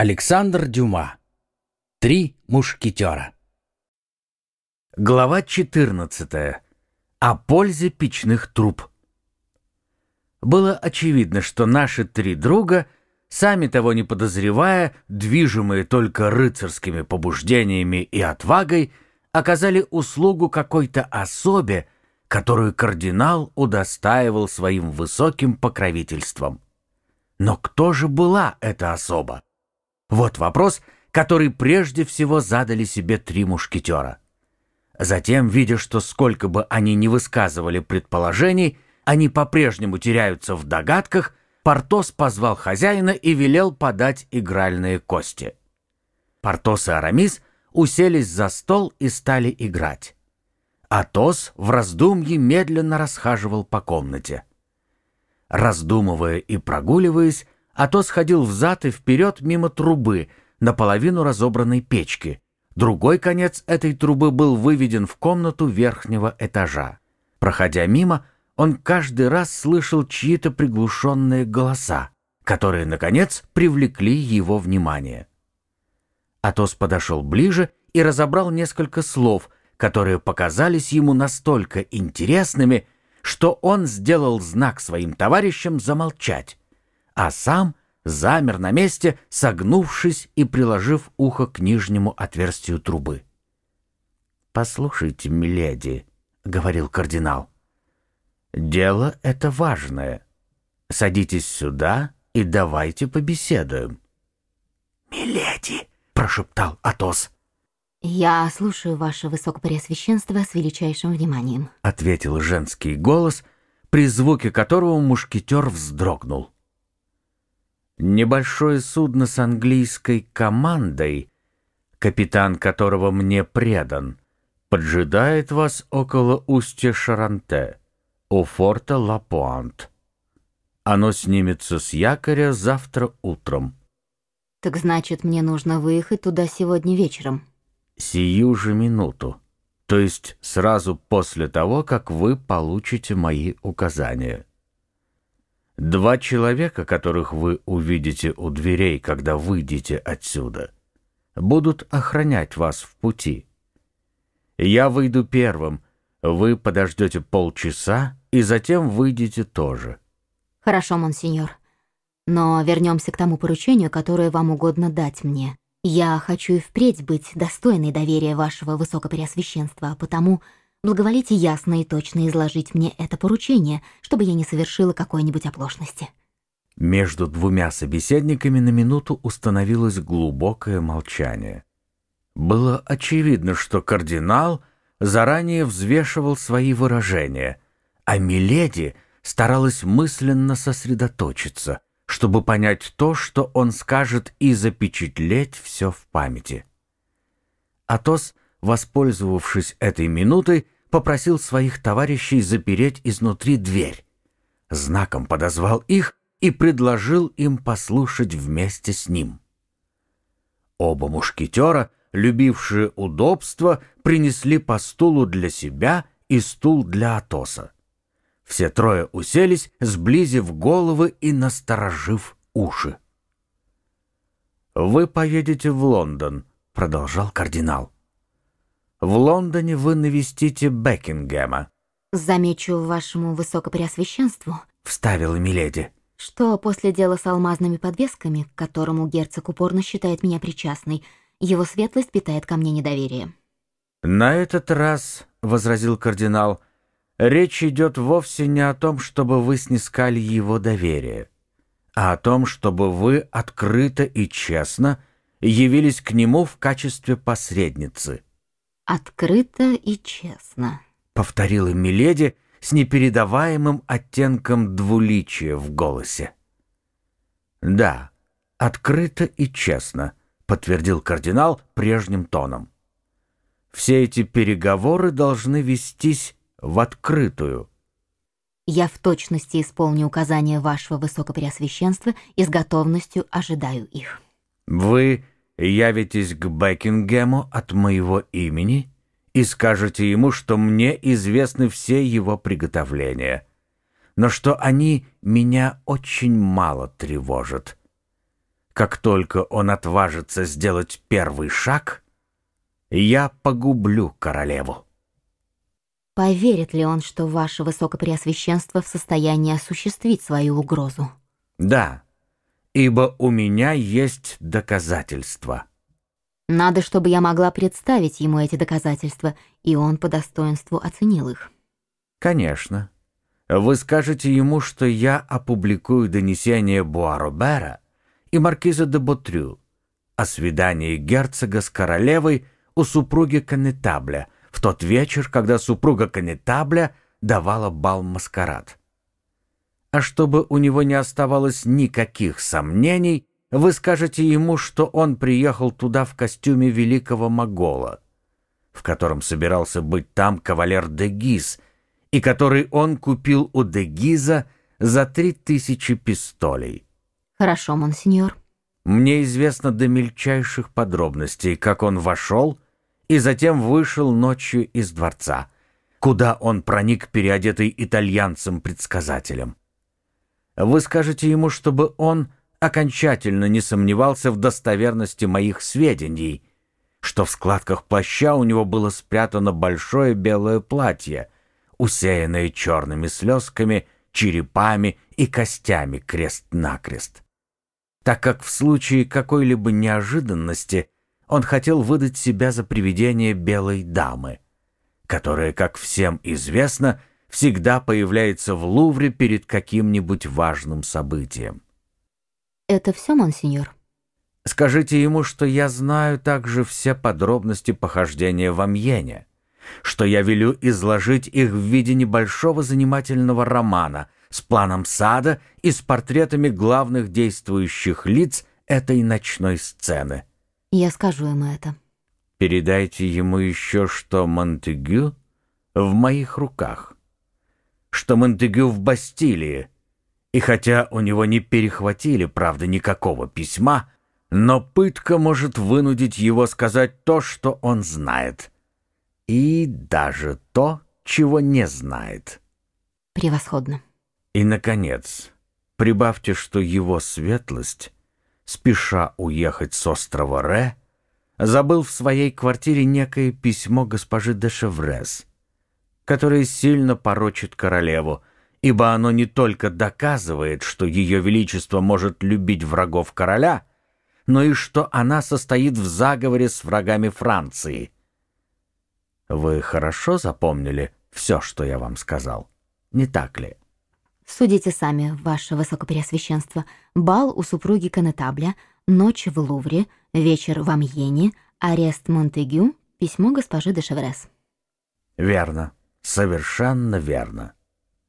Александр Дюма. Три мушкетера. Глава 14. О пользе печных труб. Было очевидно, что наши три друга, сами того не подозревая, движимые только рыцарскими побуждениями и отвагой, оказали услугу какой-то особе, которую кардинал удостаивал своим высоким покровительством. Но кто же была эта особа? Вот вопрос, который прежде всего задали себе три мушкетера. Затем, видя, что сколько бы они ни высказывали предположений, они по-прежнему теряются в догадках, Портос позвал хозяина и велел подать игральные кости. Портос и Арамис уселись за стол и стали играть. Атос в раздумье медленно расхаживал по комнате. Раздумывая и прогуливаясь, а то сходил взад и вперед мимо трубы, наполовину разобранной печки. Другой конец этой трубы был выведен в комнату верхнего этажа. Проходя мимо, он каждый раз слышал чьи-то приглушенные голоса, которые, наконец, привлекли его внимание. Атос подошел ближе и разобрал несколько слов, которые показались ему настолько интересными, что он сделал знак своим товарищам замолчать, а сам замер на месте, согнувшись и приложив ухо к нижнему отверстию трубы. «Послушайте, миледи», — говорил кардинал, — «дело это важное. Садитесь сюда и давайте побеседуем». «Миледи», — прошептал Атос, — «Я слушаю ваше высокопреосвященство с величайшим вниманием», — ответил женский голос, при звуке которого мушкетер вздрогнул. Небольшое судно с английской командой, капитан которого мне предан, поджидает вас около устья Шаранте, у форта Лапуант. Оно снимется с якоря завтра утром. Так значит, мне нужно выехать туда сегодня вечером? Сию же минуту, то есть сразу после того, как вы получите мои указания. Два человека, которых вы увидите у дверей, когда выйдете отсюда, будут охранять вас в пути. Я выйду первым, вы подождете полчаса и затем выйдете тоже. Хорошо, монсеньор. Но вернемся к тому поручению, которое вам угодно дать мне. Я хочу и впредь быть достойной доверия вашего высокопреосвященства, потому благоволите ясно и точно изложить мне это поручение, чтобы я не совершила какой-нибудь оплошности». Между двумя собеседниками на минуту установилось глубокое молчание. Было очевидно, что кардинал заранее взвешивал свои выражения, а Миледи старалась мысленно сосредоточиться, чтобы понять то, что он скажет, и запечатлеть все в памяти. Атос воспользовавшись этой минутой, попросил своих товарищей запереть изнутри дверь. Знаком подозвал их и предложил им послушать вместе с ним. Оба мушкетера, любившие удобство, принесли по стулу для себя и стул для Атоса. Все трое уселись, сблизив головы и насторожив уши. «Вы поедете в Лондон», — продолжал кардинал. В Лондоне вы навестите Бекингема. Замечу вашему высокопреосвященству, вставила миледи. Что после дела с алмазными подвесками, к которому герцог упорно считает меня причастной, его светлость питает ко мне недоверие. На этот раз, возразил кардинал, речь идет вовсе не о том, чтобы вы снискали его доверие, а о том, чтобы вы открыто и честно явились к нему в качестве посредницы. Открыто и честно, повторила Миледи с непередаваемым оттенком двуличия в голосе. Да, открыто и честно, подтвердил кардинал прежним тоном. Все эти переговоры должны вестись в открытую. Я в точности исполню указания вашего высокопреосвященства и с готовностью ожидаю их. Вы явитесь к Бекингему от моего имени и скажете ему, что мне известны все его приготовления, но что они меня очень мало тревожат. Как только он отважится сделать первый шаг, я погублю королеву. Поверит ли он, что ваше высокопреосвященство в состоянии осуществить свою угрозу? Да, ибо у меня есть доказательства». Надо, чтобы я могла представить ему эти доказательства, и он по достоинству оценил их. Конечно. Вы скажете ему, что я опубликую донесение Буаробера и маркиза де Ботрю о свидании герцога с королевой у супруги канетабля в тот вечер, когда супруга канетабля давала бал-маскарад. А чтобы у него не оставалось никаких сомнений, вы скажете ему, что он приехал туда в костюме великого могола, в котором собирался быть там кавалер Дегиз, и который он купил у Дегиза за три тысячи пистолей. Хорошо, монсеньор. Мне известно до мельчайших подробностей, как он вошел и затем вышел ночью из дворца, куда он проник переодетый итальянцем-предсказателем. Вы скажете ему, чтобы он окончательно не сомневался в достоверности моих сведений, что в складках плаща у него было спрятано большое белое платье, усеянное черными слезками, черепами и костями крест-накрест. Так как в случае какой-либо неожиданности он хотел выдать себя за привидение белой дамы, которая, как всем известно, всегда появляется в Лувре перед каким-нибудь важным событием. Это все, монсеньор? Скажите ему, что я знаю также все подробности похождения в Амьене, что я велю изложить их в виде небольшого занимательного романа с планом сада и с портретами главных действующих лиц этой ночной сцены. Я скажу ему это. Передайте ему еще, что Монтегю в моих руках что Монтегю в Бастилии, и хотя у него не перехватили, правда, никакого письма, но пытка может вынудить его сказать то, что он знает, и даже то, чего не знает. Превосходно. И, наконец, прибавьте, что его светлость, спеша уехать с острова Ре, забыл в своей квартире некое письмо госпожи де Шеврес, которое сильно порочит королеву, ибо оно не только доказывает, что ее величество может любить врагов короля, но и что она состоит в заговоре с врагами Франции. Вы хорошо запомнили все, что я вам сказал, не так ли? Судите сами, ваше высокопреосвященство. Бал у супруги Конетабля, ночь в Лувре, вечер в Амьене, арест Монтегю, письмо госпожи де Шеврес. Верно. Совершенно верно.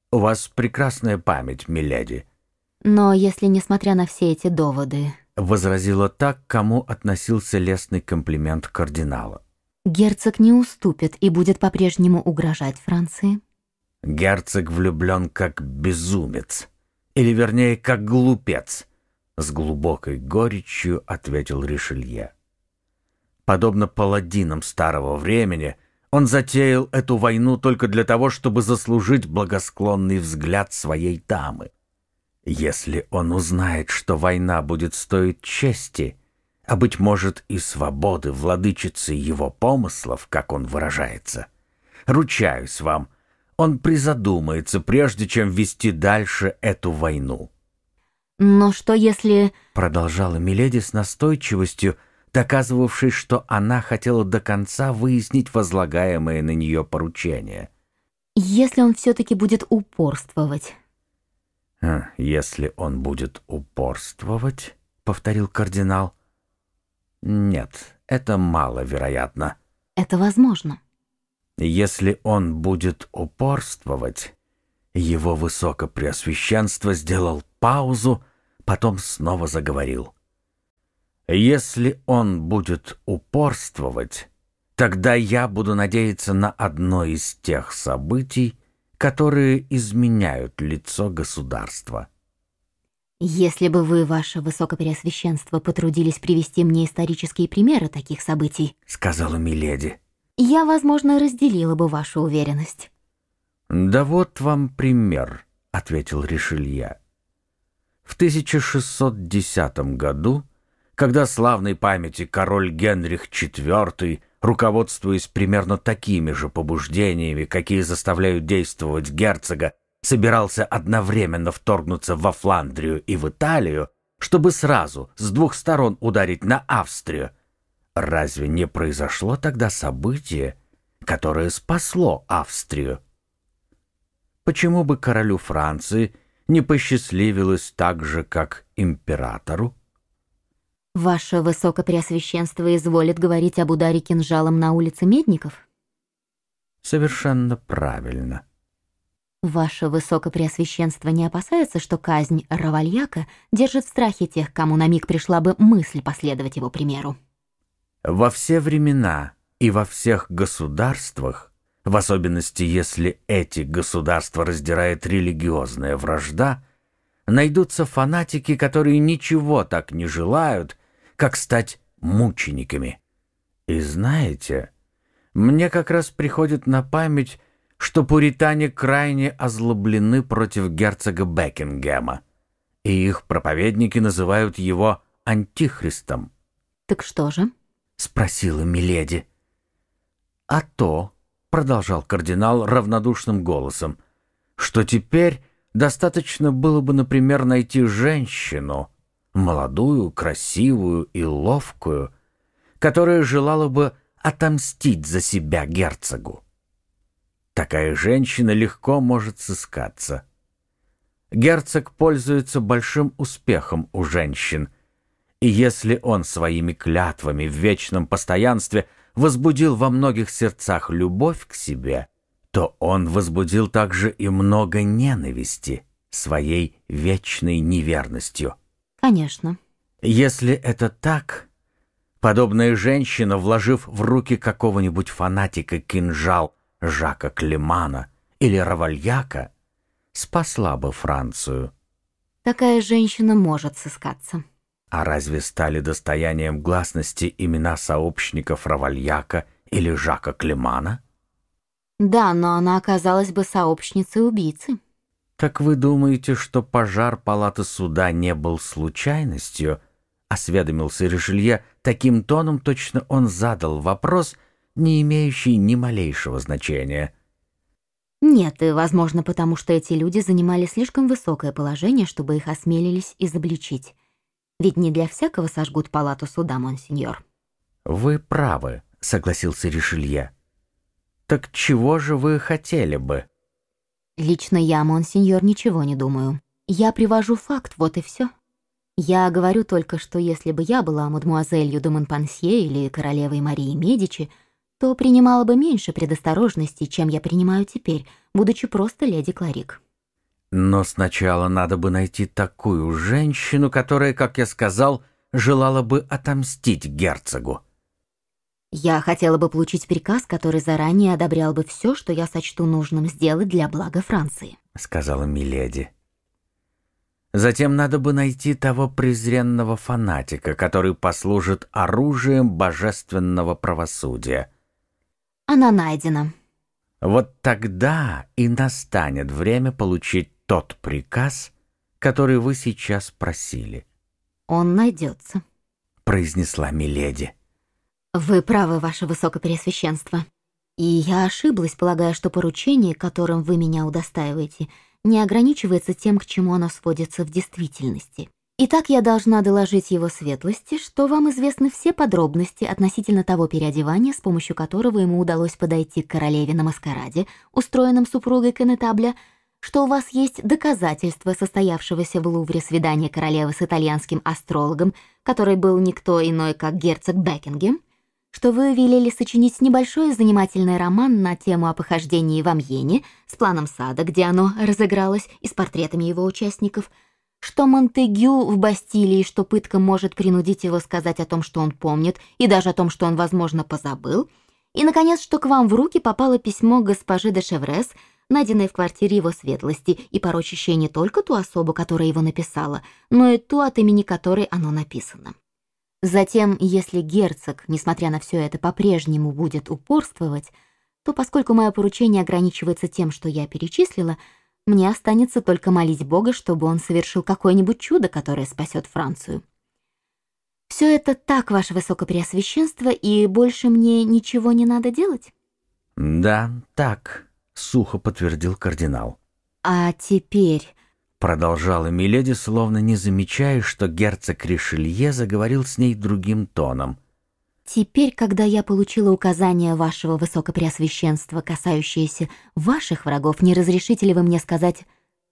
У вас прекрасная память, миледи. Но если, несмотря на все эти доводы... Возразила так, кому относился лестный комплимент кардинала. Герцог не уступит и будет по-прежнему угрожать Франции. Герцог влюблен как безумец. Или, вернее, как глупец. С глубокой горечью ответил Ришелье. Подобно паладинам старого времени — он затеял эту войну только для того, чтобы заслужить благосклонный взгляд своей дамы. Если он узнает, что война будет стоить чести, а, быть может, и свободы владычицы его помыслов, как он выражается, ручаюсь вам, он призадумается, прежде чем вести дальше эту войну. «Но что если...» — продолжала Миледи с настойчивостью, — доказывавший, что она хотела до конца выяснить возлагаемое на нее поручение. «Если он все-таки будет упорствовать». А, «Если он будет упорствовать», — повторил кардинал. «Нет, это маловероятно». «Это возможно». «Если он будет упорствовать...» Его высокопреосвященство сделал паузу, потом снова заговорил. Если он будет упорствовать, тогда я буду надеяться на одно из тех событий, которые изменяют лицо государства. Если бы вы, ваше высокопереосвященство, потрудились привести мне исторические примеры таких событий, сказала миледи. Я, возможно, разделила бы вашу уверенность. Да вот вам пример, ответил Ришелье. В 1610 году когда славной памяти король Генрих IV, руководствуясь примерно такими же побуждениями, какие заставляют действовать герцога, собирался одновременно вторгнуться во Фландрию и в Италию, чтобы сразу с двух сторон ударить на Австрию. Разве не произошло тогда событие, которое спасло Австрию? Почему бы королю Франции не посчастливилось так же, как императору? «Ваше Высокопреосвященство изволит говорить об ударе кинжалом на улице Медников?» «Совершенно правильно». «Ваше Высокопреосвященство не опасается, что казнь Равальяка держит в страхе тех, кому на миг пришла бы мысль последовать его примеру?» «Во все времена и во всех государствах, в особенности если эти государства раздирает религиозная вражда, найдутся фанатики, которые ничего так не желают, как стать мучениками. И знаете, мне как раз приходит на память, что пуритане крайне озлоблены против герцога Бекингема, и их проповедники называют его антихристом. «Так что же?» — спросила Миледи. «А то», — продолжал кардинал равнодушным голосом, — «что теперь достаточно было бы, например, найти женщину, молодую, красивую и ловкую, которая желала бы отомстить за себя герцогу. Такая женщина легко может сыскаться. Герцог пользуется большим успехом у женщин, и если он своими клятвами в вечном постоянстве возбудил во многих сердцах любовь к себе, то он возбудил также и много ненависти своей вечной неверностью. Конечно. Если это так, подобная женщина, вложив в руки какого-нибудь фанатика кинжал Жака Климана или Равальяка, спасла бы Францию. Такая женщина может сыскаться. А разве стали достоянием гласности имена сообщников Равальяка или Жака Климана? Да, но она оказалась бы сообщницей убийцы. Так вы думаете, что пожар палаты суда не был случайностью? Осведомился Ришелье таким тоном, точно он задал вопрос, не имеющий ни малейшего значения. Нет, возможно, потому что эти люди занимали слишком высокое положение, чтобы их осмелились изобличить. Ведь не для всякого сожгут палату суда, монсеньор. Вы правы, согласился Ришелье. Так чего же вы хотели бы? Лично я, монсеньор, ничего не думаю. Я привожу факт, вот и все. Я говорю только, что если бы я была мадмуазелью де Монпансье или королевой Марии Медичи, то принимала бы меньше предосторожностей, чем я принимаю теперь, будучи просто леди Кларик. Но сначала надо бы найти такую женщину, которая, как я сказал, желала бы отомстить герцогу. Я хотела бы получить приказ, который заранее одобрял бы все, что я сочту нужным сделать для блага Франции», — сказала Миледи. «Затем надо бы найти того презренного фанатика, который послужит оружием божественного правосудия». «Она найдена». «Вот тогда и настанет время получить тот приказ, который вы сейчас просили». «Он найдется», — произнесла Миледи. «Вы правы, ваше высокопересвященство. И я ошиблась, полагая, что поручение, которым вы меня удостаиваете, не ограничивается тем, к чему оно сводится в действительности. Итак, я должна доложить его светлости, что вам известны все подробности относительно того переодевания, с помощью которого ему удалось подойти к королеве на маскараде, устроенном супругой Кеннетабля, что у вас есть доказательства состоявшегося в Лувре свидания королевы с итальянским астрологом, который был никто иной, как герцог Бекингем, что вы велели сочинить небольшой занимательный роман на тему о похождении в Амьене с планом сада, где оно разыгралось, и с портретами его участников, что Монтегю в Бастилии, что пытка может принудить его сказать о том, что он помнит, и даже о том, что он, возможно, позабыл, и, наконец, что к вам в руки попало письмо госпожи де Шеврес, найденное в квартире его светлости и порочащее не только ту особу, которая его написала, но и ту, от имени которой оно написано. Затем, если герцог, несмотря на все это, по-прежнему будет упорствовать, то поскольку мое поручение ограничивается тем, что я перечислила, мне останется только молить Бога, чтобы он совершил какое-нибудь чудо, которое спасет Францию. Все это так, ваше высокопреосвященство, и больше мне ничего не надо делать? Да, так, сухо подтвердил кардинал. А теперь Продолжала Миледи, словно не замечая, что герцог Ришелье заговорил с ней другим тоном. «Теперь, когда я получила указание вашего высокопреосвященства, касающееся ваших врагов, не разрешите ли вы мне сказать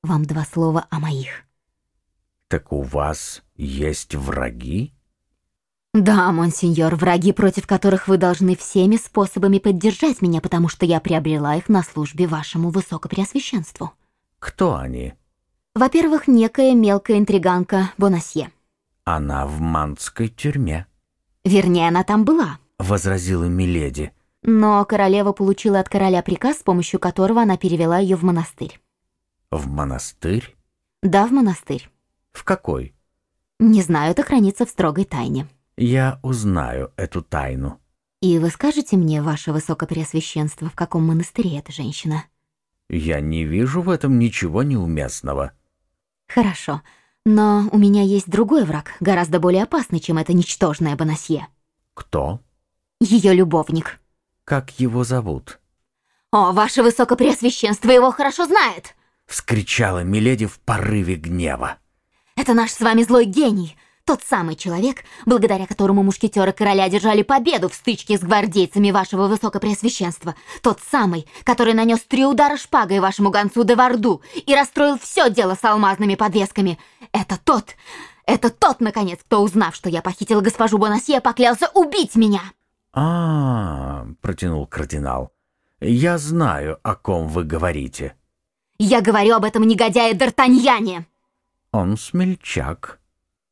вам два слова о моих?» «Так у вас есть враги?» «Да, монсеньор, враги, против которых вы должны всеми способами поддержать меня, потому что я приобрела их на службе вашему высокопреосвященству». «Кто они?» Во-первых, некая мелкая интриганка Бонасье. Она в манской тюрьме. Вернее, она там была, возразила Миледи. Но королева получила от короля приказ, с помощью которого она перевела ее в монастырь. В монастырь? Да, в монастырь. В какой? Не знаю, это хранится в строгой тайне. Я узнаю эту тайну. И вы скажете мне, ваше высокопреосвященство, в каком монастыре эта женщина? Я не вижу в этом ничего неуместного. «Хорошо, но у меня есть другой враг, гораздо более опасный, чем это ничтожное Бонасье». «Кто?» «Ее любовник». «Как его зовут?» «О, ваше высокопреосвященство его хорошо знает!» — вскричала Миледи в порыве гнева. «Это наш с вами злой гений, тот самый человек, благодаря которому мушкетеры короля держали победу в стычке с гвардейцами вашего высокопреосвященства. Тот самый, который нанес три удара шпагой вашему гонцу де Варду и расстроил все дело с алмазными подвесками. Это тот, это тот, наконец, кто, узнав, что я похитила госпожу Бонасье, поклялся убить меня. а, -а, -а протянул кардинал. «Я знаю, о ком вы говорите». «Я говорю об этом негодяе Д'Артаньяне». «Он смельчак»,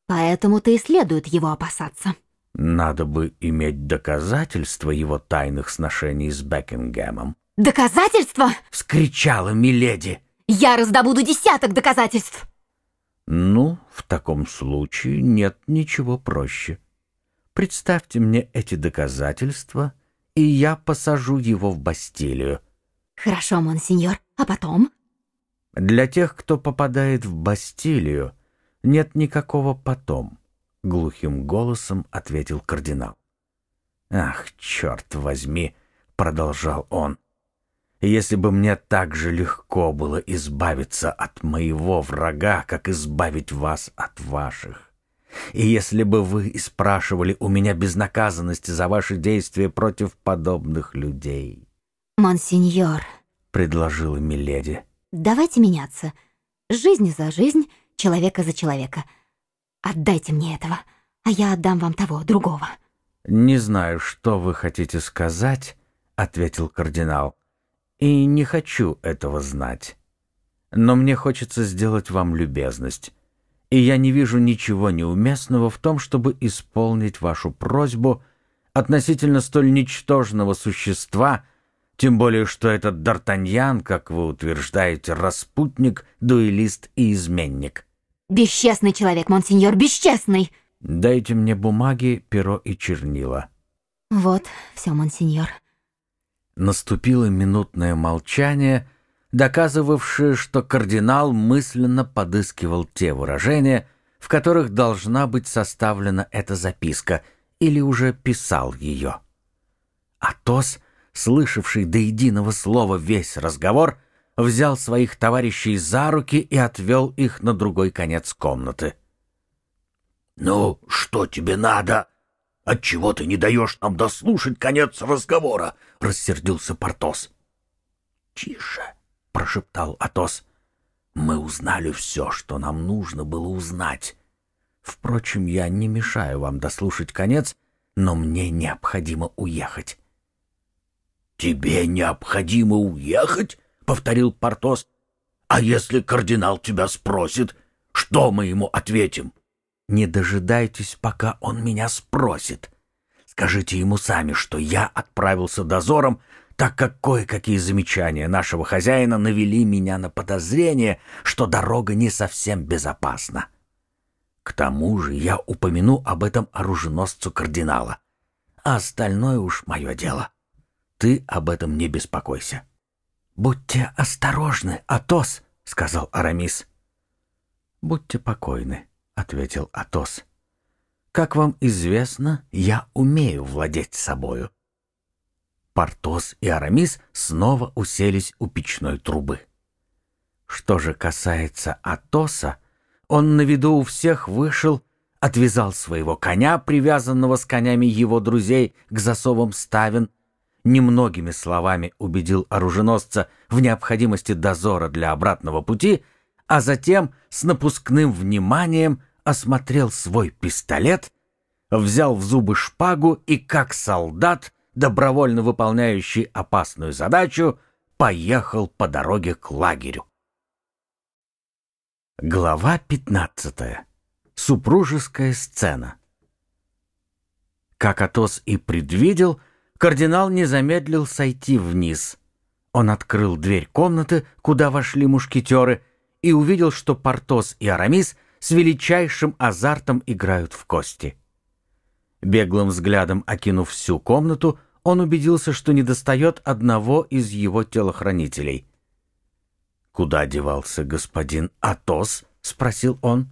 Поэтому-то и следует его опасаться. Надо бы иметь доказательства его тайных сношений с Бекингемом. «Доказательства?» — вскричала миледи. «Я раздобуду десяток доказательств!» «Ну, в таком случае нет ничего проще. Представьте мне эти доказательства, и я посажу его в Бастилию». «Хорошо, монсеньор. А потом?» «Для тех, кто попадает в Бастилию, «Нет никакого потом», — глухим голосом ответил кардинал. «Ах, черт возьми!» — продолжал он. «Если бы мне так же легко было избавиться от моего врага, как избавить вас от ваших. И если бы вы спрашивали у меня безнаказанности за ваши действия против подобных людей». «Монсеньор», — предложила Миледи, — «давайте меняться. Жизнь за жизнь — человека за человека. Отдайте мне этого, а я отдам вам того, другого». «Не знаю, что вы хотите сказать», — ответил кардинал, — «и не хочу этого знать. Но мне хочется сделать вам любезность, и я не вижу ничего неуместного в том, чтобы исполнить вашу просьбу относительно столь ничтожного существа — тем более, что этот Д'Артаньян, как вы утверждаете, распутник, дуэлист и изменник. Бесчестный человек, монсеньор, бесчестный! Дайте мне бумаги, перо и чернила. Вот все, монсеньор. Наступило минутное молчание, доказывавшее, что кардинал мысленно подыскивал те выражения, в которых должна быть составлена эта записка, или уже писал ее. Атос — слышавший до единого слова весь разговор, взял своих товарищей за руки и отвел их на другой конец комнаты. «Ну, что тебе надо? Отчего ты не даешь нам дослушать конец разговора?» — рассердился Портос. «Тише!» — прошептал Атос. «Мы узнали все, что нам нужно было узнать. Впрочем, я не мешаю вам дослушать конец, но мне необходимо уехать. «Тебе необходимо уехать?» — повторил Портос. «А если кардинал тебя спросит, что мы ему ответим?» «Не дожидайтесь, пока он меня спросит. Скажите ему сами, что я отправился дозором, так как кое-какие замечания нашего хозяина навели меня на подозрение, что дорога не совсем безопасна. К тому же я упомяну об этом оруженосцу кардинала. А остальное уж мое дело». Ты об этом не беспокойся. Будьте осторожны, Атос, сказал Арамис. Будьте покойны, ответил Атос. Как вам известно, я умею владеть собою. Портос и Арамис снова уселись у печной трубы. Что же касается Атоса, он на виду у всех вышел, отвязал своего коня, привязанного с конями его друзей, к засовам ставен, немногими словами убедил оруженосца в необходимости дозора для обратного пути, а затем с напускным вниманием осмотрел свой пистолет, взял в зубы шпагу и, как солдат, добровольно выполняющий опасную задачу, поехал по дороге к лагерю. Глава 15. Супружеская сцена. Как Атос и предвидел, кардинал не замедлил сойти вниз. Он открыл дверь комнаты, куда вошли мушкетеры, и увидел, что Портос и Арамис с величайшим азартом играют в кости. Беглым взглядом окинув всю комнату, он убедился, что не достает одного из его телохранителей. «Куда девался господин Атос?» — спросил он.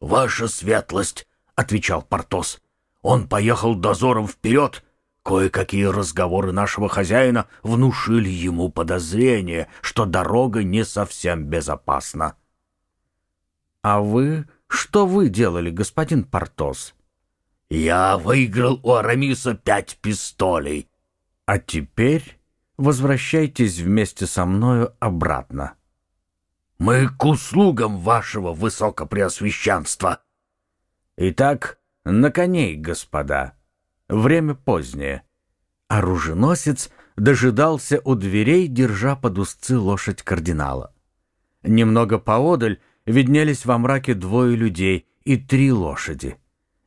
«Ваша светлость!» — отвечал Портос. «Он поехал дозором вперед Кое-какие разговоры нашего хозяина внушили ему подозрение, что дорога не совсем безопасна. — А вы что вы делали, господин Портос? — Я выиграл у Арамиса пять пистолей. — А теперь возвращайтесь вместе со мною обратно. — Мы к услугам вашего высокопреосвященства. — Итак, на коней, господа. — Время позднее. Оруженосец дожидался у дверей, держа под узцы лошадь кардинала. Немного поодаль виднелись во мраке двое людей и три лошади.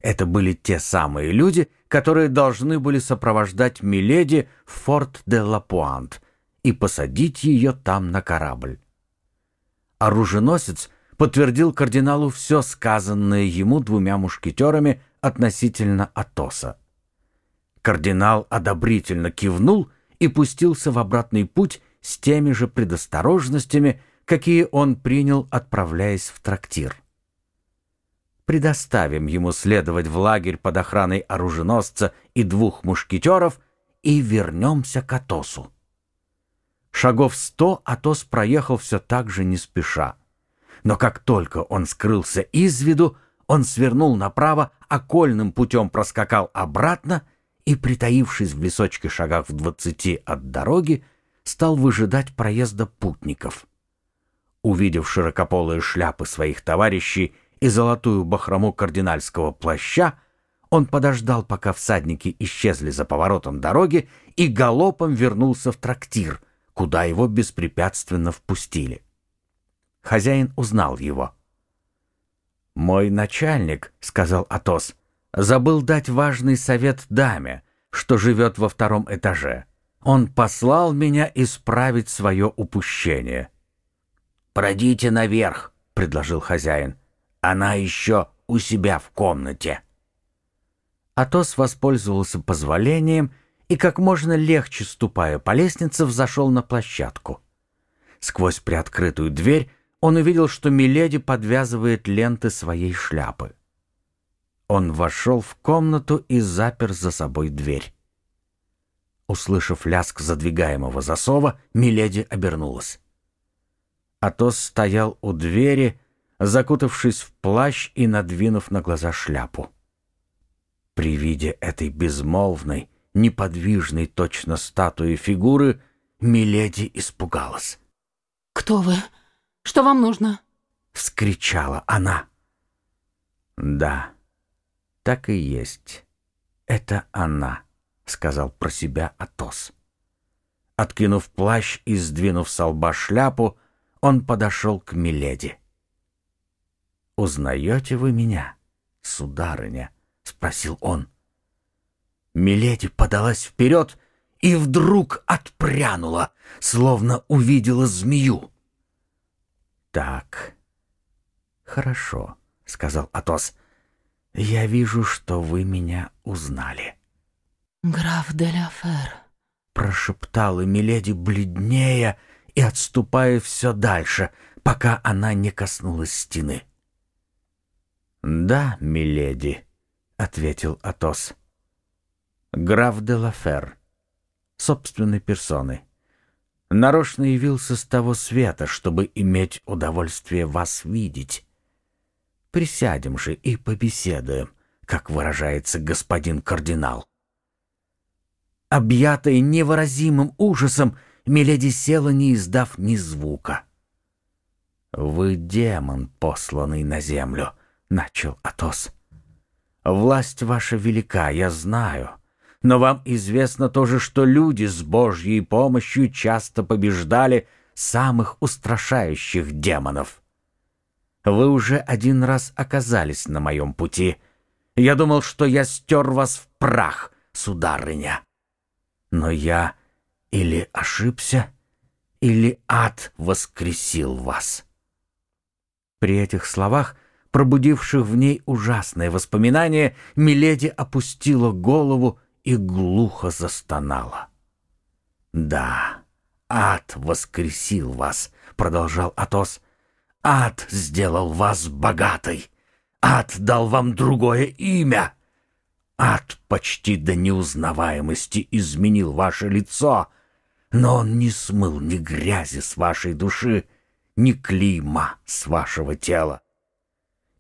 Это были те самые люди, которые должны были сопровождать Миледи в форт де Лапуант и посадить ее там на корабль. Оруженосец подтвердил кардиналу все сказанное ему двумя мушкетерами относительно Атоса. Кардинал одобрительно кивнул и пустился в обратный путь с теми же предосторожностями, какие он принял, отправляясь в трактир. Предоставим ему следовать в лагерь под охраной оруженосца и двух мушкетеров и вернемся к Атосу. Шагов сто Атос проехал все так же не спеша. Но как только он скрылся из виду, он свернул направо, окольным путем проскакал обратно — и, притаившись в лесочке шагах в двадцати от дороги, стал выжидать проезда путников. Увидев широкополые шляпы своих товарищей и золотую бахрому кардинальского плаща, он подождал, пока всадники исчезли за поворотом дороги, и галопом вернулся в трактир, куда его беспрепятственно впустили. Хозяин узнал его. «Мой начальник», — сказал Атос, Забыл дать важный совет даме, что живет во втором этаже. Он послал меня исправить свое упущение. «Пройдите наверх», — предложил хозяин. «Она еще у себя в комнате». Атос воспользовался позволением и, как можно легче ступая по лестнице, взошел на площадку. Сквозь приоткрытую дверь он увидел, что Миледи подвязывает ленты своей шляпы. Он вошел в комнату и запер за собой дверь. Услышав ляск задвигаемого засова, Миледи обернулась. Атос стоял у двери, закутавшись в плащ и надвинув на глаза шляпу. При виде этой безмолвной, неподвижной точно статуи фигуры Миледи испугалась. «Кто вы? Что вам нужно?» — вскричала она. «Да, так и есть. Это она, сказал про себя Атос. Откинув плащ и сдвинув с лба шляпу, он подошел к Миледи. «Узнаете вы меня, сударыня?» — спросил он. Миледи подалась вперед и вдруг отпрянула, словно увидела змею. «Так, хорошо», — сказал Атос. Я вижу, что вы меня узнали». «Граф де ля Фер», — прошептала Миледи бледнее и отступая все дальше, пока она не коснулась стены. «Да, миледи», — ответил Атос. «Граф де ла Фер, собственной персоны, нарочно явился с того света, чтобы иметь удовольствие вас видеть. Присядем же и побеседуем, как выражается господин кардинал. Объятая невыразимым ужасом, Миледи села, не издав ни звука. «Вы демон, посланный на землю», — начал Атос. «Власть ваша велика, я знаю, но вам известно тоже, что люди с Божьей помощью часто побеждали самых устрашающих демонов. Вы уже один раз оказались на моем пути. Я думал, что я стер вас в прах, сударыня. Но я или ошибся, или ад воскресил вас. При этих словах, пробудивших в ней ужасное воспоминание, Миледи опустила голову и глухо застонала. «Да, ад воскресил вас», — продолжал Атос. Ад сделал вас богатой. Ад дал вам другое имя. Ад почти до неузнаваемости изменил ваше лицо, но он не смыл ни грязи с вашей души, ни клима с вашего тела.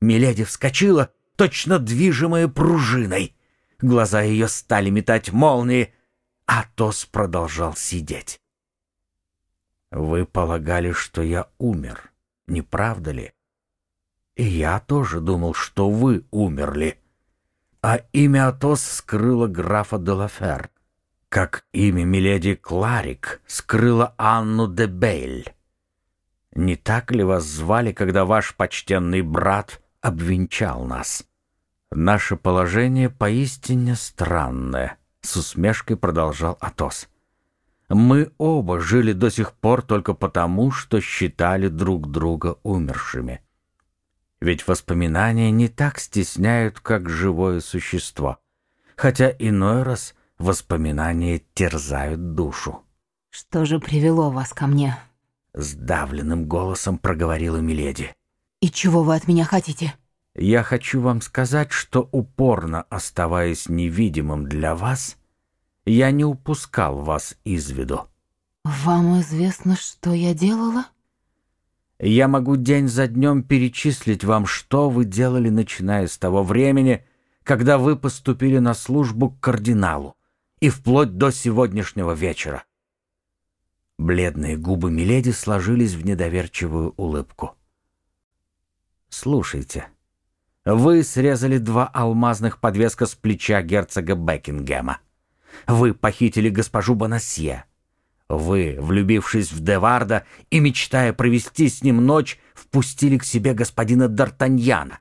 Миледи вскочила, точно движимая пружиной. Глаза ее стали метать молнии. а Тос продолжал сидеть. «Вы полагали, что я умер», не правда ли? И я тоже думал, что вы умерли. А имя Атос скрыло графа Делафер, как имя миледи Кларик скрыло Анну де Бейль. Не так ли вас звали, когда ваш почтенный брат обвенчал нас? Наше положение поистине странное, — с усмешкой продолжал Атос. — мы оба жили до сих пор только потому, что считали друг друга умершими. Ведь воспоминания не так стесняют, как живое существо. Хотя иной раз воспоминания терзают душу. «Что же привело вас ко мне?» Сдавленным голосом проговорила Миледи. «И чего вы от меня хотите?» «Я хочу вам сказать, что упорно оставаясь невидимым для вас...» Я не упускал вас из виду. Вам известно, что я делала? Я могу день за днем перечислить вам, что вы делали, начиная с того времени, когда вы поступили на службу к кардиналу, и вплоть до сегодняшнего вечера. Бледные губы Миледи сложились в недоверчивую улыбку. «Слушайте, вы срезали два алмазных подвеска с плеча герцога Бекингема. Вы похитили госпожу Бонасье. Вы, влюбившись в Деварда и мечтая провести с ним ночь, впустили к себе господина Д'Артаньяна.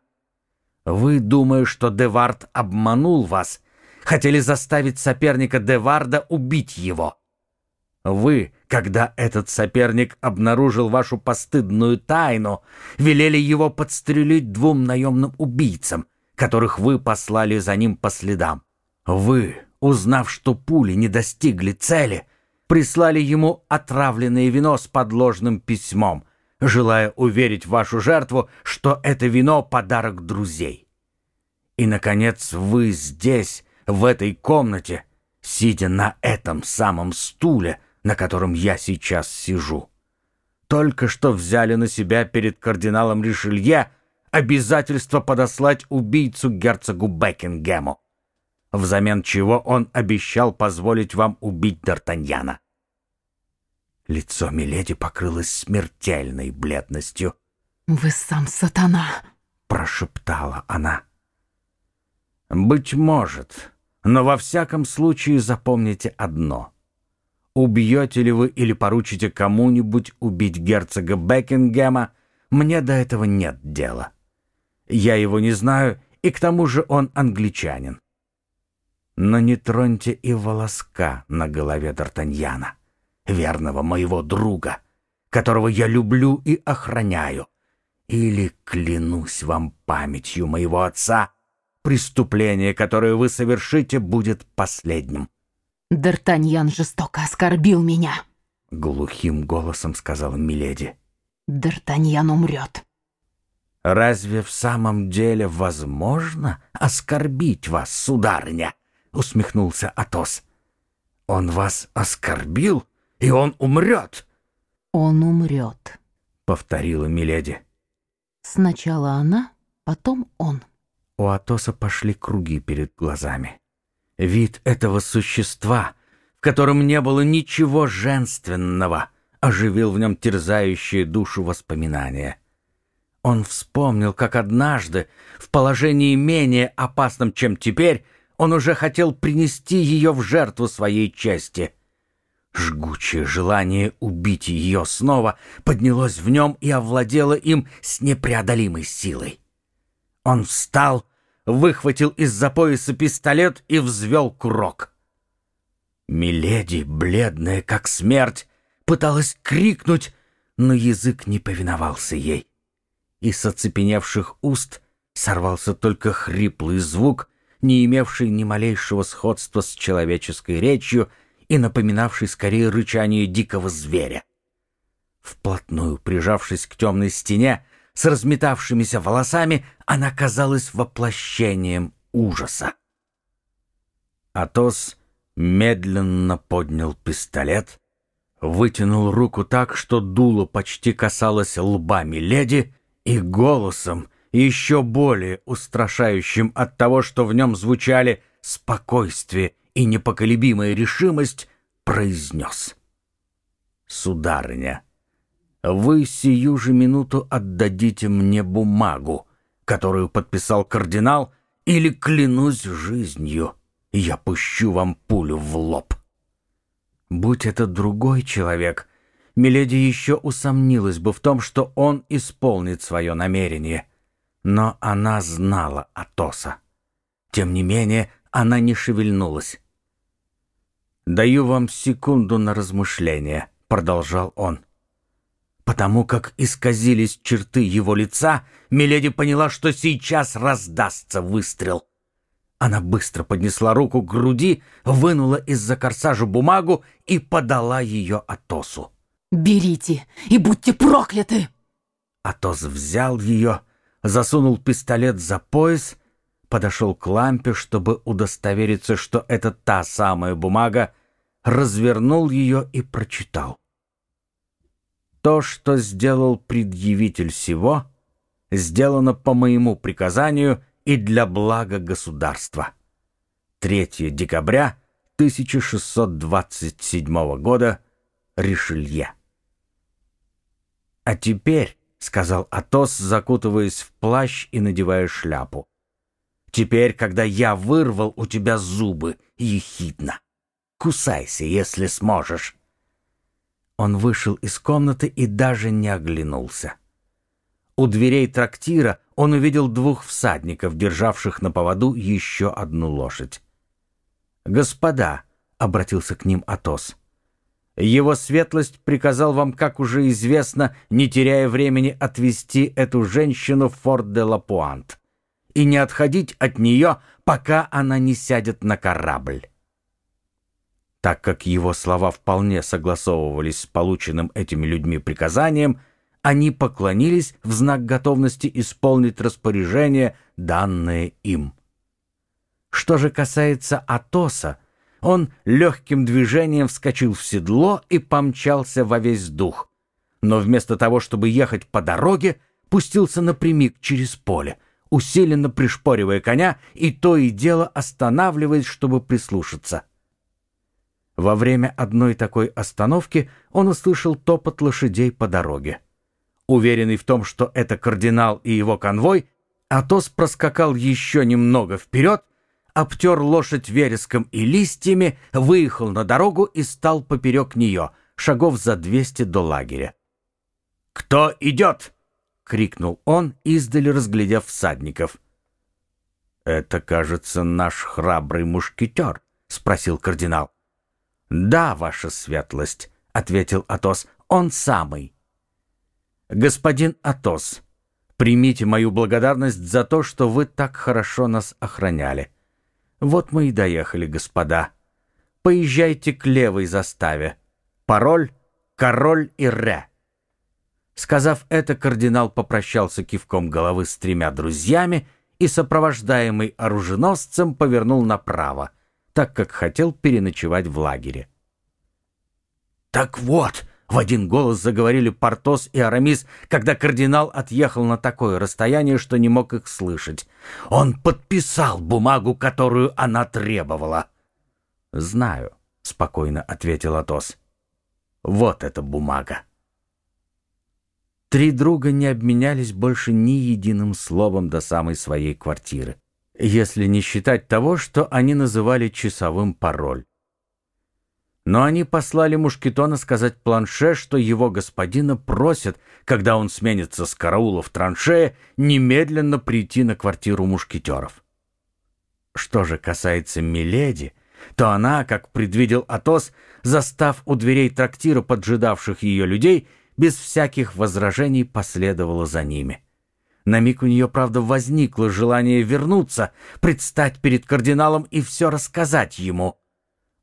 Вы, думая, что Девард обманул вас, хотели заставить соперника Деварда убить его. Вы, когда этот соперник обнаружил вашу постыдную тайну, велели его подстрелить двум наемным убийцам, которых вы послали за ним по следам. Вы, узнав, что пули не достигли цели, прислали ему отравленное вино с подложным письмом, желая уверить вашу жертву, что это вино — подарок друзей. И, наконец, вы здесь, в этой комнате, сидя на этом самом стуле, на котором я сейчас сижу. Только что взяли на себя перед кардиналом Ришелье обязательство подослать убийцу герцогу Бекингему взамен чего он обещал позволить вам убить Д'Артаньяна. Лицо Миледи покрылось смертельной бледностью. «Вы сам сатана!» — прошептала она. «Быть может, но во всяком случае запомните одно. Убьете ли вы или поручите кому-нибудь убить герцога Бекингема, мне до этого нет дела. Я его не знаю, и к тому же он англичанин но не троньте и волоска на голове Д'Артаньяна, верного моего друга, которого я люблю и охраняю. Или клянусь вам памятью моего отца, преступление, которое вы совершите, будет последним. Д'Артаньян жестоко оскорбил меня, глухим голосом сказала миледи. Д'Артаньян умрет. Разве в самом деле возможно оскорбить вас, сударыня? — усмехнулся Атос. «Он вас оскорбил, и он умрет!» «Он умрет», — повторила Миледи. «Сначала она, потом он». У Атоса пошли круги перед глазами. Вид этого существа, в котором не было ничего женственного, оживил в нем терзающие душу воспоминания. Он вспомнил, как однажды, в положении менее опасном, чем теперь, он уже хотел принести ее в жертву своей чести. Жгучее желание убить ее снова поднялось в нем и овладело им с непреодолимой силой. Он встал, выхватил из-за пояса пистолет и взвел курок. Миледи, бледная как смерть, пыталась крикнуть, но язык не повиновался ей. Из оцепеневших уст сорвался только хриплый звук, не имевший ни малейшего сходства с человеческой речью и напоминавший скорее рычание дикого зверя. Вплотную прижавшись к темной стене, с разметавшимися волосами, она казалась воплощением ужаса. Атос медленно поднял пистолет, вытянул руку так, что дуло почти касалось лба Миледи, и голосом, еще более устрашающим от того, что в нем звучали спокойствие и непоколебимая решимость, произнес. «Сударыня, вы сию же минуту отдадите мне бумагу, которую подписал кардинал, или клянусь жизнью, я пущу вам пулю в лоб». Будь это другой человек, Миледи еще усомнилась бы в том, что он исполнит свое намерение — но она знала Атоса. Тем не менее, она не шевельнулась. «Даю вам секунду на размышление», — продолжал он. Потому как исказились черты его лица, Миледи поняла, что сейчас раздастся выстрел. Она быстро поднесла руку к груди, вынула из-за корсажа бумагу и подала ее Атосу. «Берите и будьте прокляты!» Атос взял ее засунул пистолет за пояс, подошел к лампе, чтобы удостовериться, что это та самая бумага, развернул ее и прочитал. То, что сделал предъявитель сего, сделано по моему приказанию и для блага государства. 3 декабря 1627 года, Ришелье. А теперь — сказал Атос, закутываясь в плащ и надевая шляпу. «Теперь, когда я вырвал у тебя зубы, ехидно, кусайся, если сможешь». Он вышел из комнаты и даже не оглянулся. У дверей трактира он увидел двух всадников, державших на поводу еще одну лошадь. «Господа», — обратился к ним Атос, — его светлость приказал вам, как уже известно, не теряя времени, отвезти эту женщину в форт де Лапуант и не отходить от нее, пока она не сядет на корабль. Так как его слова вполне согласовывались с полученным этими людьми приказанием, они поклонились в знак готовности исполнить распоряжение, данное им. Что же касается Атоса, он легким движением вскочил в седло и помчался во весь дух. Но вместо того, чтобы ехать по дороге, пустился напрямик через поле, усиленно пришпоривая коня и то и дело останавливаясь, чтобы прислушаться. Во время одной такой остановки он услышал топот лошадей по дороге. Уверенный в том, что это кардинал и его конвой, Атос проскакал еще немного вперед обтер лошадь вереском и листьями, выехал на дорогу и стал поперек нее, шагов за двести до лагеря. «Кто идет?» — крикнул он, издали разглядев всадников. «Это, кажется, наш храбрый мушкетер», — спросил кардинал. «Да, ваша светлость», — ответил Атос, — «он самый». «Господин Атос, примите мою благодарность за то, что вы так хорошо нас охраняли. Вот мы и доехали, господа. Поезжайте к левой заставе. Пароль — король и ре. Сказав это, кардинал попрощался кивком головы с тремя друзьями и, сопровождаемый оруженосцем, повернул направо, так как хотел переночевать в лагере. «Так вот!» В один голос заговорили Портос и Арамис, когда кардинал отъехал на такое расстояние, что не мог их слышать. Он подписал бумагу, которую она требовала. «Знаю», — спокойно ответил Атос. «Вот эта бумага». Три друга не обменялись больше ни единым словом до самой своей квартиры, если не считать того, что они называли часовым пароль. Но они послали Мушкетона сказать Планше, что его господина просят, когда он сменится с караула в траншее, немедленно прийти на квартиру мушкетеров. Что же касается Миледи, то она, как предвидел Атос, застав у дверей трактира поджидавших ее людей, без всяких возражений последовала за ними. На миг у нее, правда, возникло желание вернуться, предстать перед кардиналом и все рассказать ему —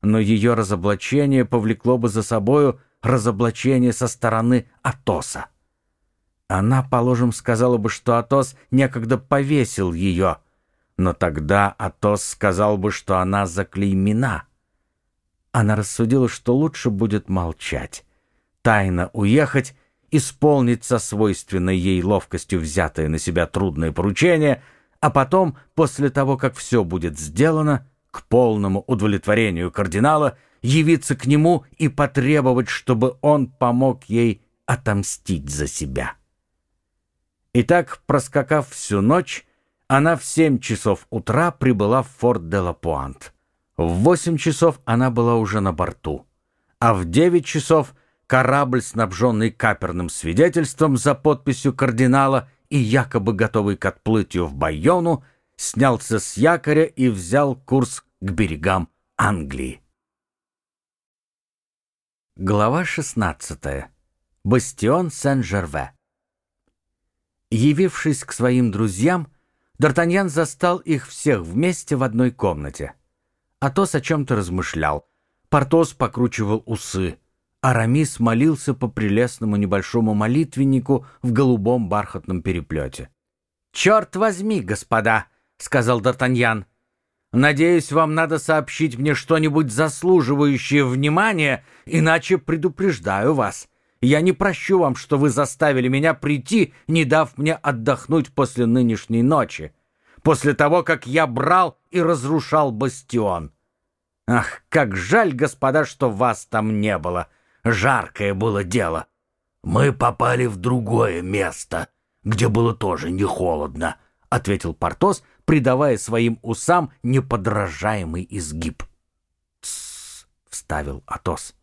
но ее разоблачение повлекло бы за собою разоблачение со стороны Атоса. Она, положим, сказала бы, что Атос некогда повесил ее, но тогда Атос сказал бы, что она заклеймена. Она рассудила, что лучше будет молчать, тайно уехать, исполнить со свойственной ей ловкостью взятое на себя трудное поручение, а потом, после того, как все будет сделано, — к полному удовлетворению кардинала, явиться к нему и потребовать, чтобы он помог ей отомстить за себя. Итак, проскакав всю ночь, она в семь часов утра прибыла в форт де ла Пуант. В восемь часов она была уже на борту, а в девять часов корабль, снабженный каперным свидетельством за подписью кардинала и якобы готовый к отплытию в Байону, снялся с якоря и взял курс к берегам Англии. Глава 16. Бастион Сен-Жерве. Явившись к своим друзьям, Д'Артаньян застал их всех вместе в одной комнате. Атос о чем-то размышлял. Портос покручивал усы. Арамис молился по прелестному небольшому молитвеннику в голубом бархатном переплете. «Черт возьми, господа!» сказал Д'Артаньян. «Надеюсь, вам надо сообщить мне что-нибудь заслуживающее внимания, иначе предупреждаю вас. Я не прощу вам, что вы заставили меня прийти, не дав мне отдохнуть после нынешней ночи, после того, как я брал и разрушал бастион. Ах, как жаль, господа, что вас там не было. Жаркое было дело. Мы попали в другое место, где было тоже не холодно, ответил Портос, придавая своим усам неподражаемый изгиб. «Тссс!» — вставил Атос.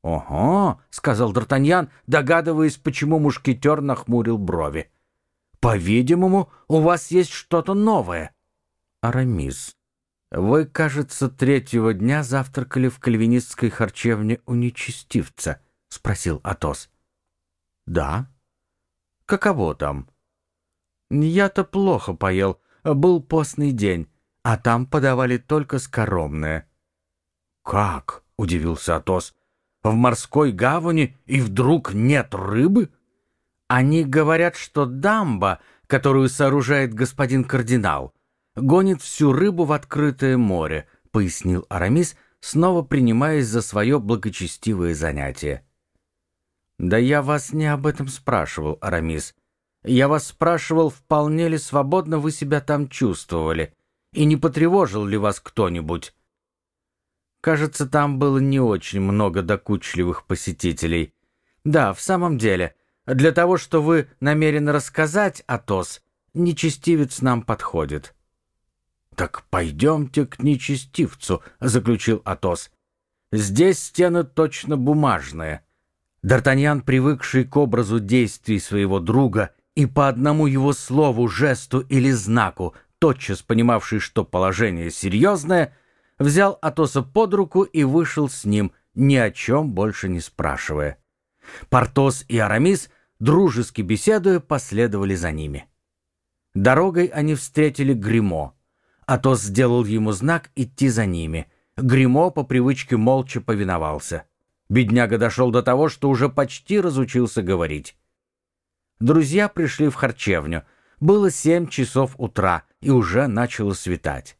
«Ого!» — сказал Д'Артаньян, догадываясь, почему мушкетер нахмурил брови. «По-видимому, у вас есть что-то новое». «Арамис, вы, кажется, третьего дня завтракали в кальвинистской харчевне у нечестивца», — спросил Атос. «Да». «Каково там?» «Я-то плохо поел, был постный день, а там подавали только скоромное. «Как?» — удивился Атос. «В морской гавани и вдруг нет рыбы?» «Они говорят, что дамба, которую сооружает господин кардинал, гонит всю рыбу в открытое море», — пояснил Арамис, снова принимаясь за свое благочестивое занятие. «Да я вас не об этом спрашивал, Арамис. Я вас спрашивал, вполне ли свободно вы себя там чувствовали, и не потревожил ли вас кто-нибудь. Кажется, там было не очень много докучливых посетителей. Да, в самом деле, для того, что вы намерены рассказать, Атос, нечестивец нам подходит. «Так пойдемте к нечестивцу», — заключил Атос. «Здесь стены точно бумажные». Д'Артаньян, привыкший к образу действий своего друга, — и по одному его слову, жесту или знаку, тотчас понимавший, что положение серьезное, взял Атоса под руку и вышел с ним, ни о чем больше не спрашивая. Портос и Арамис, дружески беседуя, последовали за ними. Дорогой они встретили Гримо. Атос сделал ему знак идти за ними. Гримо по привычке молча повиновался. Бедняга дошел до того, что уже почти разучился говорить. Друзья пришли в харчевню. Было семь часов утра, и уже начало светать.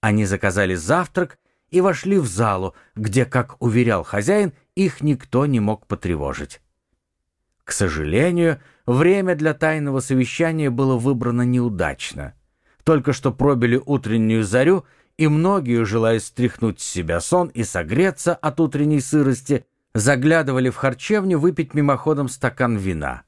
Они заказали завтрак и вошли в залу, где, как уверял хозяин, их никто не мог потревожить. К сожалению, время для тайного совещания было выбрано неудачно. Только что пробили утреннюю зарю, и многие, желая стряхнуть с себя сон и согреться от утренней сырости, заглядывали в харчевню выпить мимоходом стакан вина.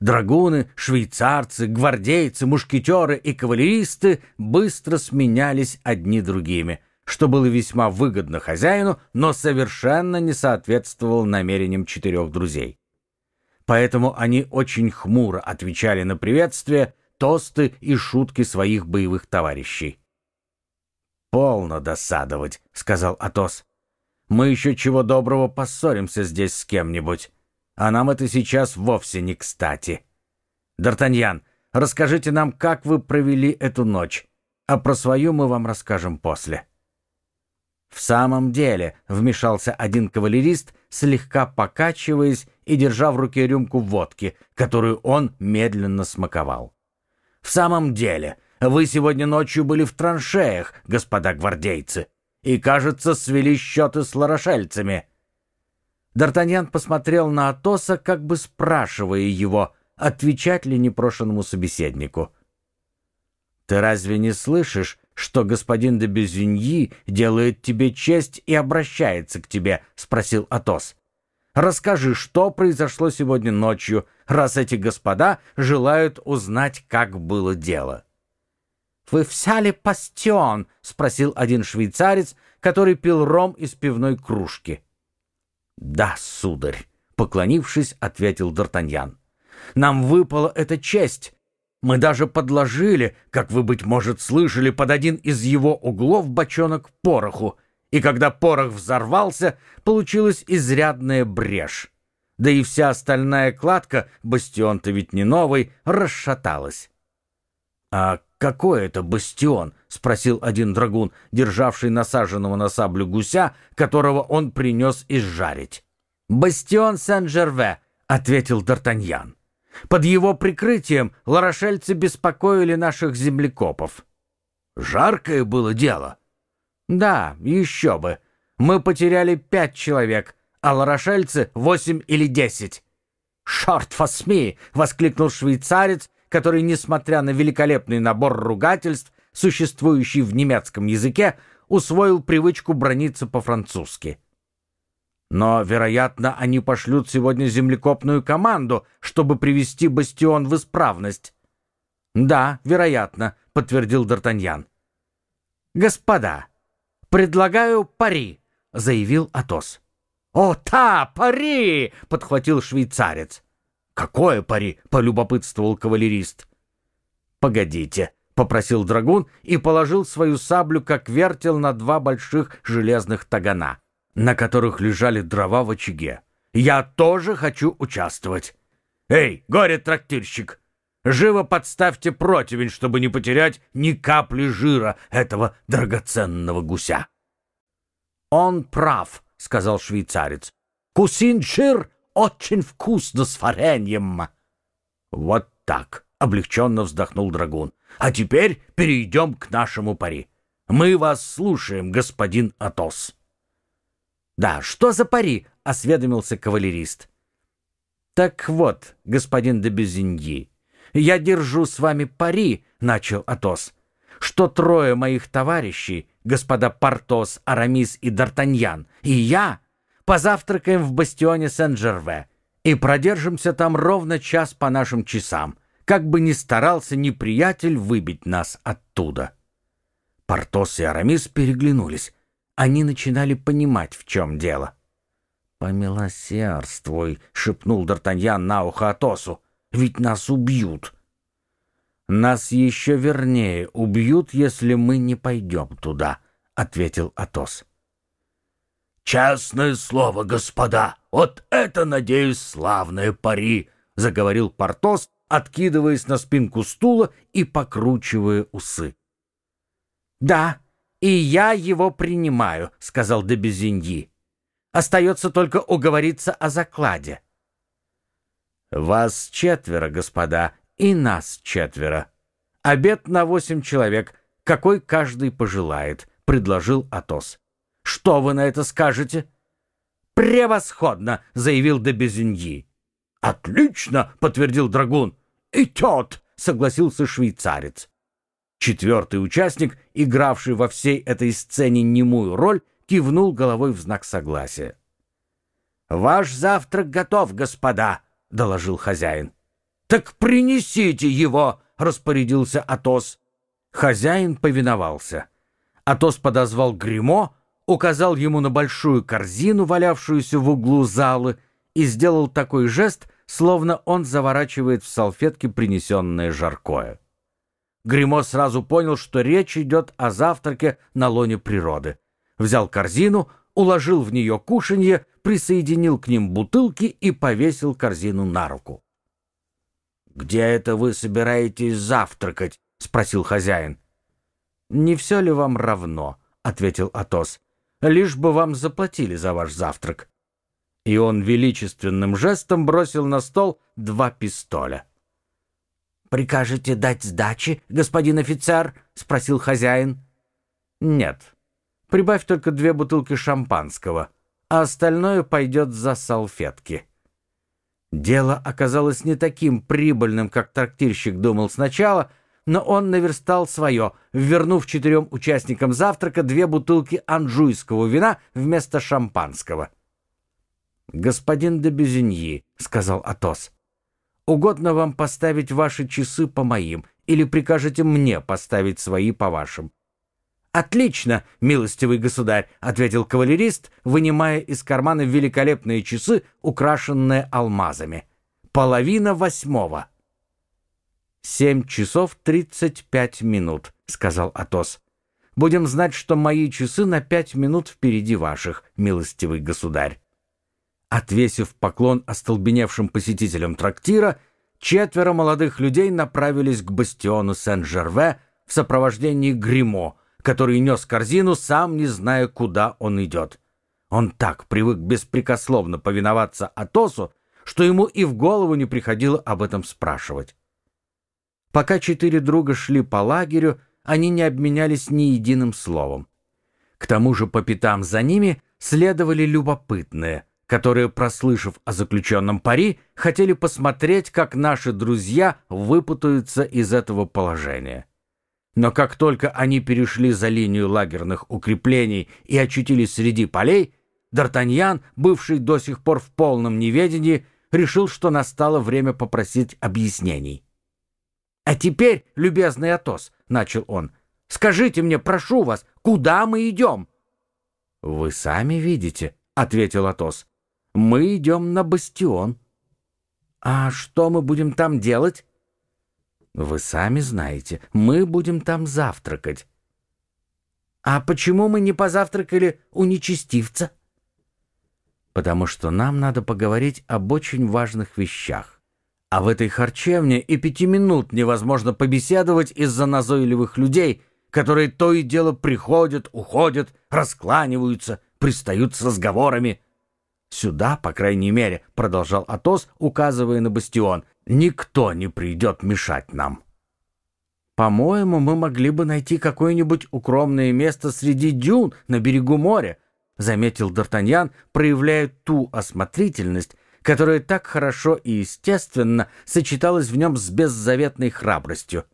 Драгуны, швейцарцы, гвардейцы, мушкетеры и кавалеристы быстро сменялись одни другими, что было весьма выгодно хозяину, но совершенно не соответствовало намерениям четырех друзей. Поэтому они очень хмуро отвечали на приветствия, тосты и шутки своих боевых товарищей. «Полно досадовать», — сказал Атос. «Мы еще чего доброго поссоримся здесь с кем-нибудь» а нам это сейчас вовсе не кстати. Д'Артаньян, расскажите нам, как вы провели эту ночь, а про свою мы вам расскажем после». «В самом деле», — вмешался один кавалерист, слегка покачиваясь и держа в руке рюмку водки, которую он медленно смаковал. «В самом деле, вы сегодня ночью были в траншеях, господа гвардейцы, и, кажется, свели счеты с ларошельцами. Д'Артаньян посмотрел на Атоса, как бы спрашивая его, отвечать ли непрошенному собеседнику. «Ты разве не слышишь, что господин де Безюньи делает тебе честь и обращается к тебе?» — спросил Атос. «Расскажи, что произошло сегодня ночью, раз эти господа желают узнать, как было дело». «Вы взяли пастион?» — спросил один швейцарец, который пил ром из пивной кружки. — да, сударь, поклонившись, ответил Д'Артаньян. Нам выпала эта честь. Мы даже подложили, как вы, быть может, слышали, под один из его углов бочонок пороху, и когда порох взорвался, получилась изрядная брешь. Да и вся остальная кладка, бастион-то ведь не новый, расшаталась. — А «Какой это бастион?» — спросил один драгун, державший насаженного на саблю гуся, которого он принес изжарить. «Бастион Сен-Жерве», — ответил Д'Артаньян. «Под его прикрытием ларошельцы беспокоили наших землекопов». «Жаркое было дело?» «Да, еще бы. Мы потеряли пять человек, а ларошельцы — восемь или десять». «Шорт фасми!» — воскликнул швейцарец, который, несмотря на великолепный набор ругательств, существующий в немецком языке, усвоил привычку брониться по-французски. Но, вероятно, они пошлют сегодня землекопную команду, чтобы привести бастион в исправность. Да, вероятно, подтвердил Д'Артаньян. Господа, предлагаю пари, заявил Атос. О, та, пари! подхватил швейцарец. «Какое пари?» — полюбопытствовал кавалерист. «Погодите», — попросил драгун и положил свою саблю, как вертел, на два больших железных тагана, на которых лежали дрова в очаге. «Я тоже хочу участвовать». «Эй, горе-трактирщик, живо подставьте противень, чтобы не потерять ни капли жира этого драгоценного гуся». «Он прав», — сказал швейцарец. Кусин шир очень вкусно с вареньем. Вот так, облегченно вздохнул драгун. А теперь перейдем к нашему пари. Мы вас слушаем, господин Атос. Да, что за пари? осведомился кавалерист. Так вот, господин де Безиньи, я держу с вами пари, начал Атос, что трое моих товарищей, господа Портос, Арамис и Д'Артаньян, и я Позавтракаем в бастионе Сен-Жерве и продержимся там ровно час по нашим часам, как бы ни старался неприятель выбить нас оттуда. Портос и Арамис переглянулись. Они начинали понимать, в чем дело. «Помилосердствуй», — шепнул Д'Артаньян на ухо Атосу, — «ведь нас убьют». «Нас еще вернее убьют, если мы не пойдем туда», — ответил Атос. «Честное слово, господа, вот это, надеюсь, славное пари!» — заговорил Портос, откидываясь на спинку стула и покручивая усы. «Да, и я его принимаю», — сказал Дебезиньи. «Остается только уговориться о закладе». «Вас четверо, господа, и нас четверо. Обед на восемь человек, какой каждый пожелает», — предложил Атос. Что вы на это скажете?» «Превосходно!» — заявил де Безиньи. «Отлично!» — подтвердил Драгун. «И тот!» — согласился швейцарец. Четвертый участник, игравший во всей этой сцене немую роль, кивнул головой в знак согласия. «Ваш завтрак готов, господа!» — доложил хозяин. «Так принесите его!» — распорядился Атос. Хозяин повиновался. Атос подозвал Гримо, указал ему на большую корзину, валявшуюся в углу залы, и сделал такой жест, словно он заворачивает в салфетки принесенное жаркое. Гримо сразу понял, что речь идет о завтраке на лоне природы. Взял корзину, уложил в нее кушанье, присоединил к ним бутылки и повесил корзину на руку. «Где это вы собираетесь завтракать?» — спросил хозяин. «Не все ли вам равно?» — ответил Атос лишь бы вам заплатили за ваш завтрак». И он величественным жестом бросил на стол два пистоля. «Прикажете дать сдачи, господин офицер?» — спросил хозяин. «Нет. Прибавь только две бутылки шампанского, а остальное пойдет за салфетки». Дело оказалось не таким прибыльным, как трактирщик думал сначала, но он наверстал свое, вернув четырем участникам завтрака две бутылки анжуйского вина вместо шампанского. «Господин де Бюзиньи», — сказал Атос, — «угодно вам поставить ваши часы по моим или прикажете мне поставить свои по вашим?» «Отлично, милостивый государь», — ответил кавалерист, вынимая из кармана великолепные часы, украшенные алмазами. «Половина восьмого». «Семь часов тридцать пять минут», — сказал Атос. «Будем знать, что мои часы на пять минут впереди ваших, милостивый государь». Отвесив поклон остолбеневшим посетителям трактира, четверо молодых людей направились к бастиону Сен-Жерве в сопровождении Гримо, который нес корзину, сам не зная, куда он идет. Он так привык беспрекословно повиноваться Атосу, что ему и в голову не приходило об этом спрашивать. Пока четыре друга шли по лагерю, они не обменялись ни единым словом. К тому же по пятам за ними следовали любопытные, которые, прослышав о заключенном пари, хотели посмотреть, как наши друзья выпутаются из этого положения. Но как только они перешли за линию лагерных укреплений и очутились среди полей, Д'Артаньян, бывший до сих пор в полном неведении, решил, что настало время попросить объяснений. «А теперь, любезный Атос», — начал он, — «скажите мне, прошу вас, куда мы идем?» «Вы сами видите», — ответил Атос. «Мы идем на бастион». «А что мы будем там делать?» «Вы сами знаете, мы будем там завтракать». «А почему мы не позавтракали у нечестивца?» «Потому что нам надо поговорить об очень важных вещах. А в этой харчевне и пяти минут невозможно побеседовать из-за назойливых людей, которые то и дело приходят, уходят, раскланиваются, пристают с разговорами. Сюда, по крайней мере, продолжал Атос, указывая на бастион, никто не придет мешать нам. По-моему, мы могли бы найти какое-нибудь укромное место среди дюн на берегу моря, заметил Д'Артаньян, проявляя ту осмотрительность, которое так хорошо и естественно сочеталось в нем с беззаветной храбростью.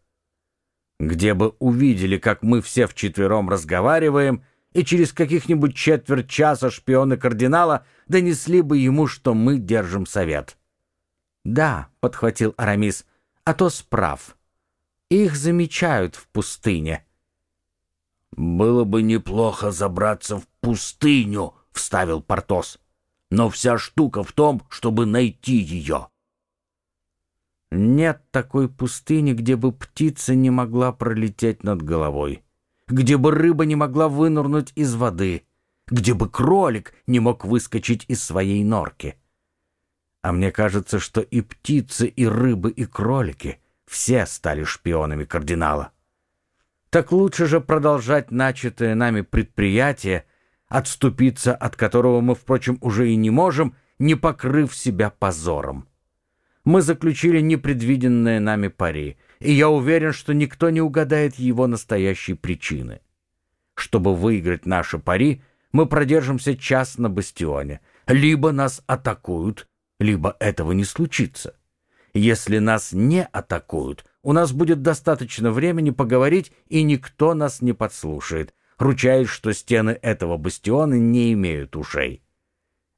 Где бы увидели, как мы все вчетвером разговариваем, и через каких-нибудь четверть часа шпионы кардинала донесли бы ему, что мы держим совет. «Да», — подхватил Арамис, — «Атос прав. Их замечают в пустыне». «Было бы неплохо забраться в пустыню», — вставил Портос но вся штука в том, чтобы найти ее. Нет такой пустыни, где бы птица не могла пролететь над головой, где бы рыба не могла вынырнуть из воды, где бы кролик не мог выскочить из своей норки. А мне кажется, что и птицы, и рыбы, и кролики все стали шпионами кардинала. Так лучше же продолжать начатое нами предприятие — отступиться от которого мы, впрочем, уже и не можем, не покрыв себя позором. Мы заключили непредвиденное нами пари, и я уверен, что никто не угадает его настоящей причины. Чтобы выиграть наши пари, мы продержимся час на бастионе. Либо нас атакуют, либо этого не случится. Если нас не атакуют, у нас будет достаточно времени поговорить, и никто нас не подслушает. Ручаюсь, что стены этого бастиона не имеют ушей.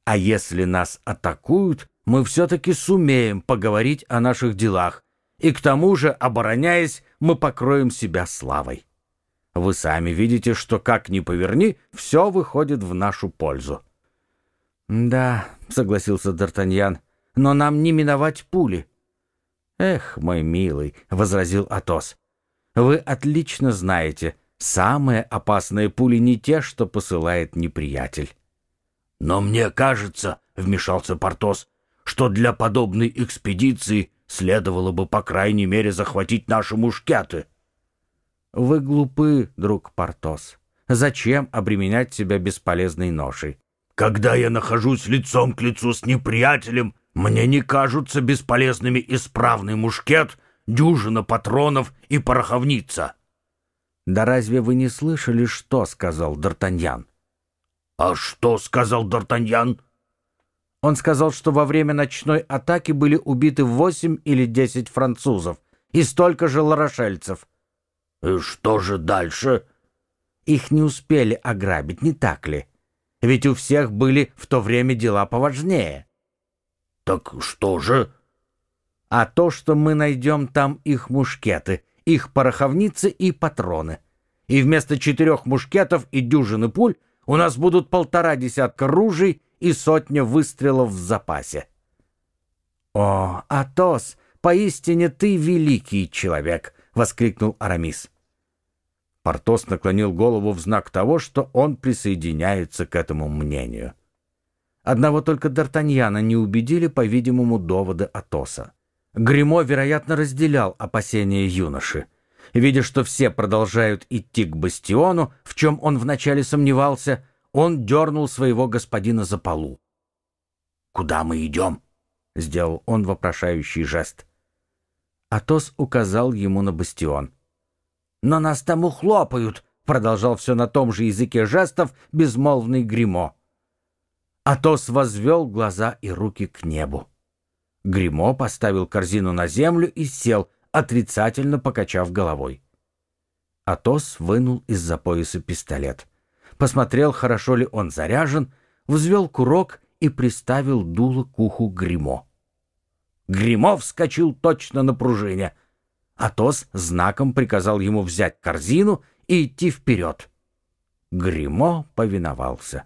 А если нас атакуют, мы все-таки сумеем поговорить о наших делах, и к тому же, обороняясь, мы покроем себя славой. Вы сами видите, что как ни поверни, все выходит в нашу пользу. «Да», — согласился Д'Артаньян, — «но нам не миновать пули». «Эх, мой милый», — возразил Атос, — «вы отлично знаете, Самые опасные пули не те, что посылает неприятель. Но мне кажется, вмешался Портос, что для подобной экспедиции следовало бы по крайней мере захватить наши мушкеты. Вы глупы, друг Портос. Зачем обременять себя бесполезной ношей? Когда я нахожусь лицом к лицу с неприятелем, мне не кажутся бесполезными исправный мушкет, дюжина патронов и пороховница. «Да разве вы не слышали, что сказал Д'Артаньян?» «А что сказал Д'Артаньян?» Он сказал, что во время ночной атаки были убиты восемь или десять французов и столько же ларошельцев. «И что же дальше?» «Их не успели ограбить, не так ли? Ведь у всех были в то время дела поважнее». «Так что же?» «А то, что мы найдем там их мушкеты их пороховницы и патроны. И вместо четырех мушкетов и дюжины пуль у нас будут полтора десятка ружей и сотня выстрелов в запасе. «О, Атос, поистине ты великий человек!» — воскликнул Арамис. Портос наклонил голову в знак того, что он присоединяется к этому мнению. Одного только Д'Артаньяна не убедили, по-видимому, доводы Атоса. Гримо, вероятно, разделял опасения юноши. Видя, что все продолжают идти к бастиону, в чем он вначале сомневался, он дернул своего господина за полу. «Куда мы идем?» — сделал он вопрошающий жест. Атос указал ему на бастион. «Но нас там ухлопают!» — продолжал все на том же языке жестов безмолвный гримо. Атос возвел глаза и руки к небу. Гримо поставил корзину на землю и сел, отрицательно покачав головой. Атос вынул из-за пояса пистолет. Посмотрел, хорошо ли он заряжен, взвел курок и приставил дуло к уху Гримо. Гримо вскочил точно на пружине. Атос знаком приказал ему взять корзину и идти вперед. Гримо повиновался.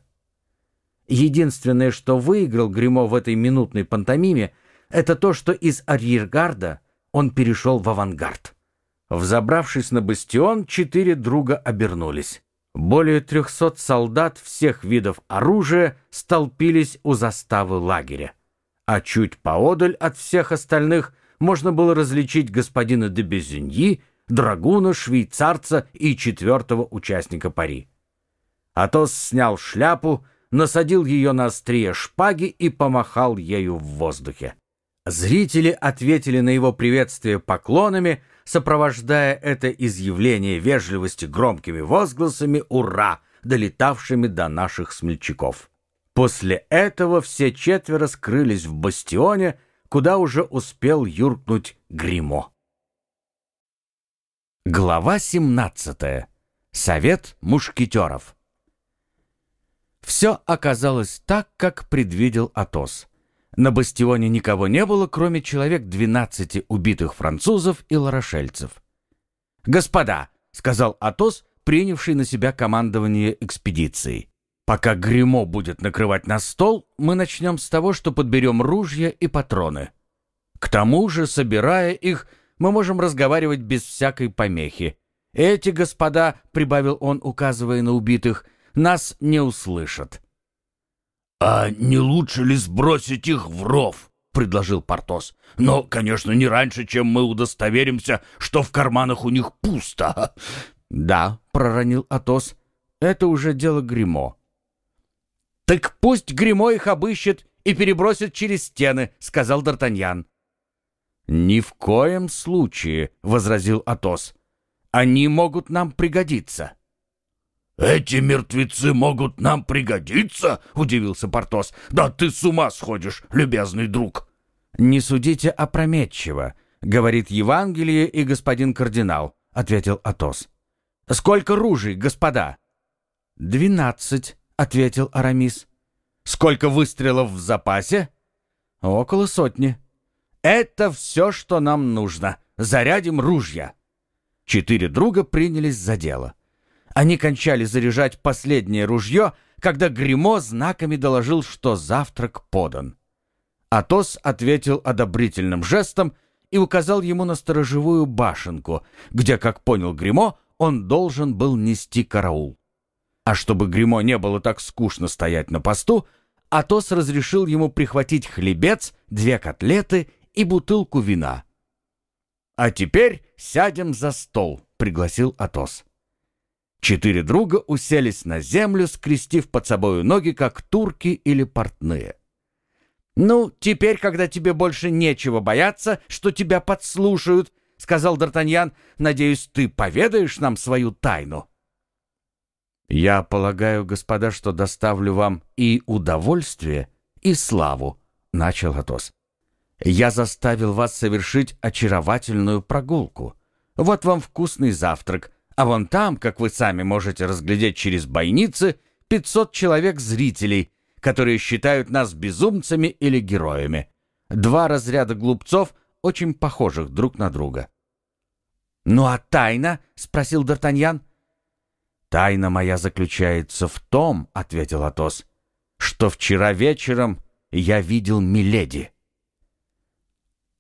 Единственное, что выиграл Гримо в этой минутной пантомиме, это то, что из арьергарда он перешел в авангард. Взобравшись на бастион, четыре друга обернулись. Более трехсот солдат всех видов оружия столпились у заставы лагеря. А чуть поодаль от всех остальных можно было различить господина де Безюньи, драгуна, швейцарца и четвертого участника пари. Атос снял шляпу, насадил ее на острие шпаги и помахал ею в воздухе. Зрители ответили на его приветствие поклонами, сопровождая это изъявление вежливости громкими возгласами «Ура!», долетавшими до наших смельчаков. После этого все четверо скрылись в бастионе, куда уже успел юркнуть гримо. Глава 17. Совет мушкетеров. Все оказалось так, как предвидел Атос. На бастионе никого не было, кроме человек 12 убитых французов и ларошельцев. «Господа», — сказал Атос, принявший на себя командование экспедицией, «пока гримо будет накрывать на стол, мы начнем с того, что подберем ружья и патроны. К тому же, собирая их, мы можем разговаривать без всякой помехи. Эти господа, — прибавил он, указывая на убитых, — нас не услышат». «А не лучше ли сбросить их в ров?» — предложил Портос. «Но, конечно, не раньше, чем мы удостоверимся, что в карманах у них пусто». «Да», — проронил Атос, — «это уже дело гримо. «Так пусть гримо их обыщет и перебросит через стены», — сказал Д'Артаньян. «Ни в коем случае», — возразил Атос. «Они могут нам пригодиться». «Эти мертвецы могут нам пригодиться?» — удивился Портос. «Да ты с ума сходишь, любезный друг!» «Не судите опрометчиво», — говорит Евангелие и господин кардинал, — ответил Атос. «Сколько ружей, господа?» «Двенадцать», — ответил Арамис. «Сколько выстрелов в запасе?» «Около сотни». «Это все, что нам нужно. Зарядим ружья». Четыре друга принялись за дело. Они кончали заряжать последнее ружье, когда Гримо знаками доложил, что завтрак подан. Атос ответил одобрительным жестом и указал ему на сторожевую башенку, где, как понял Гримо, он должен был нести караул. А чтобы Гримо не было так скучно стоять на посту, Атос разрешил ему прихватить хлебец, две котлеты и бутылку вина. «А теперь сядем за стол», — пригласил Атос. Четыре друга уселись на землю, скрестив под собою ноги, как турки или портные. «Ну, теперь, когда тебе больше нечего бояться, что тебя подслушают», — сказал Д'Артаньян, — «надеюсь, ты поведаешь нам свою тайну». «Я полагаю, господа, что доставлю вам и удовольствие, и славу», — начал Атос. «Я заставил вас совершить очаровательную прогулку. Вот вам вкусный завтрак, а вон там, как вы сами можете разглядеть через бойницы, 500 человек зрителей, которые считают нас безумцами или героями. Два разряда глупцов, очень похожих друг на друга. «Ну а тайна?» — спросил Д'Артаньян. «Тайна моя заключается в том, — ответил Атос, — что вчера вечером я видел Миледи».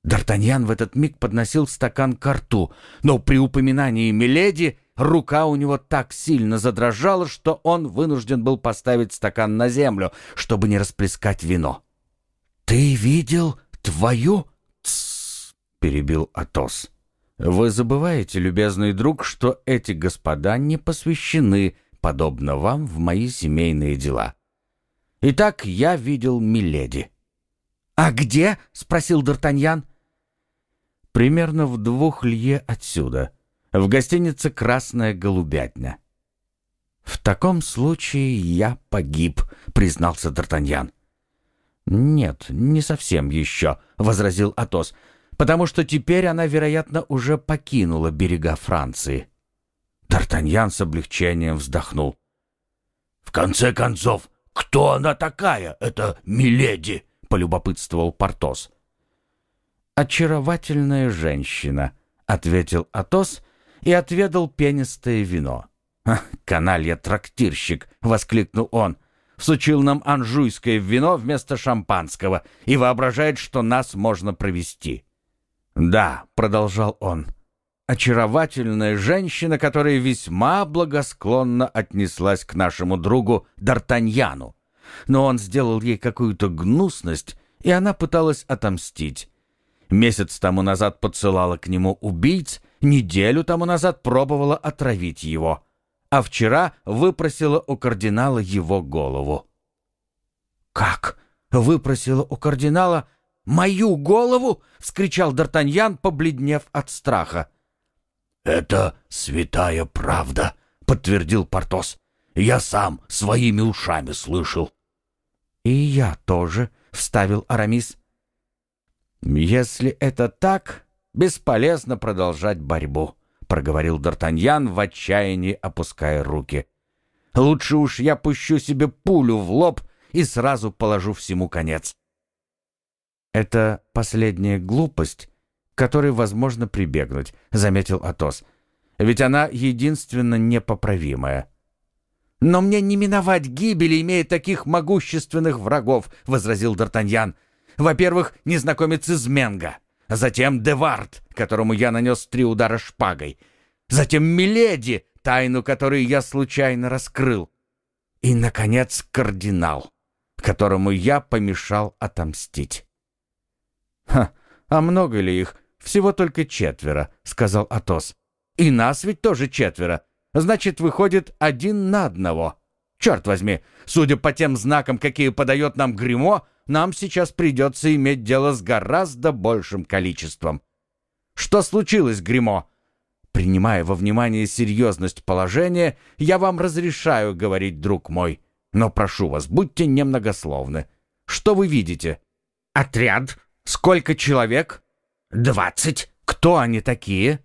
Д'Артаньян в этот миг подносил стакан к рту, но при упоминании Миледи Рука у него так сильно задрожала, что он вынужден был поставить стакан на землю, чтобы не расплескать вино. «Ты видел твою?» «Тссс!» — перебил Атос. «Вы забываете, любезный друг, что эти господа не посвящены, подобно вам, в мои семейные дела. Итак, я видел Миледи». «А где?» — спросил Д'Артаньян. «Примерно в двух лье отсюда» в гостинице «Красная голубятня». «В таком случае я погиб», — признался Д'Артаньян. «Нет, не совсем еще», — возразил Атос, «потому что теперь она, вероятно, уже покинула берега Франции». Д'Артаньян с облегчением вздохнул. «В конце концов, кто она такая, эта Миледи?» — полюбопытствовал Портос. «Очаровательная женщина», — ответил Атос и отведал пенистое вино. «Каналья трактирщик!» — воскликнул он. «Всучил нам анжуйское вино вместо шампанского и воображает, что нас можно провести». «Да», — продолжал он, — «очаровательная женщина, которая весьма благосклонно отнеслась к нашему другу Д'Артаньяну. Но он сделал ей какую-то гнусность, и она пыталась отомстить. Месяц тому назад подсылала к нему убийц, Неделю тому назад пробовала отравить его, а вчера выпросила у кардинала его голову. «Как?» — выпросила у кардинала мою голову? — вскричал Д'Артаньян, побледнев от страха. «Это святая правда», — подтвердил Портос. «Я сам своими ушами слышал». «И я тоже», — вставил Арамис. «Если это так, Бесполезно продолжать борьбу, проговорил Д'Артаньян в отчаянии, опуская руки. Лучше уж я пущу себе пулю в лоб и сразу положу всему конец. Это последняя глупость, которой возможно прибегнуть, заметил Атос. Ведь она единственно непоправимая. «Но мне не миновать гибели, имея таких могущественных врагов», — возразил Д'Артаньян. «Во-первых, незнакомец из Менга затем Девард, которому я нанес три удара шпагой, затем Миледи, тайну которой я случайно раскрыл, и, наконец, кардинал, которому я помешал отомстить. «Ха, а много ли их? Всего только четверо», — сказал Атос. «И нас ведь тоже четверо. Значит, выходит один на одного. Черт возьми, судя по тем знакам, какие подает нам Гримо, нам сейчас придется иметь дело с гораздо большим количеством. Что случилось, Гримо? Принимая во внимание серьезность положения, я вам разрешаю говорить, друг мой, но прошу вас, будьте немногословны. Что вы видите? Отряд. Сколько человек? Двадцать. Кто они такие?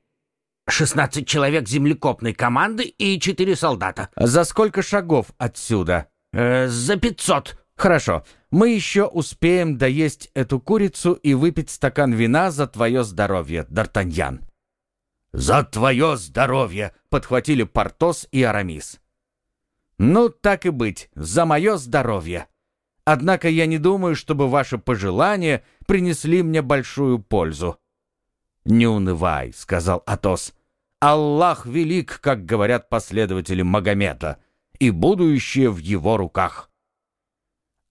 Шестнадцать человек землекопной команды и четыре солдата. За сколько шагов отсюда? Э, за пятьсот. Хорошо, мы еще успеем доесть эту курицу и выпить стакан вина за твое здоровье, Д'Артаньян». «За твое здоровье!» — подхватили Портос и Арамис. «Ну, так и быть, за мое здоровье. Однако я не думаю, чтобы ваши пожелания принесли мне большую пользу». «Не унывай», — сказал Атос. «Аллах велик, как говорят последователи Магомета, и будущее в его руках».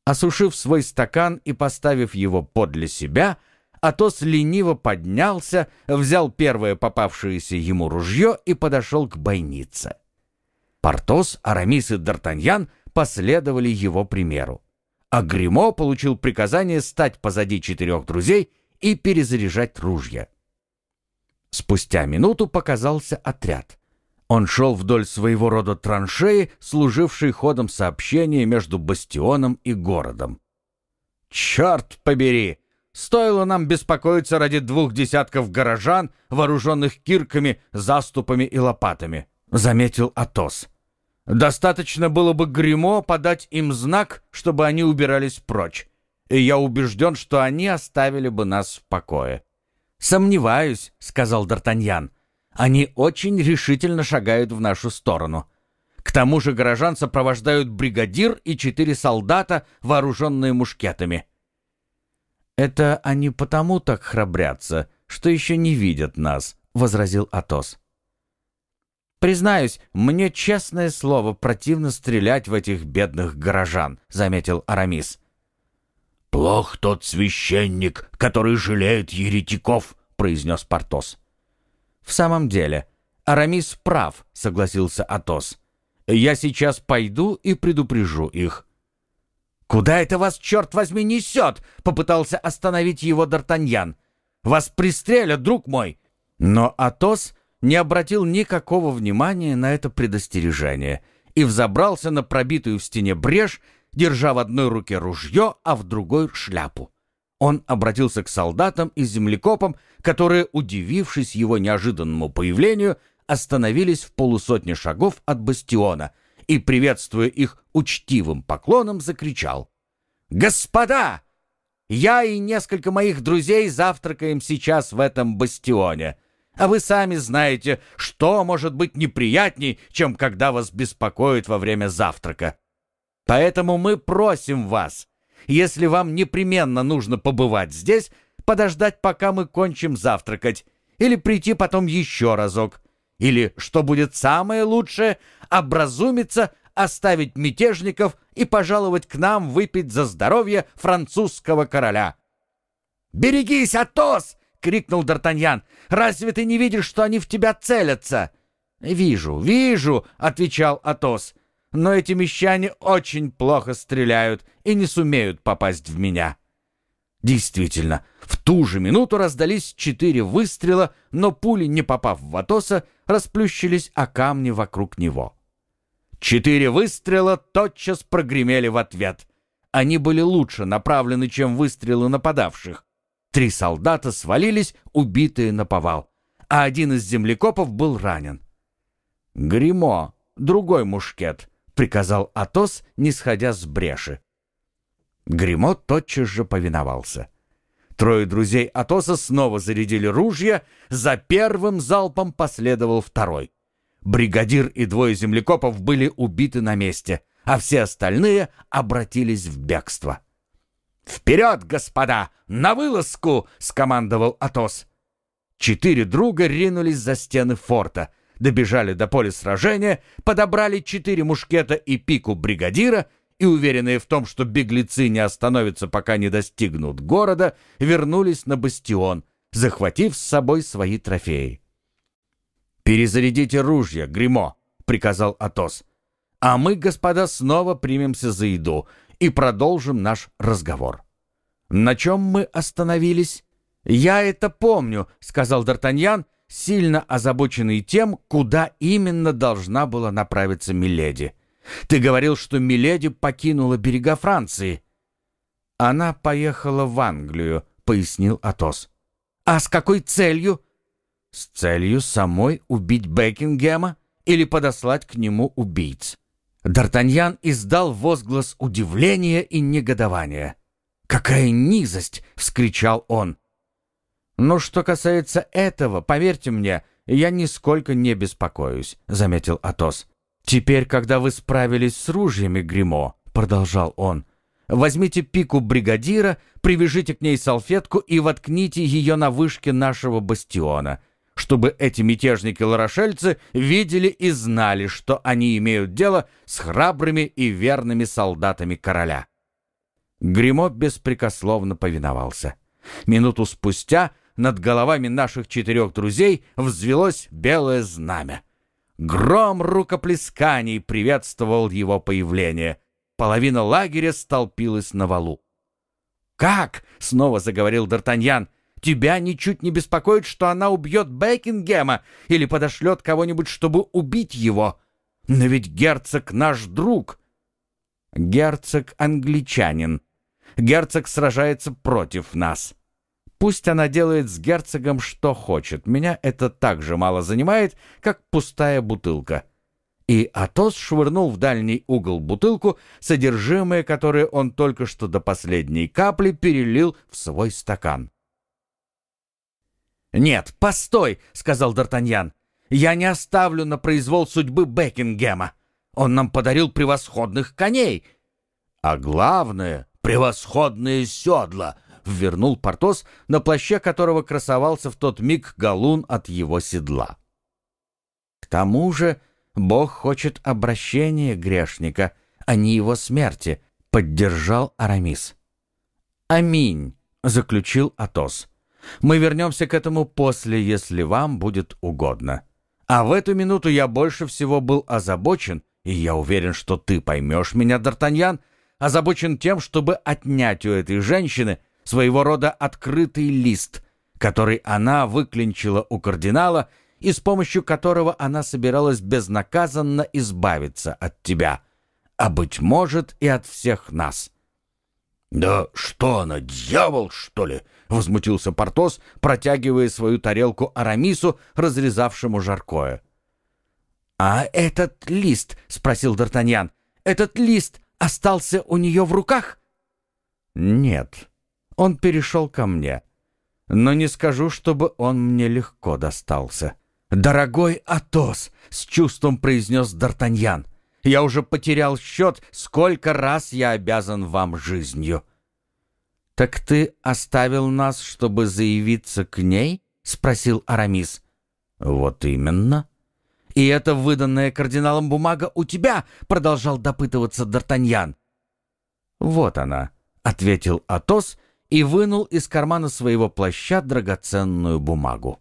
Осушив свой стакан и поставив его подле себя, Атос лениво поднялся, взял первое попавшееся ему ружье и подошел к бойнице. Портос, Арамис и Д'Артаньян последовали его примеру. А Гримо получил приказание стать позади четырех друзей и перезаряжать ружья. Спустя минуту показался отряд — он шел вдоль своего рода траншеи, служившей ходом сообщения между бастионом и городом. «Черт побери! Стоило нам беспокоиться ради двух десятков горожан, вооруженных кирками, заступами и лопатами», — заметил Атос. «Достаточно было бы гримо подать им знак, чтобы они убирались прочь, и я убежден, что они оставили бы нас в покое». «Сомневаюсь», — сказал Д'Артаньян. Они очень решительно шагают в нашу сторону. К тому же горожан сопровождают бригадир и четыре солдата, вооруженные мушкетами. «Это они потому так храбрятся, что еще не видят нас», — возразил Атос. «Признаюсь, мне, честное слово, противно стрелять в этих бедных горожан», — заметил Арамис. «Плох тот священник, который жалеет еретиков», — произнес Портос. «В самом деле, Арамис прав», — согласился Атос. «Я сейчас пойду и предупрежу их». «Куда это вас, черт возьми, несет?» — попытался остановить его Д'Артаньян. «Вас пристрелят, друг мой!» Но Атос не обратил никакого внимания на это предостережение и взобрался на пробитую в стене брешь, держа в одной руке ружье, а в другой — шляпу. Он обратился к солдатам и землекопам, которые, удивившись его неожиданному появлению, остановились в полусотне шагов от бастиона и, приветствуя их учтивым поклоном, закричал «Господа! Я и несколько моих друзей завтракаем сейчас в этом бастионе!» А вы сами знаете, что может быть неприятней, чем когда вас беспокоит во время завтрака. Поэтому мы просим вас, если вам непременно нужно побывать здесь, подождать, пока мы кончим завтракать, или прийти потом еще разок, или, что будет самое лучшее, образумиться, оставить мятежников и пожаловать к нам выпить за здоровье французского короля». «Берегись, Атос!» — крикнул Д'Артаньян. «Разве ты не видишь, что они в тебя целятся?» «Вижу, вижу!» — отвечал Атос но эти мещане очень плохо стреляют и не сумеют попасть в меня. Действительно, в ту же минуту раздались четыре выстрела, но пули, не попав в Атоса, расплющились о камни вокруг него. Четыре выстрела тотчас прогремели в ответ. Они были лучше направлены, чем выстрелы нападавших. Три солдата свалились, убитые на повал, а один из землекопов был ранен. Гримо, другой мушкет —— приказал Атос, не сходя с бреши. Гримо тотчас же повиновался. Трое друзей Атоса снова зарядили ружья, за первым залпом последовал второй. Бригадир и двое землекопов были убиты на месте, а все остальные обратились в бегство. «Вперед, господа! На вылазку!» — скомандовал Атос. Четыре друга ринулись за стены форта — добежали до поля сражения, подобрали четыре мушкета и пику бригадира и, уверенные в том, что беглецы не остановятся, пока не достигнут города, вернулись на бастион, захватив с собой свои трофеи. «Перезарядите ружья, гримо приказал Атос. «А мы, господа, снова примемся за еду и продолжим наш разговор». «На чем мы остановились?» «Я это помню», — сказал Д'Артаньян, сильно озабоченный тем, куда именно должна была направиться Миледи. Ты говорил, что Миледи покинула берега Франции. Она поехала в Англию, пояснил Атос. А с какой целью? С целью самой убить Бекингема или подослать к нему убийц. Д'Артаньян издал возглас удивления и негодования. «Какая низость!» — вскричал он. «Но что касается этого, поверьте мне, я нисколько не беспокоюсь», — заметил Атос. «Теперь, когда вы справились с ружьями, гримо продолжал он, — «возьмите пику бригадира, привяжите к ней салфетку и воткните ее на вышке нашего бастиона, чтобы эти мятежники-ларошельцы видели и знали, что они имеют дело с храбрыми и верными солдатами короля». гримо беспрекословно повиновался. Минуту спустя — над головами наших четырех друзей взвелось белое знамя. Гром рукоплесканий приветствовал его появление. Половина лагеря столпилась на валу. «Как?» — снова заговорил Д'Артаньян. «Тебя ничуть не беспокоит, что она убьет Бекингема или подошлет кого-нибудь, чтобы убить его? Но ведь герцог наш друг!» «Герцог англичанин. Герцог сражается против нас. Пусть она делает с герцогом что хочет, меня это так же мало занимает, как пустая бутылка. И Атос швырнул в дальний угол бутылку, содержимое которой он только что до последней капли перелил в свой стакан. «Нет, постой!» — сказал Д'Артаньян. «Я не оставлю на произвол судьбы Бекингема. Он нам подарил превосходных коней. А главное — превосходные седла!» ввернул Портос, на плаще которого красовался в тот миг галун от его седла. К тому же Бог хочет обращения грешника, а не его смерти, поддержал Арамис. Аминь, заключил Атос. Мы вернемся к этому после, если вам будет угодно. А в эту минуту я больше всего был озабочен, и я уверен, что ты поймешь меня, Д'Артаньян, озабочен тем, чтобы отнять у этой женщины своего рода открытый лист, который она выклинчила у кардинала и с помощью которого она собиралась безнаказанно избавиться от тебя, а, быть может, и от всех нас. «Да что она, дьявол, что ли?» — возмутился Портос, протягивая свою тарелку Арамису, разрезавшему жаркое. «А этот лист?» — спросил Д'Артаньян. «Этот лист остался у нее в руках?» «Нет», он перешел ко мне. Но не скажу, чтобы он мне легко достался. «Дорогой Атос!» — с чувством произнес Д'Артаньян. «Я уже потерял счет, сколько раз я обязан вам жизнью». «Так ты оставил нас, чтобы заявиться к ней?» — спросил Арамис. «Вот именно». «И эта выданная кардиналом бумага у тебя?» — продолжал допытываться Д'Артаньян. «Вот она», — ответил Атос и вынул из кармана своего плаща драгоценную бумагу.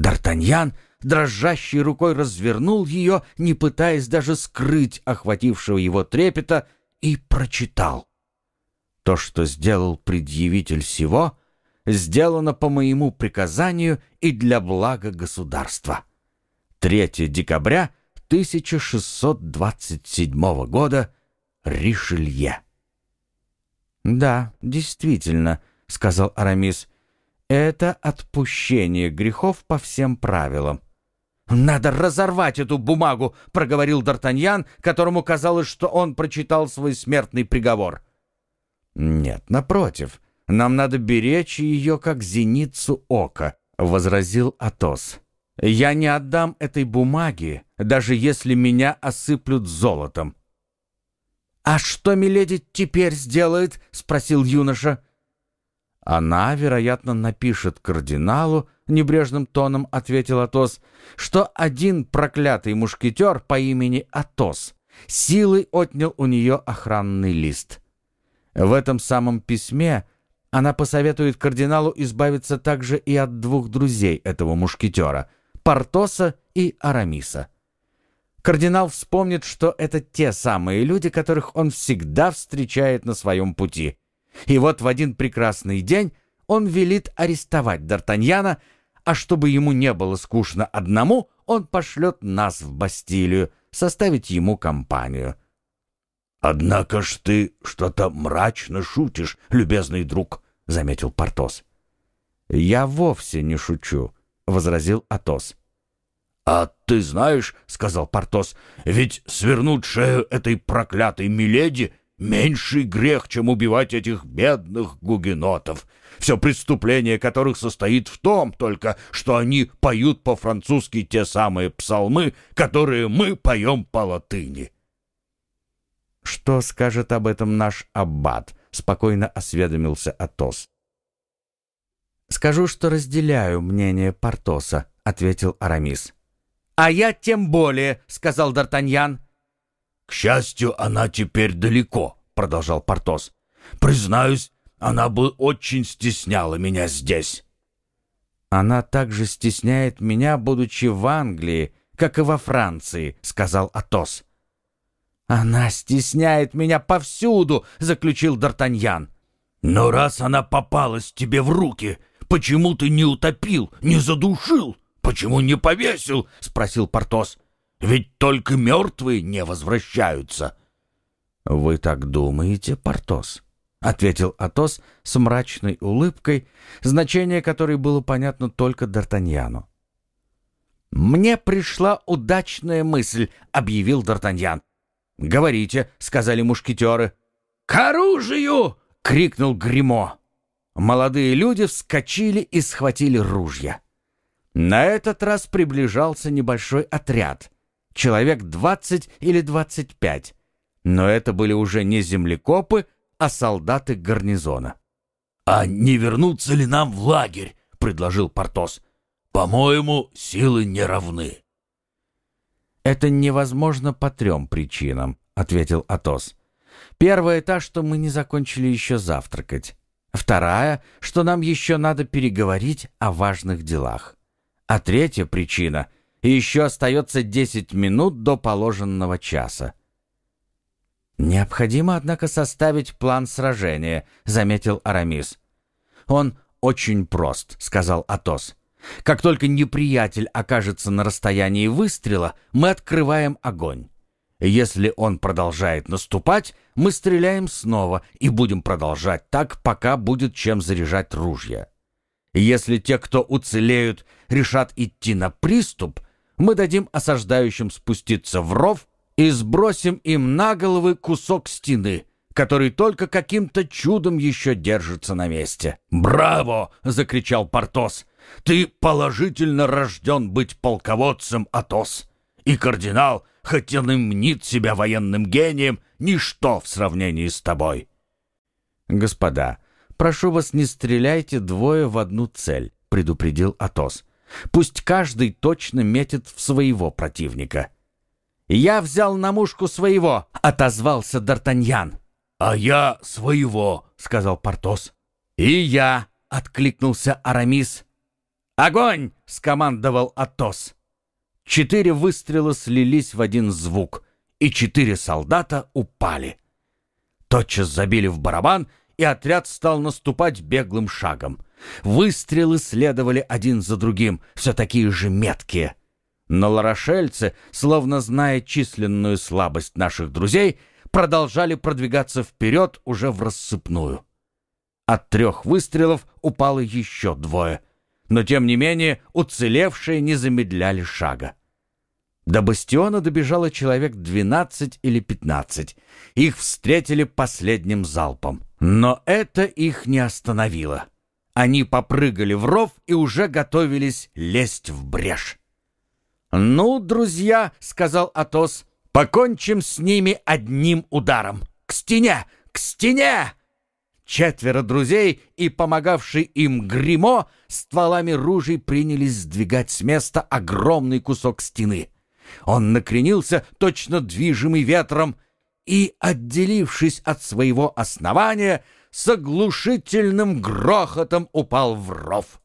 Д'Артаньян, дрожащей рукой, развернул ее, не пытаясь даже скрыть охватившего его трепета, и прочитал. То, что сделал предъявитель сего, сделано по моему приказанию и для блага государства. 3 декабря 1627 года Ришелье. «Да, действительно», — сказал Арамис, — «это отпущение грехов по всем правилам». «Надо разорвать эту бумагу», — проговорил Д'Артаньян, которому казалось, что он прочитал свой смертный приговор. «Нет, напротив, нам надо беречь ее, как зеницу ока», — возразил Атос. «Я не отдам этой бумаги, даже если меня осыплют золотом. «А что Миледи теперь сделает?» — спросил юноша. «Она, вероятно, напишет кардиналу», — небрежным тоном ответил Атос, «что один проклятый мушкетер по имени Атос силой отнял у нее охранный лист. В этом самом письме она посоветует кардиналу избавиться также и от двух друзей этого мушкетера — Портоса и Арамиса кардинал вспомнит, что это те самые люди, которых он всегда встречает на своем пути. И вот в один прекрасный день он велит арестовать Д'Артаньяна, а чтобы ему не было скучно одному, он пошлет нас в Бастилию, составить ему компанию. «Однако ж ты что-то мрачно шутишь, любезный друг», — заметил Портос. «Я вовсе не шучу», — возразил Атос. «А ты знаешь, — сказал Портос, — ведь свернуть шею этой проклятой миледи — меньший грех, чем убивать этих бедных гугенотов, все преступление которых состоит в том только, что они поют по-французски те самые псалмы, которые мы поем по-латыни». «Что скажет об этом наш аббат?» — спокойно осведомился Атос. «Скажу, что разделяю мнение Портоса», — ответил Арамис. «А я тем более», — сказал Д'Артаньян. «К счастью, она теперь далеко», — продолжал Портос. «Признаюсь, она бы очень стесняла меня здесь». «Она также стесняет меня, будучи в Англии, как и во Франции», — сказал Атос. «Она стесняет меня повсюду», — заключил Д'Артаньян. «Но раз она попалась тебе в руки, почему ты не утопил, не задушил?» Почему не повесил? спросил Портос. Ведь только мертвые не возвращаются. Вы так думаете, Портос? ответил Атос с мрачной улыбкой, значение которой было понятно только Д'Артаньяну. «Мне пришла удачная мысль», — объявил Д'Артаньян. «Говорите», — сказали мушкетеры. «К оружию!» — крикнул Гримо. Молодые люди вскочили и схватили ружья. На этот раз приближался небольшой отряд. Человек 20 или 25. Но это были уже не землекопы, а солдаты гарнизона. «А не вернуться ли нам в лагерь?» — предложил Портос. «По-моему, силы не равны». «Это невозможно по трем причинам», — ответил Атос. «Первая та, что мы не закончили еще завтракать. Вторая, что нам еще надо переговорить о важных делах. А третья причина — еще остается десять минут до положенного часа. «Необходимо, однако, составить план сражения», — заметил Арамис. «Он очень прост», — сказал Атос. «Как только неприятель окажется на расстоянии выстрела, мы открываем огонь. Если он продолжает наступать, мы стреляем снова и будем продолжать так, пока будет чем заряжать ружья». Если те, кто уцелеют, решат идти на приступ, мы дадим осаждающим спуститься в ров и сбросим им на головы кусок стены, который только каким-то чудом еще держится на месте. «Браво!» — закричал Портос. «Ты положительно рожден быть полководцем, Атос!» И кардинал, хотя и мнит себя военным гением, ничто в сравнении с тобой. Господа, «Прошу вас, не стреляйте двое в одну цель», — предупредил Атос. «Пусть каждый точно метит в своего противника». «Я взял на мушку своего», — отозвался Д'Артаньян. «А я своего», — сказал Портос. «И я», — откликнулся Арамис. «Огонь!» — скомандовал Атос. Четыре выстрела слились в один звук, и четыре солдата упали. Тотчас забили в барабан — и отряд стал наступать беглым шагом. Выстрелы следовали один за другим, все такие же меткие. Но ларошельцы, словно зная численную слабость наших друзей, продолжали продвигаться вперед уже в рассыпную. От трех выстрелов упало еще двое, но тем не менее уцелевшие не замедляли шага. До бастиона добежало человек двенадцать или пятнадцать. Их встретили последним залпом. Но это их не остановило. Они попрыгали в ров и уже готовились лезть в брешь. «Ну, друзья», — сказал Атос, — «покончим с ними одним ударом. К стене! К стене!» Четверо друзей и помогавший им гримо стволами ружей принялись сдвигать с места огромный кусок стены. Он накренился, точно движимый ветром, и, отделившись от своего основания, с оглушительным грохотом упал в ров.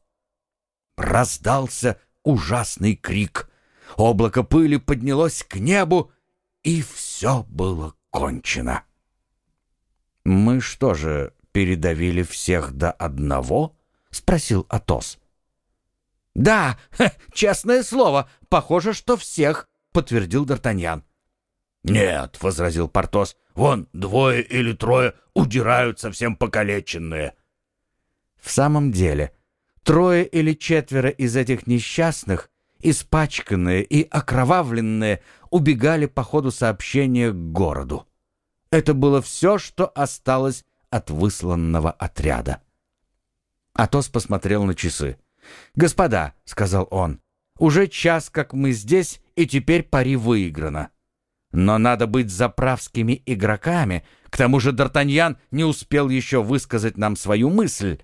Раздался ужасный крик. Облако пыли поднялось к небу, и все было кончено. «Мы что же, передавили всех до одного?» — спросил Атос. «Да, ха, честное слово, похоже, что всех», — подтвердил Д'Артаньян. «Нет», — возразил Портос, — «вон двое или трое удирают совсем покалеченные». В самом деле, трое или четверо из этих несчастных, испачканные и окровавленные, убегали по ходу сообщения к городу. Это было все, что осталось от высланного отряда. Атос посмотрел на часы. «Господа», — сказал он, — «уже час, как мы здесь, и теперь пари выиграно». Но надо быть заправскими игроками. К тому же Д'Артаньян не успел еще высказать нам свою мысль.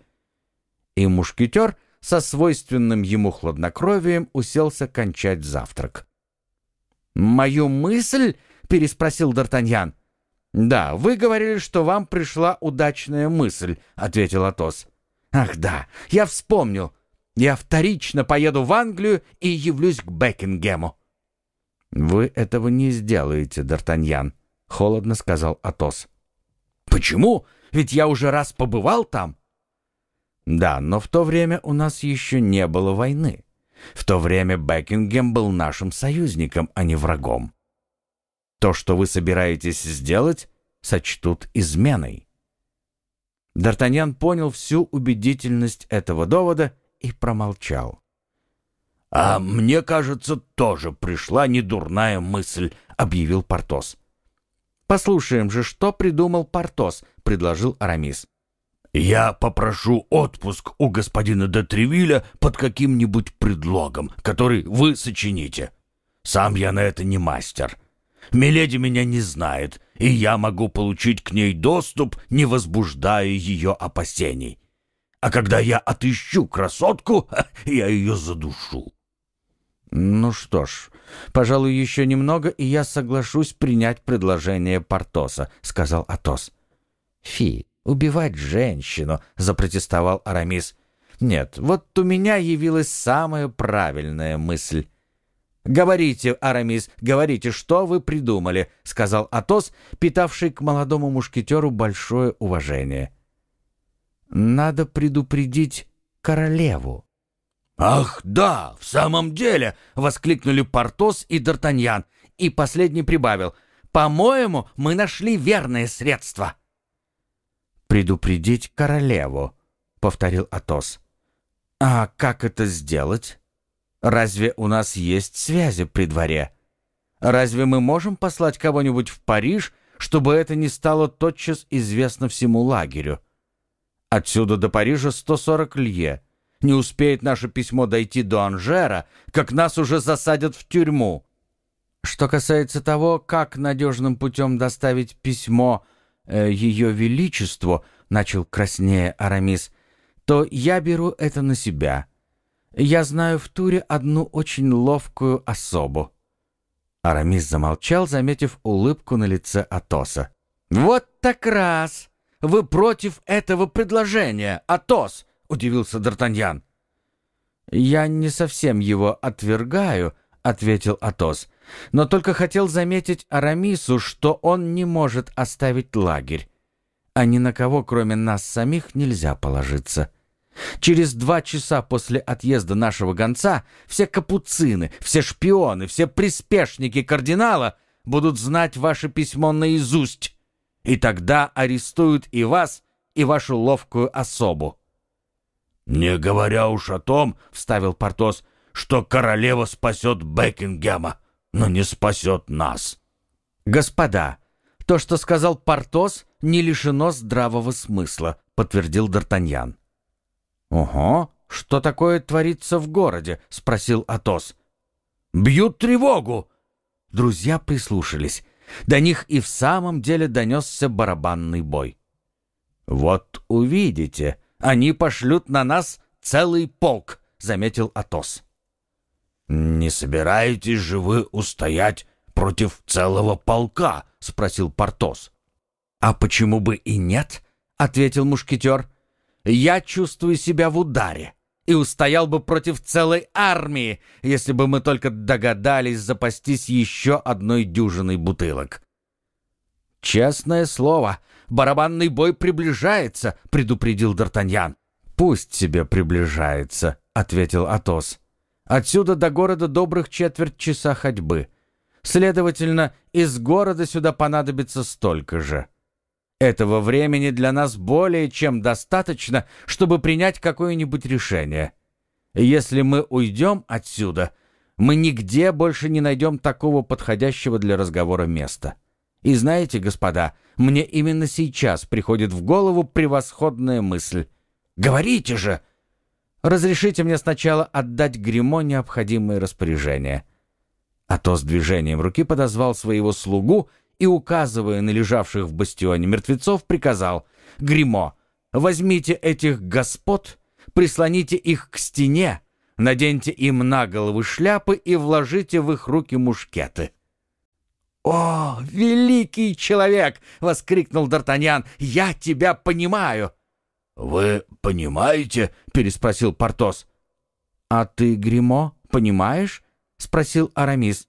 И мушкетер со свойственным ему хладнокровием уселся кончать завтрак. «Мою мысль?» — переспросил Д'Артаньян. «Да, вы говорили, что вам пришла удачная мысль», — ответил Атос. «Ах да, я вспомнил. Я вторично поеду в Англию и явлюсь к Бекингему». «Вы этого не сделаете, Д'Артаньян», — холодно сказал Атос. «Почему? Ведь я уже раз побывал там». «Да, но в то время у нас еще не было войны. В то время Бекингем был нашим союзником, а не врагом. То, что вы собираетесь сделать, сочтут изменой». Д'Артаньян понял всю убедительность этого довода и промолчал. А мне кажется, тоже пришла недурная мысль, объявил Портос. Послушаем же, что придумал Портос, предложил Арамис. Я попрошу отпуск у господина де под каким-нибудь предлогом, который вы сочините. Сам я на это не мастер. Миледи меня не знает, и я могу получить к ней доступ, не возбуждая ее опасений. А когда я отыщу красотку, я ее задушу. Ну что ж, пожалуй, еще немного, и я соглашусь принять предложение Портоса, сказал Атос. Фи, убивать женщину, запротестовал Арамис. Нет, вот у меня явилась самая правильная мысль. «Говорите, Арамис, говорите, что вы придумали», — сказал Атос, питавший к молодому мушкетеру большое уважение. «Надо предупредить королеву», «Ах, да, в самом деле!» — воскликнули Портос и Д'Артаньян. И последний прибавил. «По-моему, мы нашли верное средство». «Предупредить королеву», — повторил Атос. «А как это сделать? Разве у нас есть связи при дворе? Разве мы можем послать кого-нибудь в Париж, чтобы это не стало тотчас известно всему лагерю? Отсюда до Парижа 140 лье». Не успеет наше письмо дойти до Анжера, как нас уже засадят в тюрьму. Что касается того, как надежным путем доставить письмо э, Ее Величеству, начал краснее Арамис, то я беру это на себя. Я знаю в Туре одну очень ловкую особу. Арамис замолчал, заметив улыбку на лице Атоса. «Вот так раз! Вы против этого предложения, Атос! — удивился Д'Артаньян. «Я не совсем его отвергаю», — ответил Атос, «но только хотел заметить Арамису, что он не может оставить лагерь, а ни на кого, кроме нас самих, нельзя положиться». Через два часа после отъезда нашего гонца все капуцины, все шпионы, все приспешники кардинала будут знать ваше письмо наизусть, и тогда арестуют и вас, и вашу ловкую особу. «Не говоря уж о том, — вставил Портос, — что королева спасет Бекингема, но не спасет нас». «Господа, то, что сказал Портос, не лишено здравого смысла», — подтвердил Д'Артаньян. «Ого, что такое творится в городе?» — спросил Атос. «Бьют тревогу!» Друзья прислушались. До них и в самом деле донесся барабанный бой. «Вот увидите», они пошлют на нас целый полк, заметил Атос. Не собираетесь же вы устоять против целого полка? спросил Портос. А почему бы и нет? ответил мушкетер. Я чувствую себя в ударе и устоял бы против целой армии, если бы мы только догадались запастись еще одной дюжиной бутылок. «Честное слово, Барабанный бой приближается, предупредил Д'Артаньян. Пусть себе приближается, ответил Атос. Отсюда до города добрых четверть часа ходьбы. Следовательно, из города сюда понадобится столько же. Этого времени для нас более чем достаточно, чтобы принять какое-нибудь решение. Если мы уйдем отсюда, мы нигде больше не найдем такого подходящего для разговора места. И знаете, господа, мне именно сейчас приходит в голову превосходная мысль. Говорите же! Разрешите мне сначала отдать Гримо необходимые распоряжения. А то с движением руки подозвал своего слугу и, указывая на лежавших в бастионе мертвецов, приказал «Гримо, возьмите этих господ, прислоните их к стене, наденьте им на головы шляпы и вложите в их руки мушкеты». «О, великий человек!» — воскликнул Д'Артаньян. «Я тебя понимаю!» «Вы понимаете?» — переспросил Портос. «А ты, Гримо, понимаешь?» — спросил Арамис.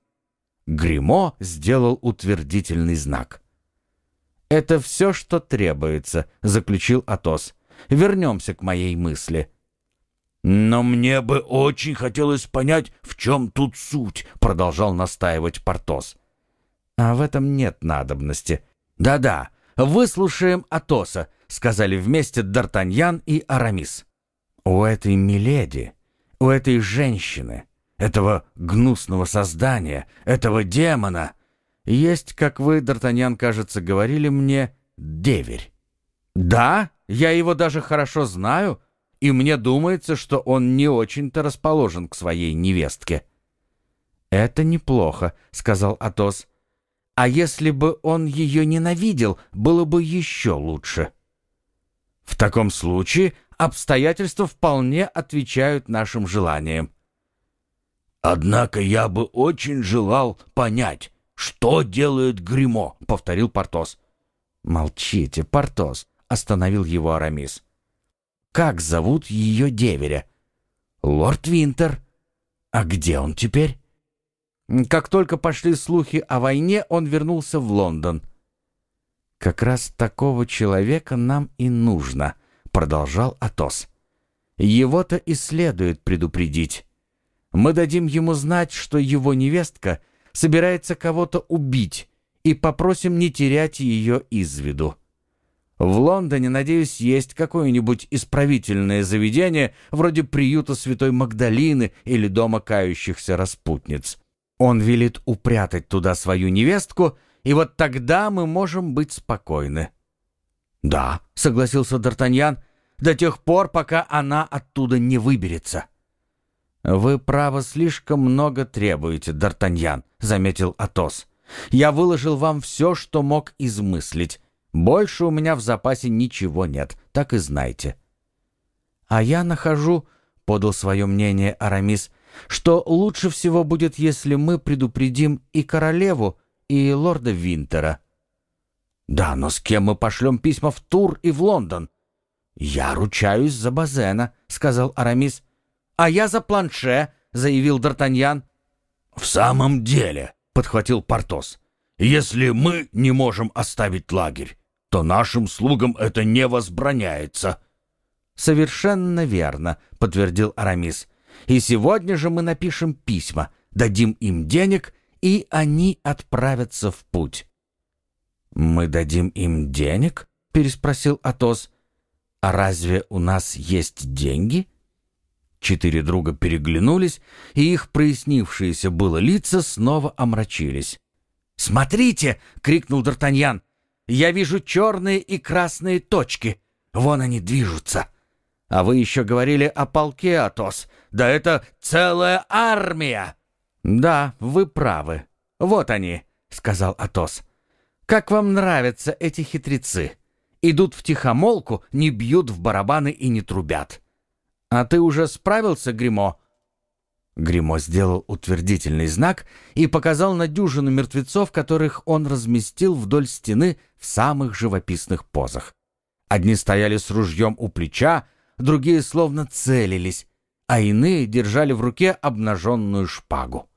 Гримо сделал утвердительный знак. «Это все, что требуется», — заключил Атос. «Вернемся к моей мысли». «Но мне бы очень хотелось понять, в чем тут суть», — продолжал настаивать Портос. А в этом нет надобности. Да-да, выслушаем Атоса, сказали вместе Д'Артаньян и Арамис. У этой миледи, у этой женщины, этого гнусного создания, этого демона есть, как вы, Д'Артаньян, кажется, говорили мне, деверь. Да, я его даже хорошо знаю, и мне думается, что он не очень-то расположен к своей невестке. «Это неплохо», — сказал Атос. А если бы он ее ненавидел, было бы еще лучше. В таком случае обстоятельства вполне отвечают нашим желаниям. «Однако я бы очень желал понять, что делает Гримо, повторил Портос. «Молчите, Портос», — остановил его Арамис. «Как зовут ее деверя?» «Лорд Винтер». «А где он теперь?» Как только пошли слухи о войне, он вернулся в Лондон. «Как раз такого человека нам и нужно», — продолжал Атос. «Его-то и следует предупредить. Мы дадим ему знать, что его невестка собирается кого-то убить, и попросим не терять ее из виду. В Лондоне, надеюсь, есть какое-нибудь исправительное заведение, вроде приюта Святой Магдалины или дома кающихся распутниц». Он велит упрятать туда свою невестку, и вот тогда мы можем быть спокойны». «Да», — согласился Д'Артаньян, — «до тех пор, пока она оттуда не выберется». «Вы, право, слишком много требуете, Д'Артаньян», — заметил Атос. «Я выложил вам все, что мог измыслить. Больше у меня в запасе ничего нет, так и знайте». «А я нахожу», — подал свое мнение Арамис, что лучше всего будет, если мы предупредим и королеву, и лорда Винтера. Да, но с кем мы пошлем письма в Тур и в Лондон? Я ручаюсь за Базена, сказал Арамис. А я за планше, заявил Д'Артаньян. В самом деле, подхватил Портос, если мы не можем оставить лагерь, то нашим слугам это не возбраняется. Совершенно верно, подтвердил Арамис. И сегодня же мы напишем письма, дадим им денег, и они отправятся в путь». «Мы дадим им денег?» — переспросил Атос. «А разве у нас есть деньги?» Четыре друга переглянулись, и их прояснившиеся было лица снова омрачились. «Смотрите!» — крикнул Д'Артаньян. «Я вижу черные и красные точки. Вон они движутся!» А вы еще говорили о полке, Атос. Да это целая армия!» «Да, вы правы. Вот они», — сказал Атос. «Как вам нравятся эти хитрецы? Идут в тихомолку, не бьют в барабаны и не трубят». «А ты уже справился, Гримо? Гримо сделал утвердительный знак и показал на дюжину мертвецов, которых он разместил вдоль стены в самых живописных позах. Одни стояли с ружьем у плеча, другие словно целились, а иные держали в руке обнаженную шпагу.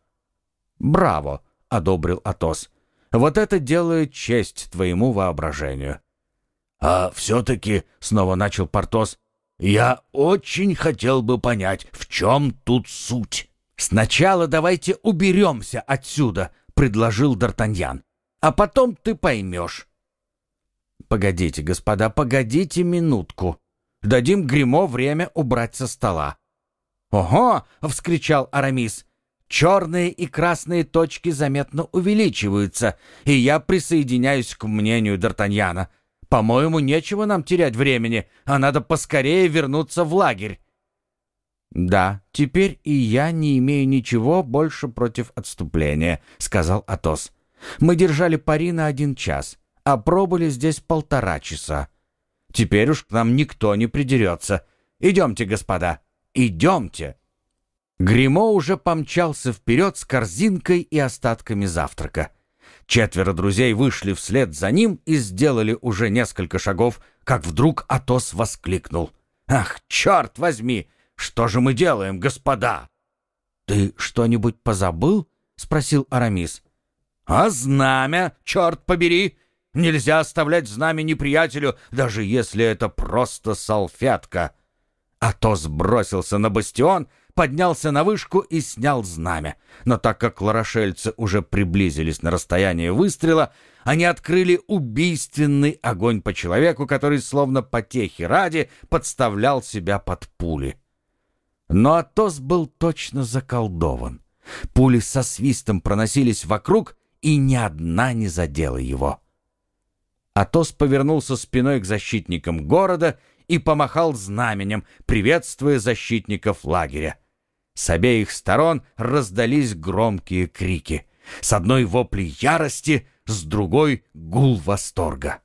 «Браво!» — одобрил Атос. «Вот это делает честь твоему воображению». «А все-таки», — снова начал Портос, — «я очень хотел бы понять, в чем тут суть». «Сначала давайте уберемся отсюда», — предложил Д'Артаньян. «А потом ты поймешь». «Погодите, господа, погодите минутку», Дадим гримо время убрать со стола». «Ого!» — вскричал Арамис. «Черные и красные точки заметно увеличиваются, и я присоединяюсь к мнению Д'Артаньяна. По-моему, нечего нам терять времени, а надо поскорее вернуться в лагерь». «Да, теперь и я не имею ничего больше против отступления», — сказал Атос. «Мы держали пари на один час, а пробыли здесь полтора часа. Теперь уж к нам никто не придерется. Идемте, господа, идемте!» Гримо уже помчался вперед с корзинкой и остатками завтрака. Четверо друзей вышли вслед за ним и сделали уже несколько шагов, как вдруг Атос воскликнул. «Ах, черт возьми! Что же мы делаем, господа?» «Ты что-нибудь позабыл?» — спросил Арамис. «А знамя, черт побери! Нельзя оставлять знамя неприятелю, даже если это просто салфетка. Атос бросился на бастион, поднялся на вышку и снял знамя. Но так как ларошельцы уже приблизились на расстояние выстрела, они открыли убийственный огонь по человеку, который словно потехи ради подставлял себя под пули. Но Атос был точно заколдован. Пули со свистом проносились вокруг, и ни одна не задела его. Атос повернулся спиной к защитникам города и помахал знаменем, приветствуя защитников лагеря. С обеих сторон раздались громкие крики. С одной вопли ярости, с другой — гул восторга.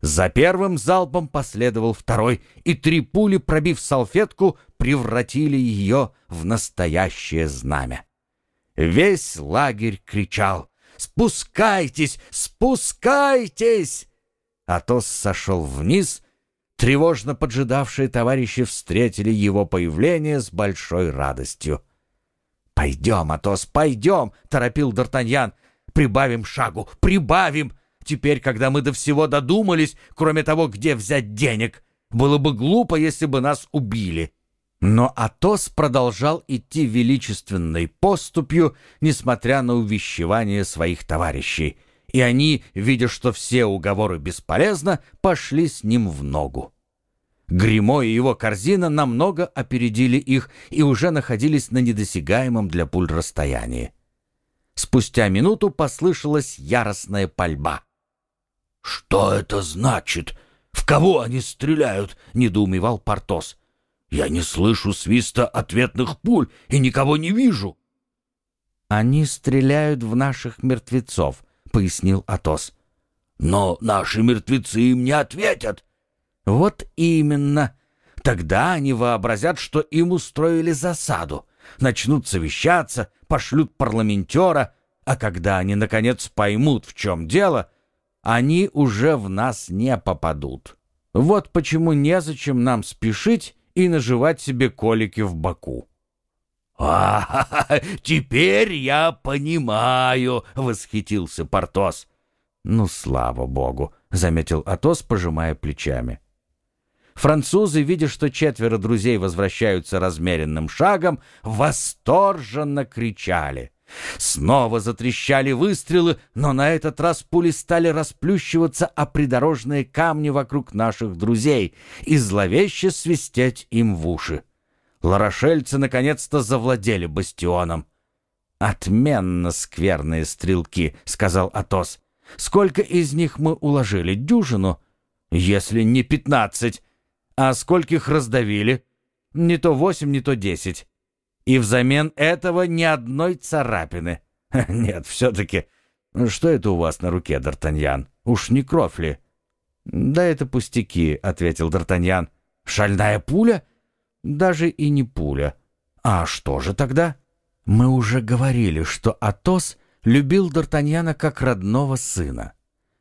За первым залпом последовал второй, и три пули, пробив салфетку, превратили ее в настоящее знамя. Весь лагерь кричал «Спускайтесь! Спускайтесь!» Атос сошел вниз, тревожно поджидавшие товарищи встретили его появление с большой радостью. «Пойдем, Атос, пойдем!» — торопил Д'Артаньян. «Прибавим шагу, прибавим! Теперь, когда мы до всего додумались, кроме того, где взять денег, было бы глупо, если бы нас убили». Но Атос продолжал идти величественной поступью, несмотря на увещевание своих товарищей — и они, видя, что все уговоры бесполезно, пошли с ним в ногу. Гримо и его корзина намного опередили их и уже находились на недосягаемом для пуль расстоянии. Спустя минуту послышалась яростная пальба. «Что это значит? В кого они стреляют?» — недоумевал Портос. «Я не слышу свиста ответных пуль и никого не вижу». «Они стреляют в наших мертвецов», — пояснил Атос. «Но наши мертвецы им не ответят». «Вот именно. Тогда они вообразят, что им устроили засаду, начнут совещаться, пошлют парламентера, а когда они, наконец, поймут, в чем дело, они уже в нас не попадут. Вот почему незачем нам спешить и наживать себе колики в боку». «А, теперь я понимаю!» — восхитился Портос. «Ну, слава богу!» — заметил Атос, пожимая плечами. Французы, видя, что четверо друзей возвращаются размеренным шагом, восторженно кричали. Снова затрещали выстрелы, но на этот раз пули стали расплющиваться о придорожные камни вокруг наших друзей и зловеще свистеть им в уши ларошельцы наконец-то завладели бастионом. «Отменно скверные стрелки», — сказал Атос. «Сколько из них мы уложили? Дюжину? Если не пятнадцать. А скольких раздавили? Не то восемь, не то десять. И взамен этого ни одной царапины. Нет, все-таки. Что это у вас на руке, Д'Артаньян? Уж не кровь ли?» «Да это пустяки», — ответил Д'Артаньян. «Шальная пуля?» даже и не пуля. А что же тогда? Мы уже говорили, что Атос любил Д'Артаньяна как родного сына.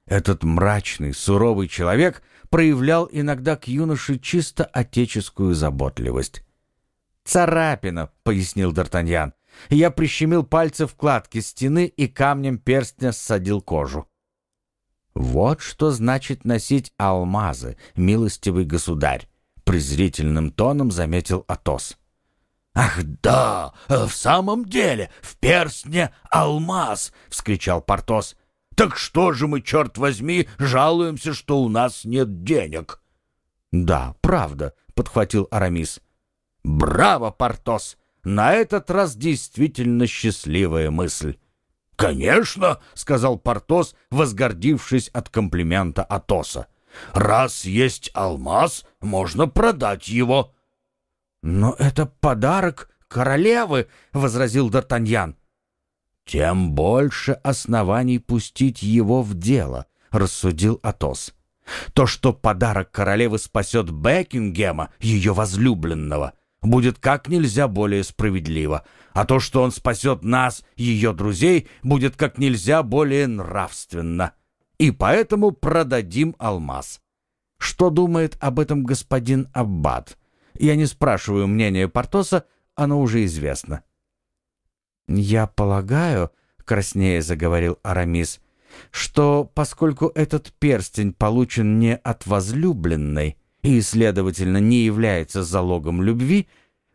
Этот мрачный, суровый человек проявлял иногда к юноше чисто отеческую заботливость. «Царапина», — пояснил Д'Артаньян. «Я прищемил пальцы вкладки стены и камнем перстня ссадил кожу». «Вот что значит носить алмазы, милостивый государь», презрительным тоном заметил Атос. «Ах да, э, в самом деле, в перстне алмаз!» — вскричал Портос. «Так что же мы, черт возьми, жалуемся, что у нас нет денег?» «Да, правда», — подхватил Арамис. «Браво, Портос! На этот раз действительно счастливая мысль!» «Конечно!» — сказал Портос, возгордившись от комплимента Атоса. — Раз есть алмаз, можно продать его». «Но это подарок королевы», — возразил Д'Артаньян. «Тем больше оснований пустить его в дело», — рассудил Атос. «То, что подарок королевы спасет Бекингема, ее возлюбленного, будет как нельзя более справедливо, а то, что он спасет нас, ее друзей, будет как нельзя более нравственно» и поэтому продадим алмаз. Что думает об этом господин Аббат? Я не спрашиваю мнения Портоса, оно уже известно. «Я полагаю», — краснее заговорил Арамис, «что поскольку этот перстень получен не от возлюбленной и, следовательно, не является залогом любви,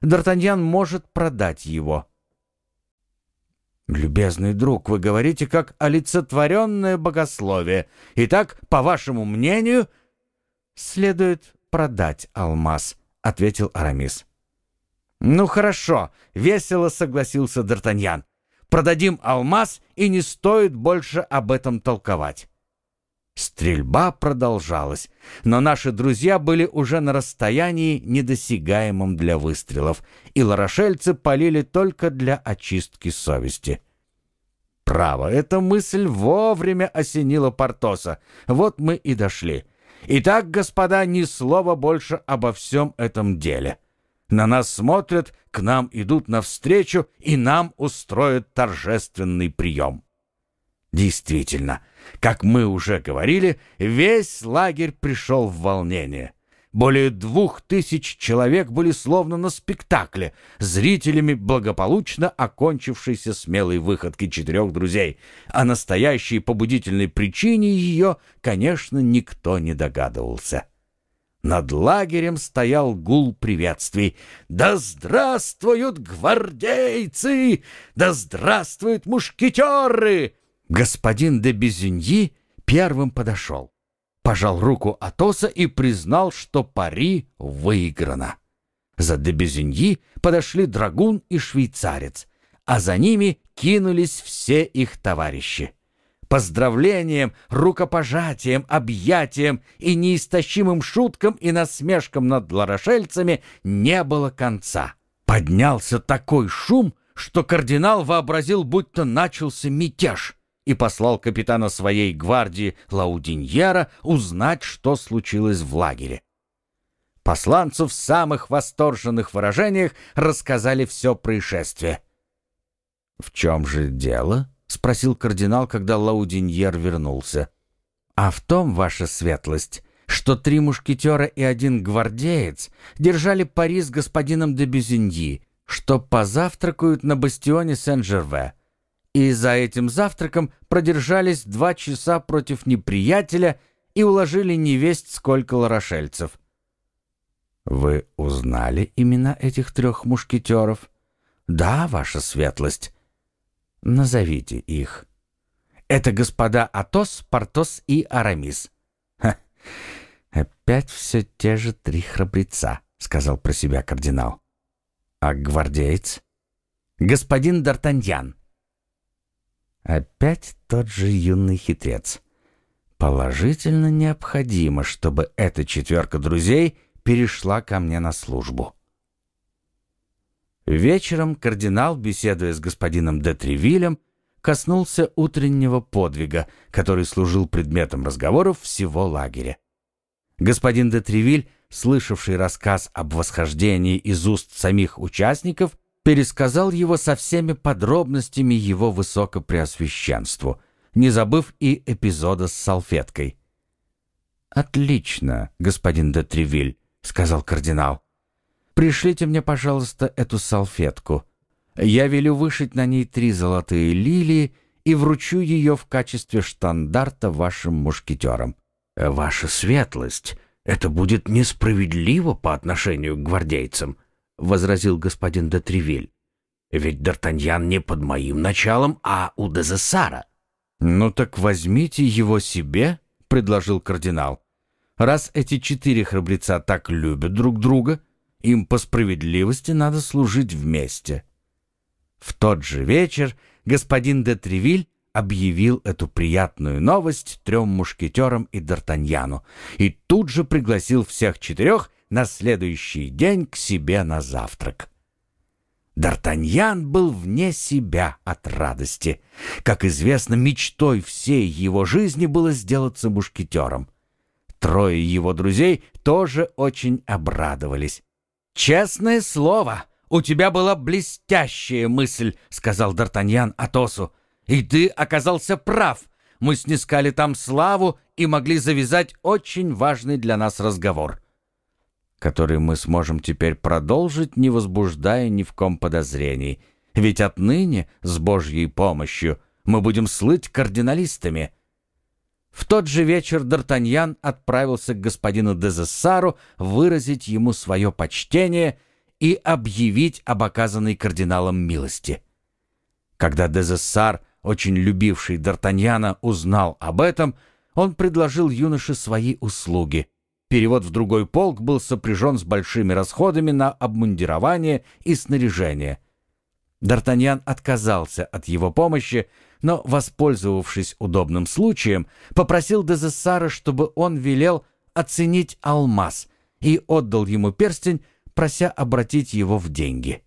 Д'Артаньян может продать его». «Любезный друг, вы говорите как олицетворенное богословие. Итак, по вашему мнению...» «Следует продать алмаз», — ответил Арамис. «Ну хорошо», — весело согласился Д'Артаньян. «Продадим алмаз, и не стоит больше об этом толковать». Стрельба продолжалась, но наши друзья были уже на расстоянии, недосягаемом для выстрелов, и ларошельцы полили только для очистки совести. Право, эта мысль вовремя осенила Портоса. Вот мы и дошли. Итак, господа, ни слова больше обо всем этом деле. На нас смотрят, к нам идут навстречу, и нам устроят торжественный прием. Действительно, — как мы уже говорили, весь лагерь пришел в волнение. Более двух тысяч человек были словно на спектакле, зрителями благополучно окончившейся смелой выходки четырех друзей. О настоящей побудительной причине ее, конечно, никто не догадывался. Над лагерем стоял гул приветствий. «Да здравствуют гвардейцы! Да здравствуют мушкетеры!» Господин де Безиньи первым подошел, пожал руку Атоса и признал, что пари выиграно. За де Безиньи подошли драгун и швейцарец, а за ними кинулись все их товарищи. Поздравлением, рукопожатием, объятием и неистощимым шуткам и насмешкам над ларошельцами не было конца. Поднялся такой шум, что кардинал вообразил, будто начался мятеж — и послал капитана своей гвардии Лаудиньера узнать, что случилось в лагере. Посланцу в самых восторженных выражениях рассказали все происшествие. «В чем же дело?» — спросил кардинал, когда Лаудиньер вернулся. «А в том, ваша светлость, что три мушкетера и один гвардеец держали пари с господином де Бюзиньи, что позавтракают на бастионе Сен-Жерве, и за этим завтраком продержались два часа против неприятеля и уложили невесть сколько ларошельцев. «Вы узнали имена этих трех мушкетеров?» «Да, ваша светлость». «Назовите их». «Это господа Атос, Портос и Арамис». Ха, «Опять все те же три храбреца», — сказал про себя кардинал. «А гвардеец?» «Господин Д'Артаньян», Опять тот же юный хитрец. Положительно необходимо, чтобы эта четверка друзей перешла ко мне на службу. Вечером кардинал, беседуя с господином де Тревилем, коснулся утреннего подвига, который служил предметом разговоров всего лагеря. Господин де Тревиль, слышавший рассказ об восхождении из уст самих участников, пересказал его со всеми подробностями его высокопреосвященству, не забыв и эпизода с салфеткой. «Отлично, господин де Тревиль», — сказал кардинал. «Пришлите мне, пожалуйста, эту салфетку. Я велю вышить на ней три золотые лилии и вручу ее в качестве штандарта вашим мушкетерам». «Ваша светлость, это будет несправедливо по отношению к гвардейцам», — возразил господин де Тревиль. «Ведь Д'Артаньян не под моим началом, а у Дезессара». «Ну так возьмите его себе», — предложил кардинал. «Раз эти четыре храбреца так любят друг друга, им по справедливости надо служить вместе». В тот же вечер господин де Тревиль объявил эту приятную новость трем мушкетерам и Д'Артаньяну и тут же пригласил всех четырех на следующий день к себе на завтрак. Д'Артаньян был вне себя от радости. Как известно, мечтой всей его жизни было сделаться мушкетером. Трое его друзей тоже очень обрадовались. «Честное слово, у тебя была блестящая мысль», — сказал Д'Артаньян Атосу. «И ты оказался прав. Мы снискали там славу и могли завязать очень важный для нас разговор» который мы сможем теперь продолжить, не возбуждая ни в ком подозрений. Ведь отныне, с Божьей помощью, мы будем слыть кардиналистами. В тот же вечер Д'Артаньян отправился к господину Дезессару выразить ему свое почтение и объявить об оказанной кардиналом милости. Когда Дезессар, очень любивший Д'Артаньяна, узнал об этом, он предложил юноше свои услуги — Перевод в другой полк был сопряжен с большими расходами на обмундирование и снаряжение. Д'Артаньян отказался от его помощи, но, воспользовавшись удобным случаем, попросил Дезессара, чтобы он велел оценить алмаз и отдал ему перстень, прося обратить его в деньги.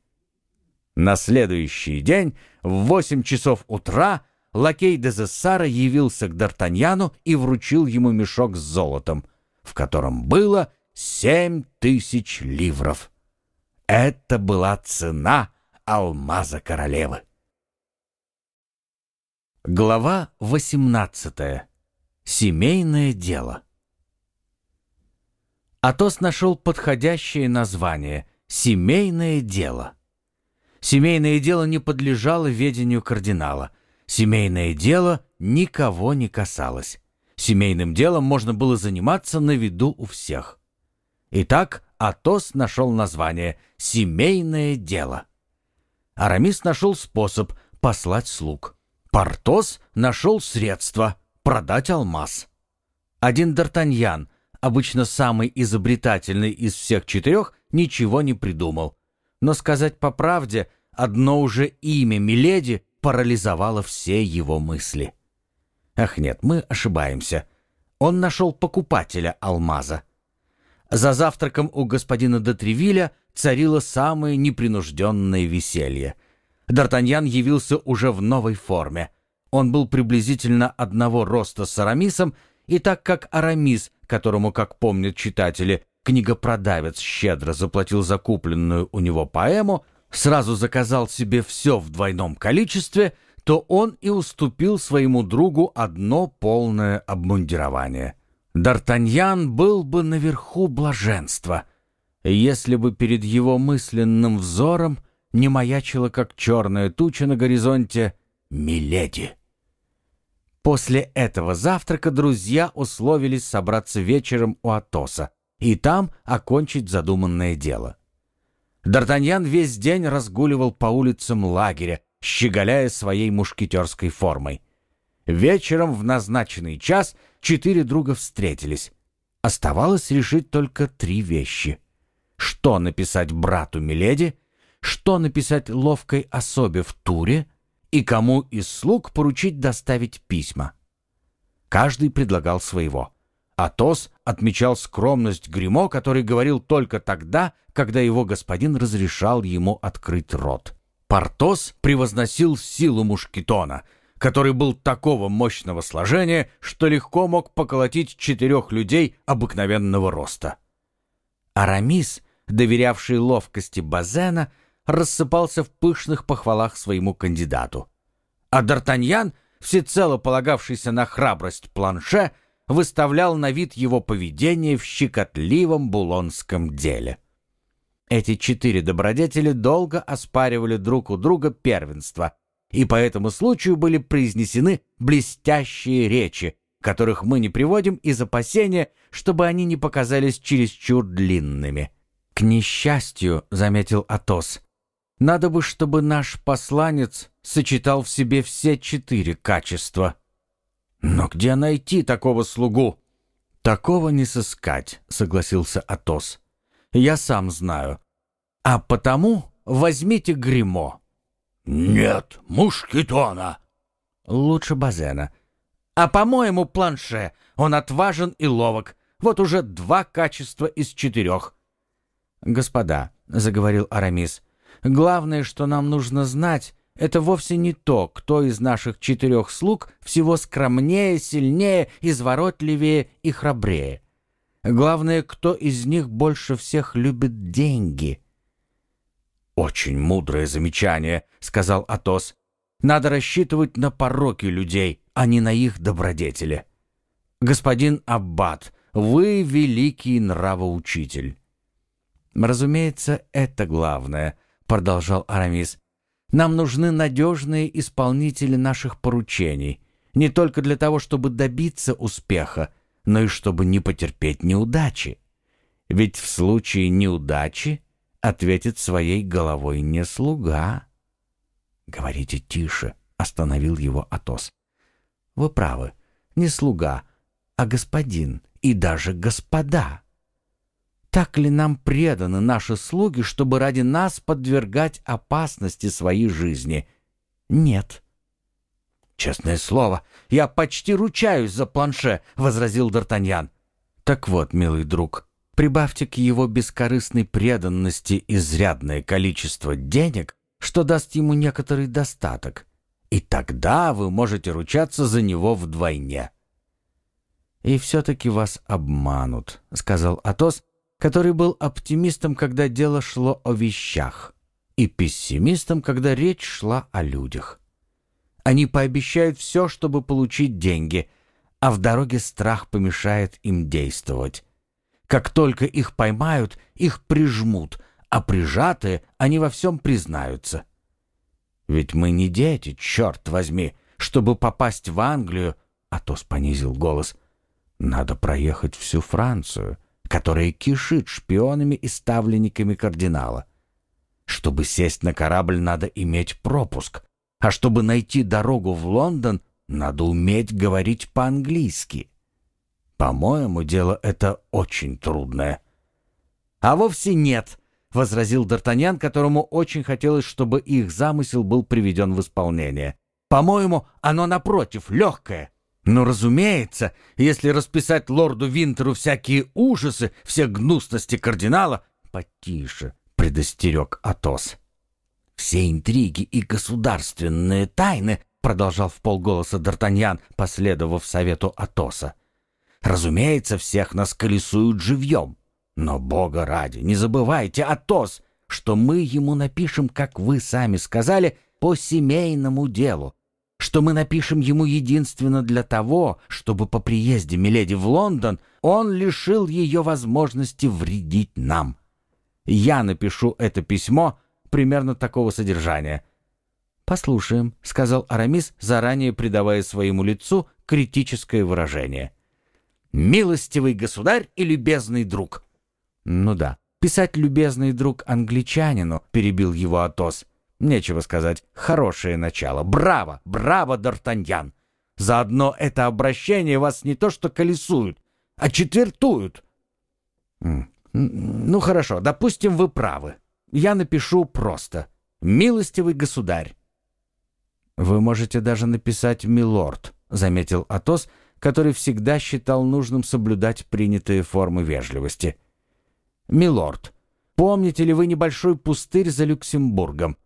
На следующий день в восемь часов утра лакей Дезессара явился к Д'Артаньяну и вручил ему мешок с золотом — в котором было семь тысяч ливров. Это была цена алмаза королевы. Глава восемнадцатая. Семейное дело. Атос нашел подходящее название «семейное дело». Семейное дело не подлежало ведению кардинала. Семейное дело никого не касалось. Семейным делом можно было заниматься на виду у всех. Итак, Атос нашел название «Семейное дело». Арамис нашел способ послать слуг. Портос нашел средство продать алмаз. Один Д'Артаньян, обычно самый изобретательный из всех четырех, ничего не придумал. Но сказать по правде, одно уже имя Миледи парализовало все его мысли. Ах нет, мы ошибаемся. Он нашел покупателя алмаза. За завтраком у господина Дотревиля царило самое непринужденное веселье. Д'Артаньян явился уже в новой форме. Он был приблизительно одного роста с Арамисом, и так как Арамис, которому, как помнят читатели, книгопродавец щедро заплатил закупленную у него поэму, сразу заказал себе все в двойном количестве — то он и уступил своему другу одно полное обмундирование. Д'Артаньян был бы наверху блаженства, если бы перед его мысленным взором не маячила, как черная туча на горизонте, «Миледи». После этого завтрака друзья условились собраться вечером у Атоса и там окончить задуманное дело. Д'Артаньян весь день разгуливал по улицам лагеря, щеголяя своей мушкетерской формой. Вечером в назначенный час четыре друга встретились. Оставалось решить только три вещи. Что написать брату Миледи, что написать ловкой особе в туре и кому из слуг поручить доставить письма. Каждый предлагал своего. Атос отмечал скромность гримо который говорил только тогда, когда его господин разрешал ему открыть рот. Портос превозносил силу мушкетона, который был такого мощного сложения, что легко мог поколотить четырех людей обыкновенного роста. Арамис, доверявший ловкости Базена, рассыпался в пышных похвалах своему кандидату. А Д'Артаньян, всецело полагавшийся на храбрость планше, выставлял на вид его поведение в щекотливом булонском деле. — эти четыре добродетели долго оспаривали друг у друга первенство, и по этому случаю были произнесены блестящие речи, которых мы не приводим из опасения, чтобы они не показались чересчур длинными. «К несчастью», — заметил Атос, — «надо бы, чтобы наш посланец сочетал в себе все четыре качества». «Но где найти такого слугу?» «Такого не сыскать», — согласился Атос я сам знаю. А потому возьмите гримо. «Нет, мушкетона!» «Лучше Базена. А по-моему, планше. Он отважен и ловок. Вот уже два качества из четырех». «Господа», — заговорил Арамис, — «главное, что нам нужно знать, это вовсе не то, кто из наших четырех слуг всего скромнее, сильнее, изворотливее и храбрее. Главное, кто из них больше всех любит деньги. «Очень мудрое замечание», — сказал Атос. «Надо рассчитывать на пороки людей, а не на их добродетели». «Господин Аббат, вы великий нравоучитель». «Разумеется, это главное», — продолжал Арамис. «Нам нужны надежные исполнители наших поручений, не только для того, чтобы добиться успеха, но и чтобы не потерпеть неудачи. Ведь в случае неудачи ответит своей головой не слуга. «Говорите тише», — остановил его Атос. «Вы правы, не слуга, а господин и даже господа. Так ли нам преданы наши слуги, чтобы ради нас подвергать опасности своей жизни? Нет. «Честное слово, я почти ручаюсь за планше», — возразил Д'Артаньян. «Так вот, милый друг, прибавьте к его бескорыстной преданности изрядное количество денег, что даст ему некоторый достаток, и тогда вы можете ручаться за него вдвойне». «И все-таки вас обманут», — сказал Атос, который был оптимистом, когда дело шло о вещах, и пессимистом, когда речь шла о людях. Они пообещают все, чтобы получить деньги, а в дороге страх помешает им действовать. Как только их поймают, их прижмут, а прижатые они во всем признаются. Ведь мы не дети, черт возьми, чтобы попасть в Англию, Атос понизил голос. Надо проехать всю Францию, которая кишит шпионами и ставленниками кардинала. Чтобы сесть на корабль, надо иметь пропуск. А чтобы найти дорогу в Лондон, надо уметь говорить по-английски. По-моему, дело это очень трудное. А вовсе нет, возразил Д'Артаньян, которому очень хотелось, чтобы их замысел был приведен в исполнение. По-моему, оно напротив легкое. Но, разумеется, если расписать лорду Винтеру всякие ужасы, все гнусности кардинала, потише, предостерег Атос. Все интриги и государственные тайны, продолжал в полголоса Д'Артаньян, последовав совету Атоса. Разумеется, всех нас колесуют живьем. Но, бога ради, не забывайте, Атос, что мы ему напишем, как вы сами сказали, по семейному делу, что мы напишем ему единственно для того, чтобы по приезде Миледи в Лондон он лишил ее возможности вредить нам. Я напишу это письмо, примерно такого содержания. «Послушаем», — сказал Арамис, заранее придавая своему лицу критическое выражение. «Милостивый государь и любезный друг». «Ну да, писать «любезный друг» англичанину», — перебил его Атос. «Нечего сказать, хорошее начало. Браво, браво, Д'Артаньян! Заодно это обращение вас не то что колесуют, а четвертуют». «Ну хорошо, допустим, вы правы», я напишу просто «Милостивый государь». «Вы можете даже написать «Милорд», — заметил Атос, который всегда считал нужным соблюдать принятые формы вежливости. «Милорд, помните ли вы небольшой пустырь за Люксембургом?»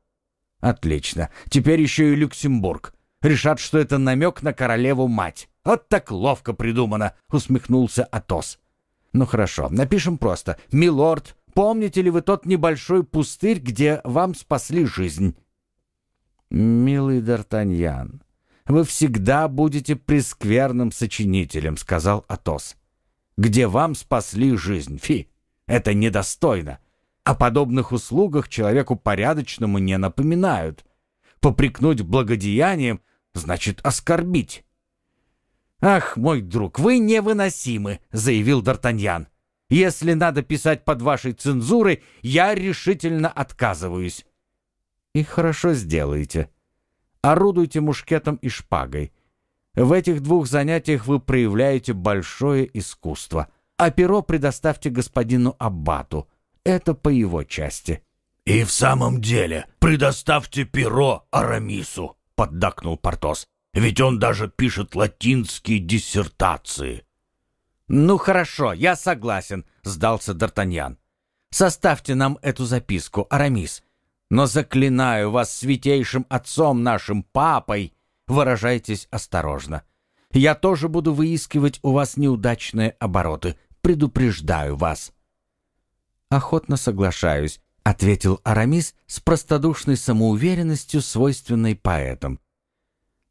«Отлично. Теперь еще и Люксембург. Решат, что это намек на королеву-мать. Вот так ловко придумано!» — усмехнулся Атос. «Ну хорошо, напишем просто «Милорд Помните ли вы тот небольшой пустырь, где вам спасли жизнь? Милый Д'Артаньян, вы всегда будете прескверным сочинителем, сказал Атос. Где вам спасли жизнь? Фи, это недостойно. О подобных услугах человеку порядочному не напоминают. Попрекнуть благодеянием значит оскорбить. «Ах, мой друг, вы невыносимы!» — заявил Д'Артаньян. Если надо писать под вашей цензурой, я решительно отказываюсь. И хорошо сделаете. Орудуйте мушкетом и шпагой. В этих двух занятиях вы проявляете большое искусство. А перо предоставьте господину Аббату. Это по его части. «И в самом деле, предоставьте перо Арамису», — поддакнул Портос. «Ведь он даже пишет латинские диссертации». «Ну хорошо, я согласен», — сдался Д'Артаньян. «Составьте нам эту записку, Арамис. Но заклинаю вас святейшим отцом нашим, папой, выражайтесь осторожно. Я тоже буду выискивать у вас неудачные обороты. Предупреждаю вас». «Охотно соглашаюсь», — ответил Арамис с простодушной самоуверенностью, свойственной поэтам.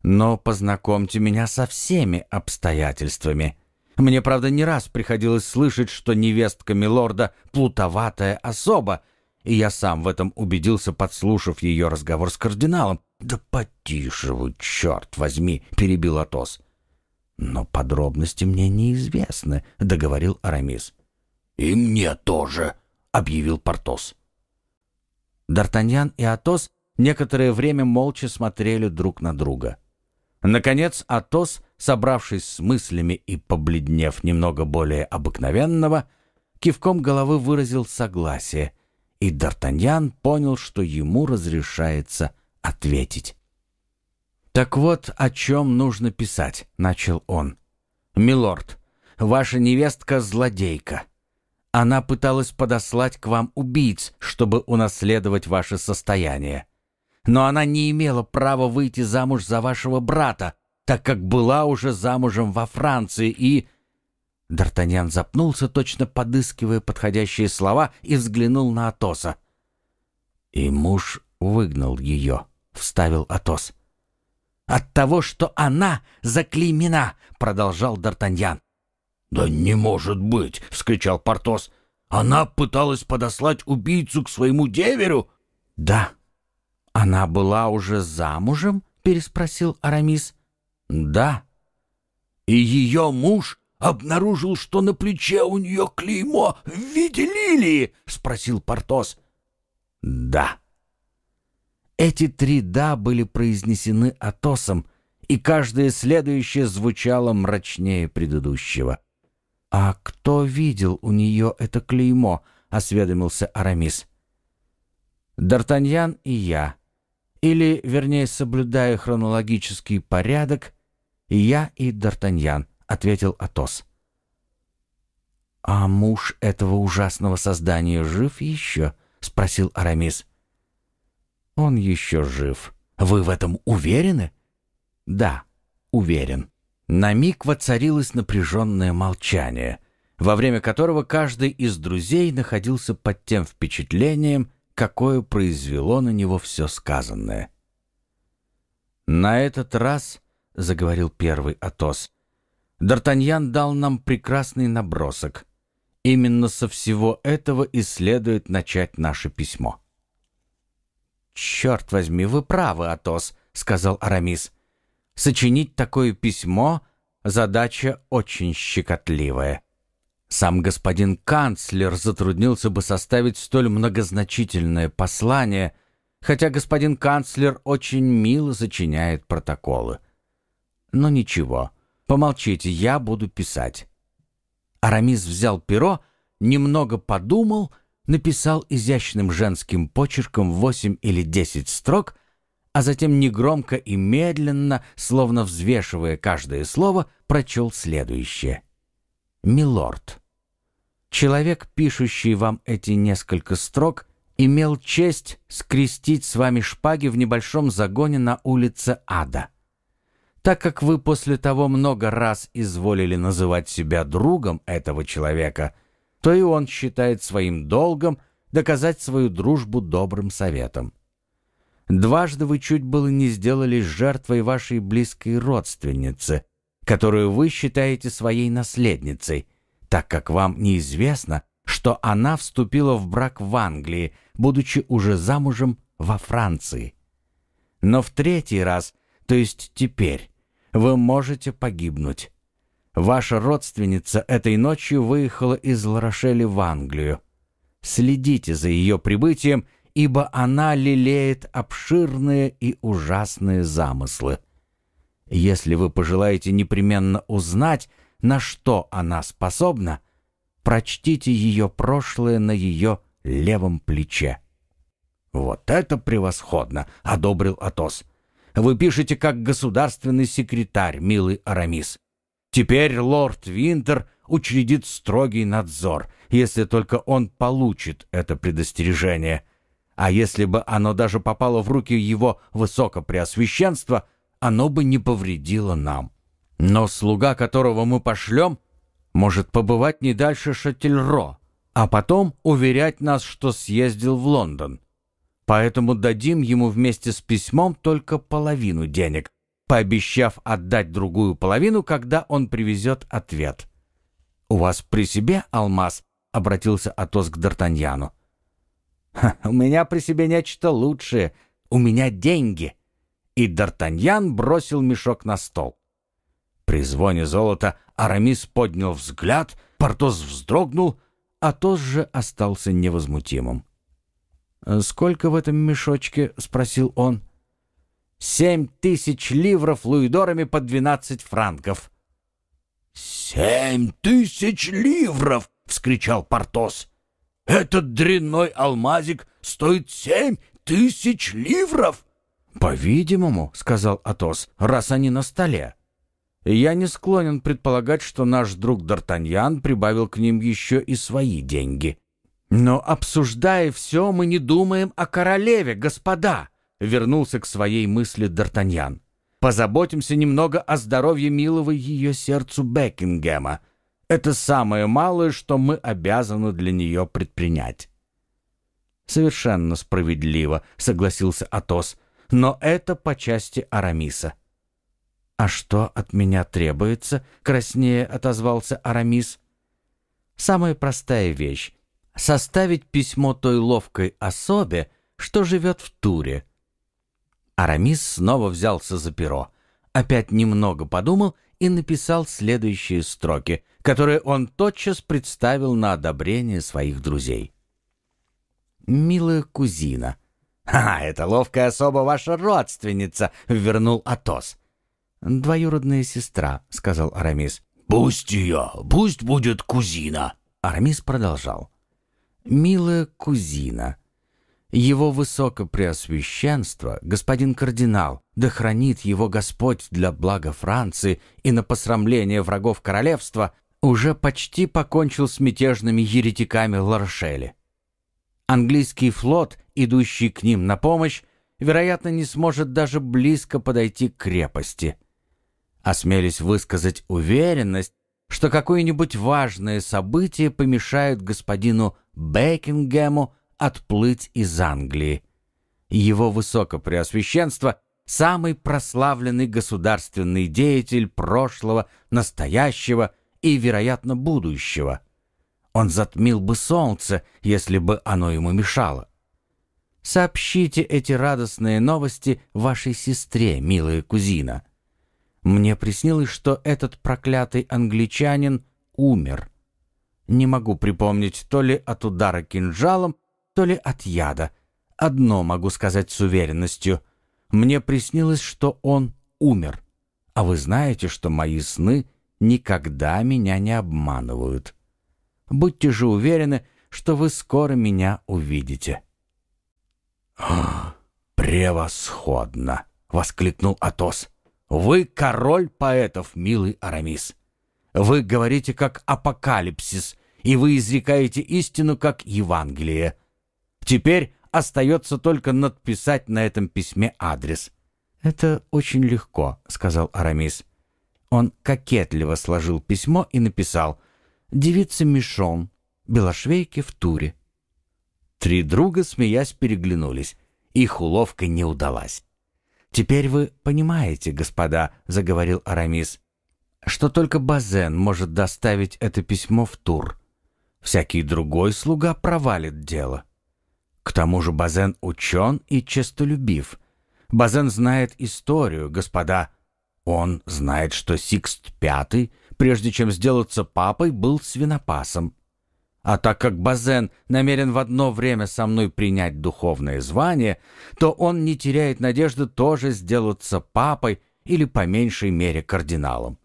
«Но познакомьте меня со всеми обстоятельствами». Мне, правда, не раз приходилось слышать, что невестка Милорда — плутоватая особа, и я сам в этом убедился, подслушав ее разговор с кардиналом. «Да потише вы, черт возьми!» — перебил Атос. «Но подробности мне неизвестны», — договорил Арамис. «И мне тоже», — объявил Портос. Д'Артаньян и Атос некоторое время молча смотрели друг на друга. Наконец Атос собравшись с мыслями и побледнев немного более обыкновенного, кивком головы выразил согласие, и Д'Артаньян понял, что ему разрешается ответить. «Так вот, о чем нужно писать», — начал он. «Милорд, ваша невестка — злодейка. Она пыталась подослать к вам убийц, чтобы унаследовать ваше состояние. Но она не имела права выйти замуж за вашего брата, так как была уже замужем во Франции и... Д'Артаньян запнулся, точно подыскивая подходящие слова, и взглянул на Атоса. «И муж выгнал ее», — вставил Атос. «От того, что она заклеймена», — продолжал Д'Артаньян. «Да не может быть!» — вскричал Портос. «Она пыталась подослать убийцу к своему деверю?» «Да». «Она была уже замужем?» — переспросил Арамис. Да. И ее муж обнаружил, что на плече у нее клеймо в виде лилии? — спросил Портос. — Да. Эти три «да» были произнесены Атосом, и каждое следующее звучало мрачнее предыдущего. — А кто видел у нее это клеймо? — осведомился Арамис. — Д'Артаньян и я. Или, вернее, соблюдая хронологический порядок — я, и Д'Артаньян, ответил Атос. А муж этого ужасного создания жив еще? спросил Арамис. Он еще жив. Вы в этом уверены? Да, уверен. На миг воцарилось напряженное молчание, во время которого каждый из друзей находился под тем впечатлением, какое произвело на него все сказанное. На этот раз заговорил первый Атос, Д'Артаньян дал нам прекрасный набросок. Именно со всего этого и следует начать наше письмо. «Черт возьми, вы правы, Атос», — сказал Арамис. «Сочинить такое письмо — задача очень щекотливая. Сам господин канцлер затруднился бы составить столь многозначительное послание, хотя господин канцлер очень мило сочиняет протоколы но ничего. Помолчите, я буду писать. Арамис взял перо, немного подумал, написал изящным женским почерком восемь или десять строк, а затем негромко и медленно, словно взвешивая каждое слово, прочел следующее. «Милорд, человек, пишущий вам эти несколько строк, имел честь скрестить с вами шпаги в небольшом загоне на улице Ада». Так как вы после того много раз изволили называть себя другом этого человека, то и он считает своим долгом доказать свою дружбу добрым советом. Дважды вы чуть было не сделались жертвой вашей близкой родственницы, которую вы считаете своей наследницей, так как вам неизвестно, что она вступила в брак в Англии, будучи уже замужем во Франции. Но в третий раз, то есть теперь, вы можете погибнуть. Ваша родственница этой ночью выехала из Ларошели в Англию. Следите за ее прибытием, ибо она лелеет обширные и ужасные замыслы. Если вы пожелаете непременно узнать, на что она способна, прочтите ее прошлое на ее левом плече. «Вот это превосходно!» — одобрил Атос. Вы пишете как государственный секретарь, милый Арамис. Теперь лорд Винтер учредит строгий надзор, если только он получит это предостережение. А если бы оно даже попало в руки его высокопреосвященства, оно бы не повредило нам. Но слуга, которого мы пошлем, может побывать не дальше Шатильро, а потом уверять нас, что съездил в Лондон. Поэтому дадим ему вместе с письмом только половину денег, пообещав отдать другую половину, когда он привезет ответ. «У вас при себе алмаз?» — обратился Атос к Д'Артаньяну. «У меня при себе нечто лучшее. У меня деньги!» И Д'Артаньян бросил мешок на стол. При звоне золота Арамис поднял взгляд, Портос вздрогнул, Атос же остался невозмутимым. Э, «Сколько в этом мешочке?» — спросил он. «Семь тысяч ливров луидорами по двенадцать франков». «Семь тысяч ливров!» — вскричал Портос. «Этот дрянной алмазик стоит семь тысяч ливров!» «По-видимому», — сказал Атос, — «раз они на столе». Я не склонен предполагать, что наш друг Д'Артаньян прибавил к ним еще и свои деньги. Но обсуждая все, мы не думаем о королеве, господа, вернулся к своей мысли Д'Артаньян. Позаботимся немного о здоровье милого ее сердцу Бекингема. Это самое малое, что мы обязаны для нее предпринять. Совершенно справедливо, согласился Атос, но это по части Арамиса. «А что от меня требуется?» — краснее отозвался Арамис. «Самая простая вещь составить письмо той ловкой особе, что живет в Туре. Арамис снова взялся за перо, опять немного подумал и написал следующие строки, которые он тотчас представил на одобрение своих друзей. «Милая кузина». «А, это ловкая особа ваша родственница», — вернул Атос. «Двоюродная сестра», — сказал Арамис. «Пусть ее, пусть будет кузина», — Арамис продолжал милая кузина, его высокопреосвященство, господин кардинал, да хранит его Господь для блага Франции и на посрамление врагов королевства, уже почти покончил с мятежными еретиками Ларшели. Английский флот, идущий к ним на помощь, вероятно, не сможет даже близко подойти к крепости. Осмелюсь высказать уверенность, что какое-нибудь важное событие помешает господину Бекингему отплыть из Англии. Его Высокопреосвященство – самый прославленный государственный деятель прошлого, настоящего и, вероятно, будущего. Он затмил бы солнце, если бы оно ему мешало. Сообщите эти радостные новости вашей сестре, милая кузина. Мне приснилось, что этот проклятый англичанин умер. Не могу припомнить, то ли от удара кинжалом, то ли от яда. Одно могу сказать с уверенностью. Мне приснилось, что он умер. А вы знаете, что мои сны никогда меня не обманывают. Будьте же уверены, что вы скоро меня увидите». «Превосходно!» — воскликнул Атос. «Вы король поэтов, милый Арамис. Вы говорите как апокалипсис, и вы изрекаете истину как Евангелие. Теперь остается только надписать на этом письме адрес». «Это очень легко», — сказал Арамис. Он кокетливо сложил письмо и написал «Девица Мишон, Белошвейке в туре». Три друга, смеясь, переглянулись. Их уловка не удалась. «Теперь вы понимаете, господа», — заговорил Арамис, — «что только Базен может доставить это письмо в Тур. Всякий другой слуга провалит дело. К тому же Базен учен и честолюбив. Базен знает историю, господа. Он знает, что Сикст V, прежде чем сделаться папой, был свинопасом. А так как Базен намерен в одно время со мной принять духовное звание, то он не теряет надежды тоже сделаться папой или по меньшей мере кардиналом.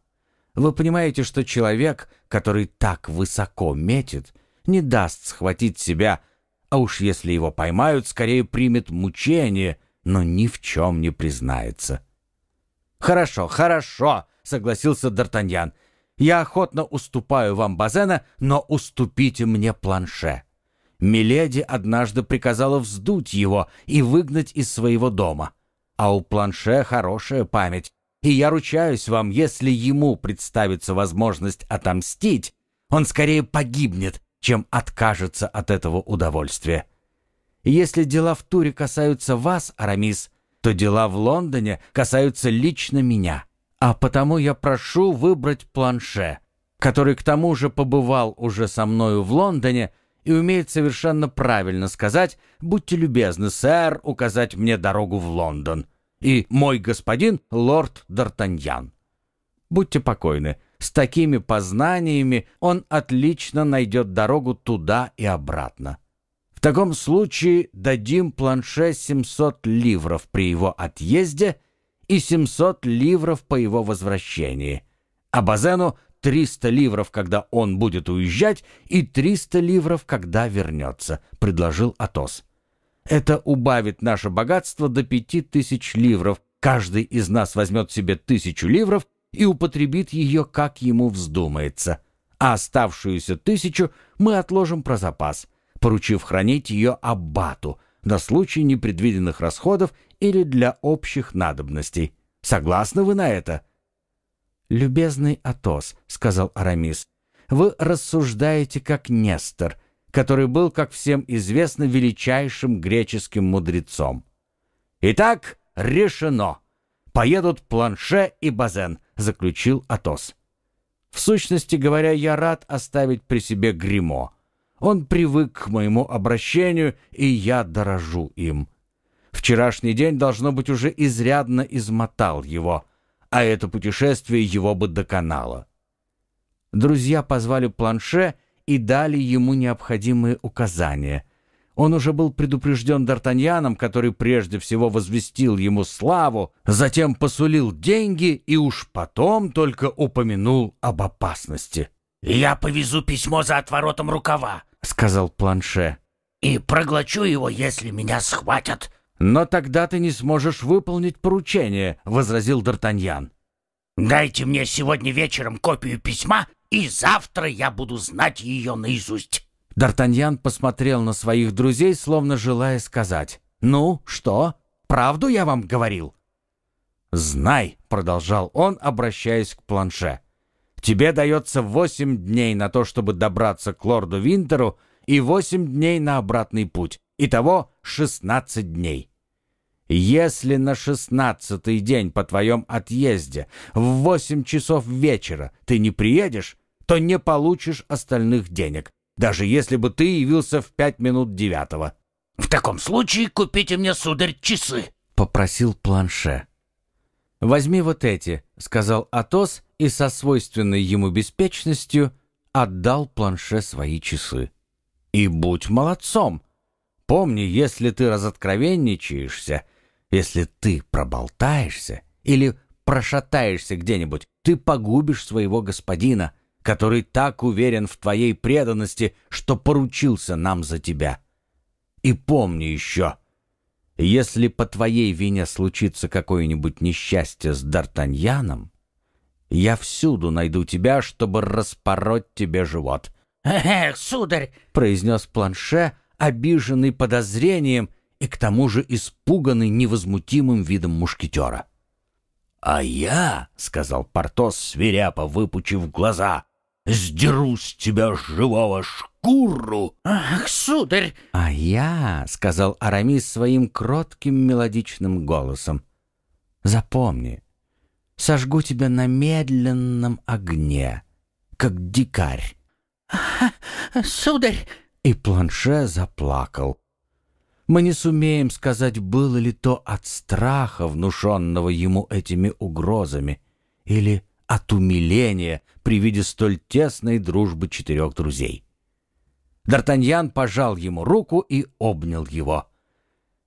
Вы понимаете, что человек, который так высоко метит, не даст схватить себя, а уж если его поймают, скорее примет мучение, но ни в чем не признается. «Хорошо, хорошо», — согласился Д'Артаньян. «Я охотно уступаю вам Базена, но уступите мне планше». Миледи однажды приказала вздуть его и выгнать из своего дома. А у планше хорошая память, и я ручаюсь вам, если ему представится возможность отомстить, он скорее погибнет, чем откажется от этого удовольствия. если дела в Туре касаются вас, Арамис, то дела в Лондоне касаются лично меня. А потому я прошу выбрать планше, который к тому же побывал уже со мною в Лондоне, и умеет совершенно правильно сказать «Будьте любезны, сэр, указать мне дорогу в Лондон» и мой господин лорд Д'Артаньян. Будьте покойны, с такими познаниями он отлично найдет дорогу туда и обратно. В таком случае дадим планше 700 ливров при его отъезде и 700 ливров по его возвращении, а Базену 300 ливров, когда он будет уезжать, и 300 ливров, когда вернется», — предложил Атос. Это убавит наше богатство до пяти тысяч ливров. Каждый из нас возьмет себе тысячу ливров и употребит ее, как ему вздумается. А оставшуюся тысячу мы отложим про запас, поручив хранить ее аббату на случай непредвиденных расходов или для общих надобностей. Согласны вы на это? «Любезный Атос», — сказал Арамис, — «вы рассуждаете как Нестор, который был, как всем известно, величайшим греческим мудрецом. «Итак, решено! Поедут Планше и Базен», — заключил Атос. «В сущности говоря, я рад оставить при себе гримо. Он привык к моему обращению, и я дорожу им. Вчерашний день, должно быть, уже изрядно измотал его, а это путешествие его бы доконало». Друзья позвали Планше — и дали ему необходимые указания. Он уже был предупрежден Д'Артаньяном, который прежде всего возвестил ему славу, затем посулил деньги и уж потом только упомянул об опасности. «Я повезу письмо за отворотом рукава», — сказал Планше. «И проглочу его, если меня схватят». «Но тогда ты не сможешь выполнить поручение», — возразил Д'Артаньян. «Дайте мне сегодня вечером копию письма и завтра я буду знать ее наизусть». Д'Артаньян посмотрел на своих друзей, словно желая сказать. «Ну, что? Правду я вам говорил?» «Знай», — продолжал он, обращаясь к планше. «Тебе дается восемь дней на то, чтобы добраться к лорду Винтеру, и восемь дней на обратный путь. Итого шестнадцать дней. Если на шестнадцатый день по твоем отъезде в восемь часов вечера ты не приедешь, то не получишь остальных денег, даже если бы ты явился в пять минут девятого». «В таком случае купите мне, сударь, часы», — попросил планше. «Возьми вот эти», — сказал Атос и со свойственной ему беспечностью отдал планше свои часы. «И будь молодцом. Помни, если ты разоткровенничаешься, если ты проболтаешься или прошатаешься где-нибудь, ты погубишь своего господина, который так уверен в твоей преданности, что поручился нам за тебя. И помни еще, если по твоей вине случится какое-нибудь несчастье с Д'Артаньяном, я всюду найду тебя, чтобы распороть тебе живот. «Эх, сударь!» — произнес планше, обиженный подозрением и к тому же испуганный невозмутимым видом мушкетера. «А я, — сказал Портос, свиряпо выпучив глаза, — сдеру с тебя живого шкуру!» «Ах, сударь!» «А я, — сказал Арамис своим кротким мелодичным голосом, — запомни, сожгу тебя на медленном огне, как дикарь!» «Сударь!» И планше заплакал. Мы не сумеем сказать, было ли то от страха, внушенного ему этими угрозами, или от умиления при виде столь тесной дружбы четырех друзей. Д'Артаньян пожал ему руку и обнял его.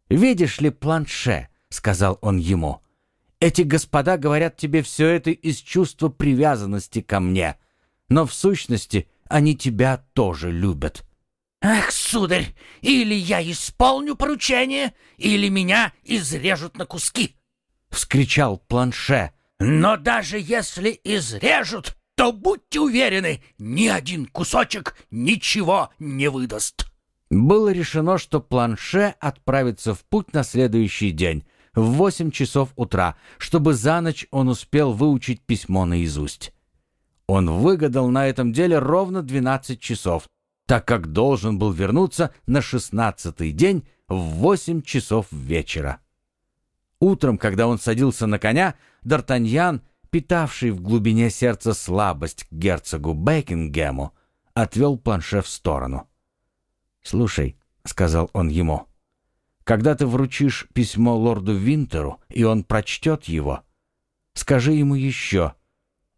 «Видишь ли, планше», — сказал он ему, — «эти господа говорят тебе все это из чувства привязанности ко мне, но в сущности они тебя тоже любят. «Ах, сударь, или я исполню поручение, или меня изрежут на куски!» — вскричал Планше. «Но даже если изрежут, то будьте уверены, ни один кусочек ничего не выдаст!» Было решено, что Планше отправится в путь на следующий день, в восемь часов утра, чтобы за ночь он успел выучить письмо наизусть. Он выгадал на этом деле ровно 12 часов, так как должен был вернуться на шестнадцатый день в восемь часов вечера. Утром, когда он садился на коня, Д'Артаньян, питавший в глубине сердца слабость к герцогу Бекингему, отвел планше в сторону. «Слушай», — сказал он ему, — «когда ты вручишь письмо лорду Винтеру, и он прочтет его, скажи ему еще,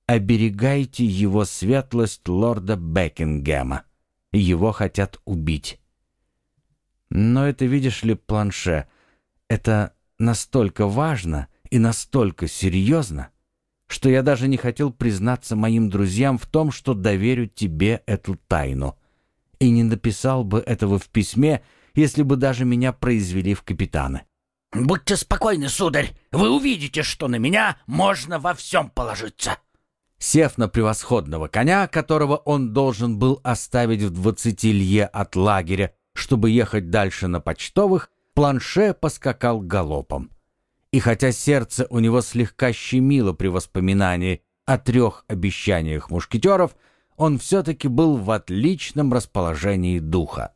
оберегайте его светлость лорда Бекингема» его хотят убить. Но это, видишь ли, планше, это настолько важно и настолько серьезно, что я даже не хотел признаться моим друзьям в том, что доверю тебе эту тайну. И не написал бы этого в письме, если бы даже меня произвели в капитаны. «Будьте спокойны, сударь, вы увидите, что на меня можно во всем положиться». Сев на превосходного коня, которого он должен был оставить в двадцати лье от лагеря, чтобы ехать дальше на почтовых, планше поскакал галопом. И хотя сердце у него слегка щемило при воспоминании о трех обещаниях мушкетеров, он все-таки был в отличном расположении духа.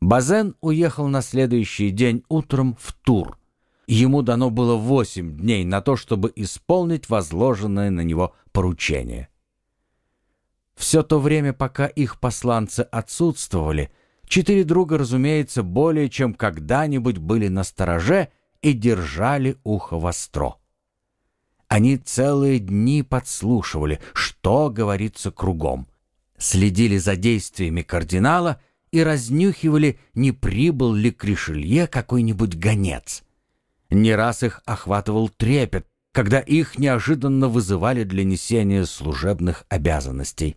Базен уехал на следующий день утром в Тур. Ему дано было восемь дней на то, чтобы исполнить возложенное на него поручение. Все то время, пока их посланцы отсутствовали, четыре друга, разумеется, более чем когда-нибудь были на стороже и держали ухо востро. Они целые дни подслушивали, что говорится кругом, следили за действиями кардинала и разнюхивали, не прибыл ли к Ришелье какой-нибудь гонец. Не раз их охватывал трепет, когда их неожиданно вызывали для несения служебных обязанностей.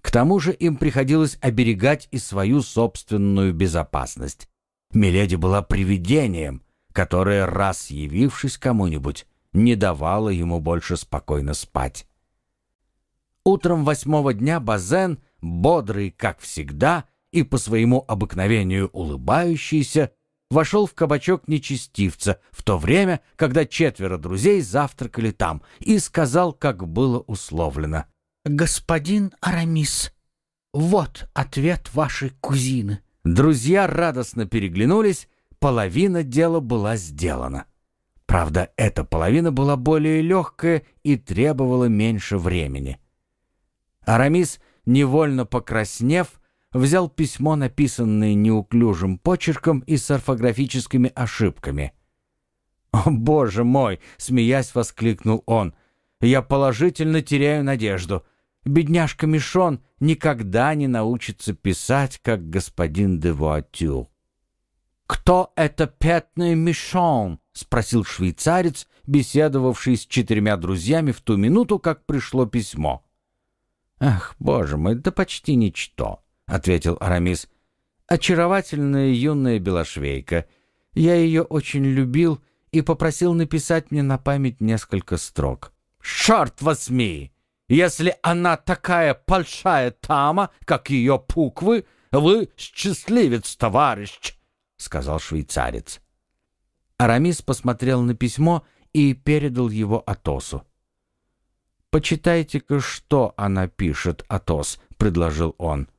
К тому же им приходилось оберегать и свою собственную безопасность. Миледи была привидением, которое, раз явившись кому-нибудь, не давало ему больше спокойно спать. Утром восьмого дня Базен, бодрый, как всегда, и по своему обыкновению улыбающийся, вошел в кабачок нечестивца в то время, когда четверо друзей завтракали там, и сказал, как было условлено. «Господин Арамис, вот ответ вашей кузины». Друзья радостно переглянулись, половина дела была сделана. Правда, эта половина была более легкая и требовала меньше времени. Арамис, невольно покраснев, взял письмо, написанное неуклюжим почерком и с орфографическими ошибками. «О, боже мой!» — смеясь воскликнул он. «Я положительно теряю надежду. Бедняжка Мишон никогда не научится писать, как господин де Вуатюр». «Кто это пятный Мишон?» — спросил швейцарец, беседовавший с четырьмя друзьями в ту минуту, как пришло письмо. «Ах, боже мой, да почти ничто. — ответил Арамис. «Очаровательная юная белошвейка. Я ее очень любил и попросил написать мне на память несколько строк». «Шарт возьми! Если она такая большая тама, как ее пуквы, вы счастливец, товарищ!» — сказал швейцарец. Арамис посмотрел на письмо и передал его Атосу. «Почитайте-ка, что она пишет, Атос», — предложил он. —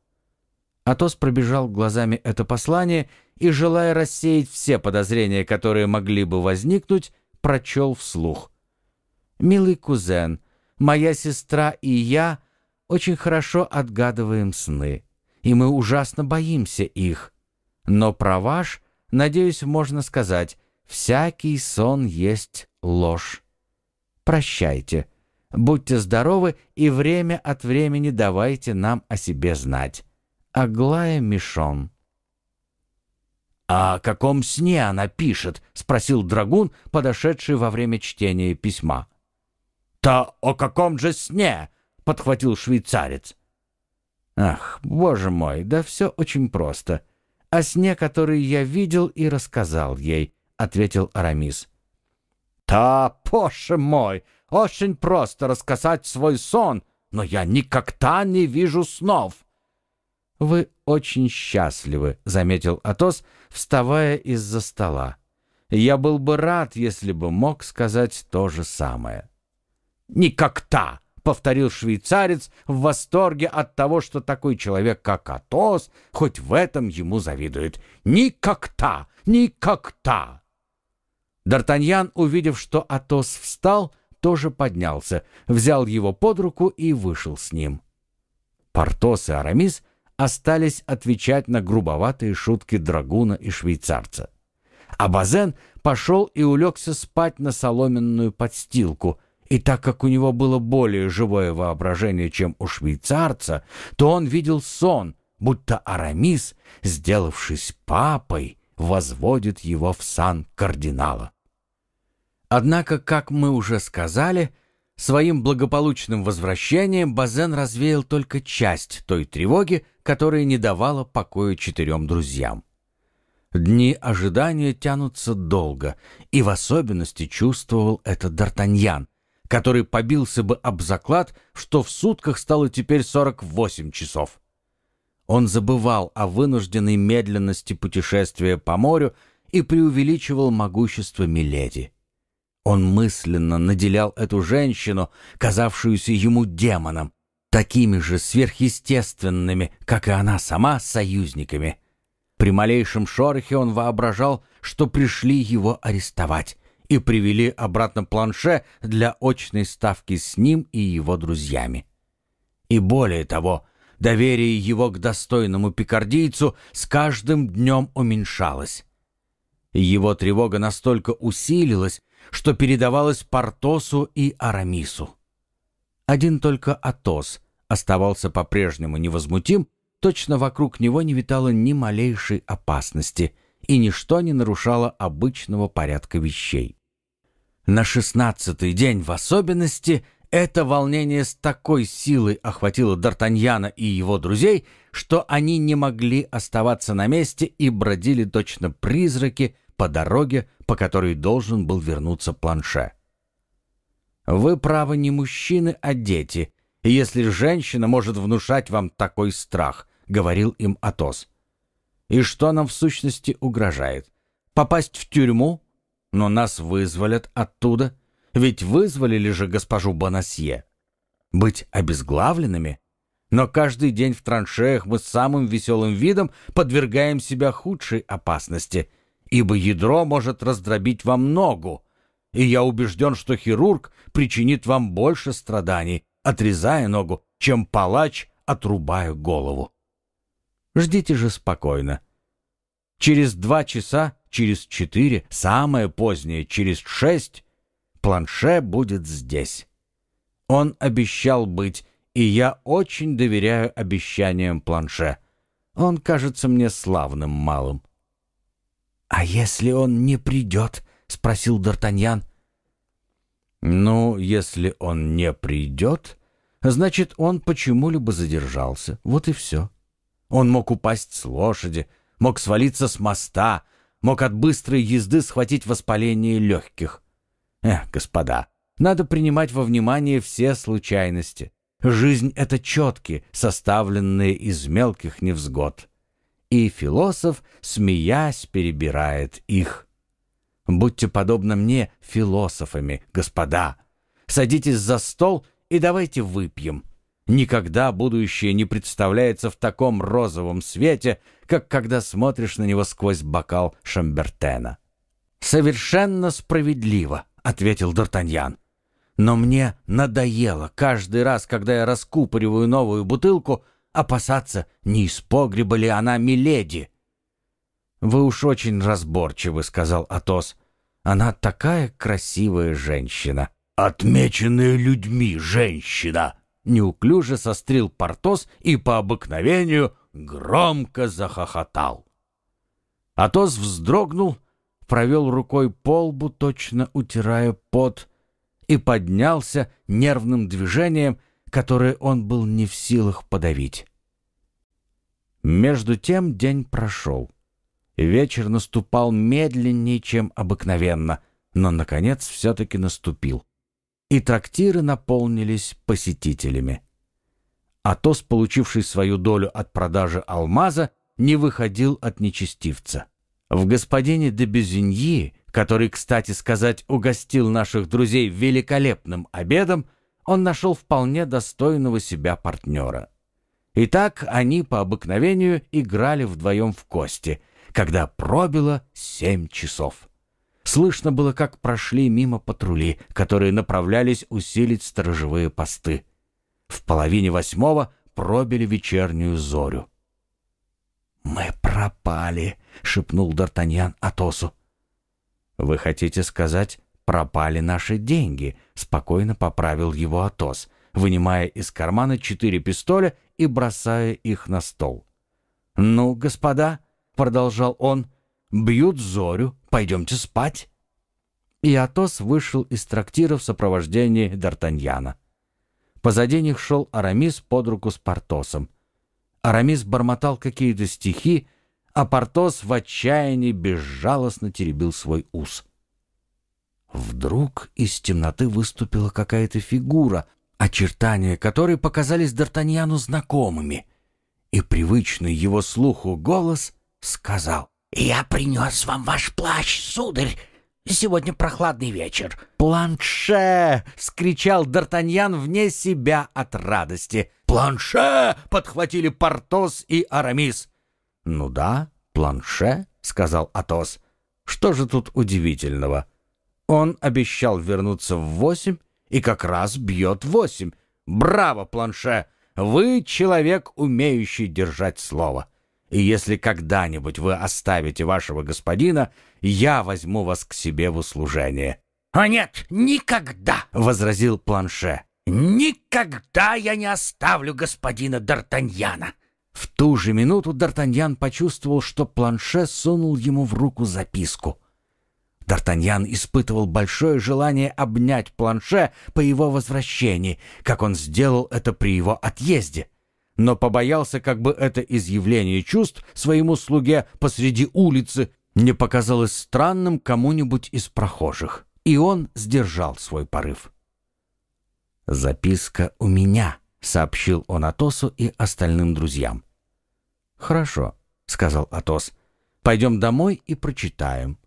Атос пробежал глазами это послание и, желая рассеять все подозрения, которые могли бы возникнуть, прочел вслух. «Милый кузен, моя сестра и я очень хорошо отгадываем сны, и мы ужасно боимся их. Но про ваш, надеюсь, можно сказать, всякий сон есть ложь. Прощайте, будьте здоровы и время от времени давайте нам о себе знать». Аглая Мишон. «А «О каком сне она пишет?» — спросил Драгун, подошедший во время чтения письма. Та о каком же сне?» — подхватил швейцарец. «Ах, боже мой, да все очень просто. О сне, который я видел и рассказал ей», — ответил Арамис. Та, боже мой, очень просто рассказать свой сон, но я никогда не вижу снов», «Вы очень счастливы», — заметил Атос, вставая из-за стола. «Я был бы рад, если бы мог сказать то же самое». «Никогда!» — повторил швейцарец в восторге от того, что такой человек, как Атос, хоть в этом ему завидует. «Никогда! Никогда!» Д'Артаньян, увидев, что Атос встал, тоже поднялся, взял его под руку и вышел с ним. Портос и Арамис — остались отвечать на грубоватые шутки драгуна и швейцарца. А Базен пошел и улегся спать на соломенную подстилку, и так как у него было более живое воображение, чем у швейцарца, то он видел сон, будто Арамис, сделавшись папой, возводит его в сан кардинала. Однако, как мы уже сказали, — Своим благополучным возвращением Базен развеял только часть той тревоги, которая не давала покоя четырем друзьям. Дни ожидания тянутся долго, и в особенности чувствовал это Д'Артаньян, который побился бы об заклад, что в сутках стало теперь 48 часов. Он забывал о вынужденной медленности путешествия по морю и преувеличивал могущество Миледи. Он мысленно наделял эту женщину, казавшуюся ему демоном, такими же сверхъестественными, как и она сама, союзниками. При малейшем шорохе он воображал, что пришли его арестовать и привели обратно планше для очной ставки с ним и его друзьями. И более того, доверие его к достойному пикардийцу с каждым днем уменьшалось. Его тревога настолько усилилась, что передавалось Портосу и Арамису. Один только Атос оставался по-прежнему невозмутим, точно вокруг него не витало ни малейшей опасности, и ничто не нарушало обычного порядка вещей. На шестнадцатый день в особенности это волнение с такой силой охватило Д'Артаньяна и его друзей, что они не могли оставаться на месте и бродили точно призраки по дороге, по которой должен был вернуться планше. «Вы, правы, не мужчины, а дети, если женщина может внушать вам такой страх», — говорил им Атос. «И что нам в сущности угрожает? Попасть в тюрьму? Но нас вызволят оттуда, ведь вызволили же госпожу Бонасье. Быть обезглавленными — но каждый день в траншеях мы с самым веселым видом подвергаем себя худшей опасности ибо ядро может раздробить вам ногу, и я убежден, что хирург причинит вам больше страданий, отрезая ногу, чем палач, отрубая голову. Ждите же спокойно. Через два часа, через четыре, самое позднее, через шесть, планше будет здесь. Он обещал быть, и я очень доверяю обещаниям планше. Он кажется мне славным малым. «А если он не придет?» — спросил Д'Артаньян. «Ну, если он не придет, значит, он почему-либо задержался. Вот и все. Он мог упасть с лошади, мог свалиться с моста, мог от быстрой езды схватить воспаление легких. Эх, господа, надо принимать во внимание все случайности. Жизнь — это четки, составленные из мелких невзгод и философ, смеясь, перебирает их. Будьте подобно мне философами, господа. Садитесь за стол и давайте выпьем. Никогда будущее не представляется в таком розовом свете, как когда смотришь на него сквозь бокал Шамбертена. «Совершенно справедливо», — ответил Д'Артаньян. «Но мне надоело каждый раз, когда я раскупориваю новую бутылку — опасаться, не из погреба ли она миледи. «Вы уж очень разборчивы», — сказал Атос. «Она такая красивая женщина». «Отмеченная людьми женщина!» Неуклюже сострил Портос и по обыкновению громко захохотал. Атос вздрогнул, провел рукой по лбу, точно утирая пот, и поднялся нервным движением которые он был не в силах подавить. Между тем день прошел. Вечер наступал медленнее, чем обыкновенно, но, наконец, все-таки наступил. И трактиры наполнились посетителями. Атос, получивший свою долю от продажи алмаза, не выходил от нечестивца. В господине де Безиньи, который, кстати сказать, угостил наших друзей великолепным обедом, он нашел вполне достойного себя партнера. Итак, они по обыкновению играли вдвоем в кости, когда пробило семь часов. Слышно было, как прошли мимо патрули, которые направлялись усилить сторожевые посты. В половине восьмого пробили вечернюю зорю. «Мы пропали», — шепнул Д'Артаньян Атосу. «Вы хотите сказать, пропали наши деньги», — спокойно поправил его Атос, вынимая из кармана четыре пистоля и бросая их на стол. «Ну, господа», — продолжал он, — «бьют зорю, пойдемте спать». И Атос вышел из трактира в сопровождении Д'Артаньяна. Позади них шел Арамис под руку с Портосом. Арамис бормотал какие-то стихи, а Портос в отчаянии безжалостно теребил свой ус. Вдруг из темноты выступила какая-то фигура, очертания которой показались Д'Артаньяну знакомыми. И привычный его слуху голос сказал. «Я принес вам ваш плащ, сударь. Сегодня прохладный вечер». «Планше!» — скричал Д'Артаньян вне себя от радости. «Планше!» — подхватили Портос и Арамис. «Ну да, планше», — сказал Атос. «Что же тут удивительного?» Он обещал вернуться в восемь и как раз бьет восемь. Браво, планше! Вы человек, умеющий держать слово. И если когда-нибудь вы оставите вашего господина, я возьму вас к себе в услужение». «А нет, никогда!» — возразил планше. «Никогда я не оставлю господина Д'Артаньяна!» В ту же минуту Д'Артаньян почувствовал, что планше сунул ему в руку записку — Д'Артаньян испытывал большое желание обнять планше по его возвращении, как он сделал это при его отъезде, но побоялся, как бы это изъявление чувств своему слуге посреди улицы не показалось странным кому-нибудь из прохожих, и он сдержал свой порыв. «Записка у меня», — сообщил он Атосу и остальным друзьям. «Хорошо», — сказал Атос, — «пойдем домой и прочитаем».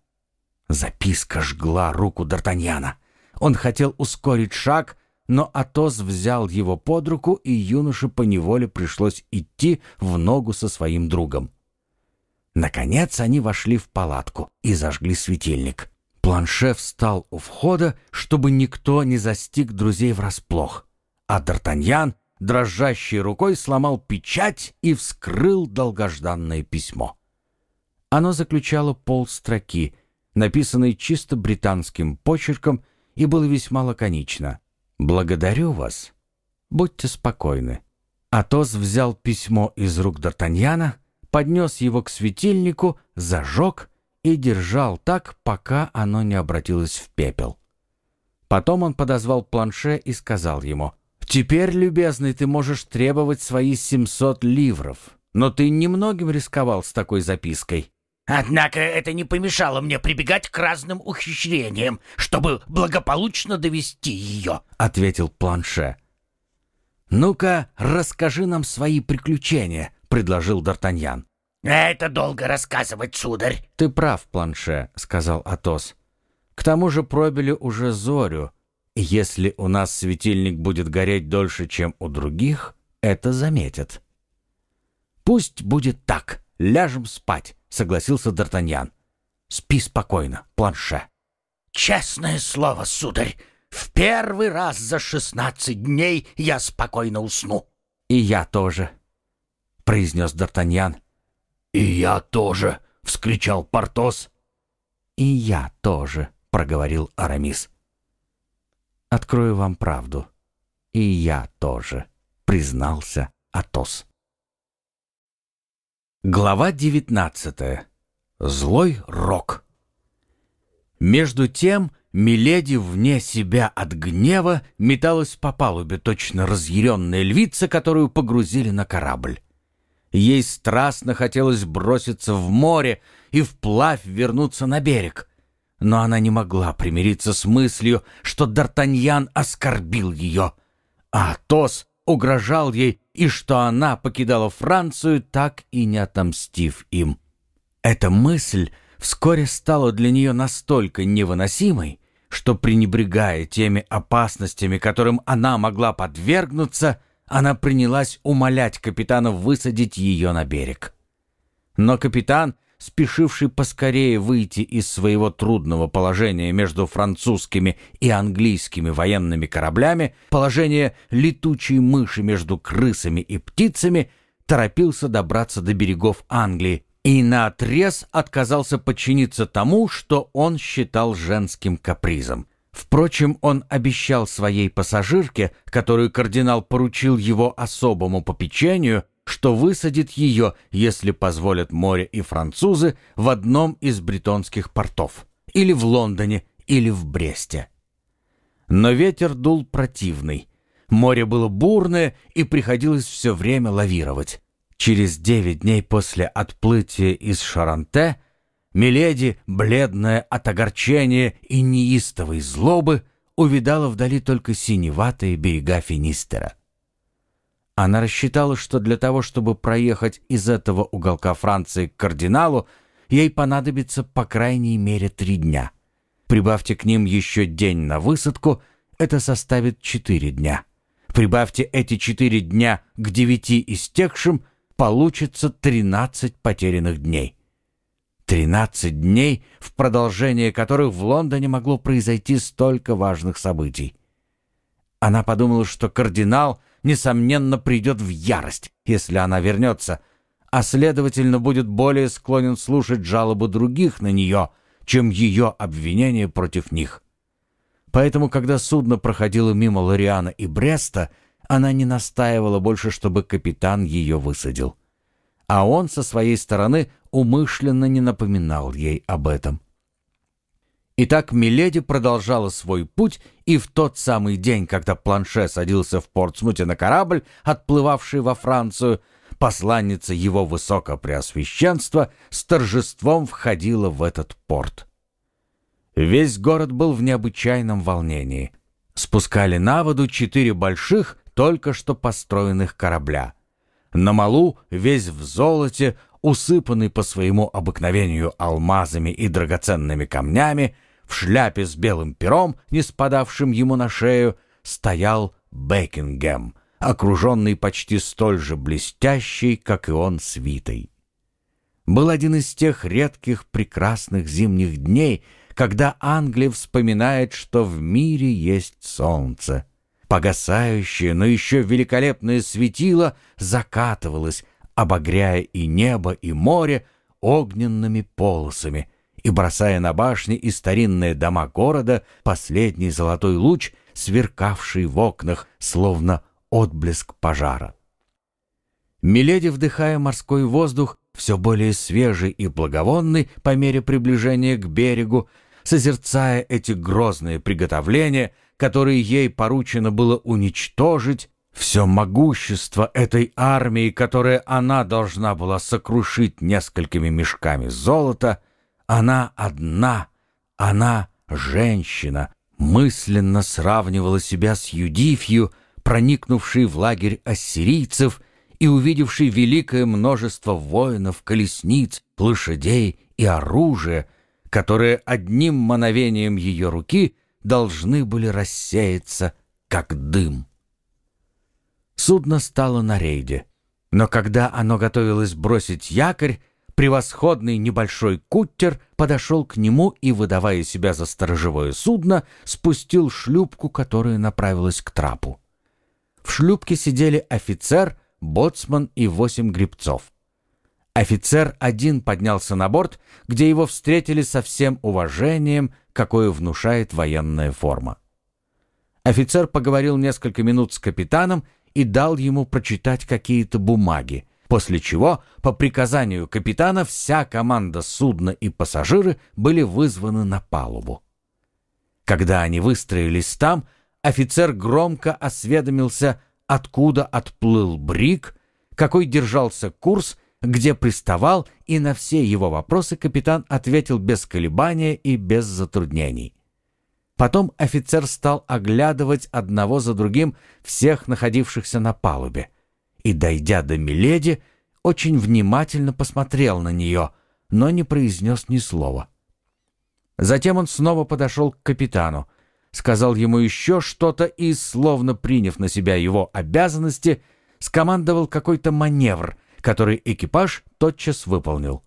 Записка жгла руку Д'Артаньяна. Он хотел ускорить шаг, но Атос взял его под руку, и юноше поневоле пришлось идти в ногу со своим другом. Наконец они вошли в палатку и зажгли светильник. Планше встал у входа, чтобы никто не застиг друзей врасплох. А Д'Артаньян, дрожащей рукой, сломал печать и вскрыл долгожданное письмо. Оно заключало полстроки, Написанной чисто британским почерком, и было весьма лаконично. «Благодарю вас. Будьте спокойны». Атос взял письмо из рук Д'Артаньяна, поднес его к светильнику, зажег и держал так, пока оно не обратилось в пепел. Потом он подозвал планше и сказал ему, «Теперь, любезный, ты можешь требовать свои 700 ливров, но ты немногим рисковал с такой запиской. Однако это не помешало мне прибегать к разным ухищрениям, чтобы благополучно довести ее», — ответил Планше. «Ну-ка, расскажи нам свои приключения», — предложил Д'Артаньян. «Это долго рассказывать, сударь». «Ты прав, Планше», — сказал Атос. «К тому же пробили уже зорю. Если у нас светильник будет гореть дольше, чем у других, это заметят». «Пусть будет так. Ляжем спать» согласился Д'Артаньян. «Спи спокойно, планше». «Честное слово, сударь, в первый раз за шестнадцать дней я спокойно усну». «И я тоже», — произнес Д'Артаньян. «И я тоже», — вскричал Портос. «И я тоже», — проговорил Арамис. «Открою вам правду. И я тоже», — признался Атос. Глава 19. Злой рок. Между тем, Миледи вне себя от гнева металась по палубе точно разъяренная львица, которую погрузили на корабль. Ей страстно хотелось броситься в море и вплавь вернуться на берег. Но она не могла примириться с мыслью, что Д'Артаньян оскорбил ее, а Атос угрожал ей и что она покидала Францию, так и не отомстив им. Эта мысль вскоре стала для нее настолько невыносимой, что, пренебрегая теми опасностями, которым она могла подвергнуться, она принялась умолять капитана высадить ее на берег. Но капитан спешивший поскорее выйти из своего трудного положения между французскими и английскими военными кораблями, положение летучей мыши между крысами и птицами, торопился добраться до берегов Англии и наотрез отказался подчиниться тому, что он считал женским капризом. Впрочем, он обещал своей пассажирке, которую кардинал поручил его особому попечению, что высадит ее, если позволят море и французы, в одном из бритонских портов, или в Лондоне, или в Бресте. Но ветер дул противный. Море было бурное, и приходилось все время лавировать. Через девять дней после отплытия из Шаранте Миледи, бледная от огорчения и неистовой злобы, увидала вдали только синеватые берега Финистера. Она рассчитала, что для того, чтобы проехать из этого уголка Франции к кардиналу, ей понадобится по крайней мере три дня. Прибавьте к ним еще день на высадку, это составит четыре дня. Прибавьте эти четыре дня к девяти истекшим, получится тринадцать потерянных дней. Тринадцать дней, в продолжение которых в Лондоне могло произойти столько важных событий. Она подумала, что кардинал — несомненно, придет в ярость, если она вернется, а, следовательно, будет более склонен слушать жалобы других на нее, чем ее обвинения против них. Поэтому, когда судно проходило мимо Лориана и Бреста, она не настаивала больше, чтобы капитан ее высадил. А он со своей стороны умышленно не напоминал ей об этом. — Итак, Миледи продолжала свой путь, и в тот самый день, когда Планше садился в Портсмуте на корабль, отплывавший во Францию, посланница его высокопреосвященства с торжеством входила в этот порт. Весь город был в необычайном волнении. Спускали на воду четыре больших, только что построенных корабля. На малу, весь в золоте, усыпанный по своему обыкновению алмазами и драгоценными камнями, в шляпе с белым пером, не спадавшим ему на шею, стоял Бекингем, окруженный почти столь же блестящей, как и он, свитой. Был один из тех редких прекрасных зимних дней, когда Англия вспоминает, что в мире есть солнце. Погасающее, но еще великолепное светило закатывалось, обогряя и небо, и море огненными полосами — и бросая на башни и старинные дома города последний золотой луч, сверкавший в окнах, словно отблеск пожара. Миледи, вдыхая морской воздух, все более свежий и благовонный по мере приближения к берегу, созерцая эти грозные приготовления, которые ей поручено было уничтожить, все могущество этой армии, которое она должна была сокрушить несколькими мешками золота — она одна, она женщина, мысленно сравнивала себя с Юдифью, проникнувшей в лагерь ассирийцев и увидевшей великое множество воинов, колесниц, лошадей и оружия, которые одним мановением ее руки должны были рассеяться, как дым. Судно стало на рейде, но когда оно готовилось бросить якорь, Превосходный небольшой куттер подошел к нему и, выдавая себя за сторожевое судно, спустил шлюпку, которая направилась к трапу. В шлюпке сидели офицер, боцман и восемь грибцов. Офицер один поднялся на борт, где его встретили со всем уважением, какое внушает военная форма. Офицер поговорил несколько минут с капитаном и дал ему прочитать какие-то бумаги, после чего по приказанию капитана вся команда судна и пассажиры были вызваны на палубу. Когда они выстроились там, офицер громко осведомился, откуда отплыл Брик, какой держался курс, где приставал, и на все его вопросы капитан ответил без колебания и без затруднений. Потом офицер стал оглядывать одного за другим всех находившихся на палубе — и, дойдя до Миледи, очень внимательно посмотрел на нее, но не произнес ни слова. Затем он снова подошел к капитану, сказал ему еще что-то и, словно приняв на себя его обязанности, скомандовал какой-то маневр, который экипаж тотчас выполнил.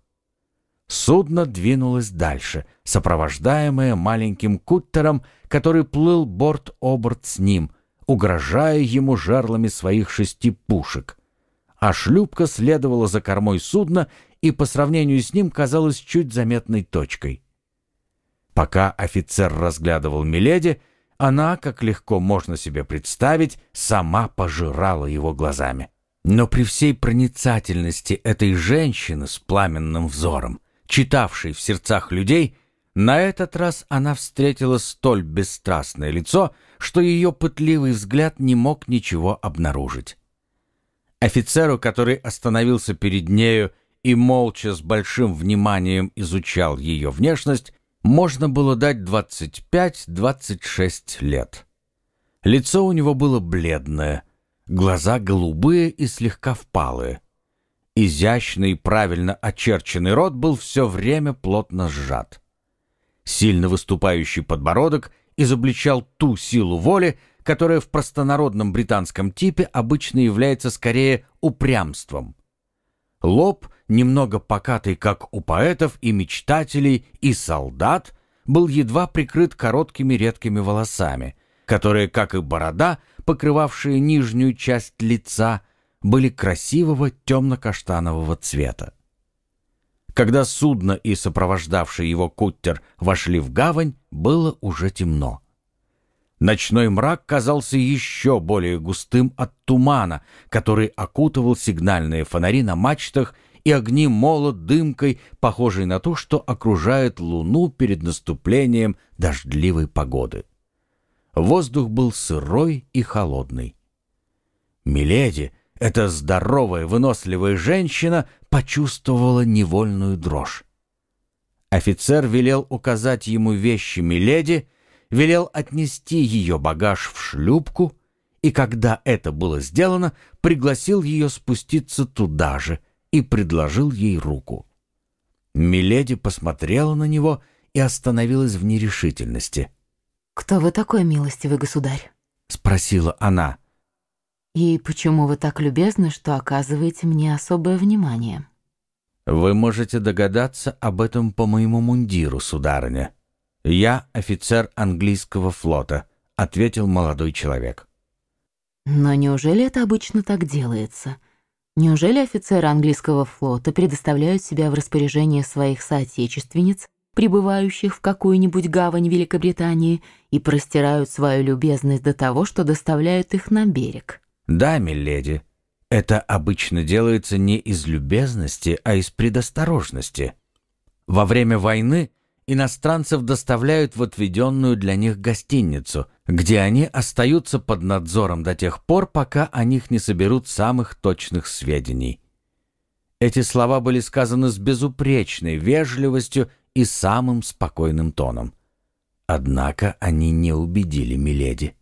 Судно двинулось дальше, сопровождаемое маленьким куттером, который плыл борт-оборт с ним — угрожая ему жерлами своих шести пушек. А шлюпка следовала за кормой судна и по сравнению с ним казалась чуть заметной точкой. Пока офицер разглядывал Миледи, она, как легко можно себе представить, сама пожирала его глазами. Но при всей проницательности этой женщины с пламенным взором, читавшей в сердцах людей, на этот раз она встретила столь бесстрастное лицо, что ее пытливый взгляд не мог ничего обнаружить. Офицеру, который остановился перед нею и молча с большим вниманием изучал ее внешность, можно было дать 25-26 лет. Лицо у него было бледное, глаза голубые и слегка впалые. Изящный и правильно очерченный рот был все время плотно сжат. Сильно выступающий подбородок изобличал ту силу воли, которая в простонародном британском типе обычно является скорее упрямством. Лоб, немного покатый, как у поэтов и мечтателей, и солдат, был едва прикрыт короткими редкими волосами, которые, как и борода, покрывавшие нижнюю часть лица, были красивого темно-каштанового цвета. Когда судно и сопровождавший его куттер вошли в гавань, было уже темно. Ночной мрак казался еще более густым от тумана, который окутывал сигнальные фонари на мачтах и огни молот дымкой, похожей на то, что окружает луну перед наступлением дождливой погоды. Воздух был сырой и холодный. Миледи, эта здоровая, выносливая женщина, почувствовала невольную дрожь. Офицер велел указать ему вещи Миледи, велел отнести ее багаж в шлюпку, и когда это было сделано, пригласил ее спуститься туда же и предложил ей руку. Миледи посмотрела на него и остановилась в нерешительности. «Кто вы такой, милостивый государь?» — спросила она. И почему вы так любезны, что оказываете мне особое внимание? Вы можете догадаться об этом по моему мундиру, сударыня. Я офицер английского флота, ответил молодой человек. Но неужели это обычно так делается? Неужели офицеры английского флота предоставляют себя в распоряжение своих соотечественниц, прибывающих в какую-нибудь гавань Великобритании, и простирают свою любезность до того, что доставляют их на берег? «Да, миледи, это обычно делается не из любезности, а из предосторожности. Во время войны иностранцев доставляют в отведенную для них гостиницу, где они остаются под надзором до тех пор, пока о них не соберут самых точных сведений». Эти слова были сказаны с безупречной вежливостью и самым спокойным тоном. Однако они не убедили Миледи.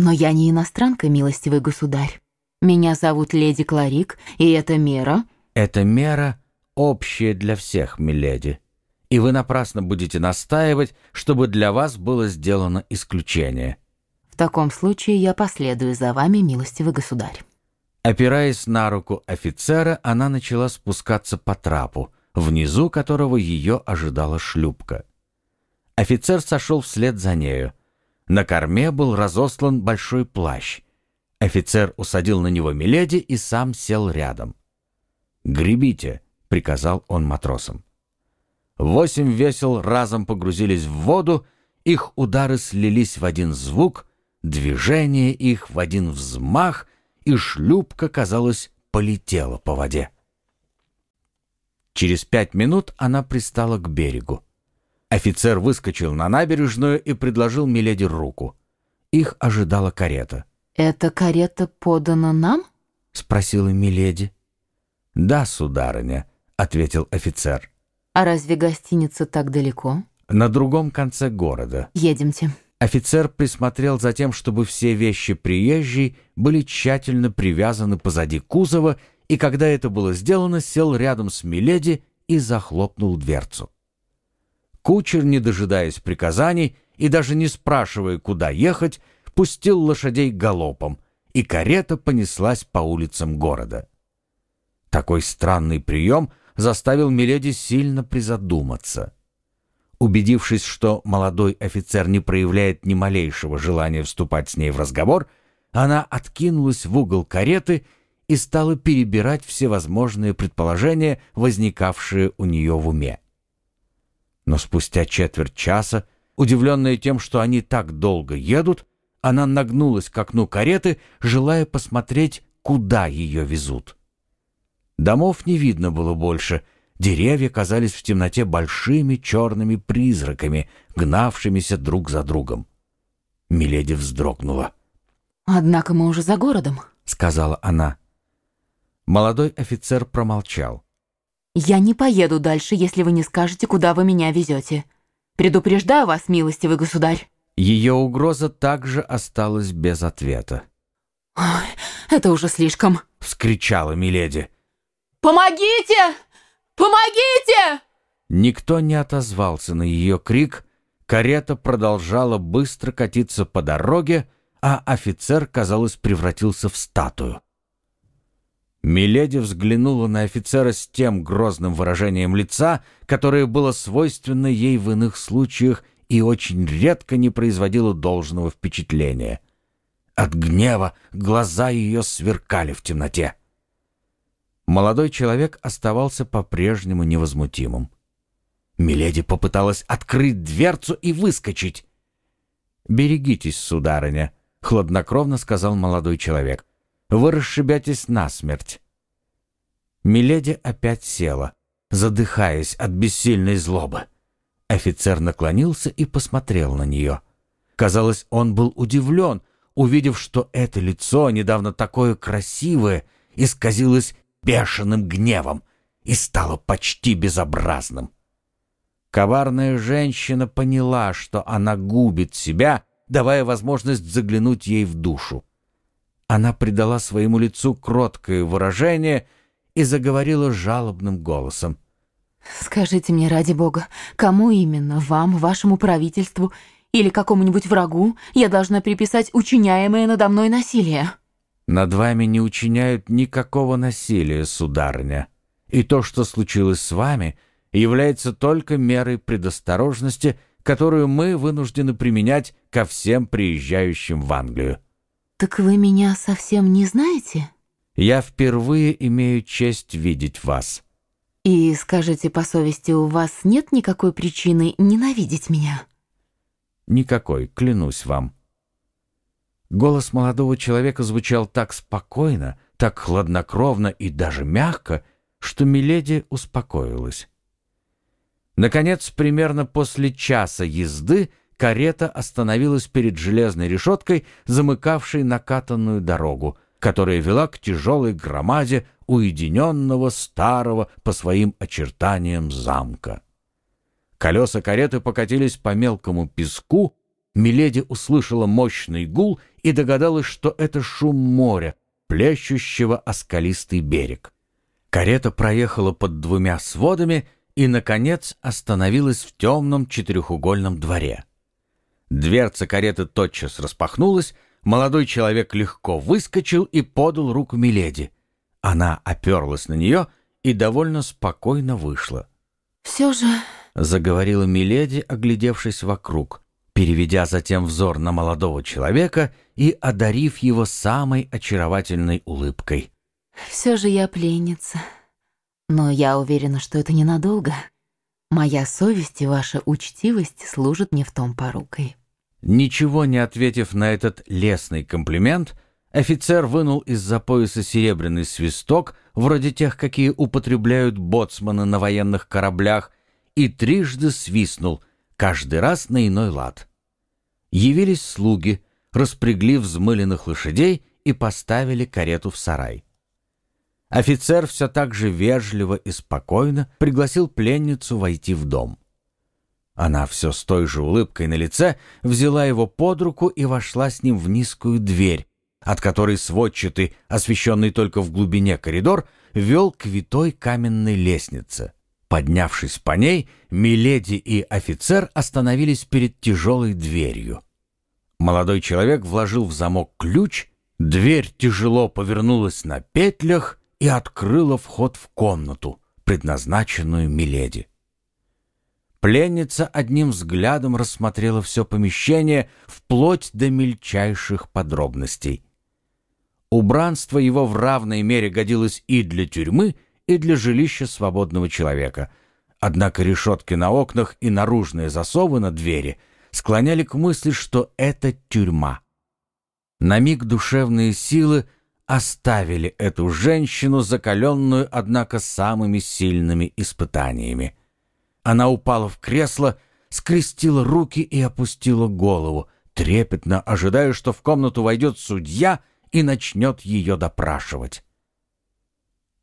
Но я не иностранка, милостивый государь. Меня зовут леди Кларик, и это мера... Это мера общая для всех, миледи. И вы напрасно будете настаивать, чтобы для вас было сделано исключение. В таком случае я последую за вами, милостивый государь. Опираясь на руку офицера, она начала спускаться по трапу, внизу которого ее ожидала шлюпка. Офицер сошел вслед за ней. На корме был разослан большой плащ. Офицер усадил на него Миледи и сам сел рядом. «Гребите», — приказал он матросам. Восемь весел разом погрузились в воду, их удары слились в один звук, движение их в один взмах, и шлюпка, казалось, полетела по воде. Через пять минут она пристала к берегу. Офицер выскочил на набережную и предложил Миледи руку. Их ожидала карета. «Эта карета подана нам?» — спросила Миледи. «Да, сударыня», — ответил офицер. «А разве гостиница так далеко?» «На другом конце города». «Едемте». Офицер присмотрел за тем, чтобы все вещи приезжей были тщательно привязаны позади кузова, и когда это было сделано, сел рядом с Миледи и захлопнул дверцу. Кучер, не дожидаясь приказаний и даже не спрашивая, куда ехать, пустил лошадей галопом, и карета понеслась по улицам города. Такой странный прием заставил Миледи сильно призадуматься. Убедившись, что молодой офицер не проявляет ни малейшего желания вступать с ней в разговор, она откинулась в угол кареты и стала перебирать всевозможные предположения, возникавшие у нее в уме. Но спустя четверть часа, удивленная тем, что они так долго едут, она нагнулась к окну кареты, желая посмотреть, куда ее везут. Домов не видно было больше. Деревья казались в темноте большими черными призраками, гнавшимися друг за другом. Миледи вздрогнула. «Однако мы уже за городом», — сказала она. Молодой офицер промолчал. «Я не поеду дальше, если вы не скажете, куда вы меня везете. Предупреждаю вас, милостивый государь». Ее угроза также осталась без ответа. «Ой, это уже слишком!» — вскричала Миледи. «Помогите! Помогите!» Никто не отозвался на ее крик. Карета продолжала быстро катиться по дороге, а офицер, казалось, превратился в статую. Миледи взглянула на офицера с тем грозным выражением лица, которое было свойственно ей в иных случаях и очень редко не производило должного впечатления. От гнева глаза ее сверкали в темноте. Молодой человек оставался по-прежнему невозмутимым. Миледи попыталась открыть дверцу и выскочить. «Берегитесь, сударыня», — хладнокровно сказал молодой человек. Вы расшибетесь насмерть». Миледи опять села, задыхаясь от бессильной злобы. Офицер наклонился и посмотрел на нее. Казалось, он был удивлен, увидев, что это лицо, недавно такое красивое, исказилось бешеным гневом и стало почти безобразным. Коварная женщина поняла, что она губит себя, давая возможность заглянуть ей в душу. Она придала своему лицу кроткое выражение и заговорила жалобным голосом. «Скажите мне, ради бога, кому именно, вам, вашему правительству или какому-нибудь врагу я должна приписать учиняемое надо мной насилие?» «Над вами не учиняют никакого насилия, сударыня. И то, что случилось с вами, является только мерой предосторожности, которую мы вынуждены применять ко всем приезжающим в Англию. «Так вы меня совсем не знаете?» «Я впервые имею честь видеть вас». «И скажите по совести, у вас нет никакой причины ненавидеть меня?» «Никакой, клянусь вам». Голос молодого человека звучал так спокойно, так хладнокровно и даже мягко, что Миледи успокоилась. Наконец, примерно после часа езды карета остановилась перед железной решеткой, замыкавшей накатанную дорогу, которая вела к тяжелой громаде уединенного старого по своим очертаниям замка. Колеса кареты покатились по мелкому песку, Миледи услышала мощный гул и догадалась, что это шум моря, плещущего о скалистый берег. Карета проехала под двумя сводами и, наконец, остановилась в темном четырехугольном дворе. Дверца кареты тотчас распахнулась, молодой человек легко выскочил и подал руку Миледи. Она оперлась на нее и довольно спокойно вышла. «Все же...» — заговорила Миледи, оглядевшись вокруг, переведя затем взор на молодого человека и одарив его самой очаровательной улыбкой. «Все же я пленница. Но я уверена, что это ненадолго. Моя совесть и ваша учтивость служат мне в том порукой. Ничего не ответив на этот лестный комплимент, офицер вынул из-за пояса серебряный свисток, вроде тех, какие употребляют боцманы на военных кораблях, и трижды свистнул, каждый раз на иной лад. Явились слуги, распрягли взмыленных лошадей и поставили карету в сарай. Офицер все так же вежливо и спокойно пригласил пленницу войти в дом. Она все с той же улыбкой на лице взяла его под руку и вошла с ним в низкую дверь, от которой сводчатый, освещенный только в глубине коридор, вел к витой каменной лестнице. Поднявшись по ней, Миледи и офицер остановились перед тяжелой дверью. Молодой человек вложил в замок ключ, дверь тяжело повернулась на петлях и открыла вход в комнату, предназначенную Миледи. Пленница одним взглядом рассмотрела все помещение вплоть до мельчайших подробностей. Убранство его в равной мере годилось и для тюрьмы, и для жилища свободного человека. Однако решетки на окнах и наружные засовы на двери склоняли к мысли, что это тюрьма. На миг душевные силы оставили эту женщину, закаленную, однако, самыми сильными испытаниями. Она упала в кресло, скрестила руки и опустила голову, трепетно ожидая, что в комнату войдет судья и начнет ее допрашивать.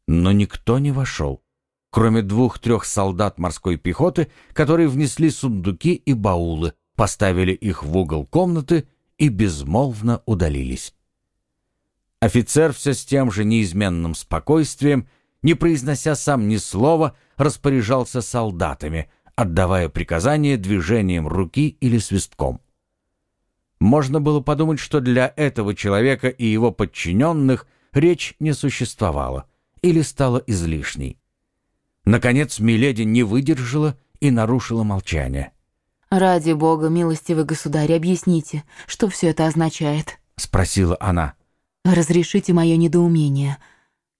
Но никто не вошел, кроме двух-трех солдат морской пехоты, которые внесли сундуки и баулы, поставили их в угол комнаты и безмолвно удалились. Офицер все с тем же неизменным спокойствием не произнося сам ни слова, распоряжался солдатами, отдавая приказания движением руки или свистком. Можно было подумать, что для этого человека и его подчиненных речь не существовала или стала излишней. Наконец Миледи не выдержала и нарушила молчание. «Ради бога, милостивый государь, объясните, что все это означает?» — спросила она. «Разрешите мое недоумение»,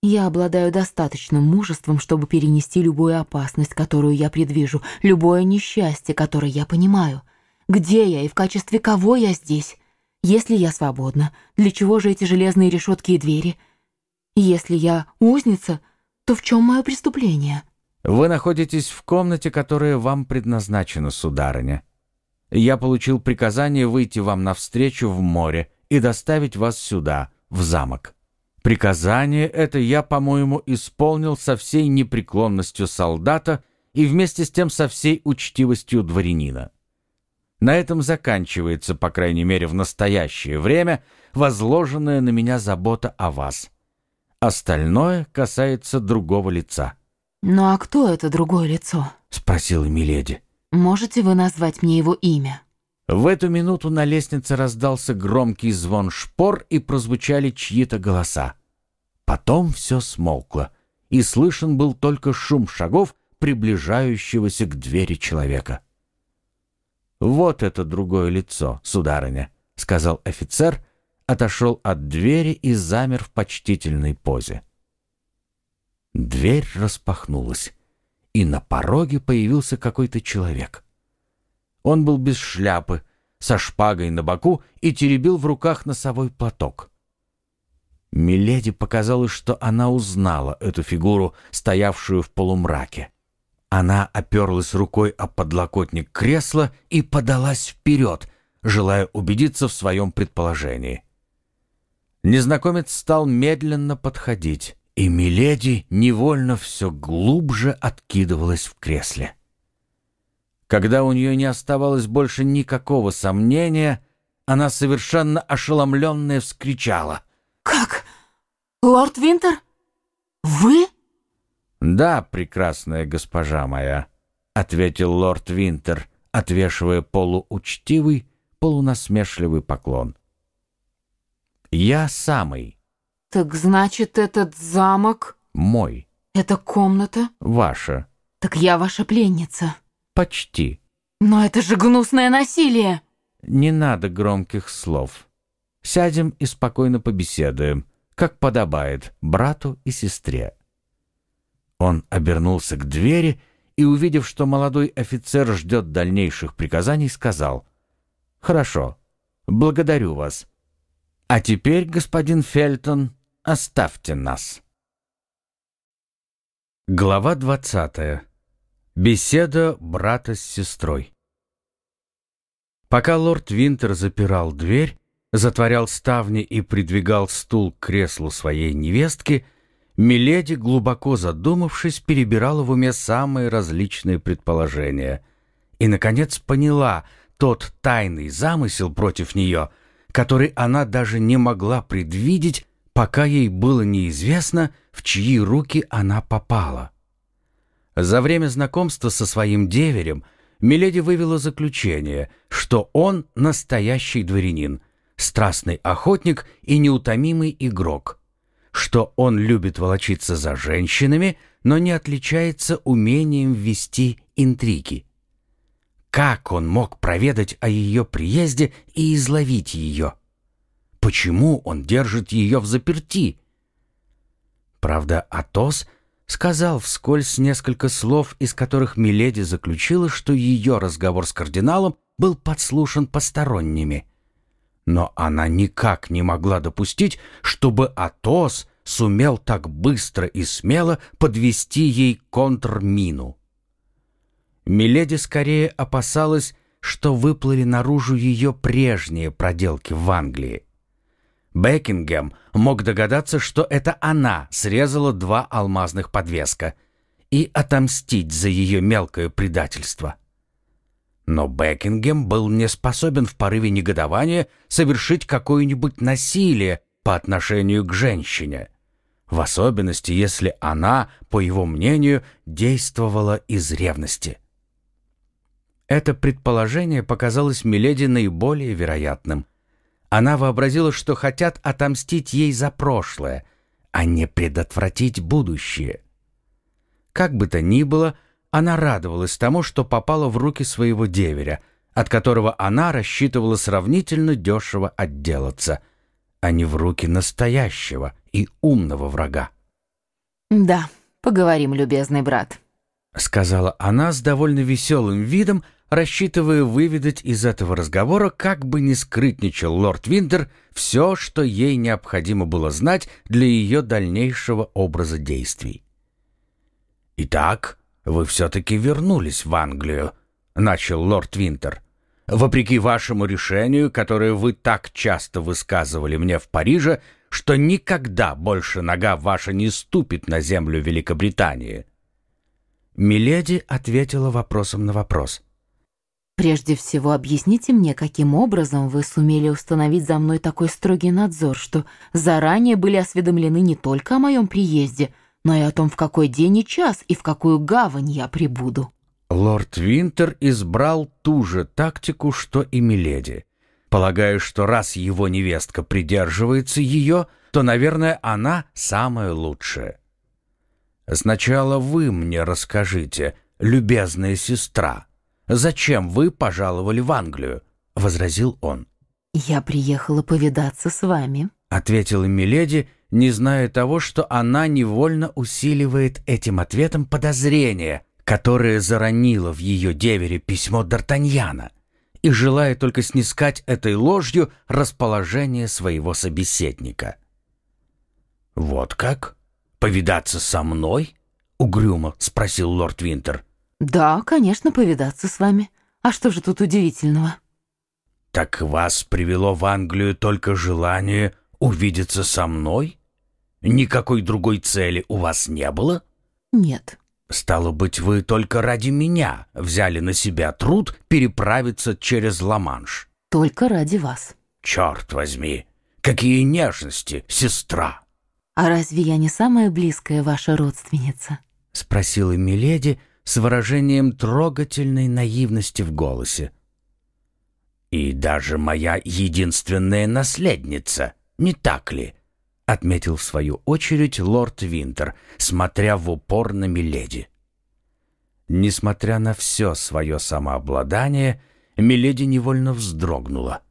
я обладаю достаточным мужеством, чтобы перенести любую опасность, которую я предвижу, любое несчастье, которое я понимаю. Где я и в качестве кого я здесь? Если я свободна, для чего же эти железные решетки и двери? Если я узница, то в чем мое преступление? Вы находитесь в комнате, которая вам предназначена, сударыня. Я получил приказание выйти вам навстречу в море и доставить вас сюда, в замок. Приказание это я, по-моему, исполнил со всей непреклонностью солдата и вместе с тем со всей учтивостью дворянина. На этом заканчивается, по крайней мере, в настоящее время, возложенная на меня забота о вас. Остальное касается другого лица. «Ну а кто это другое лицо?» — спросила Миледи. «Можете вы назвать мне его имя?» В эту минуту на лестнице раздался громкий звон шпор и прозвучали чьи-то голоса. Потом все смолкло, и слышен был только шум шагов приближающегося к двери человека. «Вот это другое лицо, сударыня», — сказал офицер, отошел от двери и замер в почтительной позе. Дверь распахнулась, и на пороге появился какой-то человек. Он был без шляпы, со шпагой на боку и теребил в руках носовой платок. Миледи показалось, что она узнала эту фигуру, стоявшую в полумраке. Она оперлась рукой о подлокотник кресла и подалась вперед, желая убедиться в своем предположении. Незнакомец стал медленно подходить, и Миледи невольно все глубже откидывалась в кресле. Когда у нее не оставалось больше никакого сомнения, она совершенно ошеломленная вскричала. «Как? Лорд Винтер? Вы?» «Да, прекрасная госпожа моя», — ответил лорд Винтер, отвешивая полуучтивый, полунасмешливый поклон. «Я самый». «Так значит, этот замок...» «Мой». Эта комната?» «Ваша». «Так я ваша пленница». Почти. Но это же гнусное насилие. Не надо громких слов. Сядем и спокойно побеседуем, как подобает брату и сестре. Он обернулся к двери и, увидев, что молодой офицер ждет дальнейших приказаний, сказал «Хорошо, благодарю вас. А теперь, господин Фельтон, оставьте нас». Глава двадцатая Беседа брата с сестрой. Пока лорд Винтер запирал дверь, затворял ставни и придвигал стул к креслу своей невестки, Миледи, глубоко задумавшись, перебирала в уме самые различные предположения и, наконец, поняла тот тайный замысел против нее, который она даже не могла предвидеть, пока ей было неизвестно, в чьи руки она попала. За время знакомства со своим деверем Миледи вывела заключение, что он настоящий дворянин, страстный охотник и неутомимый игрок, что он любит волочиться за женщинами, но не отличается умением вести интриги. Как он мог проведать о ее приезде и изловить ее? Почему он держит ее в заперти? Правда, Атос сказал вскользь несколько слов, из которых Миледи заключила, что ее разговор с кардиналом был подслушан посторонними. Но она никак не могла допустить, чтобы Атос сумел так быстро и смело подвести ей контрмину. Миледи скорее опасалась, что выплыли наружу ее прежние проделки в Англии. Бекингем мог догадаться, что это она срезала два алмазных подвеска и отомстить за ее мелкое предательство. Но Бекингем был не способен в порыве негодования совершить какое-нибудь насилие по отношению к женщине, в особенности, если она, по его мнению, действовала из ревности. Это предположение показалось Миледи наиболее вероятным – она вообразила, что хотят отомстить ей за прошлое, а не предотвратить будущее. Как бы то ни было, она радовалась тому, что попала в руки своего деверя, от которого она рассчитывала сравнительно дешево отделаться, а не в руки настоящего и умного врага. «Да, поговорим, любезный брат», — сказала она с довольно веселым видом, — рассчитывая выведать из этого разговора, как бы не скрытничал лорд Винтер, все, что ей необходимо было знать для ее дальнейшего образа действий. «Итак, вы все-таки вернулись в Англию», — начал лорд Винтер. «Вопреки вашему решению, которое вы так часто высказывали мне в Париже, что никогда больше нога ваша не ступит на землю Великобритании». Миледи ответила вопросом на вопрос. Прежде всего, объясните мне, каким образом вы сумели установить за мной такой строгий надзор, что заранее были осведомлены не только о моем приезде, но и о том, в какой день и час и в какую гавань я прибуду. Лорд Винтер избрал ту же тактику, что и Миледи. Полагаю, что раз его невестка придерживается ее, то, наверное, она самая лучшая. Сначала вы мне расскажите, любезная сестра, Зачем вы пожаловали в Англию?» — возразил он. «Я приехала повидаться с вами», — ответила Миледи, не зная того, что она невольно усиливает этим ответом подозрения, которое заронило в ее девере письмо Д'Артаньяна, и желая только снискать этой ложью расположение своего собеседника. «Вот как? Повидаться со мной?» — угрюмо спросил лорд Винтер. «Да, конечно, повидаться с вами. А что же тут удивительного?» «Так вас привело в Англию только желание увидеться со мной? Никакой другой цели у вас не было?» «Нет». «Стало быть, вы только ради меня взяли на себя труд переправиться через Ла-Манш?» «Только ради вас». «Черт возьми! Какие нежности, сестра!» «А разве я не самая близкая ваша родственница?» — спросила Миледи, — с выражением трогательной наивности в голосе. «И даже моя единственная наследница, не так ли?» — отметил в свою очередь лорд Винтер, смотря в упор на Миледи. Несмотря на все свое самообладание, Миледи невольно вздрогнула.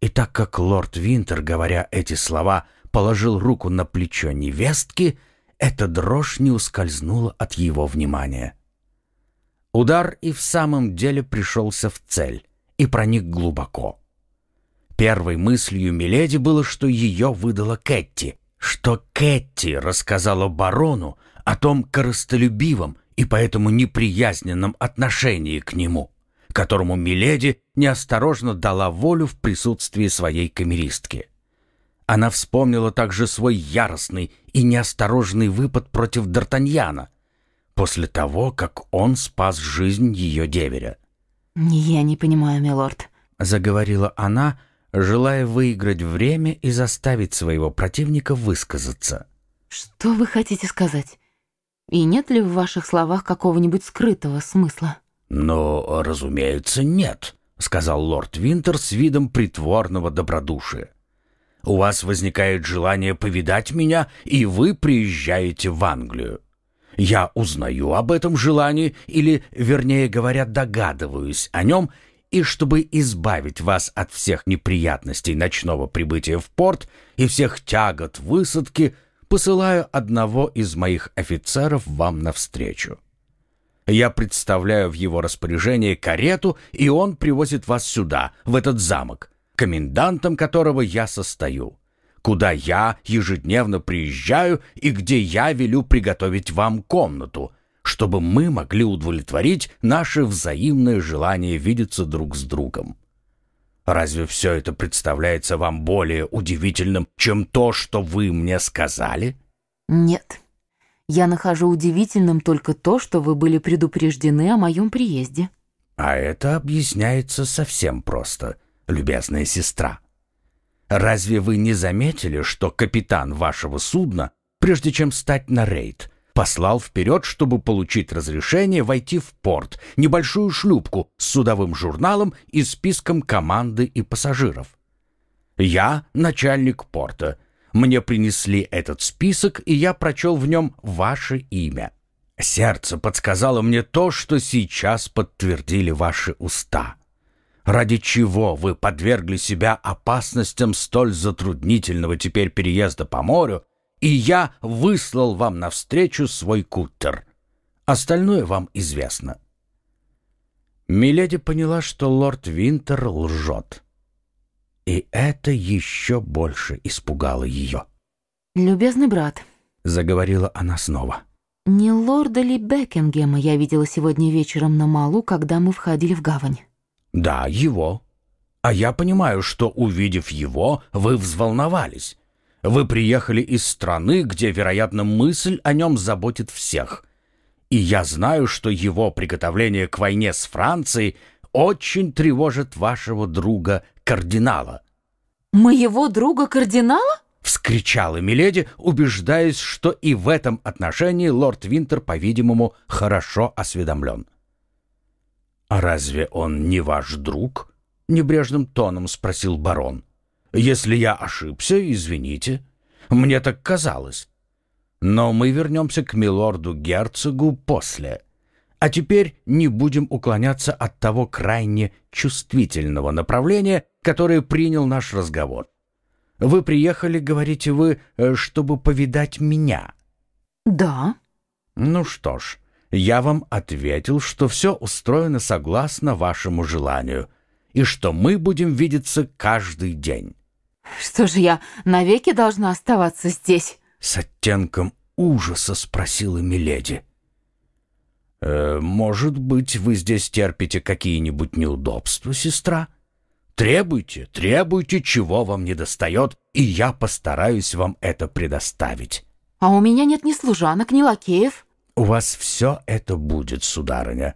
И так как лорд Винтер, говоря эти слова, положил руку на плечо невестки, эта дрожь не ускользнула от его внимания. Удар и в самом деле пришелся в цель и проник глубоко. Первой мыслью Миледи было, что ее выдала Кэтти, что Кэтти рассказала барону о том корыстолюбивом и поэтому неприязненном отношении к нему, которому Миледи неосторожно дала волю в присутствии своей камеристки. Она вспомнила также свой яростный и неосторожный выпад против Д'Артаньяна, после того, как он спас жизнь ее деверя. «Я не понимаю, милорд», — заговорила она, желая выиграть время и заставить своего противника высказаться. «Что вы хотите сказать? И нет ли в ваших словах какого-нибудь скрытого смысла?» Но, разумеется, нет», — сказал лорд Винтер с видом притворного добродушия. «У вас возникает желание повидать меня, и вы приезжаете в Англию. Я узнаю об этом желании, или, вернее говоря, догадываюсь о нем, и чтобы избавить вас от всех неприятностей ночного прибытия в порт и всех тягот высадки, посылаю одного из моих офицеров вам навстречу. Я представляю в его распоряжение карету, и он привозит вас сюда, в этот замок, комендантом которого я состою куда я ежедневно приезжаю и где я велю приготовить вам комнату, чтобы мы могли удовлетворить наше взаимное желание видеться друг с другом. Разве все это представляется вам более удивительным, чем то, что вы мне сказали? Нет. Я нахожу удивительным только то, что вы были предупреждены о моем приезде. А это объясняется совсем просто, любезная сестра. Разве вы не заметили, что капитан вашего судна, прежде чем стать на рейд, послал вперед, чтобы получить разрешение войти в порт, небольшую шлюпку с судовым журналом и списком команды и пассажиров? Я начальник порта. Мне принесли этот список, и я прочел в нем ваше имя. Сердце подсказало мне то, что сейчас подтвердили ваши уста. Ради чего вы подвергли себя опасностям столь затруднительного теперь переезда по морю, и я выслал вам навстречу свой куттер. Остальное вам известно». Миледи поняла, что лорд Винтер лжет. И это еще больше испугало ее. «Любезный брат», — заговорила она снова, — «не лорда ли Бекингема я видела сегодня вечером на Малу, когда мы входили в гавань?» «Да, его. А я понимаю, что, увидев его, вы взволновались. Вы приехали из страны, где, вероятно, мысль о нем заботит всех. И я знаю, что его приготовление к войне с Францией очень тревожит вашего друга-кардинала». «Моего друга-кардинала?» — вскричала Миледи, убеждаясь, что и в этом отношении лорд Винтер, по-видимому, хорошо осведомлен. — «А разве он не ваш друг?» — небрежным тоном спросил барон. «Если я ошибся, извините. Мне так казалось. Но мы вернемся к милорду-герцогу после. А теперь не будем уклоняться от того крайне чувствительного направления, которое принял наш разговор. Вы приехали, говорите вы, э, чтобы повидать меня?» «Да». «Ну что ж, я вам ответил, что все устроено согласно вашему желанию и что мы будем видеться каждый день». «Что же я навеки должна оставаться здесь?» С оттенком ужаса спросила Миледи. «Э, «Может быть, вы здесь терпите какие-нибудь неудобства, сестра? Требуйте, требуйте, чего вам недостает, и я постараюсь вам это предоставить». «А у меня нет ни служанок, ни лакеев». У вас все это будет, сударыня.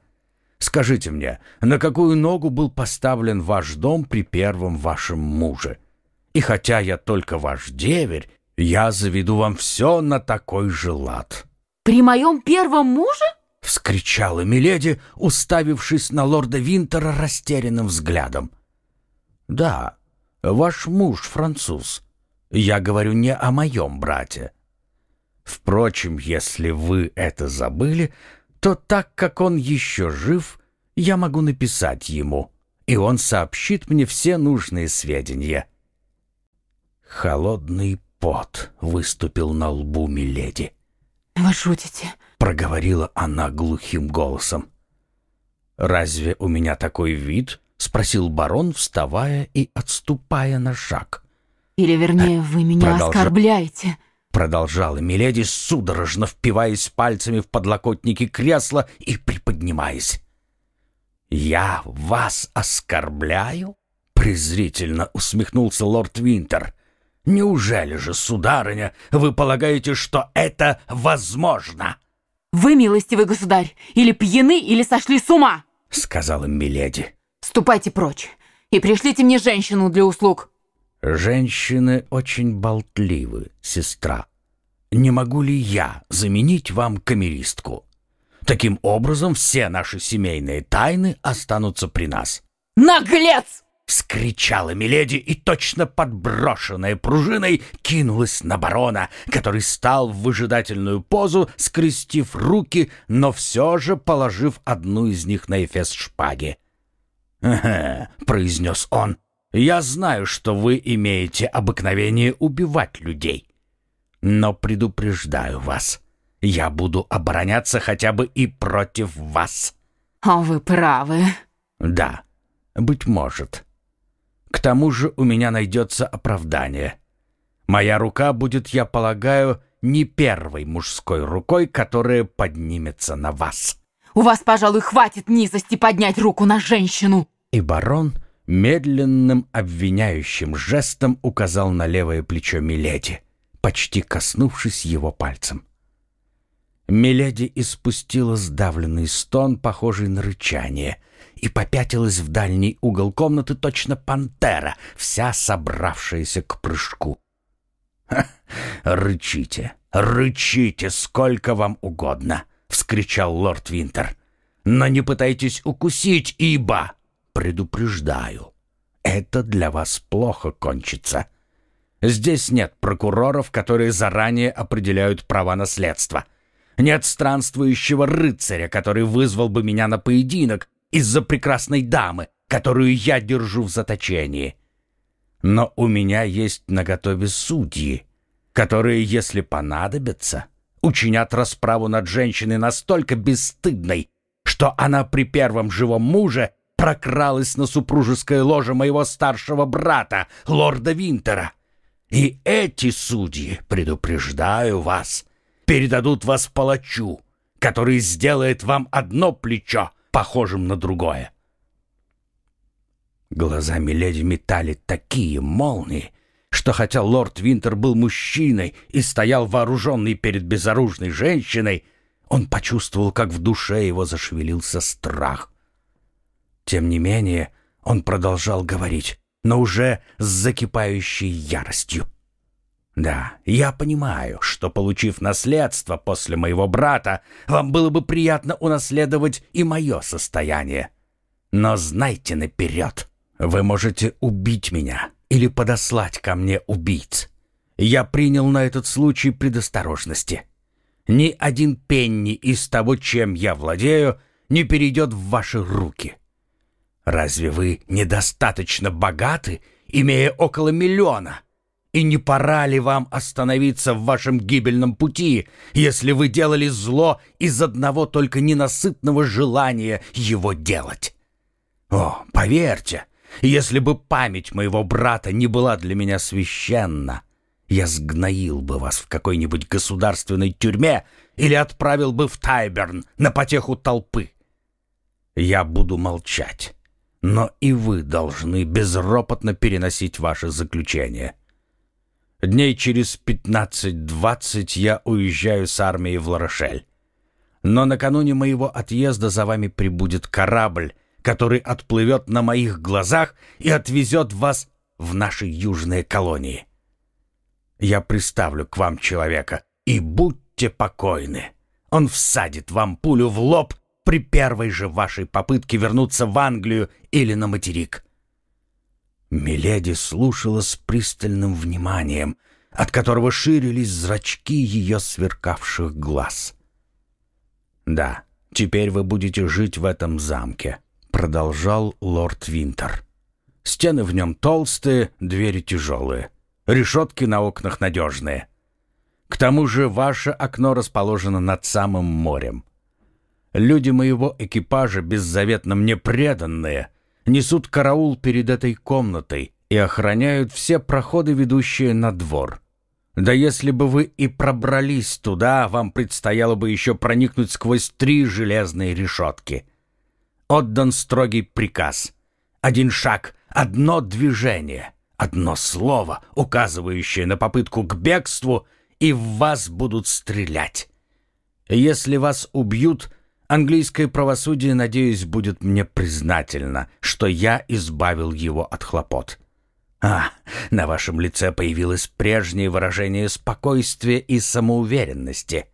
Скажите мне, на какую ногу был поставлен ваш дом при первом вашем муже? И хотя я только ваш деверь, я заведу вам все на такой же лад». «При моем первом муже?» — вскричала Миледи, уставившись на лорда Винтера растерянным взглядом. «Да, ваш муж француз. Я говорю не о моем брате. Впрочем, если вы это забыли, то так как он еще жив, я могу написать ему, и он сообщит мне все нужные сведения». Холодный пот выступил на лбу Миледи. «Вы шутите?» — проговорила она глухим голосом. «Разве у меня такой вид?» — спросил барон, вставая и отступая на шаг. «Или, вернее, э, вы меня продолжа... оскорбляете». Продолжала Миледи, судорожно впиваясь пальцами в подлокотники кресла и приподнимаясь. «Я вас оскорбляю?» — презрительно усмехнулся лорд Винтер. «Неужели же, сударыня, вы полагаете, что это возможно?» «Вы, милостивый государь, или пьяны, или сошли с ума!» — сказала Миледи. «Ступайте прочь и пришлите мне женщину для услуг!» «Женщины очень болтливы, сестра. Не могу ли я заменить вам камеристку? Таким образом все наши семейные тайны останутся при нас». «Наглец!» — вскричала Миледи и, точно подброшенная пружиной, кинулась на барона, который стал в выжидательную позу, скрестив руки, но все же положив одну из них на эфес шпаги. «Ага», — произнес он, — я знаю, что вы имеете обыкновение убивать людей. Но предупреждаю вас, я буду обороняться хотя бы и против вас. А вы правы. Да, быть может. К тому же у меня найдется оправдание. Моя рука будет, я полагаю, не первой мужской рукой, которая поднимется на вас. У вас, пожалуй, хватит низости поднять руку на женщину. И барон медленным обвиняющим жестом указал на левое плечо Миледи, почти коснувшись его пальцем. Миледи испустила сдавленный стон, похожий на рычание, и попятилась в дальний угол комнаты точно пантера, вся собравшаяся к прыжку. «Рычите, рычите, сколько вам угодно!» — вскричал лорд Винтер. «Но не пытайтесь укусить, ибо...» предупреждаю, это для вас плохо кончится. Здесь нет прокуроров, которые заранее определяют права наследства. Нет странствующего рыцаря, который вызвал бы меня на поединок из-за прекрасной дамы, которую я держу в заточении. Но у меня есть наготове судьи, которые, если понадобятся, учинят расправу над женщиной настолько бесстыдной, что она при первом живом муже прокралась на супружеское ложе моего старшего брата, лорда Винтера. И эти судьи, предупреждаю вас, передадут вас палачу, который сделает вам одно плечо похожим на другое. Глазами леди метали такие молнии, что хотя лорд Винтер был мужчиной и стоял вооруженный перед безоружной женщиной, он почувствовал, как в душе его зашевелился страх — тем не менее, он продолжал говорить, но уже с закипающей яростью. «Да, я понимаю, что, получив наследство после моего брата, вам было бы приятно унаследовать и мое состояние. Но знайте наперед, вы можете убить меня или подослать ко мне убийц. Я принял на этот случай предосторожности. Ни один пенни из того, чем я владею, не перейдет в ваши руки. Разве вы недостаточно богаты, имея около миллиона? И не пора ли вам остановиться в вашем гибельном пути, если вы делали зло из одного только ненасытного желания его делать? О, поверьте, если бы память моего брата не была для меня священна, я сгноил бы вас в какой-нибудь государственной тюрьме или отправил бы в Тайберн на потеху толпы. Я буду молчать но и вы должны безропотно переносить ваше заключение. Дней через 15-20 я уезжаю с армией в Ларошель. Но накануне моего отъезда за вами прибудет корабль, который отплывет на моих глазах и отвезет вас в наши южные колонии. Я приставлю к вам человека, и будьте покойны. Он всадит вам пулю в лоб при первой же вашей попытке вернуться в Англию или на материк». Миледи слушала с пристальным вниманием, от которого ширились зрачки ее сверкавших глаз. «Да, теперь вы будете жить в этом замке», — продолжал лорд Винтер. «Стены в нем толстые, двери тяжелые, решетки на окнах надежные. К тому же ваше окно расположено над самым морем. Люди моего экипажа, беззаветно мне преданные, несут караул перед этой комнатой и охраняют все проходы, ведущие на двор. Да если бы вы и пробрались туда, вам предстояло бы еще проникнуть сквозь три железные решетки. Отдан строгий приказ. Один шаг, одно движение, одно слово, указывающее на попытку к бегству, и в вас будут стрелять. Если вас убьют — Английское правосудие, надеюсь, будет мне признательно, что я избавил его от хлопот. А, на вашем лице появилось прежнее выражение спокойствия и самоуверенности.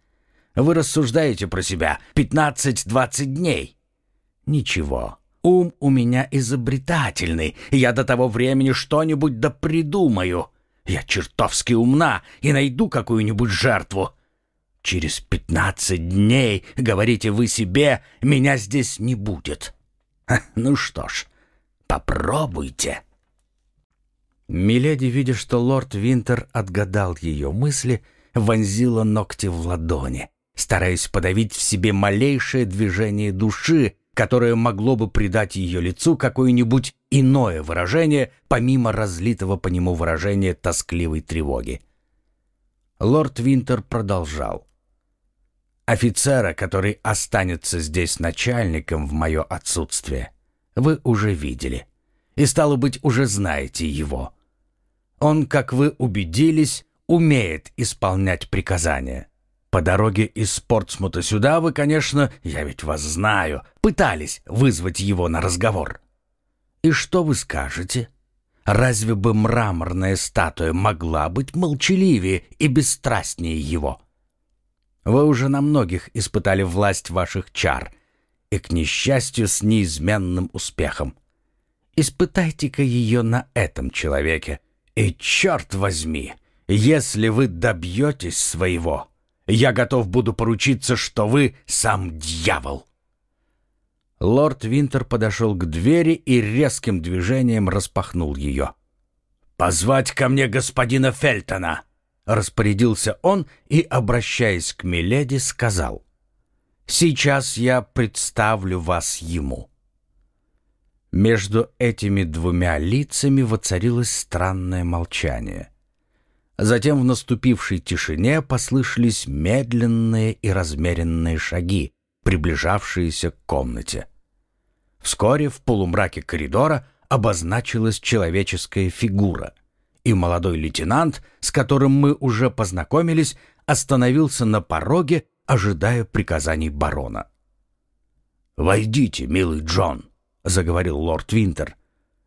Вы рассуждаете про себя пятнадцать-двадцать дней. Ничего, ум у меня изобретательный, я до того времени что-нибудь да придумаю. Я чертовски умна и найду какую-нибудь жертву. Через пятнадцать дней, говорите вы себе, меня здесь не будет. Ха, ну что ж, попробуйте. Миледи, видя, что лорд Винтер отгадал ее мысли, вонзила ногти в ладони, стараясь подавить в себе малейшее движение души, которое могло бы придать ее лицу какое-нибудь иное выражение, помимо разлитого по нему выражения тоскливой тревоги. Лорд Винтер продолжал. Офицера, который останется здесь начальником в мое отсутствие, вы уже видели. И, стало быть, уже знаете его. Он, как вы убедились, умеет исполнять приказания. По дороге из Спортсмута сюда вы, конечно, я ведь вас знаю, пытались вызвать его на разговор. И что вы скажете? Разве бы мраморная статуя могла быть молчаливее и бесстрастнее его?» Вы уже на многих испытали власть ваших чар. И, к несчастью, с неизменным успехом. Испытайте-ка ее на этом человеке. И, черт возьми, если вы добьетесь своего, я готов буду поручиться, что вы сам дьявол. Лорд Винтер подошел к двери и резким движением распахнул ее. «Позвать ко мне господина Фельтона!» Распорядился он и, обращаясь к Миледи, сказал. «Сейчас я представлю вас ему». Между этими двумя лицами воцарилось странное молчание. Затем в наступившей тишине послышались медленные и размеренные шаги, приближавшиеся к комнате. Вскоре в полумраке коридора обозначилась человеческая фигура — и молодой лейтенант, с которым мы уже познакомились, остановился на пороге, ожидая приказаний барона. «Войдите, милый Джон», — заговорил лорд Винтер.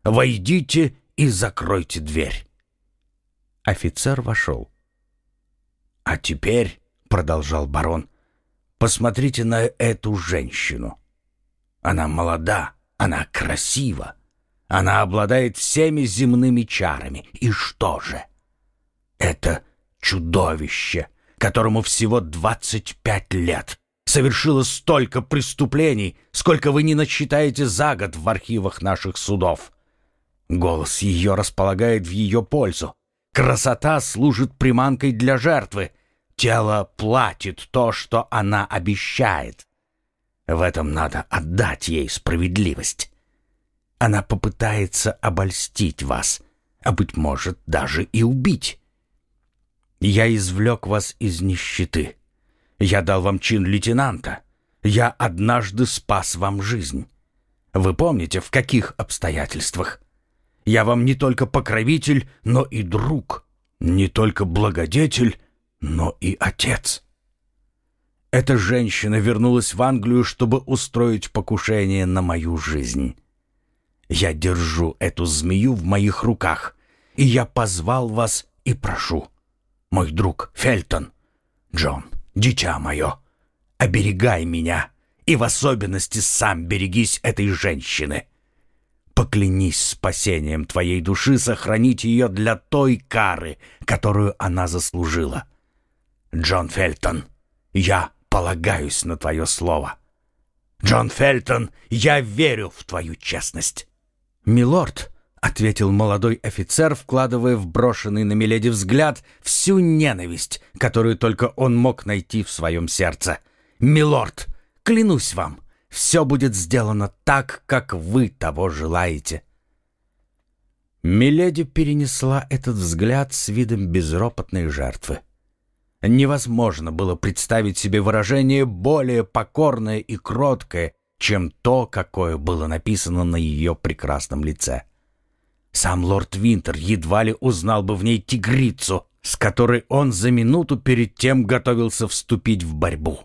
«Войдите и закройте дверь». Офицер вошел. «А теперь», — продолжал барон, — «посмотрите на эту женщину. Она молода, она красива, она обладает всеми земными чарами. И что же? Это чудовище, которому всего 25 лет, совершило столько преступлений, сколько вы не насчитаете за год в архивах наших судов. Голос ее располагает в ее пользу. Красота служит приманкой для жертвы. Тело платит то, что она обещает. В этом надо отдать ей справедливость. Она попытается обольстить вас, а, быть может, даже и убить. Я извлек вас из нищеты. Я дал вам чин лейтенанта. Я однажды спас вам жизнь. Вы помните, в каких обстоятельствах? Я вам не только покровитель, но и друг, не только благодетель, но и отец. Эта женщина вернулась в Англию, чтобы устроить покушение на мою жизнь. Я держу эту змею в моих руках, и я позвал вас и прошу. Мой друг Фельтон, Джон, дитя мое, оберегай меня, и в особенности сам берегись этой женщины. Поклянись спасением твоей души сохранить ее для той кары, которую она заслужила. Джон Фельтон, я полагаюсь на твое слово. Джон Фельтон, я верю в твою честность. «Милорд», — ответил молодой офицер, вкладывая в брошенный на Миледи взгляд всю ненависть, которую только он мог найти в своем сердце. «Милорд, клянусь вам, все будет сделано так, как вы того желаете». Миледи перенесла этот взгляд с видом безропотной жертвы. Невозможно было представить себе выражение более покорное и кроткое, чем то, какое было написано на ее прекрасном лице. Сам лорд Винтер едва ли узнал бы в ней тигрицу, с которой он за минуту перед тем готовился вступить в борьбу.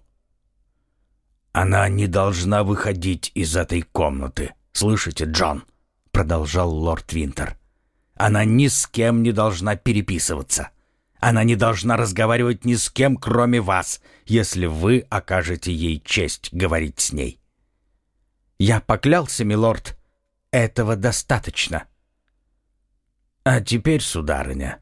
«Она не должна выходить из этой комнаты, слышите, Джон?» — продолжал лорд Винтер. «Она ни с кем не должна переписываться. Она не должна разговаривать ни с кем, кроме вас, если вы окажете ей честь говорить с ней». Я поклялся, милорд. Этого достаточно. А теперь, сударыня,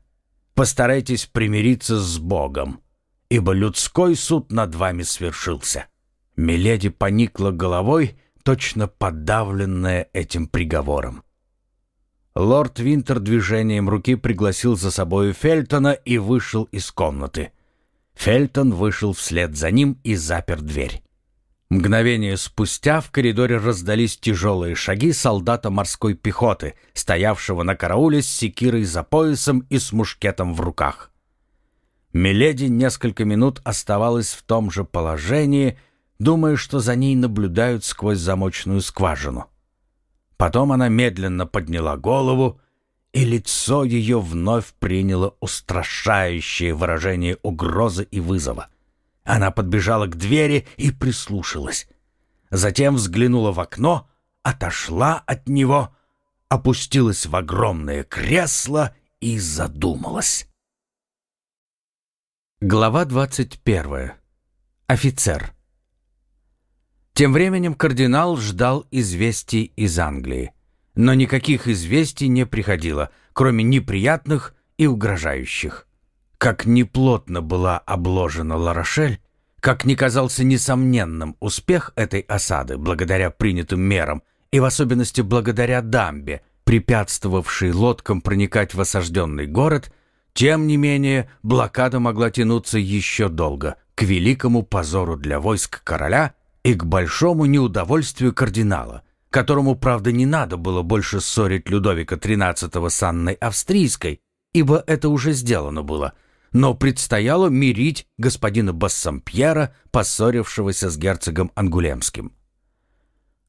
постарайтесь примириться с Богом, ибо людской суд над вами свершился. Миледи поникла головой, точно подавленная этим приговором. Лорд Винтер движением руки пригласил за собою Фельтона и вышел из комнаты. Фельтон вышел вслед за ним и запер дверь. Мгновение спустя в коридоре раздались тяжелые шаги солдата морской пехоты, стоявшего на карауле с секирой за поясом и с мушкетом в руках. Миледи несколько минут оставалась в том же положении, думая, что за ней наблюдают сквозь замочную скважину. Потом она медленно подняла голову, и лицо ее вновь приняло устрашающее выражение угрозы и вызова. Она подбежала к двери и прислушалась. Затем взглянула в окно, отошла от него, опустилась в огромное кресло и задумалась. Глава 21. Офицер. Тем временем кардинал ждал известий из Англии. Но никаких известий не приходило, кроме неприятных и угрожающих. Как неплотно была обложена Ларошель, как не казался несомненным успех этой осады благодаря принятым мерам и в особенности благодаря дамбе, препятствовавшей лодкам проникать в осажденный город, тем не менее блокада могла тянуться еще долго, к великому позору для войск короля и к большому неудовольствию кардинала, которому, правда, не надо было больше ссорить Людовика XIII с Анной Австрийской, ибо это уже сделано было – но предстояло мирить господина Бассампьера, поссорившегося с герцогом Ангулемским.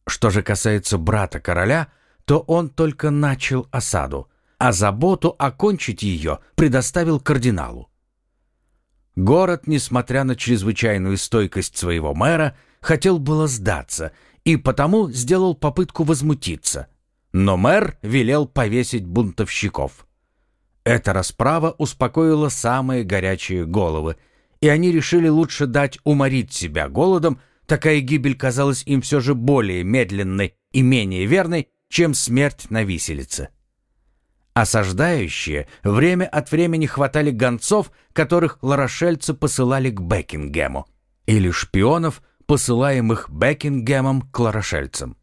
Что же касается брата короля, то он только начал осаду, а заботу окончить ее предоставил кардиналу. Город, несмотря на чрезвычайную стойкость своего мэра, хотел было сдаться и потому сделал попытку возмутиться. Но мэр велел повесить бунтовщиков. Эта расправа успокоила самые горячие головы, и они решили лучше дать уморить себя голодом, такая гибель казалась им все же более медленной и менее верной, чем смерть на виселице. Осаждающие время от времени хватали гонцов, которых ларошельцы посылали к Бекингему, или шпионов, посылаемых Бекингемом к ларошельцам.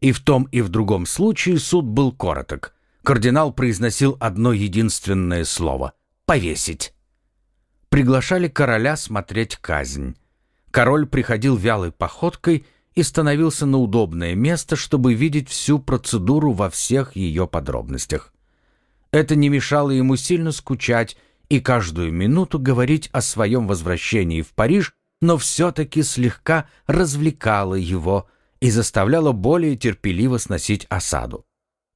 И в том и в другом случае суд был короток. Кардинал произносил одно единственное слово — «повесить». Приглашали короля смотреть казнь. Король приходил вялой походкой и становился на удобное место, чтобы видеть всю процедуру во всех ее подробностях. Это не мешало ему сильно скучать и каждую минуту говорить о своем возвращении в Париж, но все-таки слегка развлекало его и заставляло более терпеливо сносить осаду.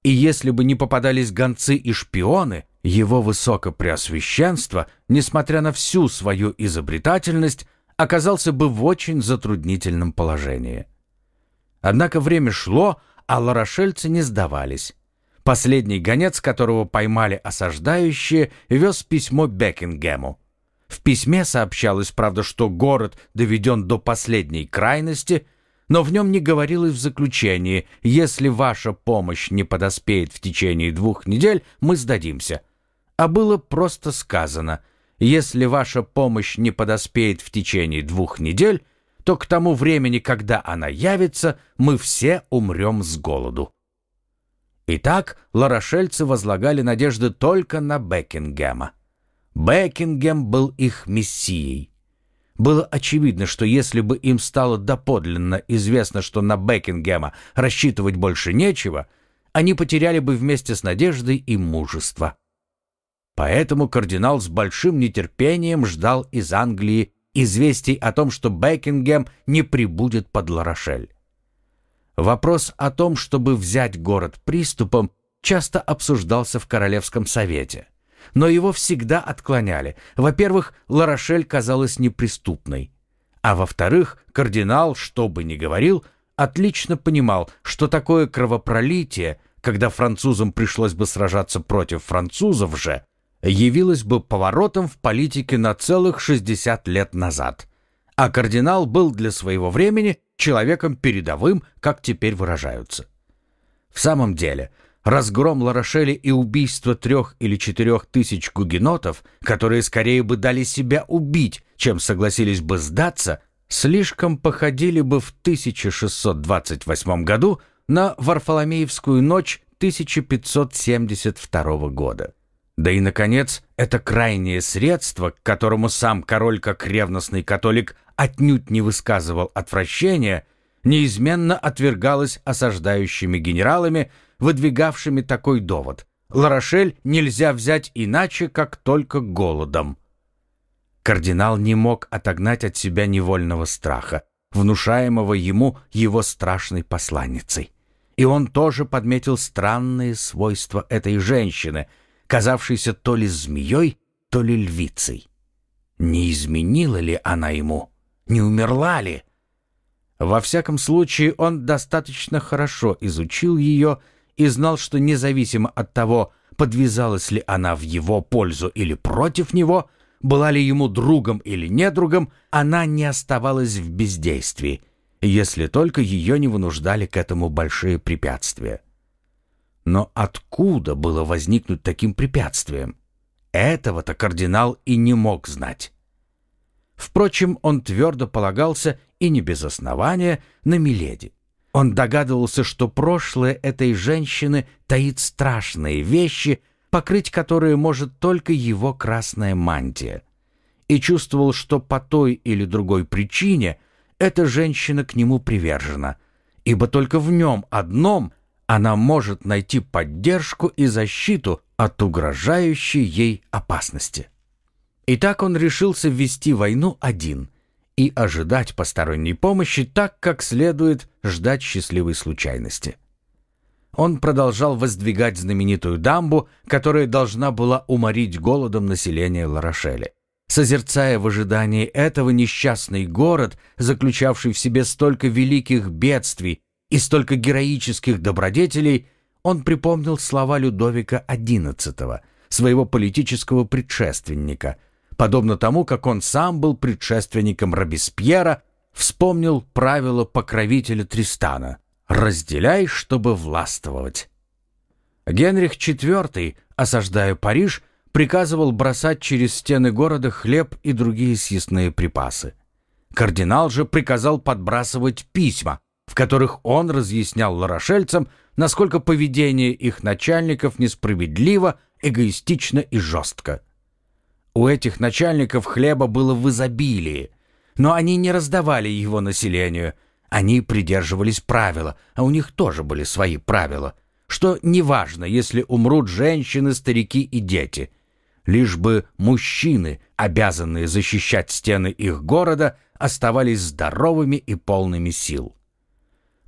И если бы не попадались гонцы и шпионы, его высокопреосвященство, несмотря на всю свою изобретательность, оказался бы в очень затруднительном положении. Однако время шло, а ларошельцы не сдавались. Последний гонец, которого поймали осаждающие, вез письмо Бекингему. В письме сообщалось, правда, что город доведен до последней крайности – но в нем не говорилось в заключении «Если ваша помощь не подоспеет в течение двух недель, мы сдадимся». А было просто сказано «Если ваша помощь не подоспеет в течение двух недель, то к тому времени, когда она явится, мы все умрем с голоду». Итак, ларошельцы возлагали надежды только на Бекингема. Бекингем был их мессией. Было очевидно, что если бы им стало доподлинно известно, что на Бекингема рассчитывать больше нечего, они потеряли бы вместе с надеждой и мужество. Поэтому кардинал с большим нетерпением ждал из Англии известий о том, что Бекингем не прибудет под Ларошель. Вопрос о том, чтобы взять город приступом, часто обсуждался в Королевском совете – но его всегда отклоняли. Во-первых, Ларошель казалась неприступной. А во-вторых, кардинал, что бы ни говорил, отлично понимал, что такое кровопролитие, когда французам пришлось бы сражаться против французов же, явилось бы поворотом в политике на целых 60 лет назад. А кардинал был для своего времени человеком передовым, как теперь выражаются. В самом деле, разгром Ларошели и убийство трех или четырех тысяч гугенотов, которые скорее бы дали себя убить, чем согласились бы сдаться, слишком походили бы в 1628 году на Варфоломеевскую ночь 1572 года. Да и, наконец, это крайнее средство, к которому сам король, как ревностный католик, отнюдь не высказывал отвращения, неизменно отвергалось осаждающими генералами – выдвигавшими такой довод. Ларошель нельзя взять иначе, как только голодом. Кардинал не мог отогнать от себя невольного страха, внушаемого ему его страшной посланницей. И он тоже подметил странные свойства этой женщины, казавшейся то ли змеей, то ли львицей. Не изменила ли она ему? Не умерла ли? Во всяком случае, он достаточно хорошо изучил ее и знал, что независимо от того, подвязалась ли она в его пользу или против него, была ли ему другом или недругом, она не оставалась в бездействии, если только ее не вынуждали к этому большие препятствия. Но откуда было возникнуть таким препятствием? Этого-то кардинал и не мог знать. Впрочем, он твердо полагался, и не без основания, на Миледи. Он догадывался, что прошлое этой женщины таит страшные вещи, покрыть которые может только его красная мантия, и чувствовал, что по той или другой причине эта женщина к нему привержена, ибо только в нем одном она может найти поддержку и защиту от угрожающей ей опасности. И так он решился ввести войну один – и ожидать посторонней помощи так, как следует ждать счастливой случайности. Он продолжал воздвигать знаменитую дамбу, которая должна была уморить голодом население Ларошели. Созерцая в ожидании этого несчастный город, заключавший в себе столько великих бедствий и столько героических добродетелей, он припомнил слова Людовика XI, своего политического предшественника – подобно тому, как он сам был предшественником Робеспьера, вспомнил правило покровителя Тристана «разделяй, чтобы властвовать». Генрих IV, осаждая Париж, приказывал бросать через стены города хлеб и другие съестные припасы. Кардинал же приказал подбрасывать письма, в которых он разъяснял ларошельцам, насколько поведение их начальников несправедливо, эгоистично и жестко. У этих начальников хлеба было в изобилии, но они не раздавали его населению. Они придерживались правила, а у них тоже были свои правила, что неважно, если умрут женщины, старики и дети. Лишь бы мужчины, обязанные защищать стены их города, оставались здоровыми и полными сил.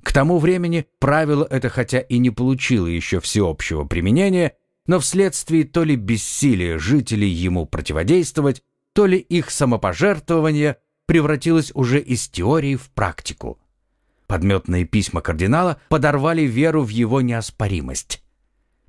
К тому времени правило это хотя и не получило еще всеобщего применения, но вследствие то ли бессилия жителей ему противодействовать, то ли их самопожертвование превратилось уже из теории в практику. Подметные письма кардинала подорвали веру в его неоспоримость.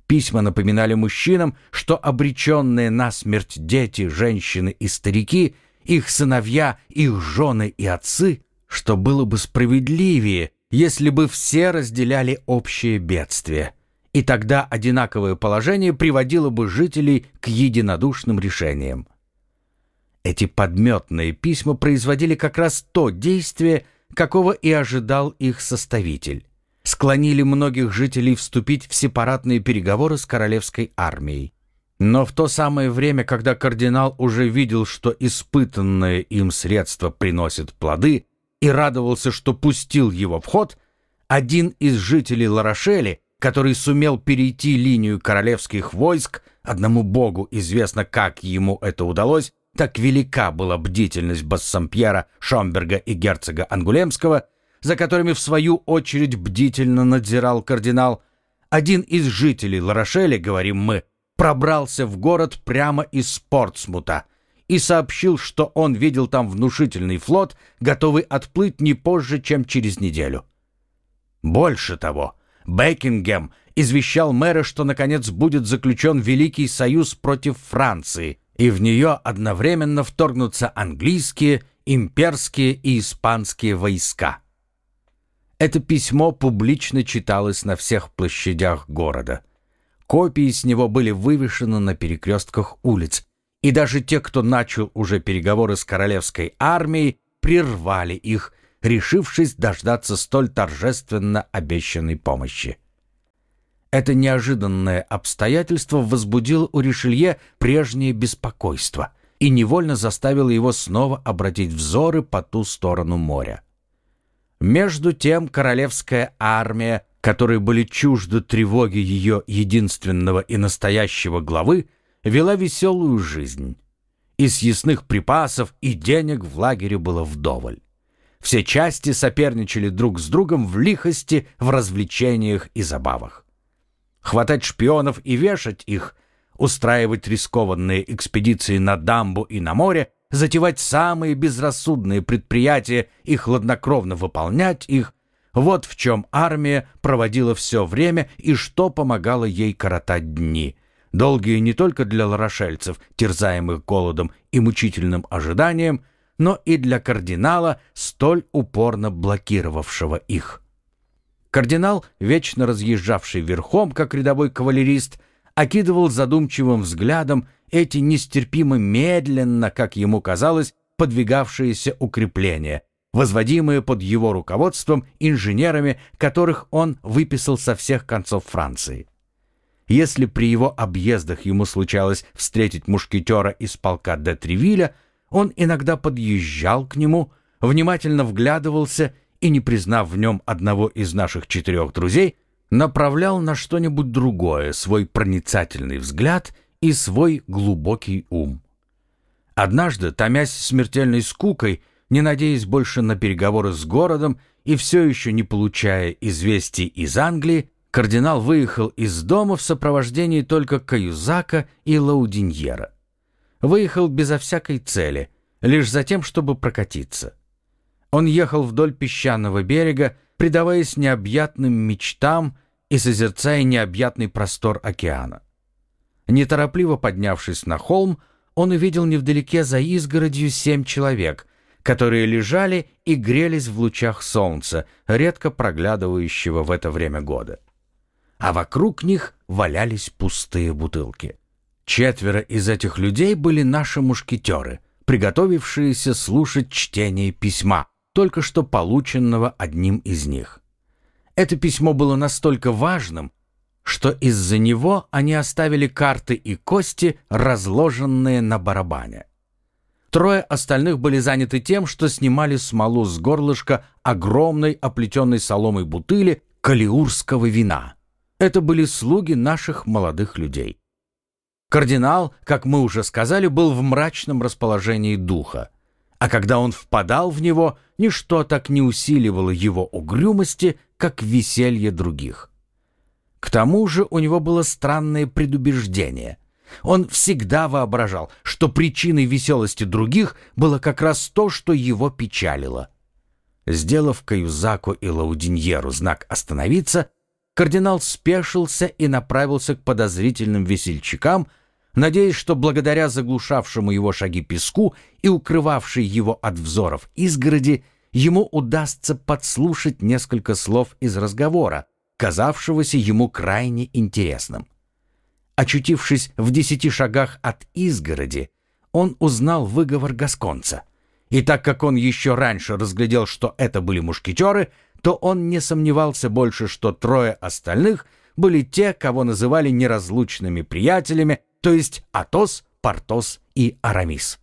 Письма напоминали мужчинам, что обреченные на смерть дети, женщины и старики, их сыновья, их жены и отцы, что было бы справедливее, если бы все разделяли общее бедствие – и тогда одинаковое положение приводило бы жителей к единодушным решениям. Эти подметные письма производили как раз то действие, какого и ожидал их составитель. Склонили многих жителей вступить в сепаратные переговоры с королевской армией. Но в то самое время, когда кардинал уже видел, что испытанное им средство приносит плоды, и радовался, что пустил его в ход, один из жителей Ларошели, который сумел перейти линию королевских войск, одному богу известно, как ему это удалось, так велика была бдительность Бассампьера, Шомберга и герцога Ангулемского, за которыми в свою очередь бдительно надзирал кардинал, один из жителей Ларошели, говорим мы, пробрался в город прямо из Спортсмута и сообщил, что он видел там внушительный флот, готовый отплыть не позже, чем через неделю. Больше того — Бекингем извещал мэра, что наконец будет заключен Великий Союз против Франции, и в нее одновременно вторгнутся английские, имперские и испанские войска. Это письмо публично читалось на всех площадях города. Копии с него были вывешены на перекрестках улиц, и даже те, кто начал уже переговоры с королевской армией, прервали их – решившись дождаться столь торжественно обещанной помощи. Это неожиданное обстоятельство возбудило у Ришелье прежнее беспокойство и невольно заставило его снова обратить взоры по ту сторону моря. Между тем королевская армия, которой были чужды тревоги ее единственного и настоящего главы, вела веселую жизнь. Из съестных припасов, и денег в лагере было вдоволь. Все части соперничали друг с другом в лихости, в развлечениях и забавах. Хватать шпионов и вешать их, устраивать рискованные экспедиции на дамбу и на море, затевать самые безрассудные предприятия и хладнокровно выполнять их – вот в чем армия проводила все время и что помогало ей коротать дни. Долгие не только для ларошельцев, терзаемых голодом и мучительным ожиданием – но и для кардинала, столь упорно блокировавшего их. Кардинал, вечно разъезжавший верхом, как рядовой кавалерист, окидывал задумчивым взглядом эти нестерпимо медленно, как ему казалось, подвигавшиеся укрепления, возводимые под его руководством инженерами, которых он выписал со всех концов Франции. Если при его объездах ему случалось встретить мушкетера из полка де Тревиля, он иногда подъезжал к нему, внимательно вглядывался и, не признав в нем одного из наших четырех друзей, направлял на что-нибудь другое свой проницательный взгляд и свой глубокий ум. Однажды, томясь смертельной скукой, не надеясь больше на переговоры с городом и все еще не получая известий из Англии, кардинал выехал из дома в сопровождении только Каюзака и Лаудиньера выехал безо всякой цели, лишь за тем, чтобы прокатиться. Он ехал вдоль песчаного берега, предаваясь необъятным мечтам и созерцая необъятный простор океана. Неторопливо поднявшись на холм, он увидел невдалеке за изгородью семь человек, которые лежали и грелись в лучах солнца, редко проглядывающего в это время года. А вокруг них валялись пустые бутылки. Четверо из этих людей были наши мушкетеры, приготовившиеся слушать чтение письма, только что полученного одним из них. Это письмо было настолько важным, что из-за него они оставили карты и кости, разложенные на барабане. Трое остальных были заняты тем, что снимали смолу с горлышка огромной оплетенной соломой бутыли калиурского вина. Это были слуги наших молодых людей. Кардинал, как мы уже сказали, был в мрачном расположении духа. А когда он впадал в него, ничто так не усиливало его угрюмости, как веселье других. К тому же у него было странное предубеждение. Он всегда воображал, что причиной веселости других было как раз то, что его печалило. Сделав Каюзаку и Лаудиньеру знак «Остановиться», кардинал спешился и направился к подозрительным весельчакам – надеясь, что благодаря заглушавшему его шаги песку и укрывавшей его от взоров изгороди, ему удастся подслушать несколько слов из разговора, казавшегося ему крайне интересным. Очутившись в десяти шагах от изгороди, он узнал выговор гасконца. И так как он еще раньше разглядел, что это были мушкетеры, то он не сомневался больше, что трое остальных были те, кого называли неразлучными приятелями то есть Атос, Портос и Арамис.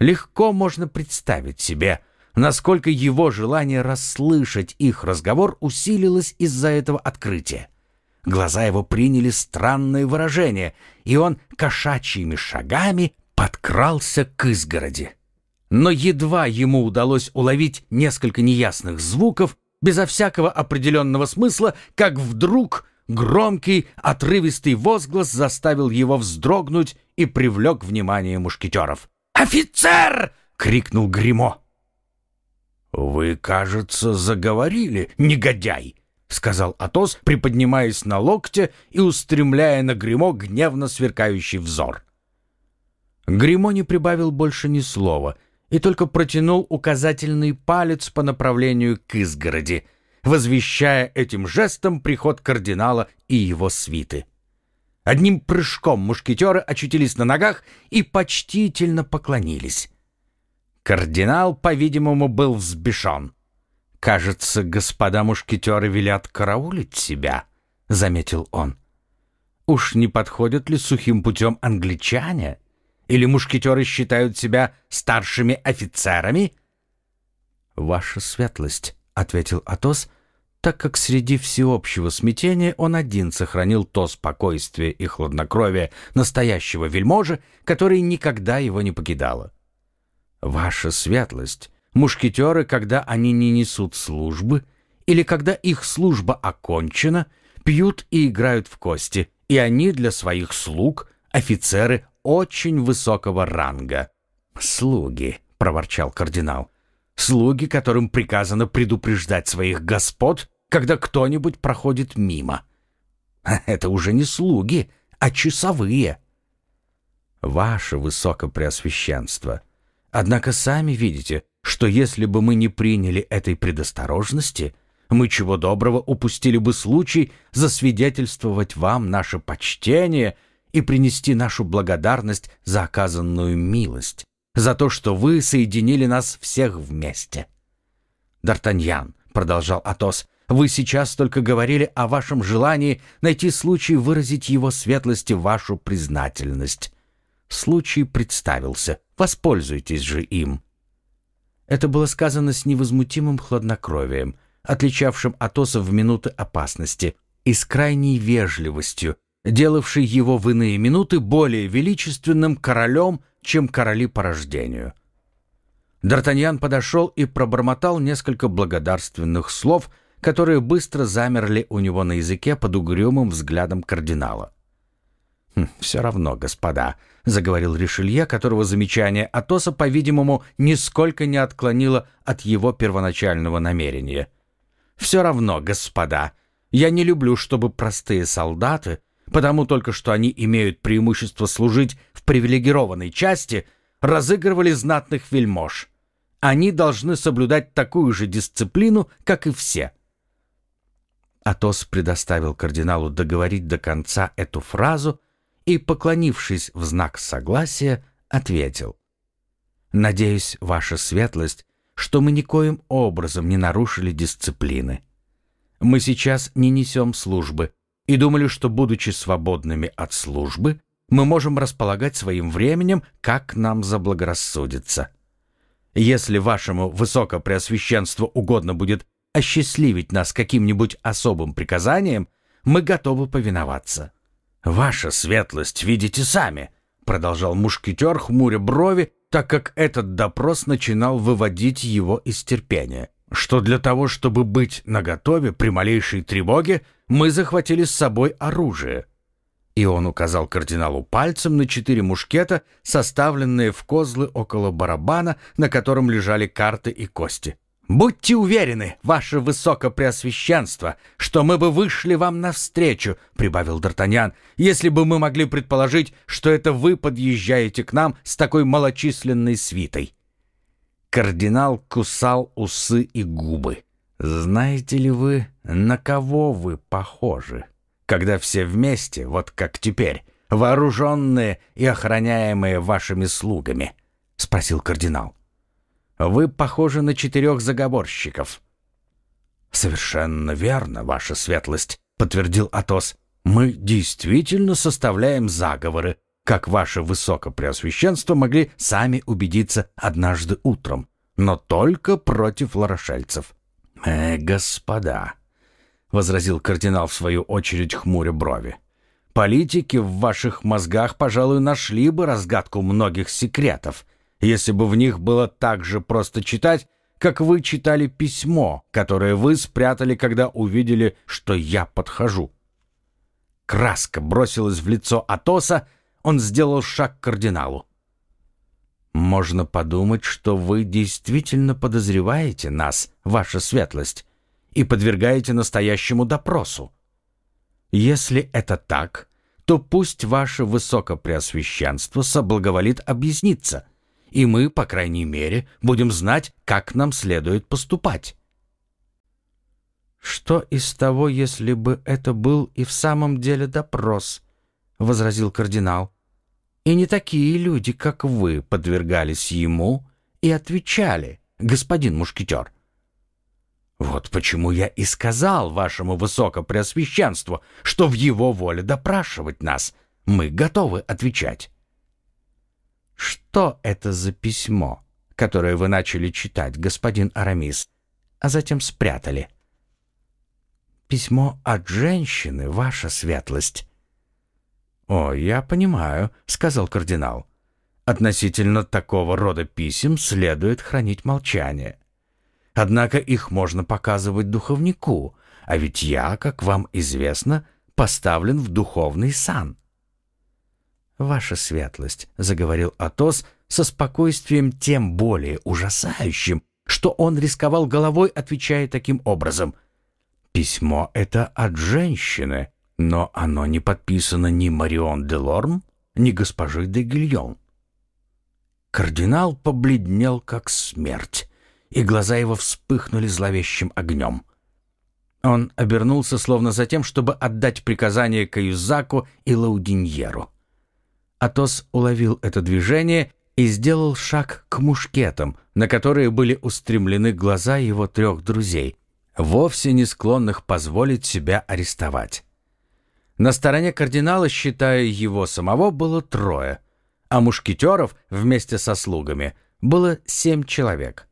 Легко можно представить себе, насколько его желание расслышать их разговор усилилось из-за этого открытия. Глаза его приняли странное выражение, и он кошачьими шагами подкрался к изгороди. Но едва ему удалось уловить несколько неясных звуков, безо всякого определенного смысла, как вдруг Громкий, отрывистый возглас заставил его вздрогнуть и привлек внимание мушкетеров. «Офицер!» — крикнул гримо «Вы, кажется, заговорили, негодяй!» — сказал Атос, приподнимаясь на локте и устремляя на гримо гневно сверкающий взор. гримо не прибавил больше ни слова и только протянул указательный палец по направлению к изгороди — возвещая этим жестом приход кардинала и его свиты. Одним прыжком мушкетеры очутились на ногах и почтительно поклонились. Кардинал, по-видимому, был взбешен. «Кажется, господа мушкетеры велят караулить себя», — заметил он. «Уж не подходят ли сухим путем англичане? Или мушкетеры считают себя старшими офицерами?» «Ваша светлость», — ответил Атос, так как среди всеобщего смятения он один сохранил то спокойствие и хладнокровие настоящего вельможи, которое никогда его не покидало. «Ваша светлость, мушкетеры, когда они не несут службы, или когда их служба окончена, пьют и играют в кости, и они для своих слуг офицеры очень высокого ранга». «Слуги», — проворчал кардинал, слуги, которым приказано предупреждать своих господ, когда кто-нибудь проходит мимо. Это уже не слуги, а часовые. Ваше Высокопреосвященство, однако сами видите, что если бы мы не приняли этой предосторожности, мы чего доброго упустили бы случай засвидетельствовать вам наше почтение и принести нашу благодарность за оказанную милость, за то, что вы соединили нас всех вместе. Д'Артаньян, — продолжал Атос, — вы сейчас только говорили о вашем желании найти случай выразить его светлости вашу признательность. Случай представился. Воспользуйтесь же им. Это было сказано с невозмутимым хладнокровием, отличавшим Атоса в минуты опасности, и с крайней вежливостью, делавшей его в иные минуты более величественным королем, чем короли по рождению. Д'Артаньян подошел и пробормотал несколько благодарственных слов, которые быстро замерли у него на языке под угрюмым взглядом кардинала. «Хм, «Все равно, господа», — заговорил Ришелье, которого замечание Атоса, по-видимому, нисколько не отклонило от его первоначального намерения. «Все равно, господа, я не люблю, чтобы простые солдаты потому только что они имеют преимущество служить в привилегированной части, разыгрывали знатных вельмож. Они должны соблюдать такую же дисциплину, как и все. Атос предоставил кардиналу договорить до конца эту фразу и, поклонившись в знак согласия, ответил. «Надеюсь, ваша светлость, что мы никоим образом не нарушили дисциплины. Мы сейчас не несем службы, и думали, что, будучи свободными от службы, мы можем располагать своим временем, как нам заблагорассудится. Если вашему высокопреосвященству угодно будет осчастливить нас каким-нибудь особым приказанием, мы готовы повиноваться. «Ваша светлость, видите сами», — продолжал мушкетер, хмуря брови, так как этот допрос начинал выводить его из терпения, что для того, чтобы быть наготове при малейшей тревоге, мы захватили с собой оружие». И он указал кардиналу пальцем на четыре мушкета, составленные в козлы около барабана, на котором лежали карты и кости. «Будьте уверены, ваше высокопреосвященство, что мы бы вышли вам навстречу», — прибавил Д'Артаньян, «если бы мы могли предположить, что это вы подъезжаете к нам с такой малочисленной свитой». Кардинал кусал усы и губы. Знаете ли вы, на кого вы похожи, когда все вместе, вот как теперь, вооруженные и охраняемые вашими слугами?» — спросил кардинал. «Вы похожи на четырех заговорщиков». «Совершенно верно, ваша светлость», — подтвердил Атос. «Мы действительно составляем заговоры, как ваше высокопреосвященство могли сами убедиться однажды утром, но только против ларошельцев. «Э, господа», — возразил кардинал в свою очередь хмуря брови, «политики в ваших мозгах, пожалуй, нашли бы разгадку многих секретов, если бы в них было так же просто читать, как вы читали письмо, которое вы спрятали, когда увидели, что я подхожу». Краска бросилась в лицо Атоса, он сделал шаг к кардиналу. Можно подумать, что вы действительно подозреваете нас, ваша светлость, и подвергаете настоящему допросу. Если это так, то пусть ваше высокопреосвященство соблаговолит объясниться, и мы, по крайней мере, будем знать, как нам следует поступать. «Что из того, если бы это был и в самом деле допрос?» — возразил кардинал. И не такие люди, как вы, подвергались ему и отвечали, господин мушкетер. Вот почему я и сказал вашему высокопреосвященству, что в его воле допрашивать нас. Мы готовы отвечать. Что это за письмо, которое вы начали читать, господин Арамис, а затем спрятали? Письмо от женщины, ваша светлость, «О, я понимаю», — сказал кардинал. «Относительно такого рода писем следует хранить молчание. Однако их можно показывать духовнику, а ведь я, как вам известно, поставлен в духовный сан». «Ваша светлость», — заговорил Атос со спокойствием тем более ужасающим, что он рисковал головой, отвечая таким образом. «Письмо это от женщины, но оно не подписано ни Марион де Лорм, ни госпожи де Гильон. Кардинал побледнел, как смерть, и глаза его вспыхнули зловещим огнем. Он обернулся, словно за тем, чтобы отдать приказание Каюзаку и Лаудиньеру. Атос уловил это движение и сделал шаг к мушкетам, на которые были устремлены глаза его трех друзей, вовсе не склонных позволить себя арестовать. На стороне кардинала, считая его самого, было трое, а мушкетеров вместе со слугами было семь человек.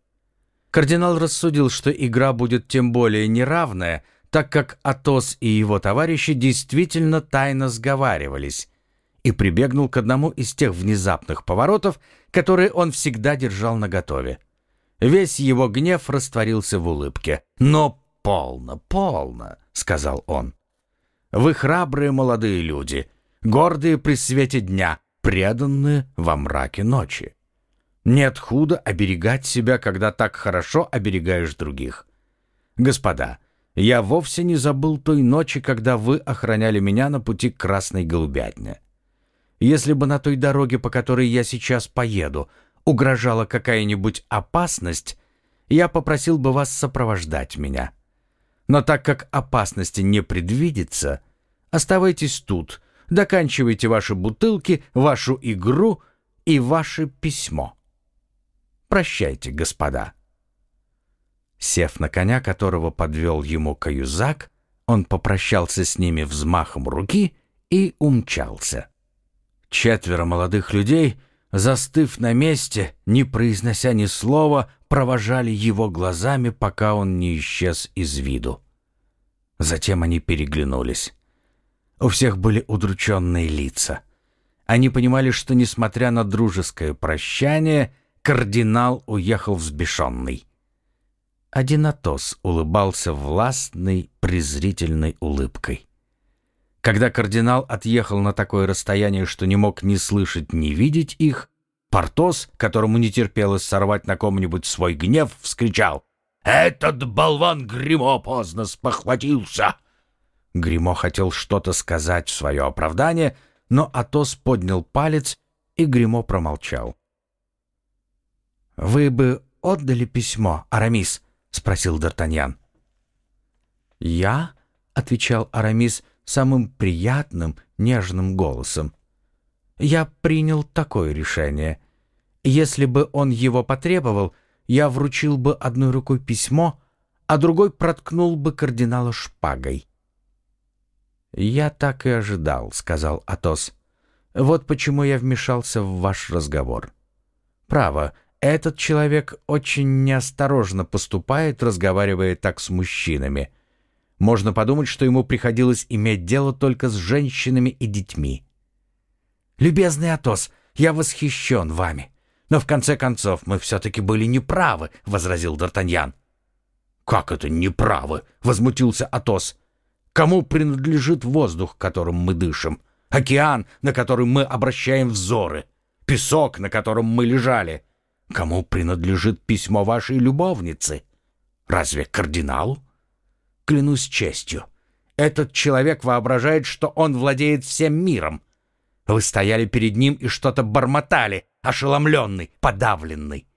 Кардинал рассудил, что игра будет тем более неравная, так как Атос и его товарищи действительно тайно сговаривались, и прибегнул к одному из тех внезапных поворотов, которые он всегда держал наготове. Весь его гнев растворился в улыбке. «Но полно, полно», — сказал он. Вы храбрые молодые люди, гордые при свете дня, преданные во мраке ночи. Нет худа оберегать себя, когда так хорошо оберегаешь других. Господа, я вовсе не забыл той ночи, когда вы охраняли меня на пути к Красной Голубятне. Если бы на той дороге, по которой я сейчас поеду, угрожала какая-нибудь опасность, я попросил бы вас сопровождать меня. Но так как опасности не предвидится, оставайтесь тут, доканчивайте ваши бутылки, вашу игру и ваше письмо. Прощайте, господа. Сев на коня, которого подвел ему каюзак, он попрощался с ними взмахом руки и умчался. Четверо молодых людей, застыв на месте, не произнося ни слова, провожали его глазами, пока он не исчез из виду. Затем они переглянулись. У всех были удрученные лица. Они понимали, что, несмотря на дружеское прощание, кардинал уехал взбешенный. Один Атос улыбался властной, презрительной улыбкой. Когда кардинал отъехал на такое расстояние, что не мог ни слышать, ни видеть их, Портос, которому не терпелось сорвать на ком-нибудь свой гнев, вскричал «Этот болван Гримо поздно спохватился!» Гримо хотел что-то сказать в свое оправдание, но Атос поднял палец, и Гримо промолчал. «Вы бы отдали письмо, Арамис?» — спросил Д'Артаньян. «Я?» — отвечал Арамис самым приятным, нежным голосом я принял такое решение. Если бы он его потребовал, я вручил бы одной рукой письмо, а другой проткнул бы кардинала шпагой. «Я так и ожидал», — сказал Атос. «Вот почему я вмешался в ваш разговор. Право, этот человек очень неосторожно поступает, разговаривая так с мужчинами. Можно подумать, что ему приходилось иметь дело только с женщинами и детьми. «Любезный Атос, я восхищен вами. Но в конце концов мы все-таки были неправы», — возразил Д'Артаньян. «Как это неправы?» — возмутился Атос. «Кому принадлежит воздух, которым мы дышим? Океан, на который мы обращаем взоры? Песок, на котором мы лежали? Кому принадлежит письмо вашей любовницы? Разве кардиналу?» «Клянусь честью, этот человек воображает, что он владеет всем миром. Вы стояли перед ним и что-то бормотали, ошеломленный, подавленный.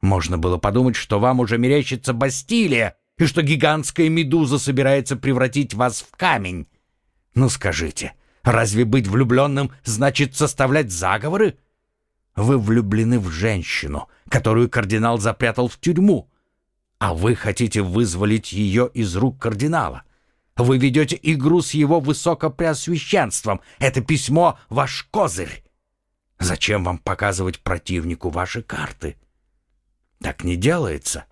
Можно было подумать, что вам уже мерещится Бастилия и что гигантская медуза собирается превратить вас в камень. Ну скажите, разве быть влюбленным значит составлять заговоры? Вы влюблены в женщину, которую кардинал запрятал в тюрьму, а вы хотите вызволить ее из рук кардинала. Вы ведете игру с его высокопреосвященством. Это письмо — ваш козырь. Зачем вам показывать противнику ваши карты? Так не делается.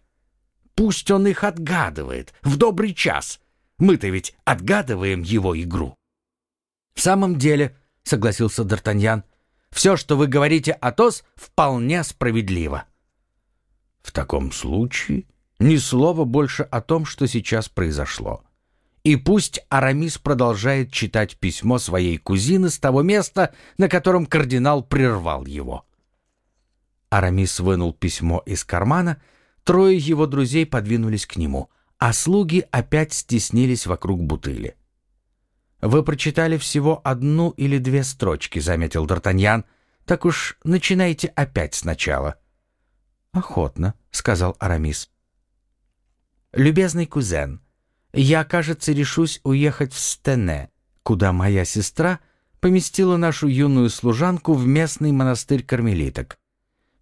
Пусть он их отгадывает в добрый час. Мы-то ведь отгадываем его игру. В самом деле, — согласился Д'Артаньян, — все, что вы говорите, Атос, вполне справедливо. В таком случае ни слова больше о том, что сейчас произошло. И пусть Арамис продолжает читать письмо своей кузины с того места, на котором кардинал прервал его. Арамис вынул письмо из кармана, трое его друзей подвинулись к нему, а слуги опять стеснились вокруг бутыли. «Вы прочитали всего одну или две строчки», — заметил Д'Артаньян. «Так уж начинайте опять сначала». «Охотно», — сказал Арамис. «Любезный кузен», я, кажется, решусь уехать в Стене, куда моя сестра поместила нашу юную служанку в местный монастырь кармелиток.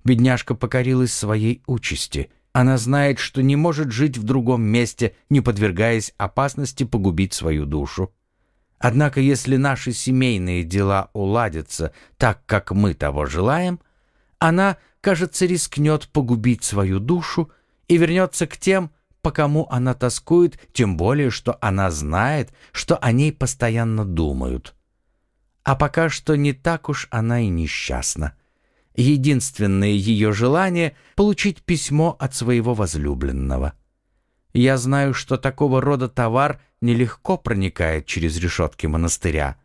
Бедняжка покорилась своей участи. Она знает, что не может жить в другом месте, не подвергаясь опасности погубить свою душу. Однако, если наши семейные дела уладятся так, как мы того желаем, она, кажется, рискнет погубить свою душу и вернется к тем, по кому она тоскует, тем более, что она знает, что о ней постоянно думают. А пока что не так уж она и несчастна. Единственное ее желание — получить письмо от своего возлюбленного. Я знаю, что такого рода товар нелегко проникает через решетки монастыря.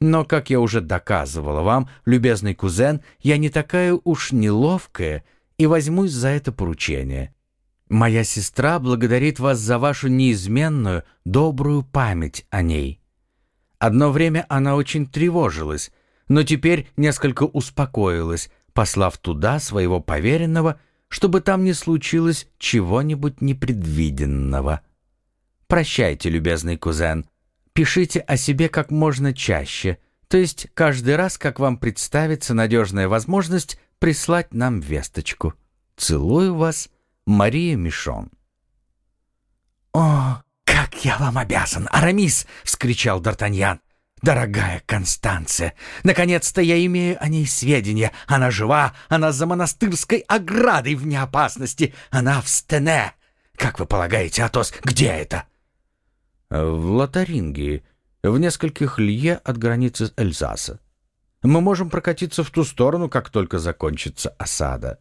Но, как я уже доказывала вам, любезный кузен, я не такая уж неловкая и возьмусь за это поручение. Моя сестра благодарит вас за вашу неизменную, добрую память о ней. Одно время она очень тревожилась, но теперь несколько успокоилась, послав туда своего поверенного, чтобы там не случилось чего-нибудь непредвиденного. Прощайте, любезный кузен. Пишите о себе как можно чаще, то есть каждый раз, как вам представится надежная возможность прислать нам весточку. Целую вас, Мария Мишон. «О, как я вам обязан, Арамис!» — вскричал Д'Артаньян. «Дорогая Констанция, наконец-то я имею о ней сведения. Она жива, она за монастырской оградой в неопасности, она в стене. Как вы полагаете, Атос, где это?» «В Лотарингии, в нескольких лье от границы Эльзаса. Мы можем прокатиться в ту сторону, как только закончится осада».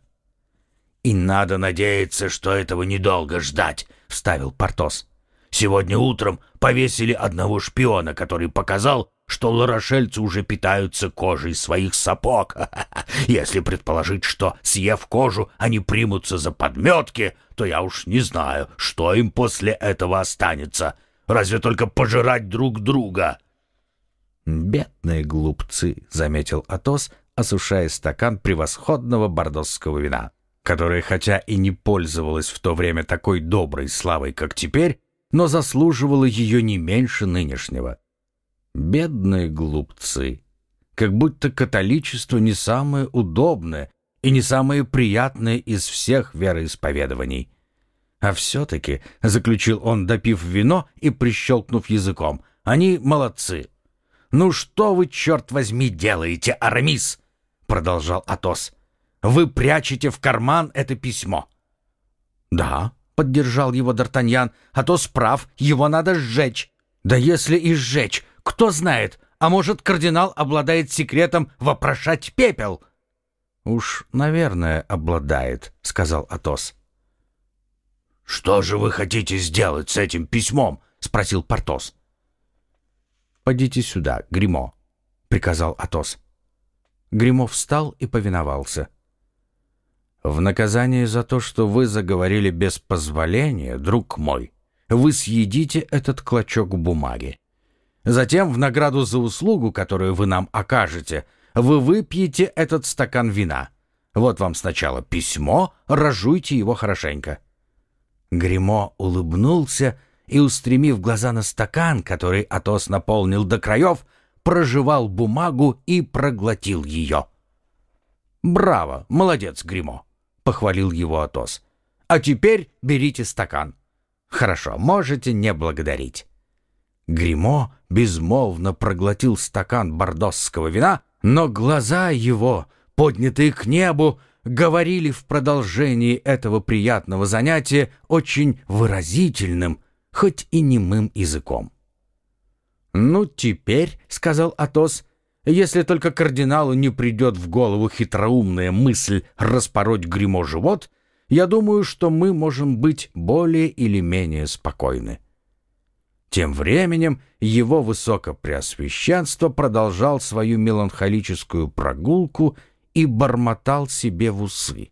«И надо надеяться, что этого недолго ждать», — вставил Портос. «Сегодня утром повесили одного шпиона, который показал, что лорошельцы уже питаются кожей своих сапог. Если предположить, что, съев кожу, они примутся за подметки, то я уж не знаю, что им после этого останется. Разве только пожирать друг друга». «Бедные глупцы», — заметил Атос, осушая стакан превосходного бордосского вина которая хотя и не пользовалась в то время такой доброй славой, как теперь, но заслуживала ее не меньше нынешнего. Бедные глупцы! Как будто католичество не самое удобное и не самое приятное из всех вероисповедований. А все-таки, — заключил он, допив вино и прищелкнув языком, — они молодцы. «Ну что вы, черт возьми, делаете, Арамис?» — продолжал Атос. Вы прячете в карман это письмо». «Да», — поддержал его Д'Артаньян, — «а то справ, его надо сжечь». «Да если и сжечь, кто знает, а может, кардинал обладает секретом вопрошать пепел?» «Уж, наверное, обладает», — сказал Атос. «Что же вы хотите сделать с этим письмом?» — спросил Портос. «Подите сюда, Гримо, приказал Атос. Гримо встал и повиновался. В наказание за то, что вы заговорили без позволения, друг мой, вы съедите этот клочок бумаги. Затем, в награду за услугу, которую вы нам окажете, вы выпьете этот стакан вина. Вот вам сначала письмо, разжуйте его хорошенько». Гримо улыбнулся и, устремив глаза на стакан, который Атос наполнил до краев, прожевал бумагу и проглотил ее. «Браво! Молодец, Гримо! похвалил его Атос. А теперь берите стакан. Хорошо, можете не благодарить. Гримо безмолвно проглотил стакан бордосского вина, но глаза его, поднятые к небу, говорили в продолжении этого приятного занятия очень выразительным, хоть и немым языком. «Ну, теперь», — сказал Атос, если только кардиналу не придет в голову хитроумная мысль распороть гримо живот, я думаю, что мы можем быть более или менее спокойны. Тем временем его высокопреосвященство продолжал свою меланхолическую прогулку и бормотал себе в усы.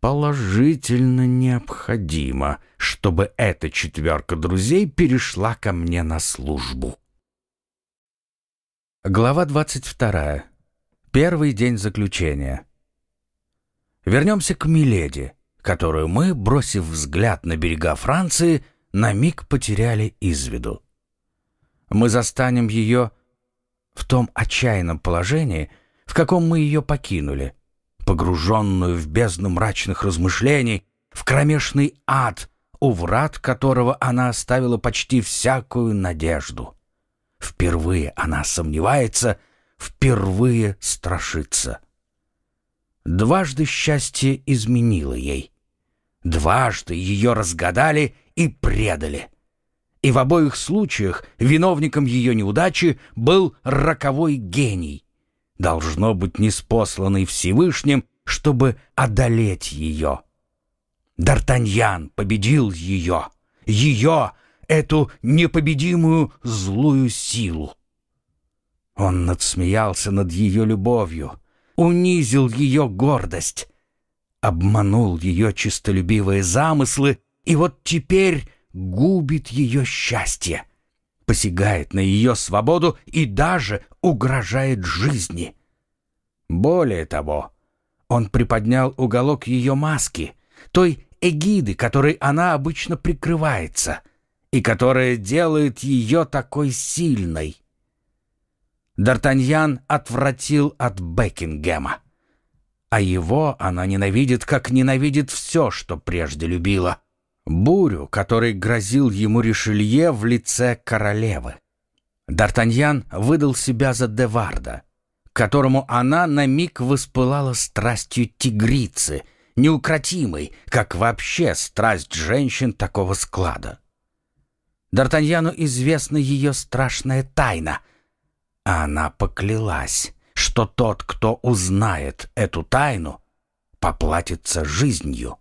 «Положительно необходимо, чтобы эта четверка друзей перешла ко мне на службу». Глава 22. Первый день заключения. Вернемся к Миледи, которую мы, бросив взгляд на берега Франции, на миг потеряли из виду. Мы застанем ее в том отчаянном положении, в каком мы ее покинули, погруженную в бездну мрачных размышлений, в кромешный ад, у врат которого она оставила почти всякую надежду. Впервые она сомневается, впервые страшится. Дважды счастье изменило ей. Дважды ее разгадали и предали. И в обоих случаях виновником ее неудачи был роковой гений, должно быть неспосланный Всевышним, чтобы одолеть ее. Д'Артаньян победил ее. Ее эту непобедимую злую силу. Он надсмеялся над ее любовью, унизил ее гордость, обманул ее чистолюбивые замыслы, и вот теперь губит ее счастье, посягает на ее свободу и даже угрожает жизни. Более того, он приподнял уголок ее маски, той эгиды, которой она обычно прикрывается, и которая делает ее такой сильной. Д'Артаньян отвратил от Бекингема. А его она ненавидит, как ненавидит все, что прежде любила. Бурю, который грозил ему Ришелье в лице королевы. Д'Артаньян выдал себя за Деварда, которому она на миг воспылала страстью тигрицы, неукротимой, как вообще страсть женщин такого склада. Д'Артаньяну известна ее страшная тайна. А она поклялась, что тот, кто узнает эту тайну, поплатится жизнью.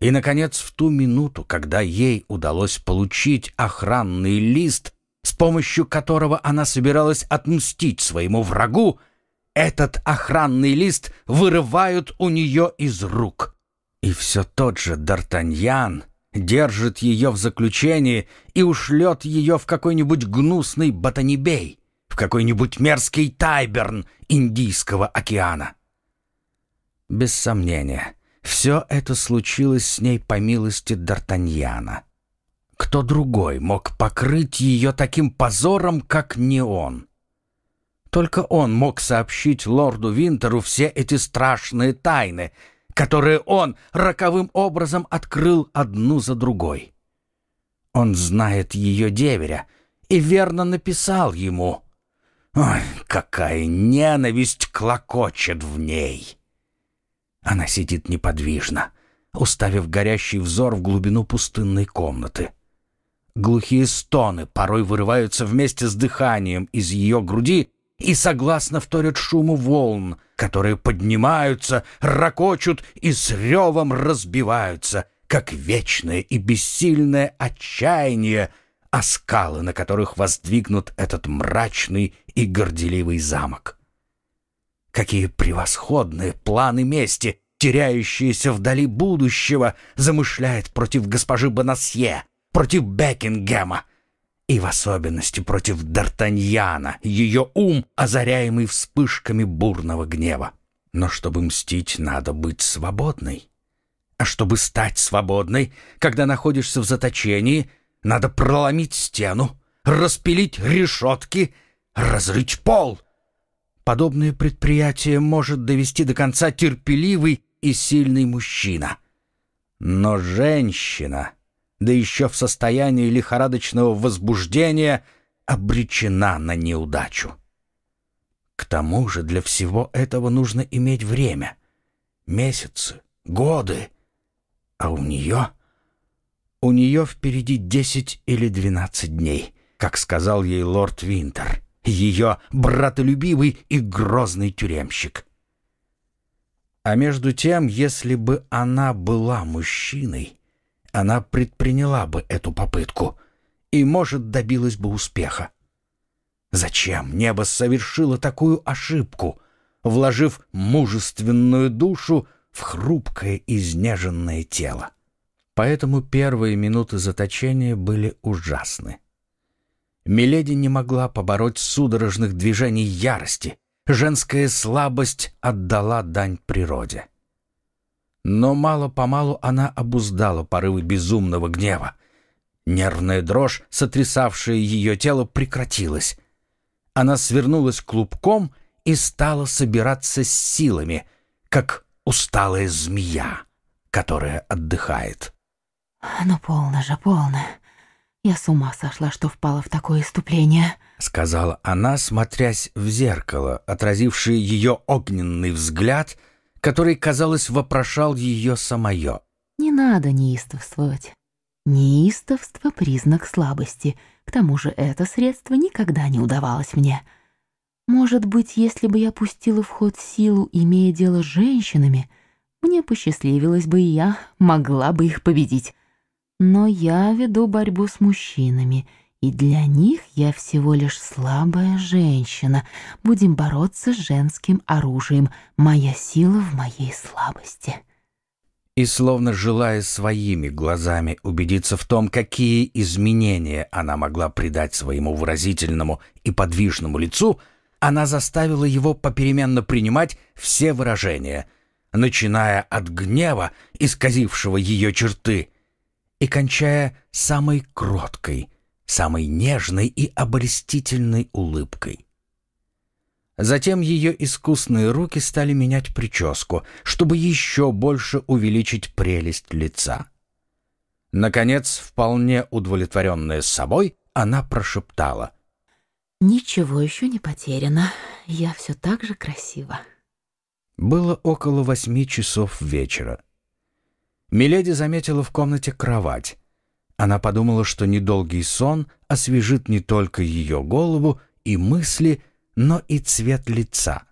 И, наконец, в ту минуту, когда ей удалось получить охранный лист, с помощью которого она собиралась отмстить своему врагу, этот охранный лист вырывают у нее из рук. И все тот же Д'Артаньян — держит ее в заключении и ушлет ее в какой-нибудь гнусный Батанибей, в какой-нибудь мерзкий Тайберн Индийского океана. Без сомнения, все это случилось с ней по милости Д'Артаньяна. Кто другой мог покрыть ее таким позором, как не он? Только он мог сообщить лорду Винтеру все эти страшные тайны, которые он роковым образом открыл одну за другой. Он знает ее деверя и верно написал ему. Ой, какая ненависть клокочет в ней! Она сидит неподвижно, уставив горящий взор в глубину пустынной комнаты. Глухие стоны порой вырываются вместе с дыханием из ее груди, и согласно вторят шуму волн, которые поднимаются, ракочут и с ревом разбиваются, как вечное и бессильное отчаяние, о а скалы, на которых воздвигнут этот мрачный и горделивый замок. Какие превосходные планы мести, теряющиеся вдали будущего, замышляет против госпожи Бонасье, против Бекингема, и в особенности против Д'Артаньяна, ее ум, озаряемый вспышками бурного гнева. Но чтобы мстить, надо быть свободной. А чтобы стать свободной, когда находишься в заточении, надо проломить стену, распилить решетки, разрыть пол. Подобное предприятие может довести до конца терпеливый и сильный мужчина. Но женщина — да еще в состоянии лихорадочного возбуждения, обречена на неудачу. К тому же для всего этого нужно иметь время. Месяцы, годы. А у нее... У нее впереди десять или двенадцать дней, как сказал ей лорд Винтер, ее братолюбивый и грозный тюремщик. А между тем, если бы она была мужчиной, она предприняла бы эту попытку и, может, добилась бы успеха. Зачем небо совершило такую ошибку, вложив мужественную душу в хрупкое изнеженное тело? Поэтому первые минуты заточения были ужасны. Миледи не могла побороть судорожных движений ярости. Женская слабость отдала дань природе но мало-помалу она обуздала порывы безумного гнева. Нервная дрожь, сотрясавшая ее тело, прекратилась. Она свернулась клубком и стала собираться с силами, как усталая змея, которая отдыхает. «Ну, полно же, полно. Я с ума сошла, что впала в такое иступление», — сказала она, смотрясь в зеркало, отразивший ее огненный взгляд — который, казалось, вопрошал ее самое. «Не надо неистовствовать. Неистовство — признак слабости. К тому же это средство никогда не удавалось мне. Может быть, если бы я пустила в ход силу, имея дело с женщинами, мне посчастливилось бы и я могла бы их победить. Но я веду борьбу с мужчинами — и для них я всего лишь слабая женщина. Будем бороться с женским оружием. Моя сила в моей слабости. И словно желая своими глазами убедиться в том, какие изменения она могла придать своему выразительному и подвижному лицу, она заставила его попеременно принимать все выражения, начиная от гнева, исказившего ее черты, и кончая самой кроткой, самой нежной и обольстительной улыбкой. Затем ее искусные руки стали менять прическу, чтобы еще больше увеличить прелесть лица. Наконец, вполне удовлетворенная собой, она прошептала. «Ничего еще не потеряно. Я все так же красива». Было около восьми часов вечера. Миледи заметила в комнате кровать. Она подумала, что недолгий сон освежит не только ее голову и мысли, но и цвет лица.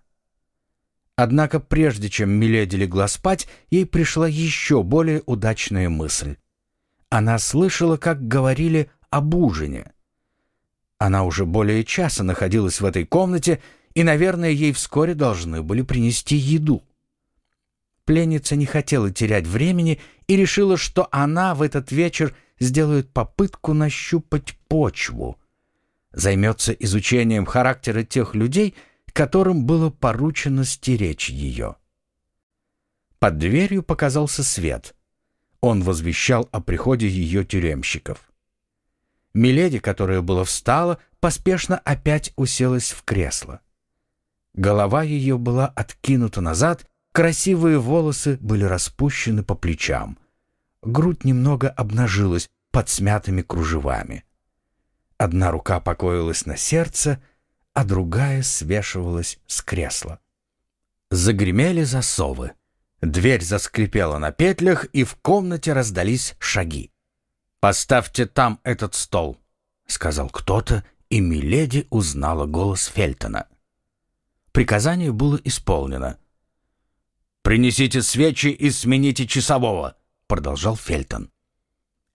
Однако прежде чем Миледи легла спать, ей пришла еще более удачная мысль. Она слышала, как говорили об ужине. Она уже более часа находилась в этой комнате, и, наверное, ей вскоре должны были принести еду. Пленница не хотела терять времени и решила, что она в этот вечер сделает попытку нащупать почву. Займется изучением характера тех людей, которым было поручено стеречь ее. Под дверью показался свет. Он возвещал о приходе ее тюремщиков. Миледи, которая была встала, поспешно опять уселась в кресло. Голова ее была откинута назад, Красивые волосы были распущены по плечам. Грудь немного обнажилась под смятыми кружевами. Одна рука покоилась на сердце, а другая свешивалась с кресла. Загремели засовы. Дверь заскрипела на петлях, и в комнате раздались шаги. «Поставьте там этот стол», — сказал кто-то, и Миледи узнала голос Фельтона. Приказание было исполнено. «Принесите свечи и смените часового», — продолжал Фельтон.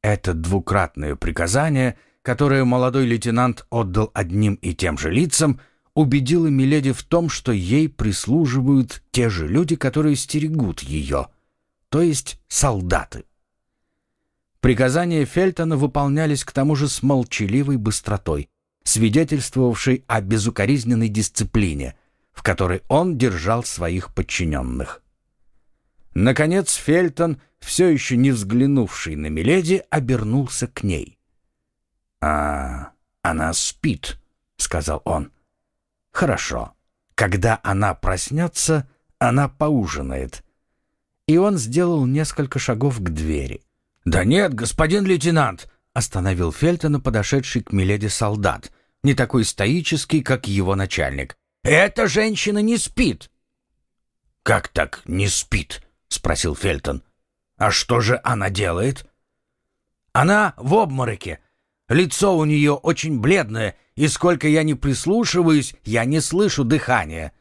Это двукратное приказание, которое молодой лейтенант отдал одним и тем же лицам, убедило Миледи в том, что ей прислуживают те же люди, которые стерегут ее, то есть солдаты. Приказания Фельтона выполнялись к тому же с молчаливой быстротой, свидетельствовавшей о безукоризненной дисциплине, в которой он держал своих подчиненных. Наконец Фельтон, все еще не взглянувший на Миледи, обернулся к ней. «А, она спит», — сказал он. «Хорошо. Когда она проснется, она поужинает». И он сделал несколько шагов к двери. «Да нет, господин лейтенант!» — остановил Фельтона подошедший к Миледи солдат, не такой стоический, как его начальник. «Эта женщина не спит!» «Как так не спит?» — спросил Фельтон. «А что же она делает?» «Она в обмороке. Лицо у нее очень бледное, и сколько я не прислушиваюсь, я не слышу дыхания».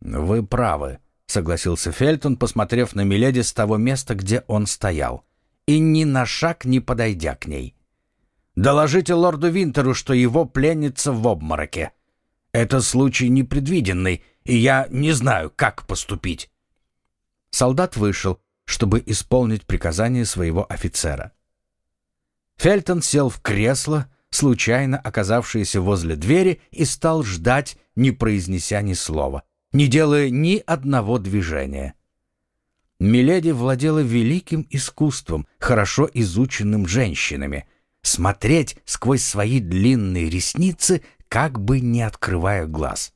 «Вы правы», — согласился Фельтон, посмотрев на Миледи с того места, где он стоял, и ни на шаг не подойдя к ней. «Доложите лорду Винтеру, что его пленница в обмороке. Это случай непредвиденный, и я не знаю, как поступить». Солдат вышел, чтобы исполнить приказание своего офицера. Фельтон сел в кресло, случайно оказавшееся возле двери, и стал ждать, не произнеся ни слова, не делая ни одного движения. Миледи владела великим искусством, хорошо изученным женщинами, смотреть сквозь свои длинные ресницы, как бы не открывая глаз.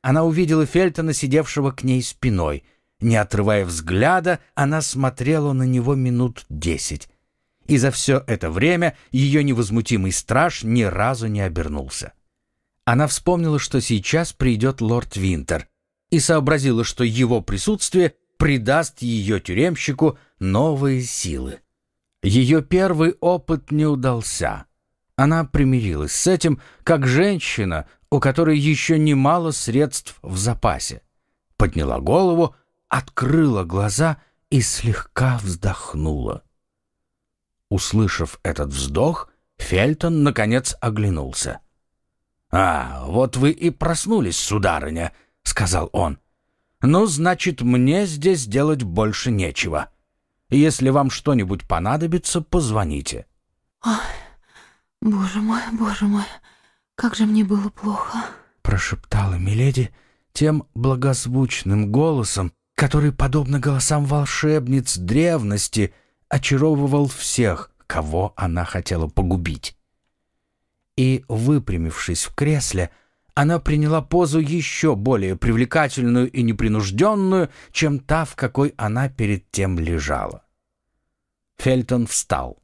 Она увидела Фельтона, сидевшего к ней спиной — не отрывая взгляда, она смотрела на него минут десять. И за все это время ее невозмутимый страж ни разу не обернулся. Она вспомнила, что сейчас придет лорд Винтер, и сообразила, что его присутствие придаст ее тюремщику новые силы. Ее первый опыт не удался. Она примирилась с этим, как женщина, у которой еще немало средств в запасе. Подняла голову открыла глаза и слегка вздохнула. Услышав этот вздох, Фельтон, наконец, оглянулся. «А, вот вы и проснулись, сударыня», — сказал он. «Ну, значит, мне здесь делать больше нечего. Если вам что-нибудь понадобится, позвоните». «Ой, боже мой, боже мой, как же мне было плохо», — прошептала Миледи тем благозвучным голосом, который, подобно голосам волшебниц древности, очаровывал всех, кого она хотела погубить. И, выпрямившись в кресле, она приняла позу еще более привлекательную и непринужденную, чем та, в какой она перед тем лежала. Фельтон встал.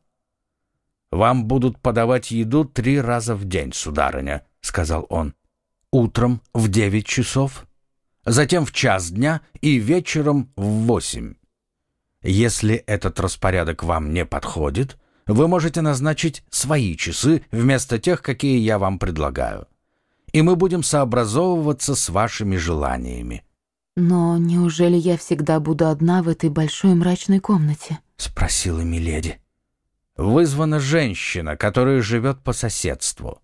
«Вам будут подавать еду три раза в день, сударыня», — сказал он. «Утром в девять часов, затем в час дня и вечером в восемь. Если этот распорядок вам не подходит, вы можете назначить свои часы вместо тех, какие я вам предлагаю. И мы будем сообразовываться с вашими желаниями. «Но неужели я всегда буду одна в этой большой мрачной комнате?» — спросила Миледи. «Вызвана женщина, которая живет по соседству.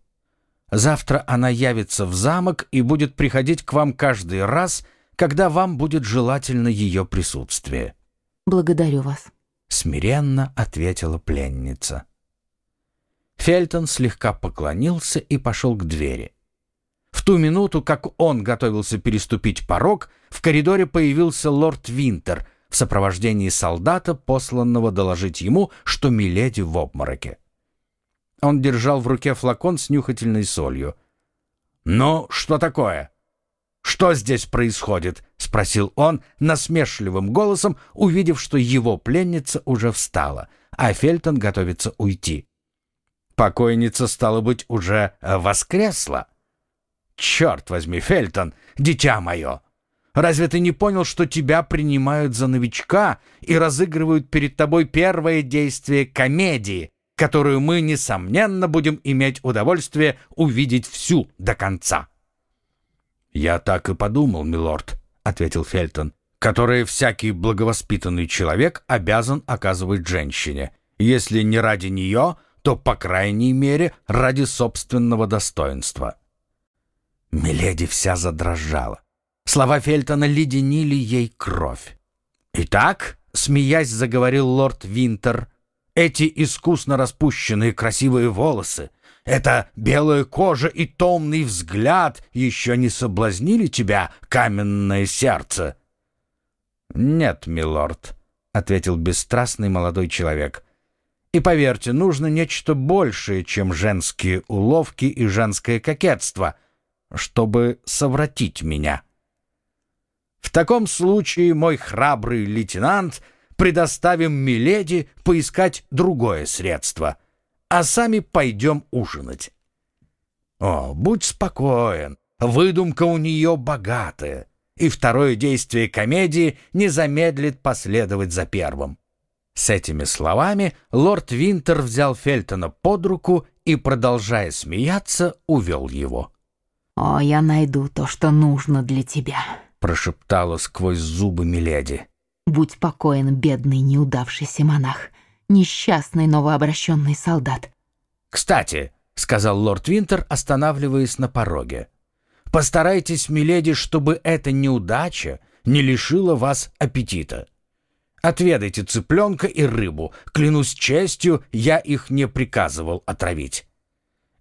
Завтра она явится в замок и будет приходить к вам каждый раз, когда вам будет желательно ее присутствие». «Благодарю вас», — смиренно ответила пленница. Фельтон слегка поклонился и пошел к двери. В ту минуту, как он готовился переступить порог, в коридоре появился лорд Винтер в сопровождении солдата, посланного доложить ему, что Миледи в обмороке. Он держал в руке флакон с нюхательной солью. «Ну, что такое?» «Что здесь происходит?» — спросил он насмешливым голосом, увидев, что его пленница уже встала, а Фельтон готовится уйти. Покойница, стало быть, уже э, воскресла. «Черт возьми, Фельтон, дитя мое! Разве ты не понял, что тебя принимают за новичка и разыгрывают перед тобой первое действие комедии, которую мы, несомненно, будем иметь удовольствие увидеть всю до конца». «Я так и подумал, милорд», — ответил Фельтон, «которые всякий благовоспитанный человек обязан оказывать женщине, если не ради нее, то, по крайней мере, ради собственного достоинства». Миледи вся задрожала. Слова Фельтона леденили ей кровь. «Итак», — смеясь, заговорил лорд Винтер, — эти искусно распущенные красивые волосы, эта белая кожа и томный взгляд еще не соблазнили тебя, каменное сердце?» «Нет, милорд», — ответил бесстрастный молодой человек. «И поверьте, нужно нечто большее, чем женские уловки и женское кокетство, чтобы совратить меня». «В таком случае, мой храбрый лейтенант — предоставим Миледи поискать другое средство, а сами пойдем ужинать. О, будь спокоен, выдумка у нее богатая, и второе действие комедии не замедлит последовать за первым. С этими словами лорд Винтер взял Фельтона под руку и, продолжая смеяться, увел его. «О, я найду то, что нужно для тебя», — прошептала сквозь зубы Миледи. Будь спокоен, бедный неудавшийся монах, несчастный новообращенный солдат. «Кстати», — сказал лорд Винтер, останавливаясь на пороге, «постарайтесь, миледи, чтобы эта неудача не лишила вас аппетита. Отведайте цыпленка и рыбу. Клянусь честью, я их не приказывал отравить.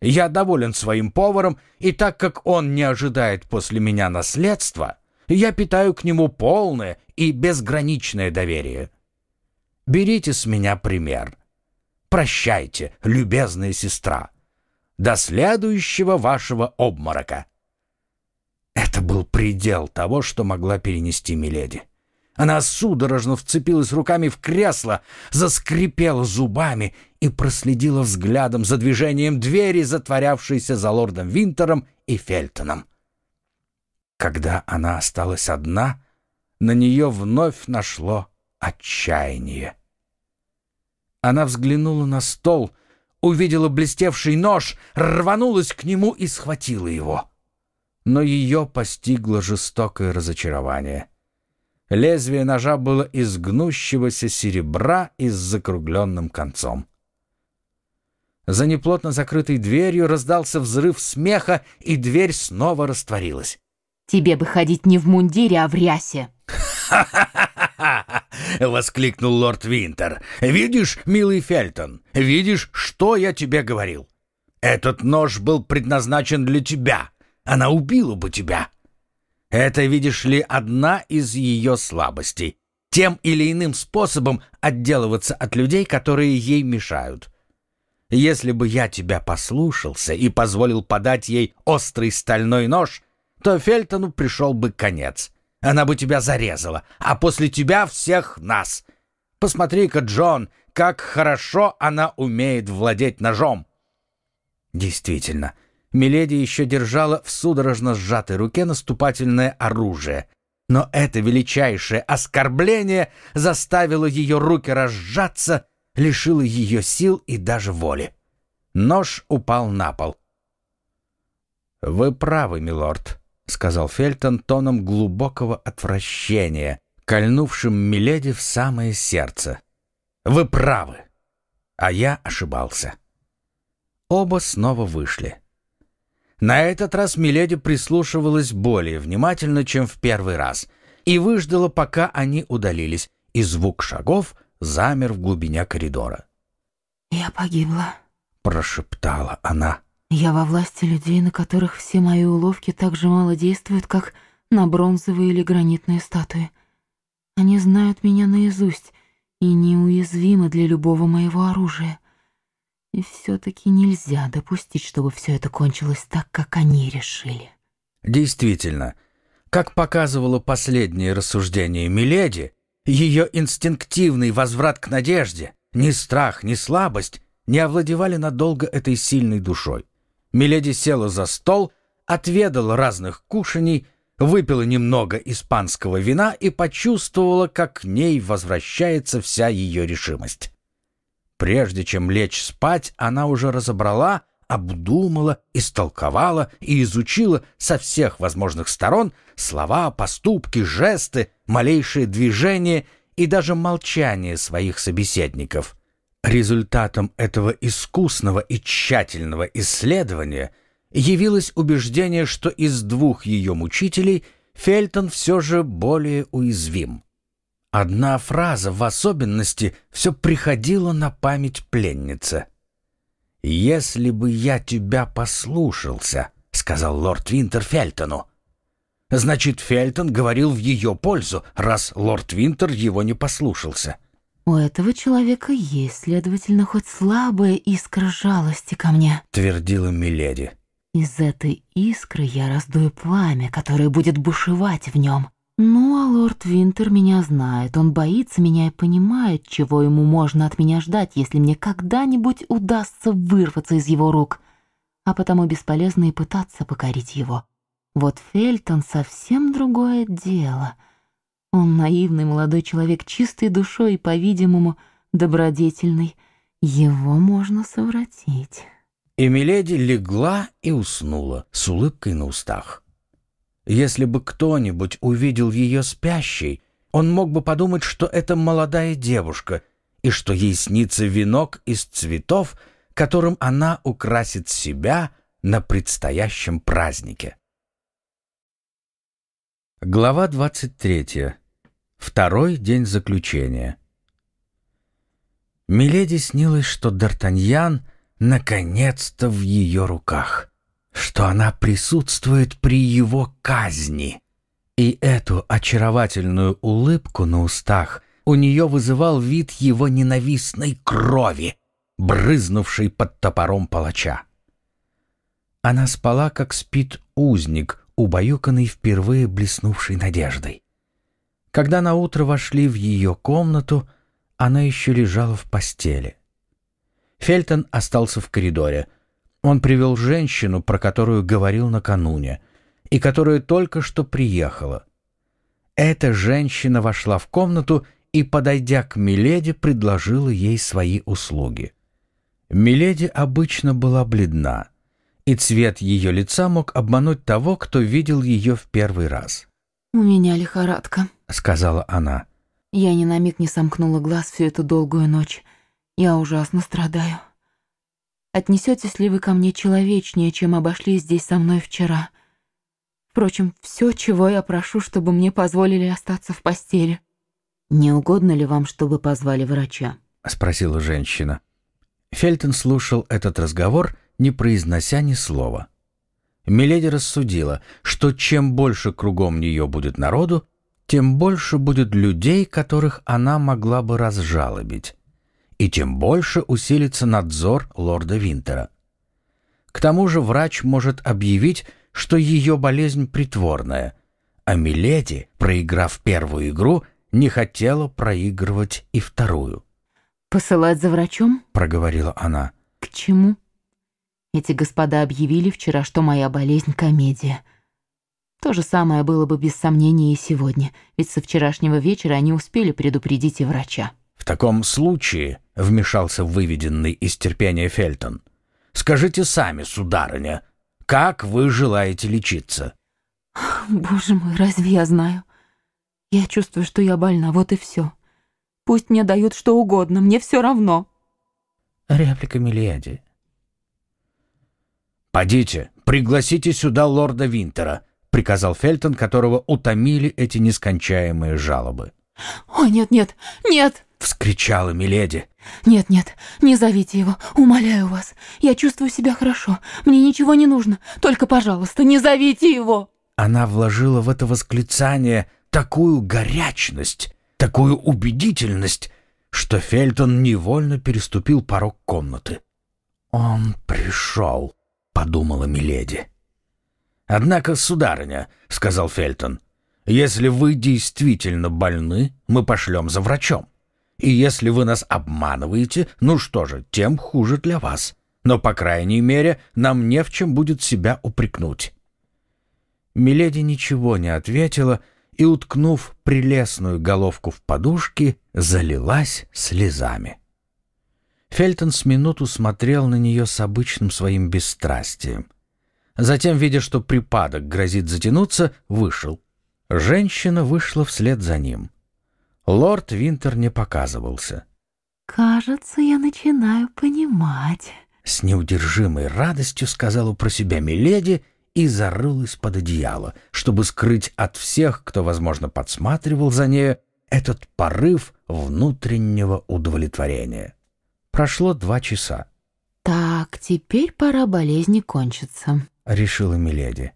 Я доволен своим поваром, и так как он не ожидает после меня наследства...» Я питаю к нему полное и безграничное доверие. Берите с меня пример. Прощайте, любезная сестра. До следующего вашего обморока. Это был предел того, что могла перенести Миледи. Она судорожно вцепилась руками в кресло, заскрипела зубами и проследила взглядом за движением двери, затворявшейся за лордом Винтером и Фельтоном. Когда она осталась одна, на нее вновь нашло отчаяние. Она взглянула на стол, увидела блестевший нож, рванулась к нему и схватила его. Но ее постигло жестокое разочарование. Лезвие ножа было из гнущегося серебра и с закругленным концом. За неплотно закрытой дверью раздался взрыв смеха, и дверь снова растворилась. Тебе бы ходить не в мундире, а в рясе. воскликнул лорд Винтер. «Видишь, милый Фельтон, видишь, что я тебе говорил? Этот нож был предназначен для тебя. Она убила бы тебя. Это, видишь ли, одна из ее слабостей. Тем или иным способом отделываться от людей, которые ей мешают. Если бы я тебя послушался и позволил подать ей острый стальной нож, то Фельтону пришел бы конец. Она бы тебя зарезала, а после тебя всех нас. Посмотри-ка, Джон, как хорошо она умеет владеть ножом. Действительно, Миледи еще держала в судорожно сжатой руке наступательное оружие. Но это величайшее оскорбление заставило ее руки разжаться, лишило ее сил и даже воли. Нож упал на пол. «Вы правы, милорд», — сказал Фельтон тоном глубокого отвращения, кольнувшим Миледи в самое сердце. «Вы правы!» А я ошибался. Оба снова вышли. На этот раз Миледи прислушивалась более внимательно, чем в первый раз, и выждала, пока они удалились, и звук шагов замер в глубине коридора. «Я погибла», — прошептала она. Я во власти людей, на которых все мои уловки так же мало действуют, как на бронзовые или гранитные статуи. Они знают меня наизусть и неуязвимы для любого моего оружия. И все-таки нельзя допустить, чтобы все это кончилось так, как они решили. Действительно, как показывало последнее рассуждение Миледи, ее инстинктивный возврат к надежде, ни страх, ни слабость не овладевали надолго этой сильной душой. Миледи села за стол, отведала разных кушаний, выпила немного испанского вина и почувствовала, как к ней возвращается вся ее решимость. Прежде чем лечь спать, она уже разобрала, обдумала, истолковала и изучила со всех возможных сторон слова, поступки, жесты, малейшие движения и даже молчание своих собеседников. Результатом этого искусного и тщательного исследования явилось убеждение, что из двух ее мучителей Фельтон все же более уязвим. Одна фраза в особенности все приходила на память пленнице. «Если бы я тебя послушался», — сказал лорд Винтер Фельтону. Значит, Фельтон говорил в ее пользу, раз лорд Винтер его не послушался. — у этого человека есть, следовательно, хоть слабая искра жалости ко мне, твердила Миледи. Из этой искры я раздую пламя, которое будет бушевать в нем. Ну, а лорд Винтер меня знает, он боится меня и понимает, чего ему можно от меня ждать, если мне когда-нибудь удастся вырваться из его рук, а потому бесполезно и пытаться покорить его. Вот Фельтон совсем другое дело — он наивный молодой человек, чистой душой и, по-видимому, добродетельный. Его можно совратить. И Миледи легла и уснула с улыбкой на устах. Если бы кто-нибудь увидел ее спящей, он мог бы подумать, что это молодая девушка и что ей снится венок из цветов, которым она украсит себя на предстоящем празднике. Глава двадцать третья Второй день заключения. Миледи снилось, что Д'Артаньян наконец-то в ее руках, что она присутствует при его казни. И эту очаровательную улыбку на устах у нее вызывал вид его ненавистной крови, брызнувшей под топором палача. Она спала, как спит узник, убаюканный впервые блеснувшей надеждой. Когда наутро вошли в ее комнату, она еще лежала в постели. Фельтон остался в коридоре. Он привел женщину, про которую говорил накануне, и которая только что приехала. Эта женщина вошла в комнату и, подойдя к Миледи, предложила ей свои услуги. Миледи обычно была бледна, и цвет ее лица мог обмануть того, кто видел ее в первый раз. «У меня лихорадка», — сказала она. Я ни на миг не сомкнула глаз всю эту долгую ночь. Я ужасно страдаю. Отнесетесь ли вы ко мне человечнее, чем обошли здесь со мной вчера? Впрочем, все, чего я прошу, чтобы мне позволили остаться в постели. «Не угодно ли вам, чтобы позвали врача?» — спросила женщина. Фельтон слушал этот разговор, не произнося ни слова. Миледи рассудила, что чем больше кругом нее будет народу, тем больше будет людей, которых она могла бы разжалобить, и тем больше усилится надзор лорда Винтера. К тому же врач может объявить, что ее болезнь притворная, а Миледи, проиграв первую игру, не хотела проигрывать и вторую. «Посылать за врачом?» — проговорила она. «К чему?» Эти господа объявили вчера, что моя болезнь — комедия — то же самое было бы без сомнения и сегодня, ведь со вчерашнего вечера они успели предупредить и врача. «В таком случае», — вмешался выведенный из терпения Фельтон, «скажите сами, сударыня, как вы желаете лечиться?» «Боже мой, разве я знаю? Я чувствую, что я больна, вот и все. Пусть мне дают что угодно, мне все равно». Реплика Милиади. Пойдите, пригласите сюда лорда Винтера», приказал Фельтон, которого утомили эти нескончаемые жалобы. «О, нет-нет, нет!» — вскричала Миледи. «Нет-нет, не зовите его, умоляю вас. Я чувствую себя хорошо, мне ничего не нужно. Только, пожалуйста, не зовите его!» Она вложила в это восклицание такую горячность, такую убедительность, что Фельтон невольно переступил порог комнаты. «Он пришел», — подумала Миледи. «Однако, сударыня», — сказал Фельтон, — «если вы действительно больны, мы пошлем за врачом. И если вы нас обманываете, ну что же, тем хуже для вас. Но, по крайней мере, нам не в чем будет себя упрекнуть». Миледи ничего не ответила и, уткнув прелестную головку в подушки, залилась слезами. Фельтон с минуту смотрел на нее с обычным своим бесстрастием. Затем, видя, что припадок грозит затянуться, вышел. Женщина вышла вслед за ним. Лорд Винтер не показывался. «Кажется, я начинаю понимать», — с неудержимой радостью сказала про себя Миледи и зарылась под одеяло, чтобы скрыть от всех, кто, возможно, подсматривал за нею, этот порыв внутреннего удовлетворения. Прошло два часа. «Так, теперь пора болезни кончиться», решила Миледи.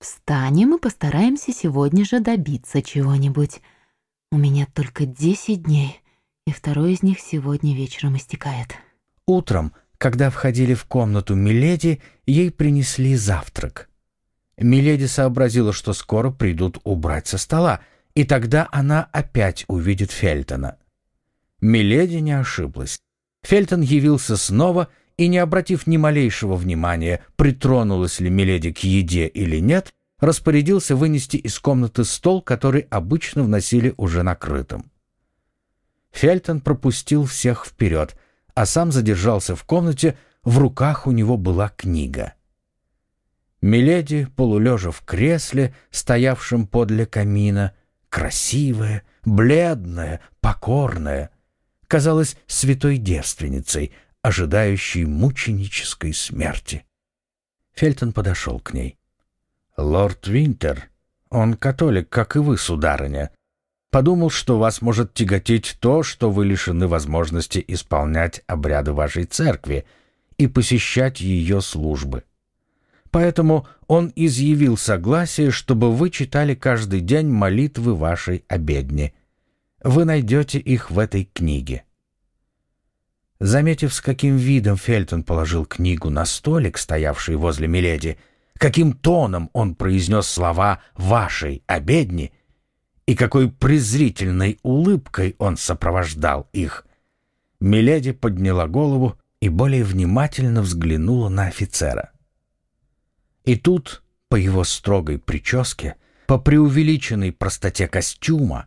«Встанем и постараемся сегодня же добиться чего-нибудь. У меня только десять дней, и второй из них сегодня вечером истекает». Утром, когда входили в комнату Миледи, ей принесли завтрак. Миледи сообразила, что скоро придут убрать со стола, и тогда она опять увидит Фельтона. Миледи не ошиблась. Фельтон явился снова и, не обратив ни малейшего внимания, притронулась ли Миледи к еде или нет, распорядился вынести из комнаты стол, который обычно вносили уже накрытым. Фельтон пропустил всех вперед, а сам задержался в комнате, в руках у него была книга. Миледи, полулежа в кресле, стоявшем подле камина, красивая, бледная, покорная, казалась святой девственницей — ожидающей мученической смерти. Фельтон подошел к ней. «Лорд Винтер, он католик, как и вы, сударыня, подумал, что вас может тяготить то, что вы лишены возможности исполнять обряды вашей церкви и посещать ее службы. Поэтому он изъявил согласие, чтобы вы читали каждый день молитвы вашей обедни. Вы найдете их в этой книге. Заметив, с каким видом Фельтон положил книгу на столик, стоявший возле Миледи, каким тоном он произнес слова «вашей обедни» и какой презрительной улыбкой он сопровождал их, Миледи подняла голову и более внимательно взглянула на офицера. И тут, по его строгой прическе, по преувеличенной простоте костюма,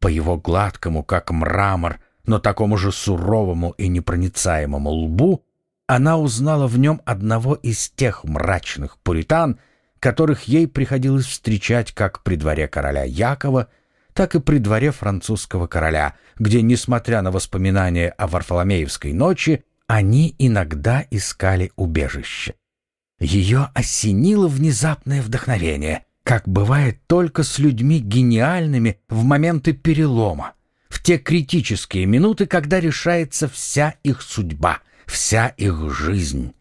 по его гладкому, как мрамор, но такому же суровому и непроницаемому лбу, она узнала в нем одного из тех мрачных пуритан, которых ей приходилось встречать как при дворе короля Якова, так и при дворе французского короля, где, несмотря на воспоминания о Варфоломеевской ночи, они иногда искали убежище. Ее осенило внезапное вдохновение, как бывает только с людьми гениальными в моменты перелома в те критические минуты, когда решается вся их судьба, вся их жизнь.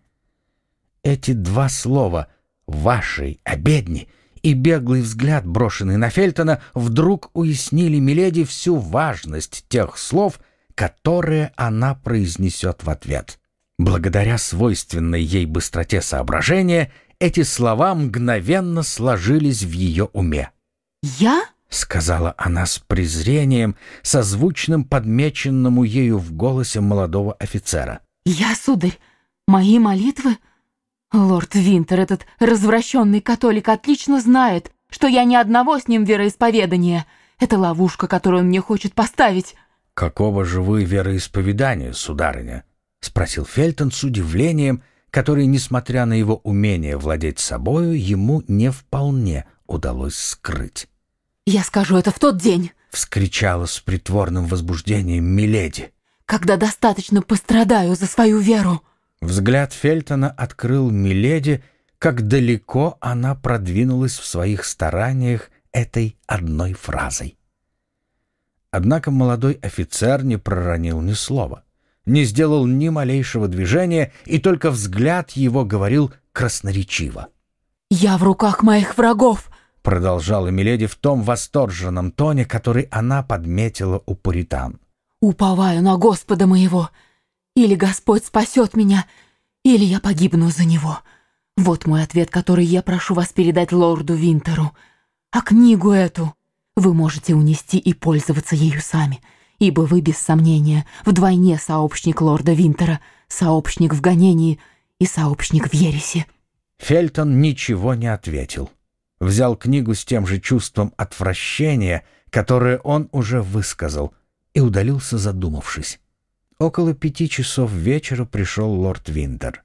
Эти два слова «вашей обедни» и беглый взгляд, брошенный на Фельтона, вдруг уяснили Миледи всю важность тех слов, которые она произнесет в ответ. Благодаря свойственной ей быстроте соображения, эти слова мгновенно сложились в ее уме. «Я?» — сказала она с презрением, созвучным подмеченному ею в голосе молодого офицера. «Я, сударь, мои молитвы? Лорд Винтер, этот развращенный католик, отлично знает, что я ни одного с ним вероисповедания. Это ловушка, которую он мне хочет поставить». «Какого же вы вероисповедания, сударыня?» — спросил Фельтон с удивлением, который, несмотря на его умение владеть собою, ему не вполне удалось скрыть. «Я скажу это в тот день!» — вскричала с притворным возбуждением Миледи. «Когда достаточно пострадаю за свою веру!» Взгляд Фельтона открыл Миледи, как далеко она продвинулась в своих стараниях этой одной фразой. Однако молодой офицер не проронил ни слова, не сделал ни малейшего движения, и только взгляд его говорил красноречиво. «Я в руках моих врагов!» продолжала Миледи в том восторженном тоне, который она подметила у пуритан. «Уповаю на Господа моего. Или Господь спасет меня, или я погибну за него. Вот мой ответ, который я прошу вас передать лорду Винтеру. А книгу эту вы можете унести и пользоваться ею сами, ибо вы, без сомнения, вдвойне сообщник лорда Винтера, сообщник в гонении и сообщник в ересе». Фельтон ничего не ответил взял книгу с тем же чувством отвращения, которое он уже высказал, и удалился, задумавшись. Около пяти часов вечера пришел лорд Винтер.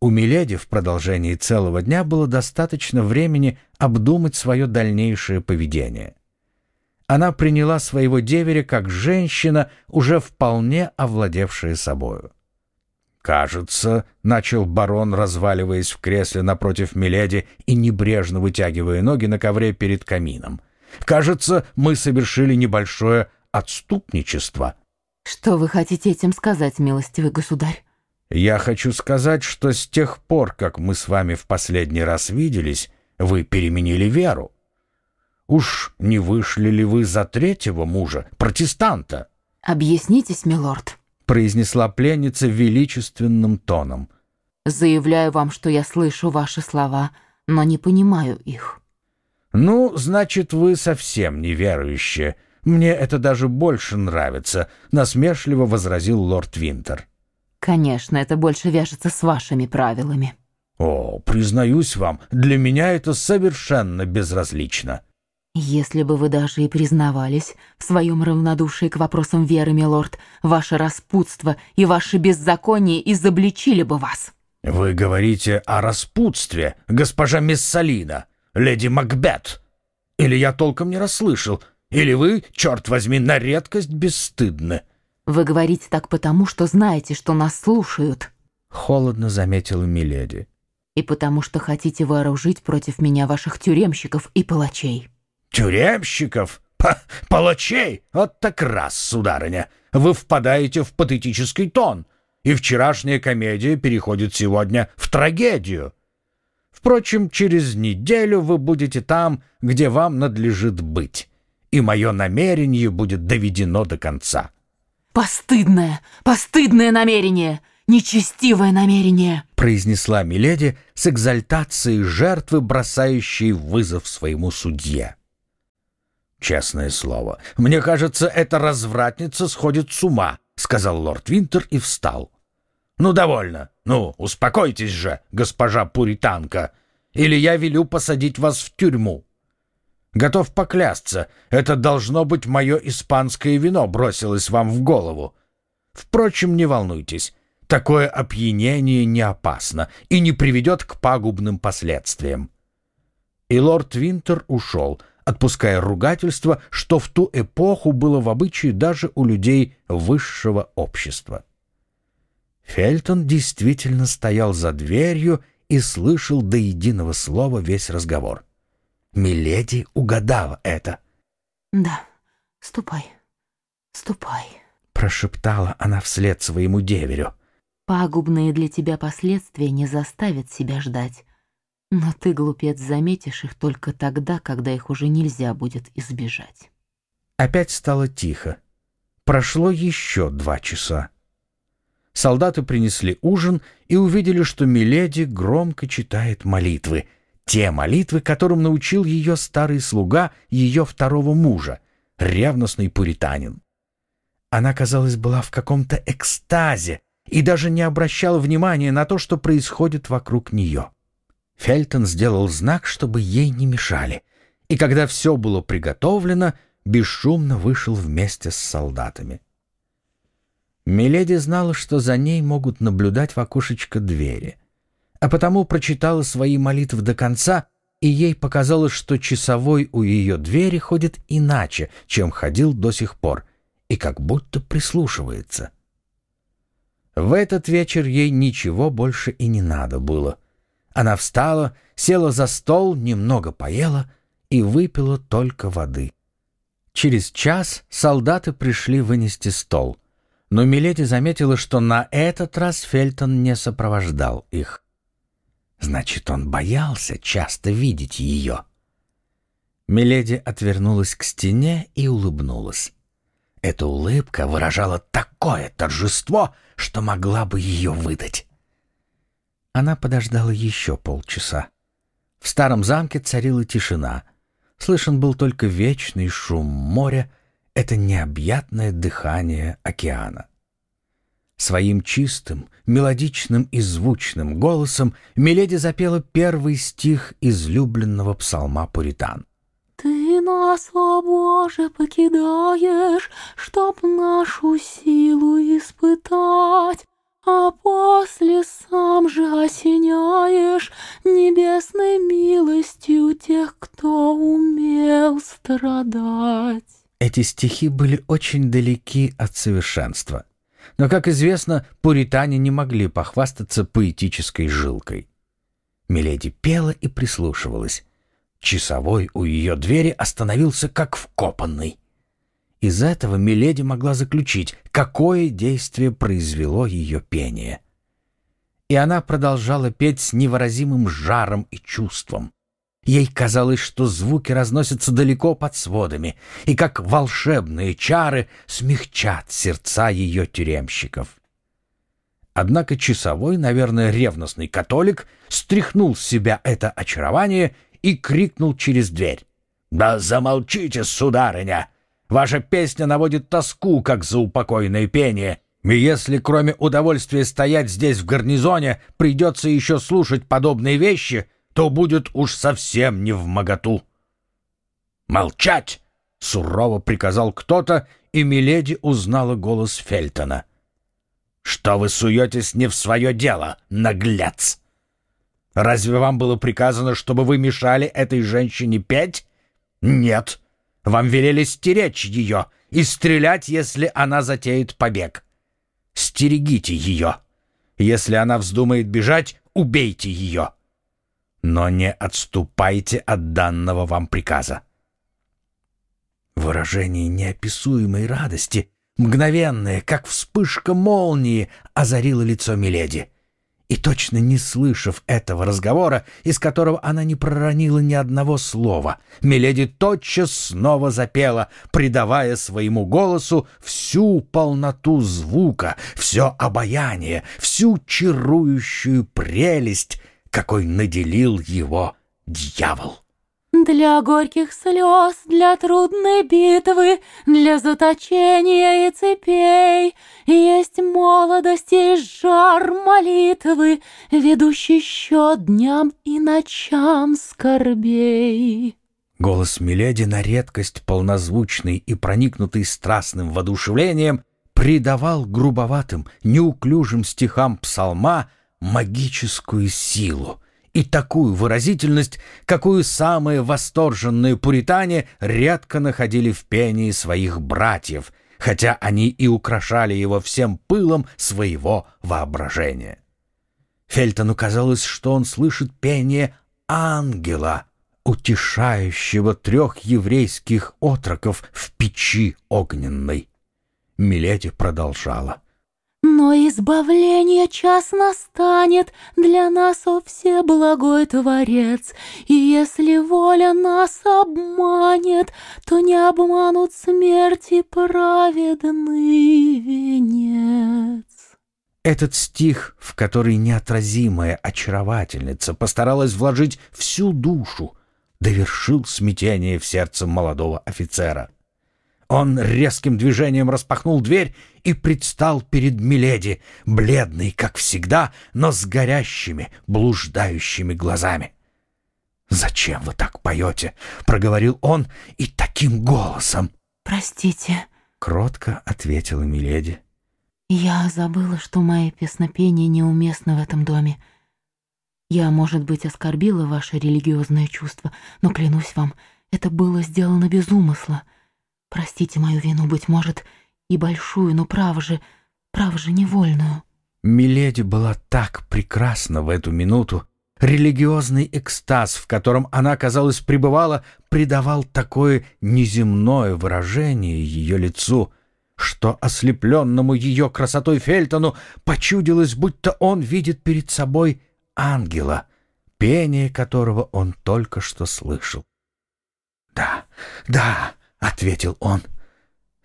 У Миледи в продолжении целого дня было достаточно времени обдумать свое дальнейшее поведение. Она приняла своего деверя как женщина, уже вполне овладевшая собою. «Кажется», — начал барон, разваливаясь в кресле напротив Миледи и небрежно вытягивая ноги на ковре перед камином. «Кажется, мы совершили небольшое отступничество». «Что вы хотите этим сказать, милостивый государь?» «Я хочу сказать, что с тех пор, как мы с вами в последний раз виделись, вы переменили веру. Уж не вышли ли вы за третьего мужа, протестанта?» «Объяснитесь, милорд» произнесла пленница величественным тоном. «Заявляю вам, что я слышу ваши слова, но не понимаю их». «Ну, значит, вы совсем неверующие. Мне это даже больше нравится», — насмешливо возразил лорд Винтер. «Конечно, это больше вяжется с вашими правилами». «О, признаюсь вам, для меня это совершенно безразлично». «Если бы вы даже и признавались в своем равнодушии к вопросам веры, милорд, ваше распутство и ваше беззаконие изобличили бы вас». «Вы говорите о распутстве, госпожа Миссалина, леди Макбет. Или я толком не расслышал, или вы, черт возьми, на редкость бесстыдны». «Вы говорите так потому, что знаете, что нас слушают», — холодно заметила Миледи. «И потому, что хотите вооружить против меня ваших тюремщиков и палачей» тюремщиков, па палачей. Вот так раз, сударыня, вы впадаете в патетический тон, и вчерашняя комедия переходит сегодня в трагедию. Впрочем, через неделю вы будете там, где вам надлежит быть, и мое намерение будет доведено до конца». «Постыдное, постыдное намерение!» нечестивое намерение!» — произнесла Миледи с экзальтацией жертвы, бросающей вызов своему судье. «Честное слово, мне кажется, эта развратница сходит с ума», — сказал лорд Винтер и встал. «Ну, довольно. Ну, успокойтесь же, госпожа Пуританка, или я велю посадить вас в тюрьму». Готов поклясться, это должно быть мое испанское вино бросилось вам в голову. Впрочем, не волнуйтесь, такое опьянение не опасно и не приведет к пагубным последствиям. И лорд Винтер ушел, — отпуская ругательство, что в ту эпоху было в обычае даже у людей высшего общества. Фельтон действительно стоял за дверью и слышал до единого слова весь разговор. Миледи угадала это. «Да, ступай, ступай», — прошептала она вслед своему деверю. «Пагубные для тебя последствия не заставят себя ждать. Но ты, глупец, заметишь их только тогда, когда их уже нельзя будет избежать. Опять стало тихо. Прошло еще два часа. Солдаты принесли ужин и увидели, что Миледи громко читает молитвы. Те молитвы, которым научил ее старый слуга ее второго мужа, ревностный пуританин. Она, казалось, была в каком-то экстазе и даже не обращала внимания на то, что происходит вокруг нее. Фельтон сделал знак, чтобы ей не мешали, и когда все было приготовлено, бесшумно вышел вместе с солдатами. Миледи знала, что за ней могут наблюдать в окошечко двери, а потому прочитала свои молитвы до конца, и ей показалось, что часовой у ее двери ходит иначе, чем ходил до сих пор, и как будто прислушивается. В этот вечер ей ничего больше и не надо было — она встала, села за стол, немного поела и выпила только воды. Через час солдаты пришли вынести стол, но Миледи заметила, что на этот раз Фельтон не сопровождал их. Значит, он боялся часто видеть ее. Миледи отвернулась к стене и улыбнулась. Эта улыбка выражала такое торжество, что могла бы ее выдать. Она подождала еще полчаса. В старом замке царила тишина. Слышен был только вечный шум моря, это необъятное дыхание океана. Своим чистым, мелодичным и звучным голосом Миледи запела первый стих излюбленного псалма «Пуритан». «Ты нас, о Боже, покидаешь, чтоб нашу силу испытать, а после сам же осеняешь небесной милостью тех, кто умел страдать. Эти стихи были очень далеки от совершенства. Но, как известно, пуритане не могли похвастаться поэтической жилкой. Миледи пела и прислушивалась. Часовой у ее двери остановился как вкопанный. Из этого Миледи могла заключить, какое действие произвело ее пение. И она продолжала петь с невыразимым жаром и чувством. Ей казалось, что звуки разносятся далеко под сводами и как волшебные чары смягчат сердца ее тюремщиков. Однако часовой, наверное, ревностный католик, стряхнул с себя это очарование и крикнул через дверь. «Да замолчите, сударыня! Ваша песня наводит тоску, как заупокойное пение. И если кроме удовольствия стоять здесь в гарнизоне придется еще слушать подобные вещи, то будет уж совсем не в моготу. «Молчать!» — сурово приказал кто-то, и Миледи узнала голос Фельтона. «Что вы суетесь не в свое дело, нагляц? Разве вам было приказано, чтобы вы мешали этой женщине петь? Нет!» Вам велели стеречь ее и стрелять, если она затеет побег. Стерегите ее. Если она вздумает бежать, убейте ее. Но не отступайте от данного вам приказа. Выражение неописуемой радости, мгновенное, как вспышка молнии, озарило лицо Миледи. И точно не слышав этого разговора, из которого она не проронила ни одного слова, Миледи тотчас снова запела, придавая своему голосу всю полноту звука, все обаяние, всю чарующую прелесть, какой наделил его дьявол. Для горьких слез, для трудной битвы, Для заточения и цепей Есть молодость и жар молитвы, Ведущий счет дням и ночам скорбей. Голос Миледи на редкость полнозвучный и проникнутый страстным воодушевлением придавал грубоватым, неуклюжим стихам псалма магическую силу — и такую выразительность, какую самые восторженные пуритане редко находили в пении своих братьев, хотя они и украшали его всем пылом своего воображения. Фельтону казалось, что он слышит пение ангела, утешающего трех еврейских отроков в печи огненной. Милети продолжала — но избавление час настанет Для нас, о благой Творец. И если воля нас обманет, То не обманут смерти праведный венец. Этот стих, в который неотразимая очаровательница постаралась вложить всю душу, довершил смятение в сердце молодого офицера. Он резким движением распахнул дверь и предстал перед Миледи, бледный, как всегда, но с горящими, блуждающими глазами. «Зачем вы так поете?» — проговорил он и таким голосом. «Простите», — кротко ответила Миледи. «Я забыла, что мое песнопение неуместно в этом доме. Я, может быть, оскорбила ваше религиозное чувство, но, клянусь вам, это было сделано без умысла». Простите мою вину, быть может, и большую, но право же, право же невольную». Миледи была так прекрасна в эту минуту. Религиозный экстаз, в котором она, казалось, пребывала, придавал такое неземное выражение ее лицу, что ослепленному ее красотой Фельтону почудилось, будто он видит перед собой ангела, пение которого он только что слышал. «Да, да!» ответил он.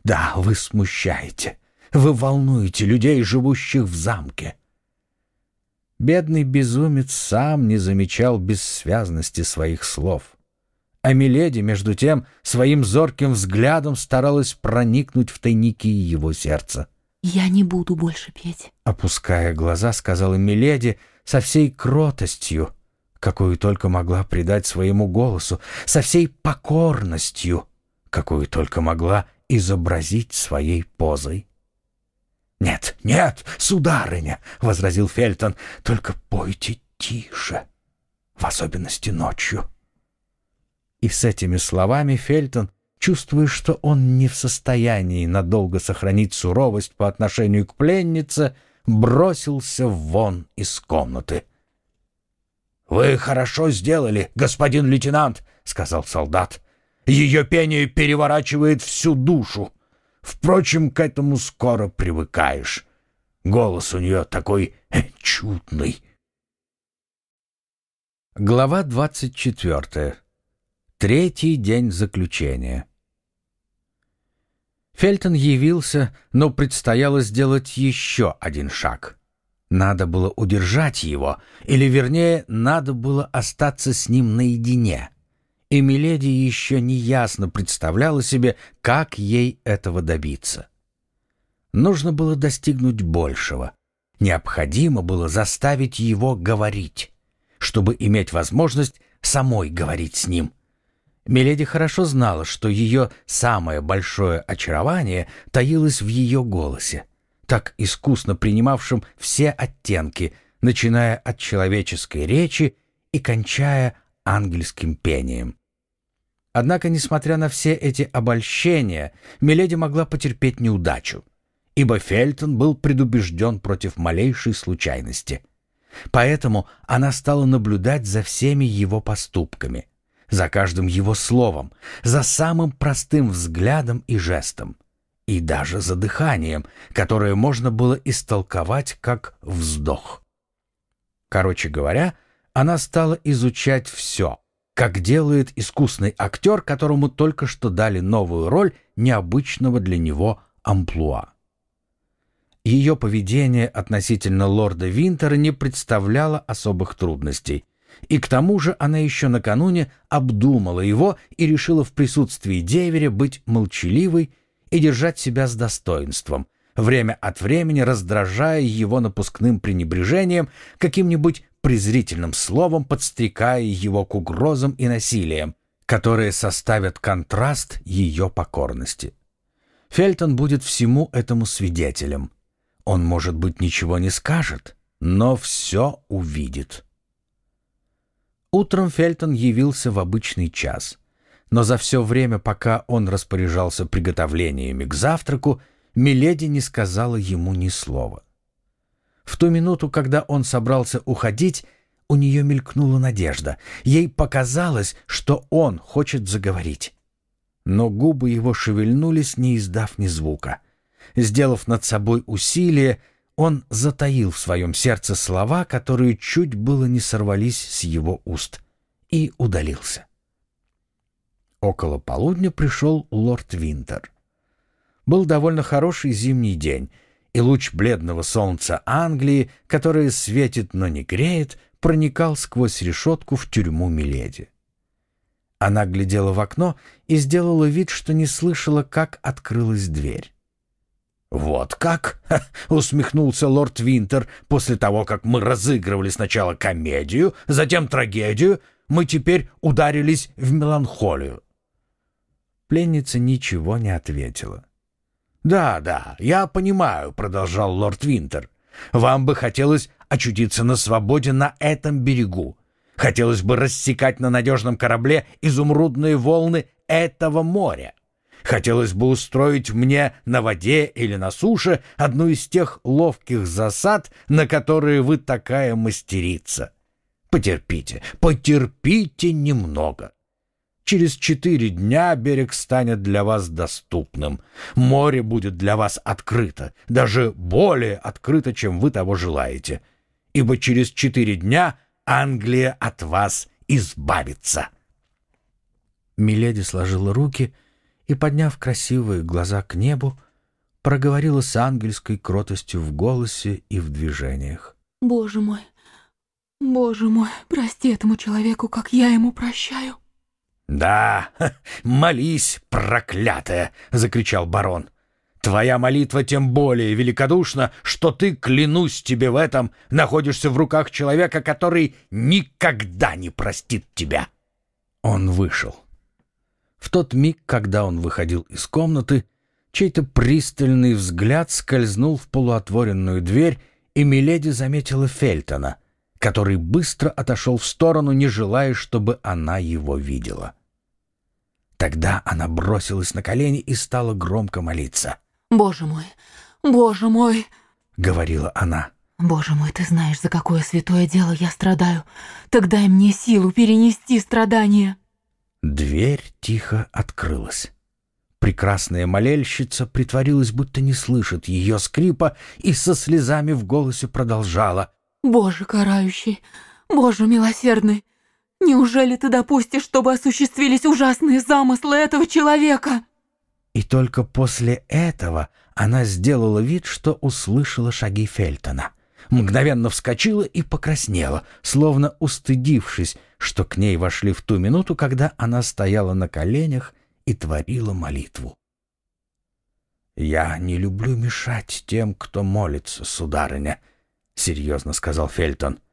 «Да, вы смущаете. Вы волнуете людей, живущих в замке». Бедный безумец сам не замечал бессвязности своих слов. А Миледи, между тем, своим зорким взглядом старалась проникнуть в тайники его сердца. «Я не буду больше петь», — опуская глаза, сказала Миледи со всей кротостью, какую только могла придать своему голосу, со всей покорностью — какую только могла изобразить своей позой. «Нет, нет, сударыня!» — возразил Фельтон. «Только пойте тише, в особенности ночью». И с этими словами Фельтон, чувствуя, что он не в состоянии надолго сохранить суровость по отношению к пленнице, бросился вон из комнаты. «Вы хорошо сделали, господин лейтенант!» — сказал солдат. Ее пение переворачивает всю душу. Впрочем, к этому скоро привыкаешь. Голос у нее такой э, чудный. Глава 24. Третий день заключения. Фельтон явился, но предстояло сделать еще один шаг. Надо было удержать его, или, вернее, надо было остаться с ним наедине — и Миледи еще неясно представляла себе, как ей этого добиться. Нужно было достигнуть большего. Необходимо было заставить его говорить, чтобы иметь возможность самой говорить с ним. Миледи хорошо знала, что ее самое большое очарование таилось в ее голосе, так искусно принимавшем все оттенки, начиная от человеческой речи и кончая ангельским пением. Однако, несмотря на все эти обольщения, Миледи могла потерпеть неудачу, ибо Фельтон был предубежден против малейшей случайности. Поэтому она стала наблюдать за всеми его поступками, за каждым его словом, за самым простым взглядом и жестом, и даже за дыханием, которое можно было истолковать как вздох. Короче говоря, она стала изучать все, как делает искусный актер, которому только что дали новую роль необычного для него амплуа. Ее поведение относительно лорда Винтера не представляло особых трудностей, и к тому же она еще накануне обдумала его и решила в присутствии деверя быть молчаливой и держать себя с достоинством, время от времени раздражая его напускным пренебрежением, каким-нибудь презрительным словом подстрекая его к угрозам и насилиям, которые составят контраст ее покорности. Фельтон будет всему этому свидетелем. Он, может быть, ничего не скажет, но все увидит. Утром Фельтон явился в обычный час, но за все время, пока он распоряжался приготовлениями к завтраку, Миледи не сказала ему ни слова — в ту минуту, когда он собрался уходить, у нее мелькнула надежда. Ей показалось, что он хочет заговорить. Но губы его шевельнулись, не издав ни звука. Сделав над собой усилие, он затаил в своем сердце слова, которые чуть было не сорвались с его уст, и удалился. Около полудня пришел лорд Винтер. Был довольно хороший зимний день — и луч бледного солнца Англии, которое светит, но не греет, проникал сквозь решетку в тюрьму Миледи. Она глядела в окно и сделала вид, что не слышала, как открылась дверь. «Вот как!» — усмехнулся лорд Винтер после того, как мы разыгрывали сначала комедию, затем трагедию, мы теперь ударились в меланхолию. Пленница ничего не ответила. «Да, да, я понимаю», — продолжал лорд Винтер. «Вам бы хотелось очутиться на свободе на этом берегу. Хотелось бы рассекать на надежном корабле изумрудные волны этого моря. Хотелось бы устроить мне на воде или на суше одну из тех ловких засад, на которые вы такая мастерица. Потерпите, потерпите немного». Через четыре дня берег станет для вас доступным. Море будет для вас открыто, даже более открыто, чем вы того желаете. Ибо через четыре дня Англия от вас избавится. Миледи сложила руки и, подняв красивые глаза к небу, проговорила с ангельской кротостью в голосе и в движениях. «Боже мой, боже мой, прости этому человеку, как я ему прощаю. «Да, молись, проклятая!» — закричал барон. «Твоя молитва тем более великодушна, что ты, клянусь тебе в этом, находишься в руках человека, который никогда не простит тебя!» Он вышел. В тот миг, когда он выходил из комнаты, чей-то пристальный взгляд скользнул в полуотворенную дверь, и Миледи заметила Фельтона, который быстро отошел в сторону, не желая, чтобы она его видела. — Тогда она бросилась на колени и стала громко молиться. «Боже мой! Боже мой!» — говорила она. «Боже мой, ты знаешь, за какое святое дело я страдаю. Так дай мне силу перенести страдания!» Дверь тихо открылась. Прекрасная молельщица притворилась, будто не слышит ее скрипа, и со слезами в голосе продолжала. «Боже карающий! Боже милосердный! Неужели ты допустишь, чтобы осуществились ужасные замыслы этого человека?» И только после этого она сделала вид, что услышала шаги Фельтона. Мгновенно вскочила и покраснела, словно устыдившись, что к ней вошли в ту минуту, когда она стояла на коленях и творила молитву. «Я не люблю мешать тем, кто молится, сударыня», — серьезно сказал Фельтон. —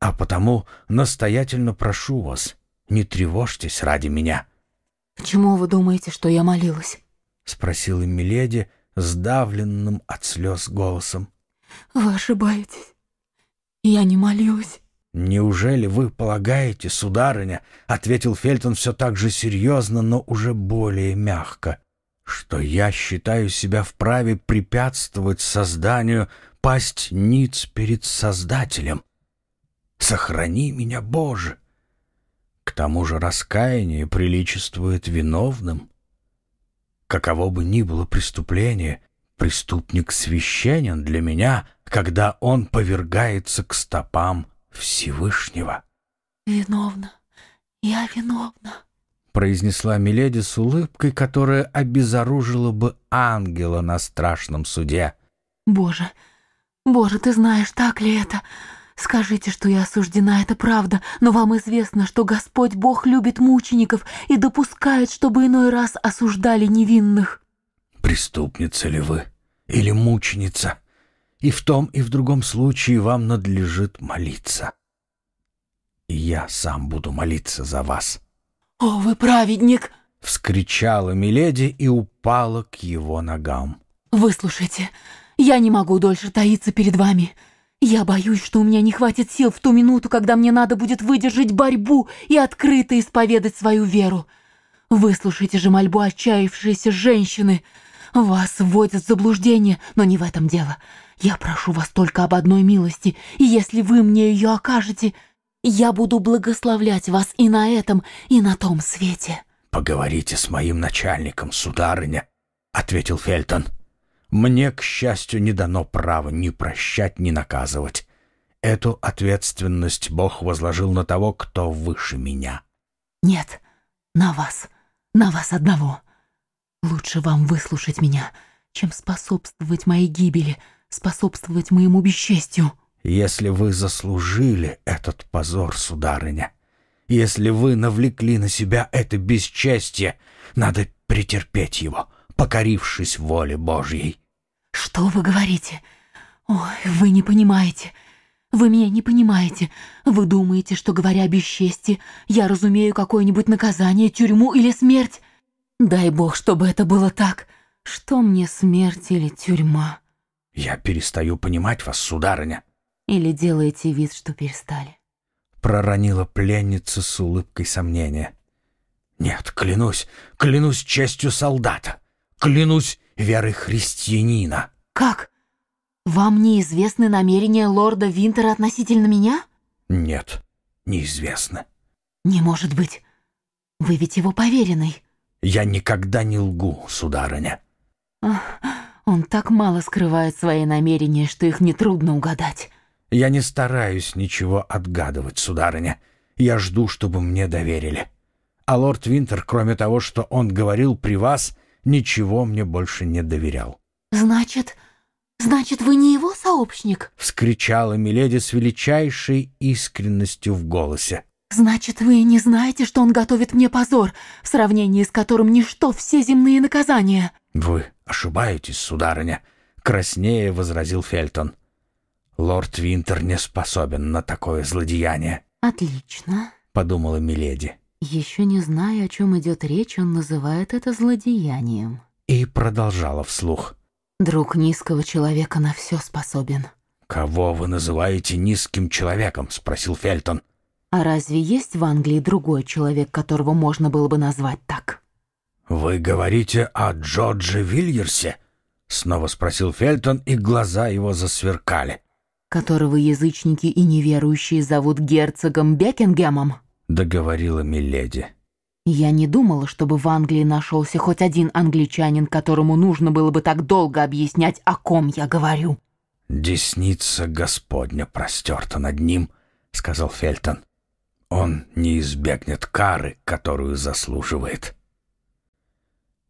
а потому настоятельно прошу вас, не тревожьтесь ради меня». «К чему вы думаете, что я молилась?» — спросила Миледи сдавленным от слез голосом. «Вы ошибаетесь. Я не молилась». «Неужели вы полагаете, сударыня, — ответил Фельтон все так же серьезно, но уже более мягко, — что я считаю себя вправе препятствовать созданию пасть ниц перед Создателем?» Сохрани меня, Боже! К тому же раскаяние приличествует виновным. Каково бы ни было преступление, преступник священен для меня, когда он повергается к стопам Всевышнего. «Виновна, я виновна», — произнесла Миледи с улыбкой, которая обезоружила бы ангела на страшном суде. «Боже, Боже, ты знаешь, так ли это? Скажите, что я осуждена, это правда, но вам известно, что Господь Бог любит мучеников и допускает, чтобы иной раз осуждали невинных. Преступница ли вы или мученица? И в том, и в другом случае вам надлежит молиться. И я сам буду молиться за вас. О, вы праведник! — вскричала Миледи и упала к его ногам. «Выслушайте, я не могу дольше таиться перед вами. Я боюсь, что у меня не хватит сил в ту минуту, когда мне надо будет выдержать борьбу и открыто исповедать свою веру. Выслушайте же мольбу отчаявшейся женщины. Вас вводят в заблуждение, но не в этом дело. Я прошу вас только об одной милости, и если вы мне ее окажете, я буду благословлять вас и на этом, и на том свете». «Поговорите с моим начальником, сударыня», — ответил Фельтон. Мне, к счастью, не дано право ни прощать, ни наказывать. Эту ответственность Бог возложил на того, кто выше меня. Нет, на вас, на вас одного. Лучше вам выслушать меня, чем способствовать моей гибели, способствовать моему бесчестью. Если вы заслужили этот позор, сударыня, если вы навлекли на себя это бесчестье, надо претерпеть его покорившись воле Божьей. «Что вы говорите? Ой, вы не понимаете. Вы меня не понимаете. Вы думаете, что, говоря о бесчестии, я разумею какое-нибудь наказание, тюрьму или смерть? Дай бог, чтобы это было так. Что мне смерть или тюрьма?» «Я перестаю понимать вас, сударыня». «Или делаете вид, что перестали?» Проронила пленница с улыбкой сомнения. «Нет, клянусь, клянусь честью солдата клянусь верой христианина». «Как? Вам неизвестны намерения лорда Винтера относительно меня?» «Нет, неизвестны. «Не может быть. Вы ведь его поверенный». «Я никогда не лгу, сударыня». «Он так мало скрывает свои намерения, что их нетрудно угадать». «Я не стараюсь ничего отгадывать, сударыня. Я жду, чтобы мне доверили. А лорд Винтер, кроме того, что он говорил при вас, ничего мне больше не доверял. «Значит, значит, вы не его сообщник?» — вскричала Миледи с величайшей искренностью в голосе. «Значит, вы не знаете, что он готовит мне позор, в сравнении с которым ничто все земные наказания?» «Вы ошибаетесь, сударыня», — краснее возразил Фельтон. «Лорд Винтер не способен на такое злодеяние». «Отлично», — подумала Миледи. Еще не зная, о чем идет речь, он называет это злодеянием. И продолжала вслух. «Друг низкого человека на все способен». «Кого вы называете низким человеком?» — спросил Фельтон. «А разве есть в Англии другой человек, которого можно было бы назвать так?» «Вы говорите о Джордже Вильерсе?» — снова спросил Фельтон, и глаза его засверкали. «Которого язычники и неверующие зовут герцогом Бекингемом?» договорила Миледи. «Я не думала, чтобы в Англии нашелся хоть один англичанин, которому нужно было бы так долго объяснять, о ком я говорю». «Десница Господня простерта над ним», — сказал Фельтон. «Он не избегнет кары, которую заслуживает».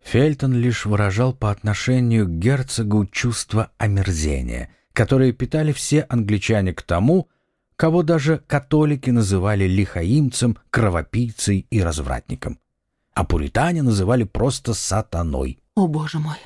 Фельтон лишь выражал по отношению к герцогу чувство омерзения, которое питали все англичане к тому, кого даже католики называли лихаимцем, кровопийцей и развратником. А пуритане называли просто сатаной. «О, боже мой!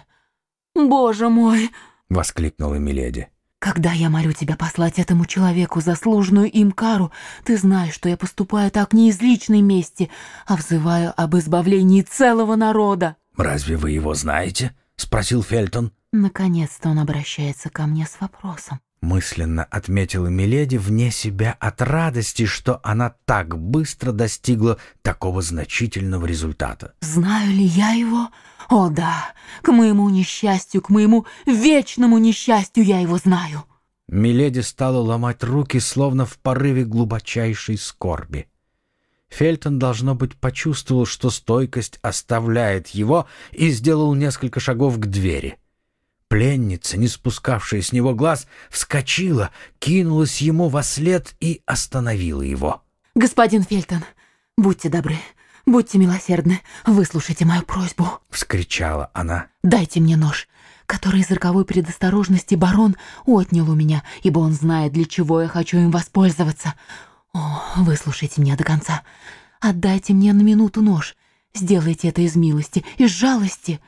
Боже мой!» — воскликнула Миледи. «Когда я молю тебя послать этому человеку заслуженную им кару, ты знаешь, что я поступаю так не из личной мести, а взываю об избавлении целого народа». «Разве вы его знаете?» — спросил Фельтон. Наконец-то он обращается ко мне с вопросом. Мысленно отметила Миледи вне себя от радости, что она так быстро достигла такого значительного результата. «Знаю ли я его? О да, к моему несчастью, к моему вечному несчастью я его знаю!» Миледи стала ломать руки, словно в порыве глубочайшей скорби. Фельтон, должно быть, почувствовал, что стойкость оставляет его, и сделал несколько шагов к двери — Пленница, не спускавшая с него глаз, вскочила, кинулась ему во след и остановила его. «Господин Фельтон, будьте добры, будьте милосердны, выслушайте мою просьбу!» — вскричала она. «Дайте мне нож, который из роковой предосторожности барон отнял у меня, ибо он знает, для чего я хочу им воспользоваться. О, выслушайте меня до конца. Отдайте мне на минуту нож. Сделайте это из милости, из жалости!»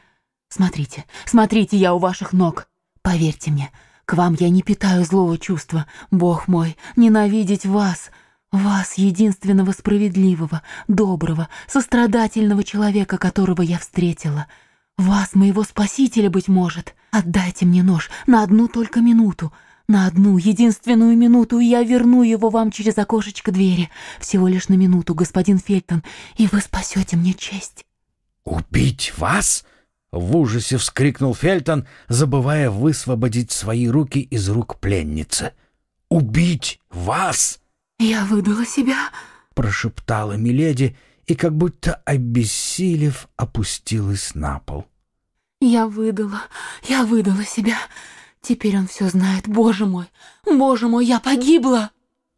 Смотрите, смотрите, я у ваших ног. Поверьте мне, к вам я не питаю злого чувства. Бог мой, ненавидеть вас, вас, единственного справедливого, доброго, сострадательного человека, которого я встретила. Вас, моего спасителя, быть может. Отдайте мне нож на одну только минуту. На одну, единственную минуту, и я верну его вам через окошечко двери. Всего лишь на минуту, господин Фельтон, и вы спасете мне честь. «Убить вас?» В ужасе вскрикнул Фельтон, забывая высвободить свои руки из рук пленницы. «Убить вас!» «Я выдала себя!» — прошептала Миледи и, как будто обессилев, опустилась на пол. «Я выдала, я выдала себя. Теперь он все знает. Боже мой, боже мой, я погибла!»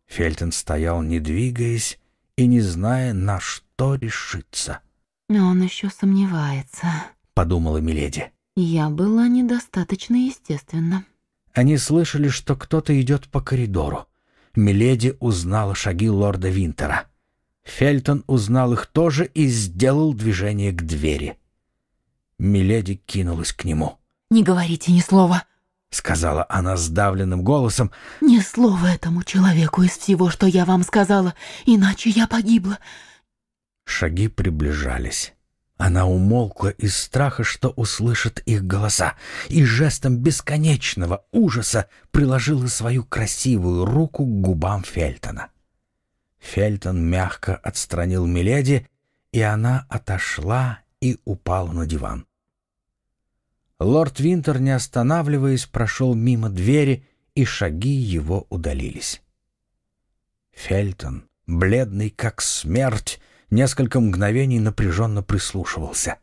Фельтон стоял, не двигаясь и не зная, на что решиться. «Он еще сомневается», подумала Миледи. Я была недостаточно естественна. Они слышали, что кто-то идет по коридору. Миледи узнала шаги лорда Винтера. Фельтон узнал их тоже и сделал движение к двери. Миледи кинулась к нему. «Не говорите ни слова», — сказала она сдавленным голосом. «Ни слова этому человеку из всего, что я вам сказала, иначе я погибла». Шаги приближались. Она умолкла из страха, что услышит их голоса, и жестом бесконечного ужаса приложила свою красивую руку к губам Фельтона. Фельтон мягко отстранил Миледи, и она отошла и упала на диван. Лорд Винтер, не останавливаясь, прошел мимо двери, и шаги его удалились. Фельтон, бледный как смерть, несколько мгновений напряженно прислушивался.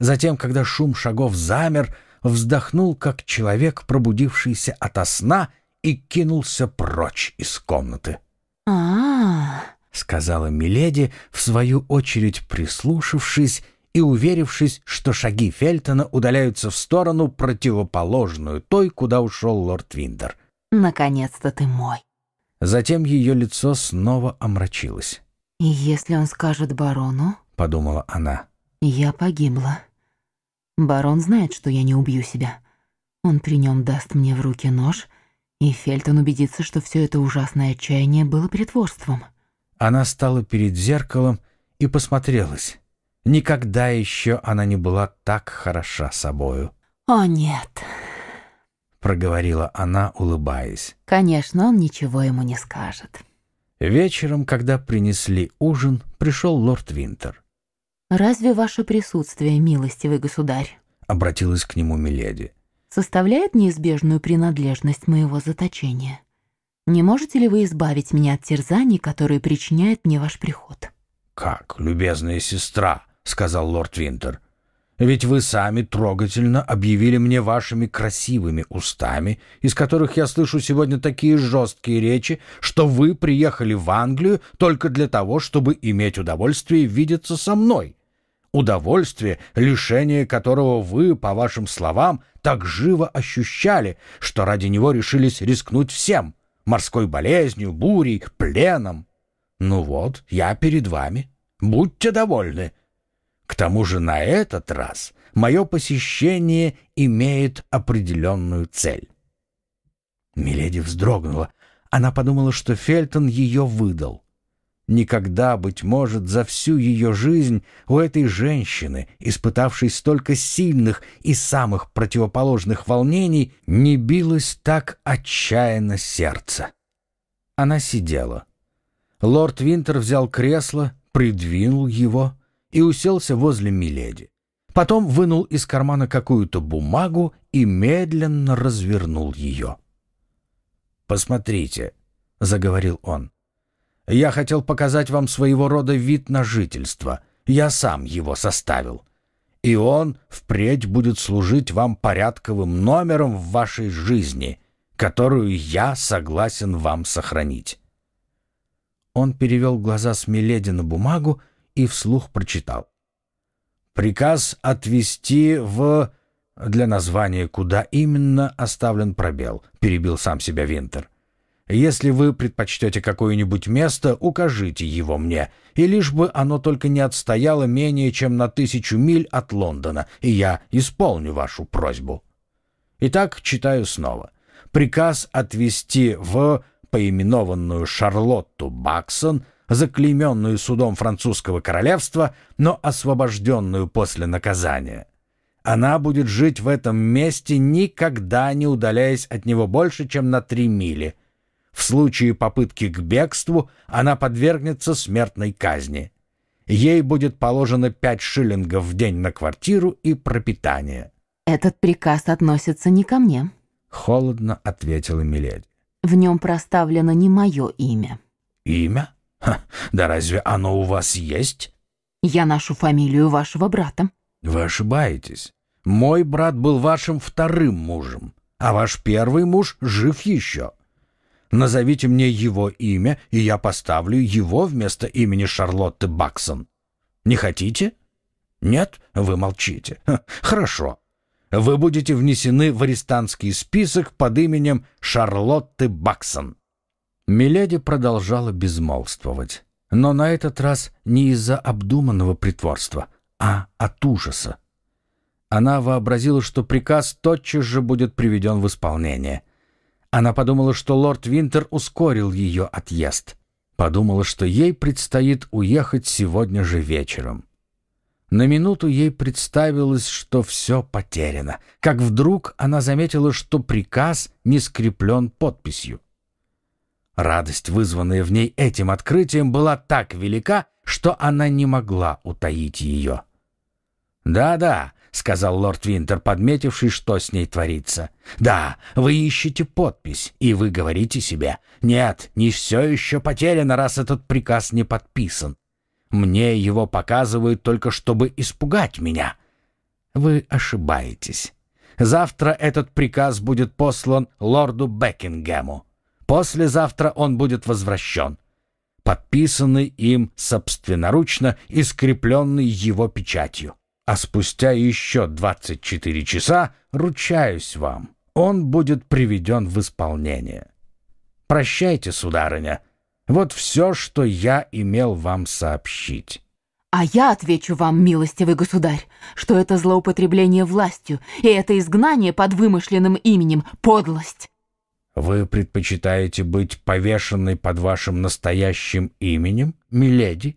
Затем, когда шум шагов замер, вздохнул, как человек, пробудившийся ото сна, и кинулся прочь из комнаты. а, -а, -а сказала Миледи, в свою очередь прислушавшись и уверившись, что шаги Фельтона удаляются в сторону, противоположную той, куда ушел лорд Виндер. «Наконец-то ты мой!» Затем ее лицо снова омрачилось. И если он скажет барону, подумала она, я погибла. Барон знает, что я не убью себя. Он при нем даст мне в руки нож, и Фельтон убедится, что все это ужасное отчаяние было притворством. Она стала перед зеркалом и посмотрелась. Никогда еще она не была так хороша собою. «О, нет», — проговорила она, улыбаясь. «Конечно, он ничего ему не скажет». Вечером, когда принесли ужин, пришел лорд Винтер. «Разве ваше присутствие, милостивый государь?» — обратилась к нему Миледи. «Составляет неизбежную принадлежность моего заточения. Не можете ли вы избавить меня от терзаний, которые причиняет мне ваш приход?» «Как, любезная сестра!» — сказал лорд Винтер. Ведь вы сами трогательно объявили мне вашими красивыми устами, из которых я слышу сегодня такие жесткие речи, что вы приехали в Англию только для того, чтобы иметь удовольствие видеться со мной. Удовольствие, лишение которого вы, по вашим словам, так живо ощущали, что ради него решились рискнуть всем — морской болезнью, бурей, пленом. Ну вот, я перед вами. Будьте довольны». К тому же на этот раз мое посещение имеет определенную цель. Миледи вздрогнула. Она подумала, что Фельтон ее выдал. Никогда, быть может, за всю ее жизнь у этой женщины, испытавшей столько сильных и самых противоположных волнений, не билось так отчаянно сердце. Она сидела. Лорд Винтер взял кресло, придвинул его — и уселся возле Миледи. Потом вынул из кармана какую-то бумагу и медленно развернул ее. «Посмотрите», — заговорил он, — «я хотел показать вам своего рода вид на жительство. Я сам его составил. И он впредь будет служить вам порядковым номером в вашей жизни, которую я согласен вам сохранить». Он перевел глаза с Миледи на бумагу, — и вслух прочитал. «Приказ отвести в...» Для названия «Куда именно» оставлен пробел, перебил сам себя Винтер. «Если вы предпочтете какое-нибудь место, укажите его мне, и лишь бы оно только не отстояло менее чем на тысячу миль от Лондона, и я исполню вашу просьбу». Итак, читаю снова. «Приказ отвести в...» поименованную Шарлотту Баксон заклейменную судом французского королевства, но освобожденную после наказания. Она будет жить в этом месте, никогда не удаляясь от него больше, чем на три мили. В случае попытки к бегству она подвергнется смертной казни. Ей будет положено пять шиллингов в день на квартиру и пропитание. «Этот приказ относится не ко мне», — холодно ответила Миледи. «В нем проставлено не мое имя». «Имя?» Ха, да разве оно у вас есть? Я ношу фамилию вашего брата. Вы ошибаетесь. Мой брат был вашим вторым мужем, а ваш первый муж жив еще. Назовите мне его имя, и я поставлю его вместо имени Шарлотты Баксон. Не хотите? Нет? Вы молчите. Ха, хорошо. Вы будете внесены в арестантский список под именем Шарлотты Баксон. Миледи продолжала безмолвствовать, но на этот раз не из-за обдуманного притворства, а от ужаса. Она вообразила, что приказ тотчас же будет приведен в исполнение. Она подумала, что лорд Винтер ускорил ее отъезд. Подумала, что ей предстоит уехать сегодня же вечером. На минуту ей представилось, что все потеряно, как вдруг она заметила, что приказ не скреплен подписью. Радость, вызванная в ней этим открытием, была так велика, что она не могла утаить ее. «Да-да», — сказал лорд Винтер, подметивший, что с ней творится. «Да, вы ищете подпись, и вы говорите себе, нет, не все еще потеряно, раз этот приказ не подписан. Мне его показывают только, чтобы испугать меня». Вы ошибаетесь. Завтра этот приказ будет послан лорду Бекингему. Послезавтра он будет возвращен, подписанный им собственноручно и скрепленный его печатью. А спустя еще 24 часа, ручаюсь вам, он будет приведен в исполнение. Прощайте, сударыня, вот все, что я имел вам сообщить. А я отвечу вам, милостивый государь, что это злоупотребление властью, и это изгнание под вымышленным именем — подлость. Вы предпочитаете быть повешенной под вашим настоящим именем, миледи?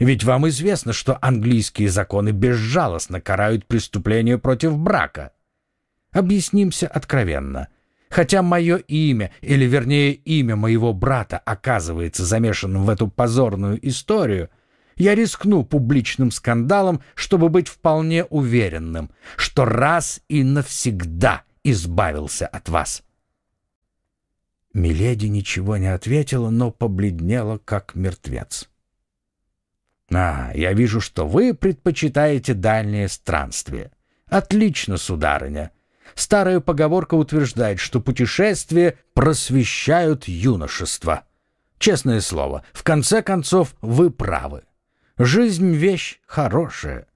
Ведь вам известно, что английские законы безжалостно карают преступления против брака. Объяснимся откровенно. Хотя мое имя, или вернее имя моего брата, оказывается замешанным в эту позорную историю, я рискну публичным скандалом, чтобы быть вполне уверенным, что раз и навсегда избавился от вас. Миледи ничего не ответила, но побледнела, как мертвец. «А, я вижу, что вы предпочитаете дальнее странствие. Отлично, сударыня. Старая поговорка утверждает, что путешествия просвещают юношество. Честное слово, в конце концов вы правы. Жизнь — вещь хорошая.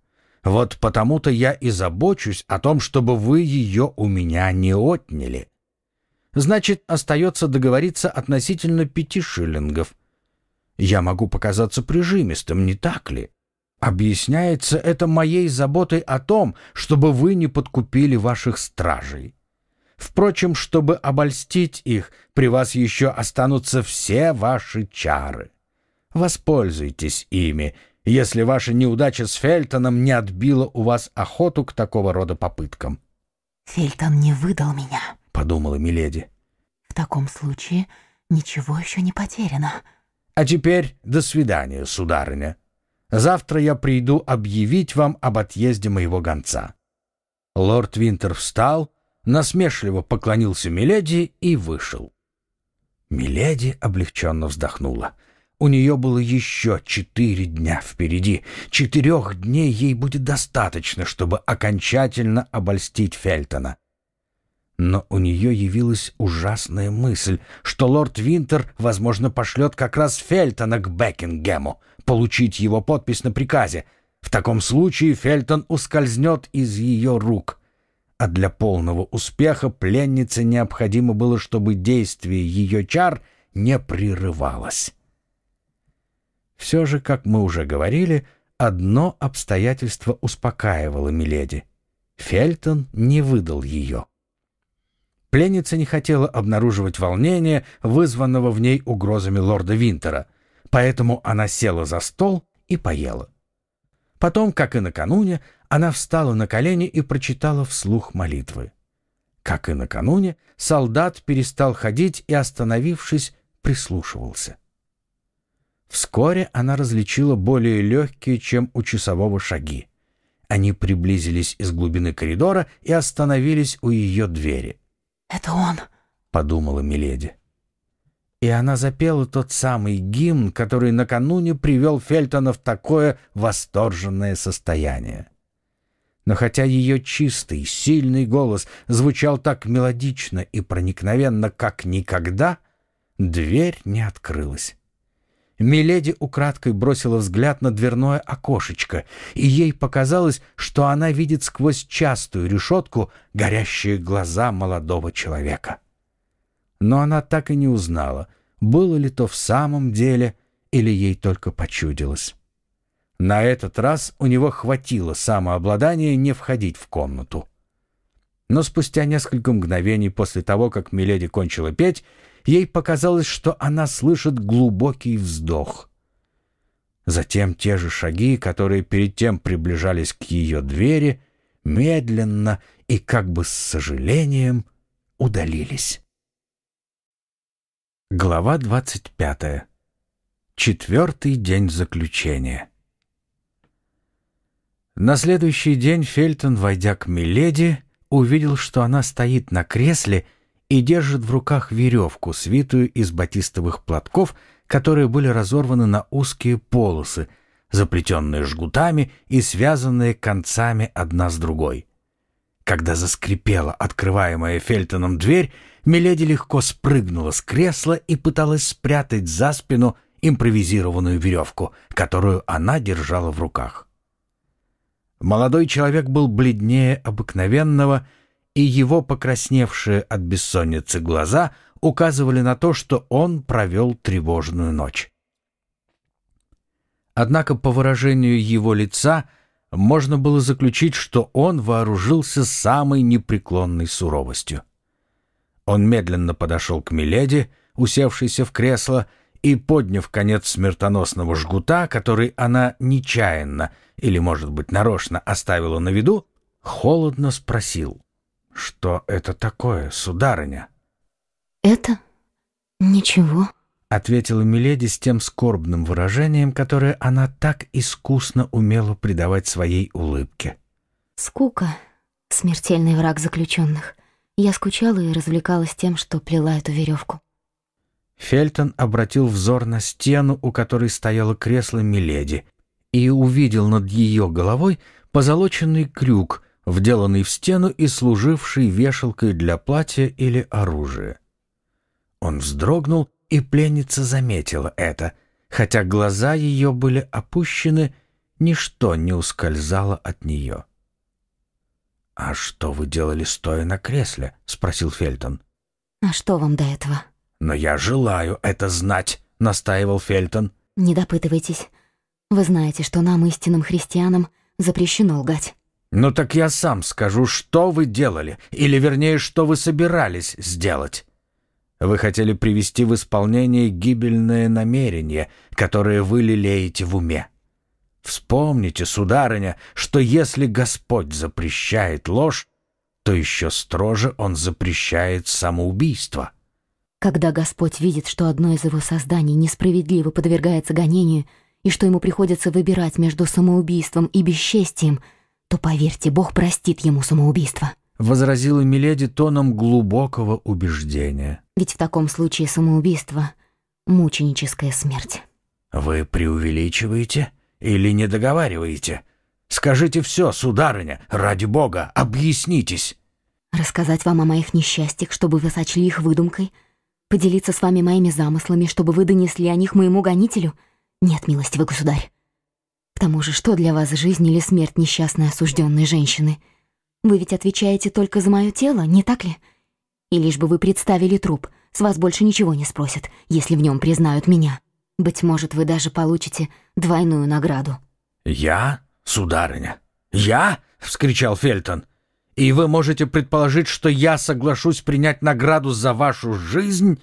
Вот потому-то я и забочусь о том, чтобы вы ее у меня не отняли. Значит, остается договориться относительно пяти шиллингов. Я могу показаться прижимистым, не так ли? Объясняется это моей заботой о том, чтобы вы не подкупили ваших стражей. Впрочем, чтобы обольстить их, при вас еще останутся все ваши чары. Воспользуйтесь ими, если ваша неудача с Фельтоном не отбила у вас охоту к такого рода попыткам. Фельтон не выдал меня. — подумала Миледи. «В таком случае ничего еще не потеряно». «А теперь до свидания, сударыня. Завтра я приду объявить вам об отъезде моего гонца». Лорд Винтер встал, насмешливо поклонился Миледи и вышел. Миледи облегченно вздохнула. У нее было еще четыре дня впереди. Четырех дней ей будет достаточно, чтобы окончательно обольстить Фельтона. Но у нее явилась ужасная мысль, что лорд Винтер, возможно, пошлет как раз Фельтона к Бекингему, получить его подпись на приказе. В таком случае Фельтон ускользнет из ее рук. А для полного успеха пленнице необходимо было, чтобы действие ее чар не прерывалось. Все же, как мы уже говорили, одно обстоятельство успокаивало Миледи. Фельтон не выдал ее. Пленница не хотела обнаруживать волнение, вызванного в ней угрозами лорда Винтера, поэтому она села за стол и поела. Потом, как и накануне, она встала на колени и прочитала вслух молитвы. Как и накануне, солдат перестал ходить и, остановившись, прислушивался. Вскоре она различила более легкие, чем у часового шаги. Они приблизились из глубины коридора и остановились у ее двери. «Это он», — подумала Миледи. И она запела тот самый гимн, который накануне привел Фельтона в такое восторженное состояние. Но хотя ее чистый, сильный голос звучал так мелодично и проникновенно, как никогда, дверь не открылась. Миледи украдкой бросила взгляд на дверное окошечко, и ей показалось, что она видит сквозь частую решетку горящие глаза молодого человека. Но она так и не узнала, было ли то в самом деле или ей только почудилось. На этот раз у него хватило самообладания не входить в комнату. Но спустя несколько мгновений после того, как Миледи кончила петь, Ей показалось, что она слышит глубокий вздох. Затем те же шаги, которые перед тем приближались к ее двери, медленно и как бы с сожалением удалились. Глава 25. Четвертый день заключения. На следующий день Фельтон, войдя к Миледи, увидел, что она стоит на кресле и, и держит в руках веревку, свитую из батистовых платков, которые были разорваны на узкие полосы, заплетенные жгутами и связанные концами одна с другой. Когда заскрипела открываемая Фельтоном дверь, Миледи легко спрыгнула с кресла и пыталась спрятать за спину импровизированную веревку, которую она держала в руках. Молодой человек был бледнее обыкновенного, и его покрасневшие от бессонницы глаза указывали на то, что он провел тревожную ночь. Однако по выражению его лица можно было заключить, что он вооружился самой непреклонной суровостью. Он медленно подошел к Миледи, усевшейся в кресло, и, подняв конец смертоносного жгута, который она нечаянно или, может быть, нарочно оставила на виду, холодно спросил. «Что это такое, сударыня?» «Это ничего», — ответила Миледи с тем скорбным выражением, которое она так искусно умела придавать своей улыбке. «Скука — смертельный враг заключенных. Я скучала и развлекалась тем, что плела эту веревку. Фельтон обратил взор на стену, у которой стояло кресло Миледи, и увидел над ее головой позолоченный крюк, вделанный в стену и служивший вешалкой для платья или оружия. Он вздрогнул, и пленница заметила это, хотя глаза ее были опущены, ничто не ускользало от нее. «А что вы делали стоя на кресле?» — спросил Фельтон. «А что вам до этого?» «Но я желаю это знать», — настаивал Фельтон. «Не допытывайтесь. Вы знаете, что нам, истинным христианам, запрещено лгать. «Ну так я сам скажу, что вы делали, или вернее, что вы собирались сделать». Вы хотели привести в исполнение гибельное намерение, которое вы лелеете в уме. Вспомните, сударыня, что если Господь запрещает ложь, то еще строже Он запрещает самоубийство. Когда Господь видит, что одно из его созданий несправедливо подвергается гонению, и что ему приходится выбирать между самоубийством и бесчестием — то, поверьте, Бог простит ему самоубийство. Возразила Миледи тоном глубокого убеждения. Ведь в таком случае самоубийство — мученическая смерть. Вы преувеличиваете или не договариваете? Скажите все, сударыня, ради Бога, объяснитесь. Рассказать вам о моих несчастьях, чтобы вы сочли их выдумкой? Поделиться с вами моими замыслами, чтобы вы донесли о них моему гонителю? Нет, милостивый государь, к тому же, что для вас жизнь или смерть несчастной осужденной женщины? Вы ведь отвечаете только за мое тело, не так ли? И лишь бы вы представили труп, с вас больше ничего не спросят, если в нем признают меня. Быть может, вы даже получите двойную награду». «Я, сударыня? Я?» — вскричал Фельтон. «И вы можете предположить, что я соглашусь принять награду за вашу жизнь?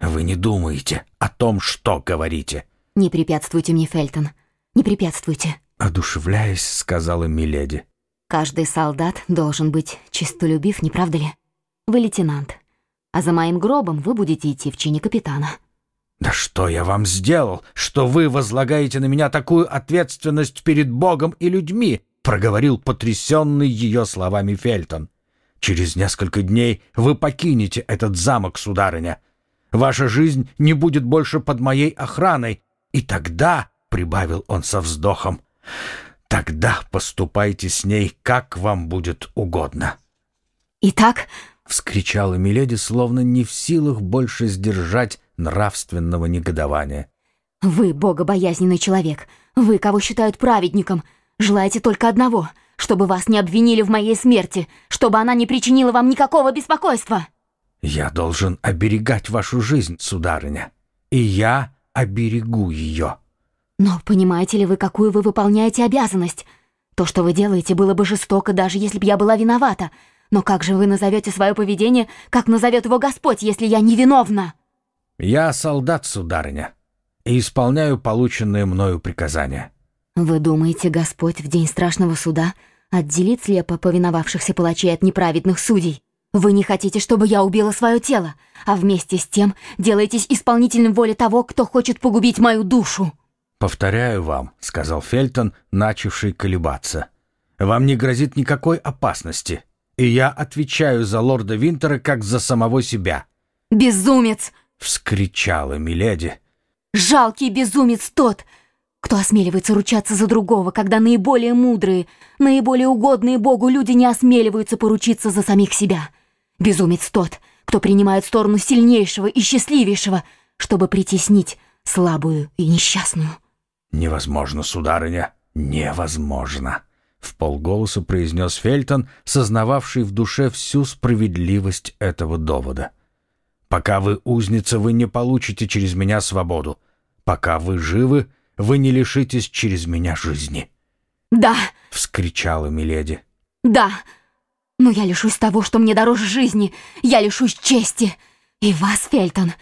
Вы не думаете о том, что говорите». «Не препятствуйте мне, Фельтон. Не препятствуйте», — одушевляясь, сказала Миледи. «Каждый солдат должен быть честолюбив, не правда ли? Вы лейтенант, а за моим гробом вы будете идти в чине капитана». «Да что я вам сделал, что вы возлагаете на меня такую ответственность перед Богом и людьми?» — проговорил потрясенный ее словами Фельтон. «Через несколько дней вы покинете этот замок, сударыня. Ваша жизнь не будет больше под моей охраной, и тогда прибавил он со вздохом, — «тогда поступайте с ней, как вам будет угодно». «Итак?» — вскричала Миледи, словно не в силах больше сдержать нравственного негодования. «Вы богобоязненный человек, вы, кого считают праведником, желаете только одного — чтобы вас не обвинили в моей смерти, чтобы она не причинила вам никакого беспокойства». «Я должен оберегать вашу жизнь, сударыня, и я оберегу ее». Но понимаете ли вы, какую вы выполняете обязанность? То, что вы делаете, было бы жестоко, даже если б я была виновата. Но как же вы назовете свое поведение, как назовет его Господь, если я невиновна?» «Я солдат, сударыня, и исполняю полученные мною приказания». «Вы думаете, Господь в день страшного суда отделит слепо повиновавшихся палачей от неправедных судей? Вы не хотите, чтобы я убила свое тело, а вместе с тем делаетесь исполнительным воле того, кто хочет погубить мою душу?» «Повторяю вам», — сказал Фельтон, начавший колебаться. «Вам не грозит никакой опасности, и я отвечаю за лорда Винтера как за самого себя». «Безумец!» — вскричала миледи. «Жалкий безумец тот, кто осмеливается ручаться за другого, когда наиболее мудрые, наиболее угодные Богу люди не осмеливаются поручиться за самих себя. Безумец тот, кто принимает сторону сильнейшего и счастливейшего, чтобы притеснить слабую и несчастную». «Невозможно, сударыня, невозможно!» — в полголоса произнес Фельтон, сознававший в душе всю справедливость этого довода. «Пока вы узница, вы не получите через меня свободу. Пока вы живы, вы не лишитесь через меня жизни». «Да!» — вскричала Миледи. «Да! Но я лишусь того, что мне дороже жизни. Я лишусь чести. И вас, Фельтон,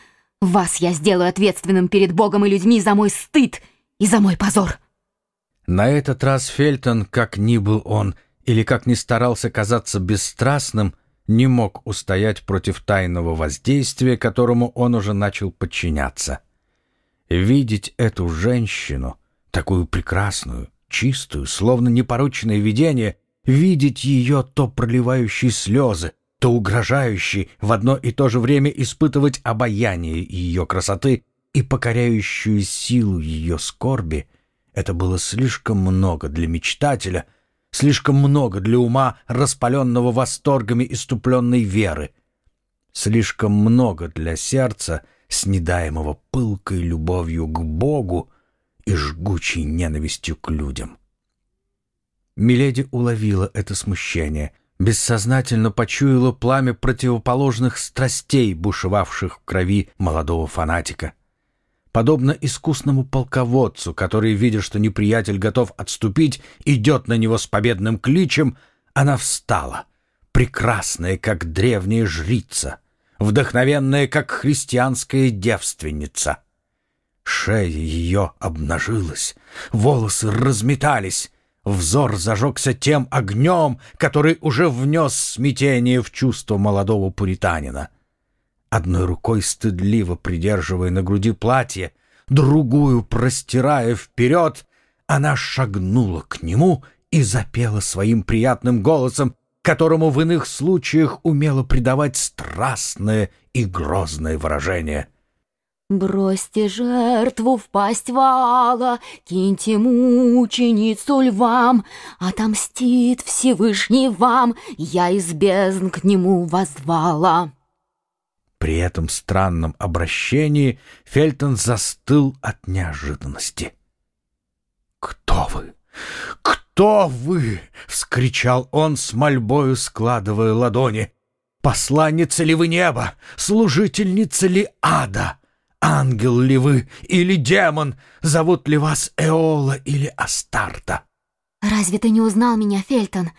вас я сделаю ответственным перед Богом и людьми за мой стыд и за мой позор. На этот раз Фельтон, как ни был он, или как ни старался казаться бесстрастным, не мог устоять против тайного воздействия, которому он уже начал подчиняться. Видеть эту женщину, такую прекрасную, чистую, словно непорочное видение, видеть ее то проливающей слезы, то угрожающей, в одно и то же время испытывать обаяние ее красоты и покоряющую силу ее скорби, это было слишком много для мечтателя, слишком много для ума, распаленного восторгами иступленной веры, слишком много для сердца, снедаемого пылкой любовью к Богу и жгучей ненавистью к людям. Миледи уловила это смущение, бессознательно почуяла пламя противоположных страстей, бушевавших в крови молодого фанатика — подобно искусному полководцу, который, видя, что неприятель готов отступить, идет на него с победным кличем, она встала, прекрасная, как древняя жрица, вдохновенная, как христианская девственница. Шея ее обнажилась, волосы разметались, Взор зажегся тем огнем, который уже внес смятение в чувство молодого пуританина одной рукой стыдливо придерживая на груди платье, другую простирая вперед, она шагнула к нему и запела своим приятным голосом, которому в иных случаях умела придавать страстное и грозное выражение. «Бросьте жертву в пасть вала, киньте мученицу львам, отомстит Всевышний вам, я из бездн к нему возвала». При этом странном обращении Фельтон застыл от неожиданности. «Кто вы? Кто вы?» — вскричал он с мольбою, складывая ладони. «Посланница ли вы неба? Служительница ли ада? Ангел ли вы или демон? Зовут ли вас Эола или Астарта?» «Разве ты не узнал меня, Фельтон?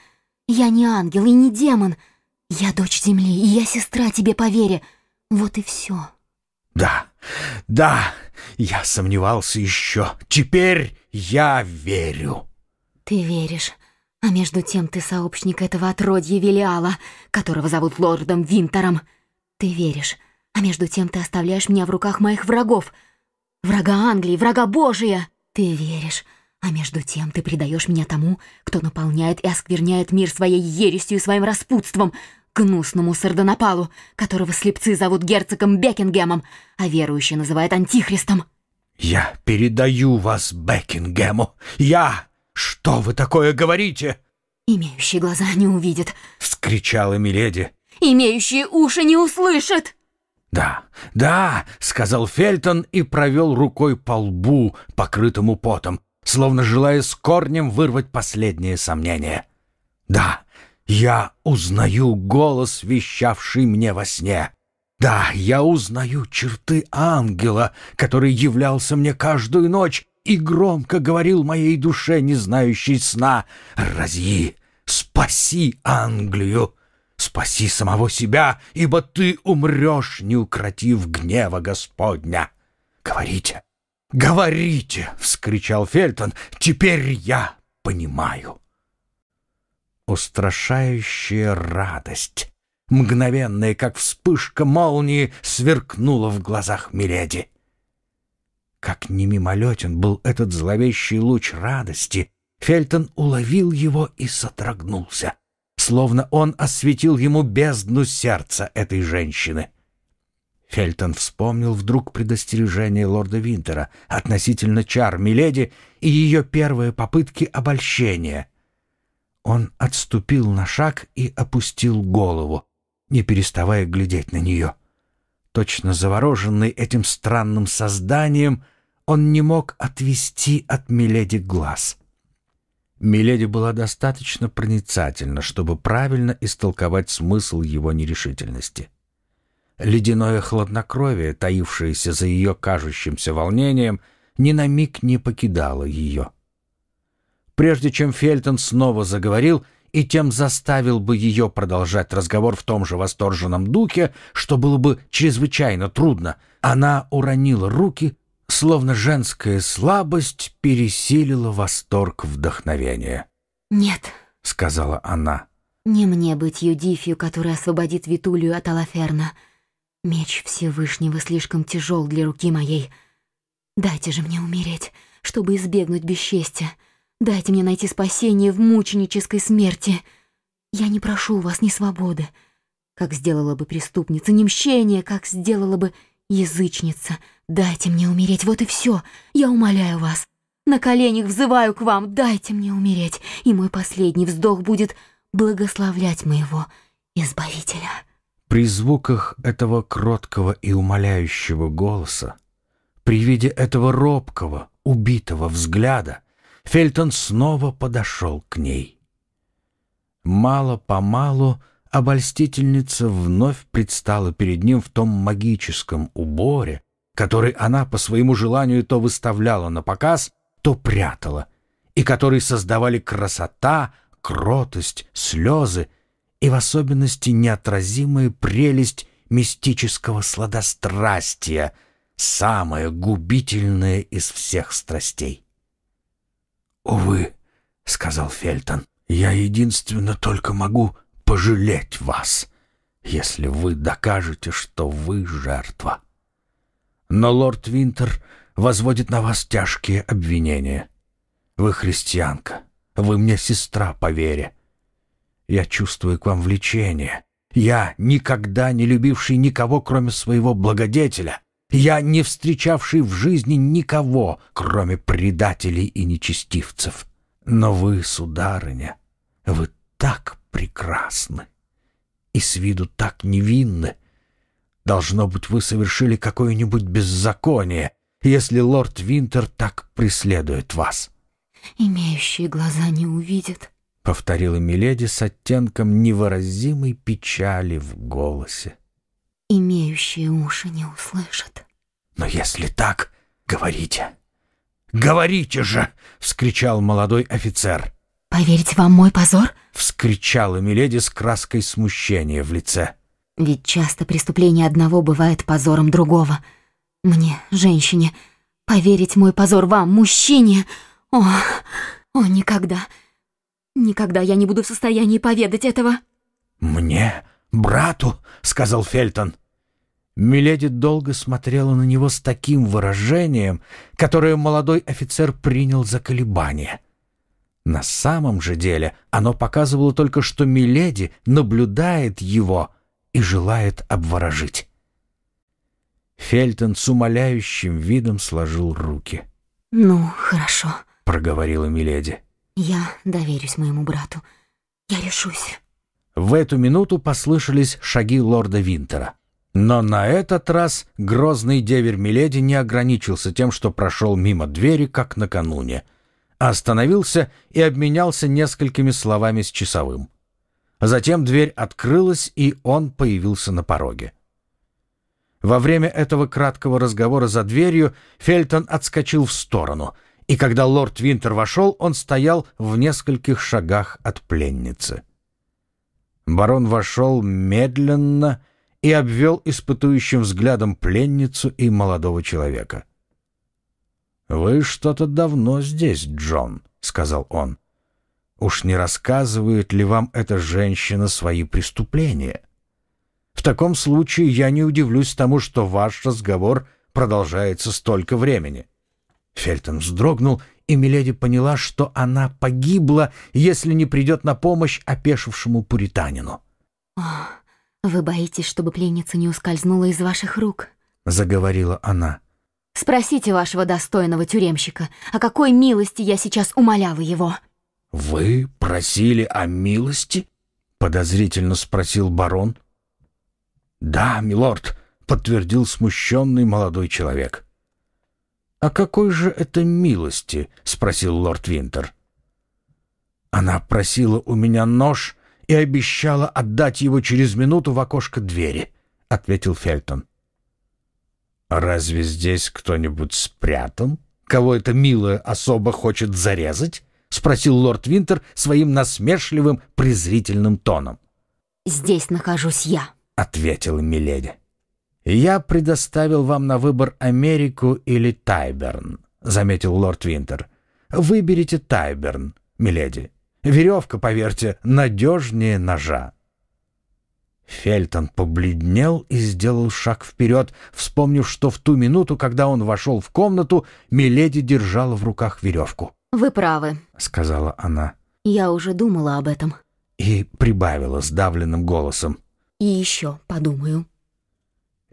Я не ангел и не демон. Я дочь земли, и я сестра тебе, по вере. Вот и все. Да, да, я сомневался еще. Теперь я верю. Ты веришь. А между тем ты сообщник этого отродья Велиала, которого зовут лордом Винтером. Ты веришь. А между тем ты оставляешь меня в руках моих врагов. Врага Англии, врага Божия. Ты веришь. А между тем ты предаешь меня тому, кто наполняет и оскверняет мир своей ересью и своим распутством, гнусному сардонапалу, которого слепцы зовут герцогом Бекингемом, а верующие называют антихристом. «Я передаю вас Бекингему! Я! Что вы такое говорите?» «Имеющие глаза не увидят!» — вскричала Миледи. «Имеющие уши не услышат!» «Да, да!» — сказал Фельтон и провел рукой по лбу, покрытому потом, словно желая с корнем вырвать последние сомнения. «Да, я узнаю голос, вещавший мне во сне. Да, я узнаю черты ангела, который являлся мне каждую ночь и громко говорил моей душе, не знающей сна, "Рази, спаси Англию!» спаси самого себя, ибо ты умрешь, не укротив гнева Господня. Говорите, говорите, — вскричал Фельтон, — теперь я понимаю устрашающая радость. Мгновенная, как вспышка молнии, сверкнула в глазах Миледи. Как не мимолетен был этот зловещий луч радости, Фельтон уловил его и содрогнулся, словно он осветил ему бездну сердца этой женщины. Фельтон вспомнил вдруг предостережение лорда Винтера относительно чар Миледи и ее первые попытки обольщения — он отступил на шаг и опустил голову, не переставая глядеть на нее. Точно завороженный этим странным созданием, он не мог отвести от Миледи глаз. Миледи была достаточно проницательна, чтобы правильно истолковать смысл его нерешительности. Ледяное хладнокровие, таившееся за ее кажущимся волнением, ни на миг не покидало ее — прежде чем Фельтон снова заговорил и тем заставил бы ее продолжать разговор в том же восторженном духе, что было бы чрезвычайно трудно, она уронила руки, словно женская слабость пересилила восторг вдохновения. «Нет», — сказала она, — «не мне быть Юдифью, которая освободит Витулию от Алаферна. Меч Всевышнего слишком тяжел для руки моей. Дайте же мне умереть, чтобы избегнуть бесчестия». Дайте мне найти спасение в мученической смерти. Я не прошу у вас ни свободы, как сделала бы преступница, ни мщения, как сделала бы язычница. Дайте мне умереть, вот и все. Я умоляю вас. На коленях взываю к вам, дайте мне умереть, и мой последний вздох будет благословлять моего избавителя». При звуках этого кроткого и умоляющего голоса, при виде этого робкого, убитого взгляда, Фельтон снова подошел к ней. Мало-помалу обольстительница вновь предстала перед ним в том магическом уборе, который она по своему желанию то выставляла на показ, то прятала, и который создавали красота, кротость, слезы и в особенности неотразимая прелесть мистического сладострастия, самое губительное из всех страстей. «Увы», — сказал Фельтон, — «я единственно только могу пожалеть вас, если вы докажете, что вы жертва. Но лорд Винтер возводит на вас тяжкие обвинения. Вы христианка, вы мне сестра по вере. Я чувствую к вам влечение. Я, никогда не любивший никого, кроме своего благодетеля, я не встречавший в жизни никого, кроме предателей и нечестивцев. Но вы, сударыня, вы так прекрасны и с виду так невинны. Должно быть, вы совершили какое-нибудь беззаконие, если лорд Винтер так преследует вас. «Имеющие глаза не увидят», — повторила Миледи с оттенком невыразимой печали в голосе имеющие уши не услышат. «Но если так, говорите!» «Говорите же!» — вскричал молодой офицер. «Поверить вам мой позор?» — вскричала Миледи с краской смущения в лице. «Ведь часто преступление одного бывает позором другого. Мне, женщине, поверить мой позор вам, мужчине! О, о, никогда! Никогда я не буду в состоянии поведать этого!» «Мне, брату?» — сказал Фельтон. Миледи долго смотрела на него с таким выражением, которое молодой офицер принял за колебание. На самом же деле оно показывало только, что Миледи наблюдает его и желает обворожить. Фельтон с умоляющим видом сложил руки. «Ну, хорошо», — проговорила Миледи. «Я доверюсь моему брату. Я решусь». В эту минуту послышались шаги лорда Винтера. Но на этот раз грозный деверь Миледи не ограничился тем, что прошел мимо двери, как накануне. Остановился и обменялся несколькими словами с часовым. Затем дверь открылась, и он появился на пороге. Во время этого краткого разговора за дверью Фельтон отскочил в сторону, и когда лорд Винтер вошел, он стоял в нескольких шагах от пленницы. Барон вошел медленно и обвел испытующим взглядом пленницу и молодого человека. «Вы что-то давно здесь, Джон», — сказал он. «Уж не рассказывает ли вам эта женщина свои преступления? В таком случае я не удивлюсь тому, что ваш разговор продолжается столько времени». Фельтон вздрогнул, и Миледи поняла, что она погибла, если не придет на помощь опешившему пуританину. «Ах!» «Вы боитесь, чтобы пленница не ускользнула из ваших рук?» — заговорила она. «Спросите вашего достойного тюремщика, о какой милости я сейчас умоляла его». «Вы просили о милости?» — подозрительно спросил барон. «Да, милорд», — подтвердил смущенный молодой человек. А какой же это милости?» — спросил лорд Винтер. «Она просила у меня нож и обещала отдать его через минуту в окошко двери», — ответил Фельтон. «Разве здесь кто-нибудь спрятан? Кого эта милая особа хочет зарезать?» — спросил лорд Винтер своим насмешливым, презрительным тоном. «Здесь нахожусь я», — ответила Миледи. «Я предоставил вам на выбор Америку или Тайберн», — заметил лорд Винтер. «Выберите Тайберн, Миледи». Веревка, поверьте, надежнее ножа. Фельтон побледнел и сделал шаг вперед, вспомнив, что в ту минуту, когда он вошел в комнату, Миледи держала в руках веревку. «Вы правы», — сказала она. «Я уже думала об этом». И прибавила сдавленным голосом. «И еще подумаю».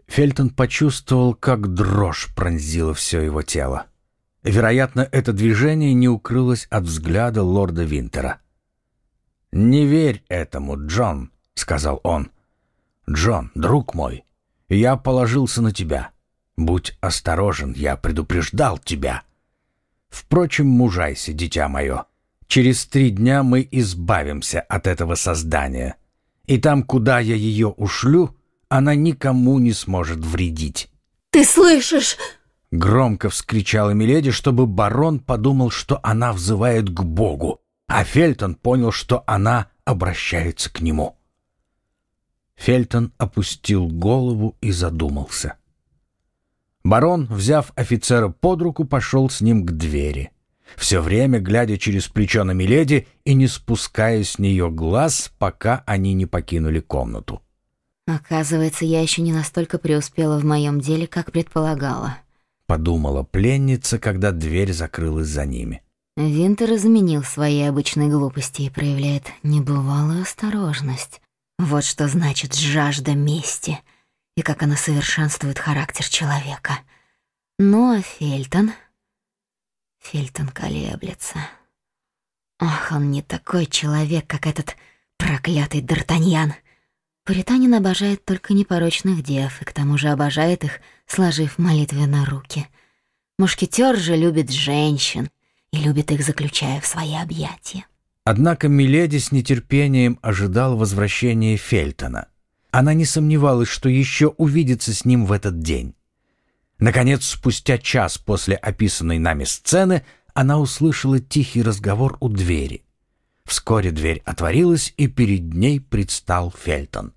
Фельтон почувствовал, как дрожь пронзила все его тело. Вероятно, это движение не укрылось от взгляда лорда Винтера. «Не верь этому, Джон», — сказал он. «Джон, друг мой, я положился на тебя. Будь осторожен, я предупреждал тебя. Впрочем, мужайся, дитя мое. Через три дня мы избавимся от этого создания. И там, куда я ее ушлю, она никому не сможет вредить». «Ты слышишь?» — громко вскричала Миледи, чтобы барон подумал, что она взывает к Богу, а Фельтон понял, что она обращается к нему. Фельтон опустил голову и задумался. Барон, взяв офицера под руку, пошел с ним к двери. Все время глядя через плечо на Миледи и не спуская с нее глаз, пока они не покинули комнату. Оказывается, я еще не настолько преуспела в моем деле, как предполагала. — подумала пленница, когда дверь закрылась за ними. Винтер изменил свои обычные глупости и проявляет небывалую осторожность. Вот что значит жажда мести и как она совершенствует характер человека. Ну а Фельтон... Фельтон колеблется. Ах, он не такой человек, как этот проклятый Д'Артаньян. Британин обожает только непорочных дев, и к тому же обожает их сложив на руки. Мушкетер же любит женщин и любит их, заключая в свои объятия. Однако Миледи с нетерпением ожидал возвращения Фельтона. Она не сомневалась, что еще увидится с ним в этот день. Наконец, спустя час после описанной нами сцены, она услышала тихий разговор у двери. Вскоре дверь отворилась, и перед ней предстал Фельтон.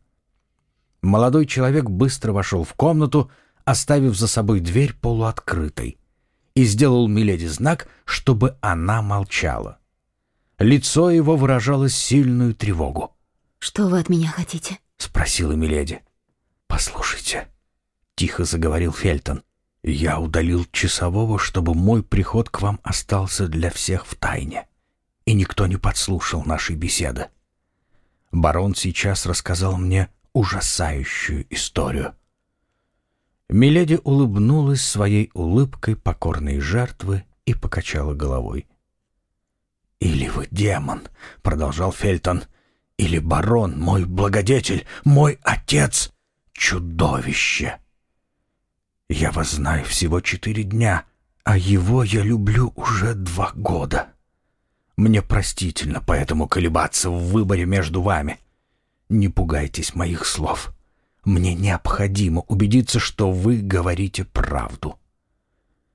Молодой человек быстро вошел в комнату, оставив за собой дверь полуоткрытой, и сделал Миледи знак, чтобы она молчала. Лицо его выражало сильную тревогу. «Что вы от меня хотите?» — спросила Миледи. «Послушайте», — тихо заговорил Фельтон, — «я удалил часового, чтобы мой приход к вам остался для всех в тайне, и никто не подслушал нашей беседы. Барон сейчас рассказал мне ужасающую историю. Миледи улыбнулась своей улыбкой покорной жертвы и покачала головой. «Или вы демон», — продолжал Фельтон, — «или барон, мой благодетель, мой отец, чудовище». «Я вас знаю всего четыре дня, а его я люблю уже два года. Мне простительно поэтому колебаться в выборе между вами. Не пугайтесь моих слов». Мне необходимо убедиться, что вы говорите правду.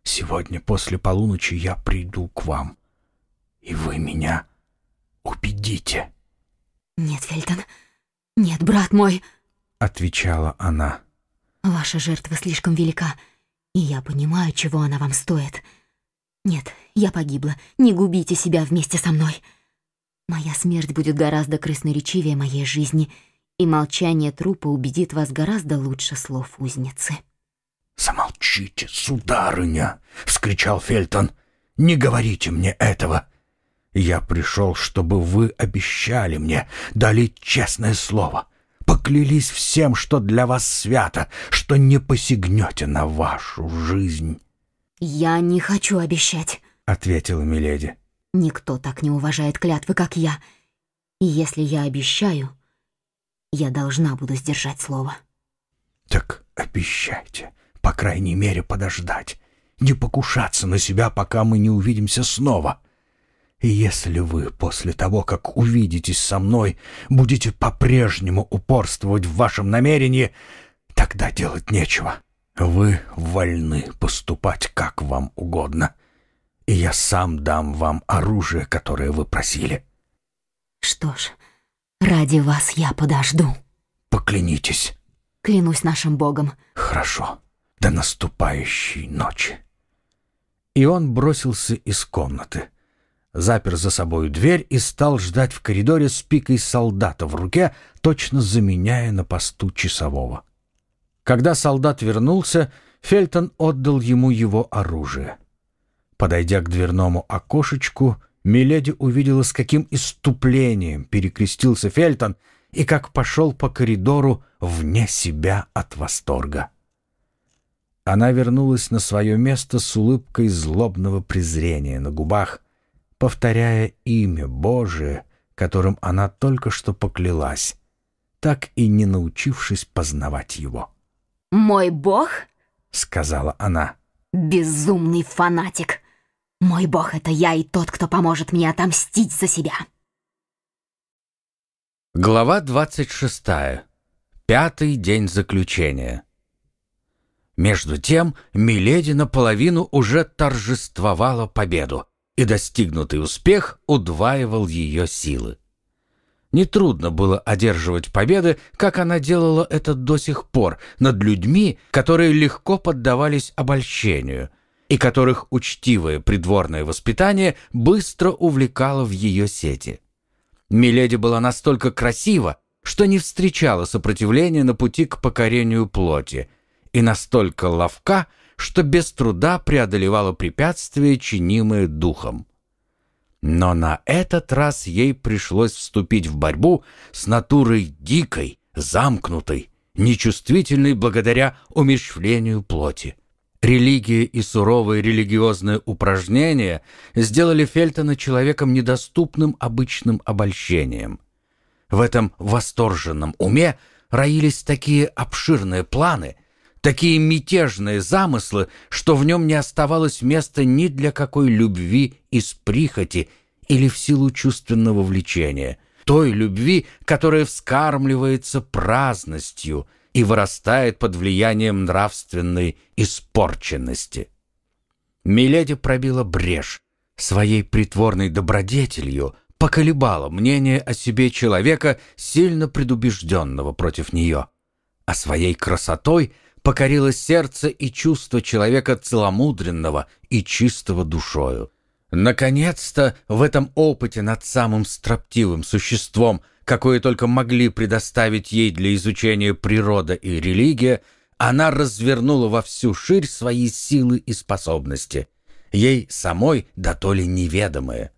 Сегодня после полуночи я приду к вам, и вы меня убедите. Нет, Фельтон, нет, брат мой, отвечала она. Ваша жертва слишком велика, и я понимаю, чего она вам стоит. Нет, я погибла. Не губите себя вместе со мной. Моя смерть будет гораздо красноречивее моей жизни — и молчание трупа убедит вас гораздо лучше слов узницы. «Замолчите, сударыня!» — вскричал Фельтон. «Не говорите мне этого! Я пришел, чтобы вы обещали мне, дали честное слово, поклялись всем, что для вас свято, что не посягнете на вашу жизнь». «Я не хочу обещать», — ответила Миледи. «Никто так не уважает клятвы, как я. И если я обещаю, я должна буду сдержать слово. Так обещайте, по крайней мере, подождать. Не покушаться на себя, пока мы не увидимся снова. И если вы после того, как увидитесь со мной, будете по-прежнему упорствовать в вашем намерении, тогда делать нечего. Вы вольны поступать как вам угодно. И я сам дам вам оружие, которое вы просили. Что ж, Ради вас я подожду. Поклянитесь. Клянусь нашим Богом. Хорошо. До наступающей ночи. И он бросился из комнаты. Запер за собою дверь и стал ждать в коридоре с пикой солдата в руке, точно заменяя на посту часового. Когда солдат вернулся, Фельтон отдал ему его оружие. Подойдя к дверному окошечку, Миледи увидела, с каким иступлением перекрестился Фельтон и как пошел по коридору вне себя от восторга. Она вернулась на свое место с улыбкой злобного презрения на губах, повторяя имя Божие, которым она только что поклялась, так и не научившись познавать его. «Мой Бог?» — сказала она. «Безумный фанатик!» Мой бог, это я и тот, кто поможет мне отомстить за себя. Глава 26. Пятый день заключения. Между тем, Миледи наполовину уже торжествовала победу, и достигнутый успех удваивал ее силы. Нетрудно было одерживать победы, как она делала это до сих пор, над людьми, которые легко поддавались обольщению, и которых учтивое придворное воспитание быстро увлекало в ее сети. Миледи была настолько красива, что не встречала сопротивления на пути к покорению плоти, и настолько ловка, что без труда преодолевала препятствия, чинимые духом. Но на этот раз ей пришлось вступить в борьбу с натурой дикой, замкнутой, нечувствительной благодаря умерщвлению плоти. Религия и суровые религиозные упражнения сделали Фельтона человеком недоступным обычным обольщением. В этом восторженном уме роились такие обширные планы, такие мятежные замыслы, что в нем не оставалось места ни для какой любви из прихоти или в силу чувственного влечения, той любви, которая вскармливается праздностью – и вырастает под влиянием нравственной испорченности. Миледи пробила брешь, своей притворной добродетелью поколебала мнение о себе человека, сильно предубежденного против нее, а своей красотой покорила сердце и чувство человека целомудренного и чистого душою. Наконец-то в этом опыте над самым строптивым существом, какое только могли предоставить ей для изучения природа и религия, она развернула во всю ширь свои силы и способности, ей самой да то ли неведомые.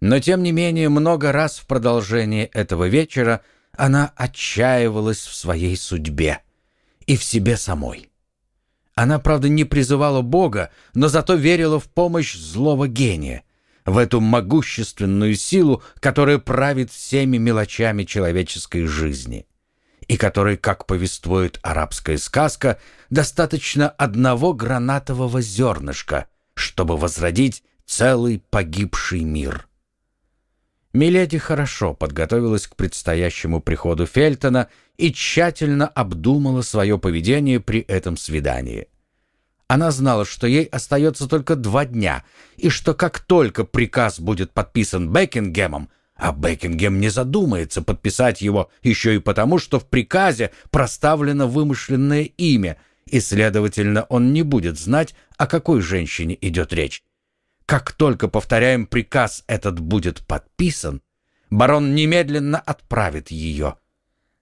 Но тем не менее много раз в продолжении этого вечера она отчаивалась в своей судьбе и в себе самой. Она, правда, не призывала Бога, но зато верила в помощь злого гения, в эту могущественную силу, которая правит всеми мелочами человеческой жизни, и которой, как повествует арабская сказка, достаточно одного гранатового зернышка, чтобы возродить целый погибший мир. Миледи хорошо подготовилась к предстоящему приходу Фельтона и тщательно обдумала свое поведение при этом свидании. Она знала, что ей остается только два дня, и что как только приказ будет подписан Бекингемом, а Бекингем не задумается подписать его еще и потому, что в приказе проставлено вымышленное имя, и, следовательно, он не будет знать, о какой женщине идет речь. Как только, повторяем, приказ этот будет подписан, барон немедленно отправит ее.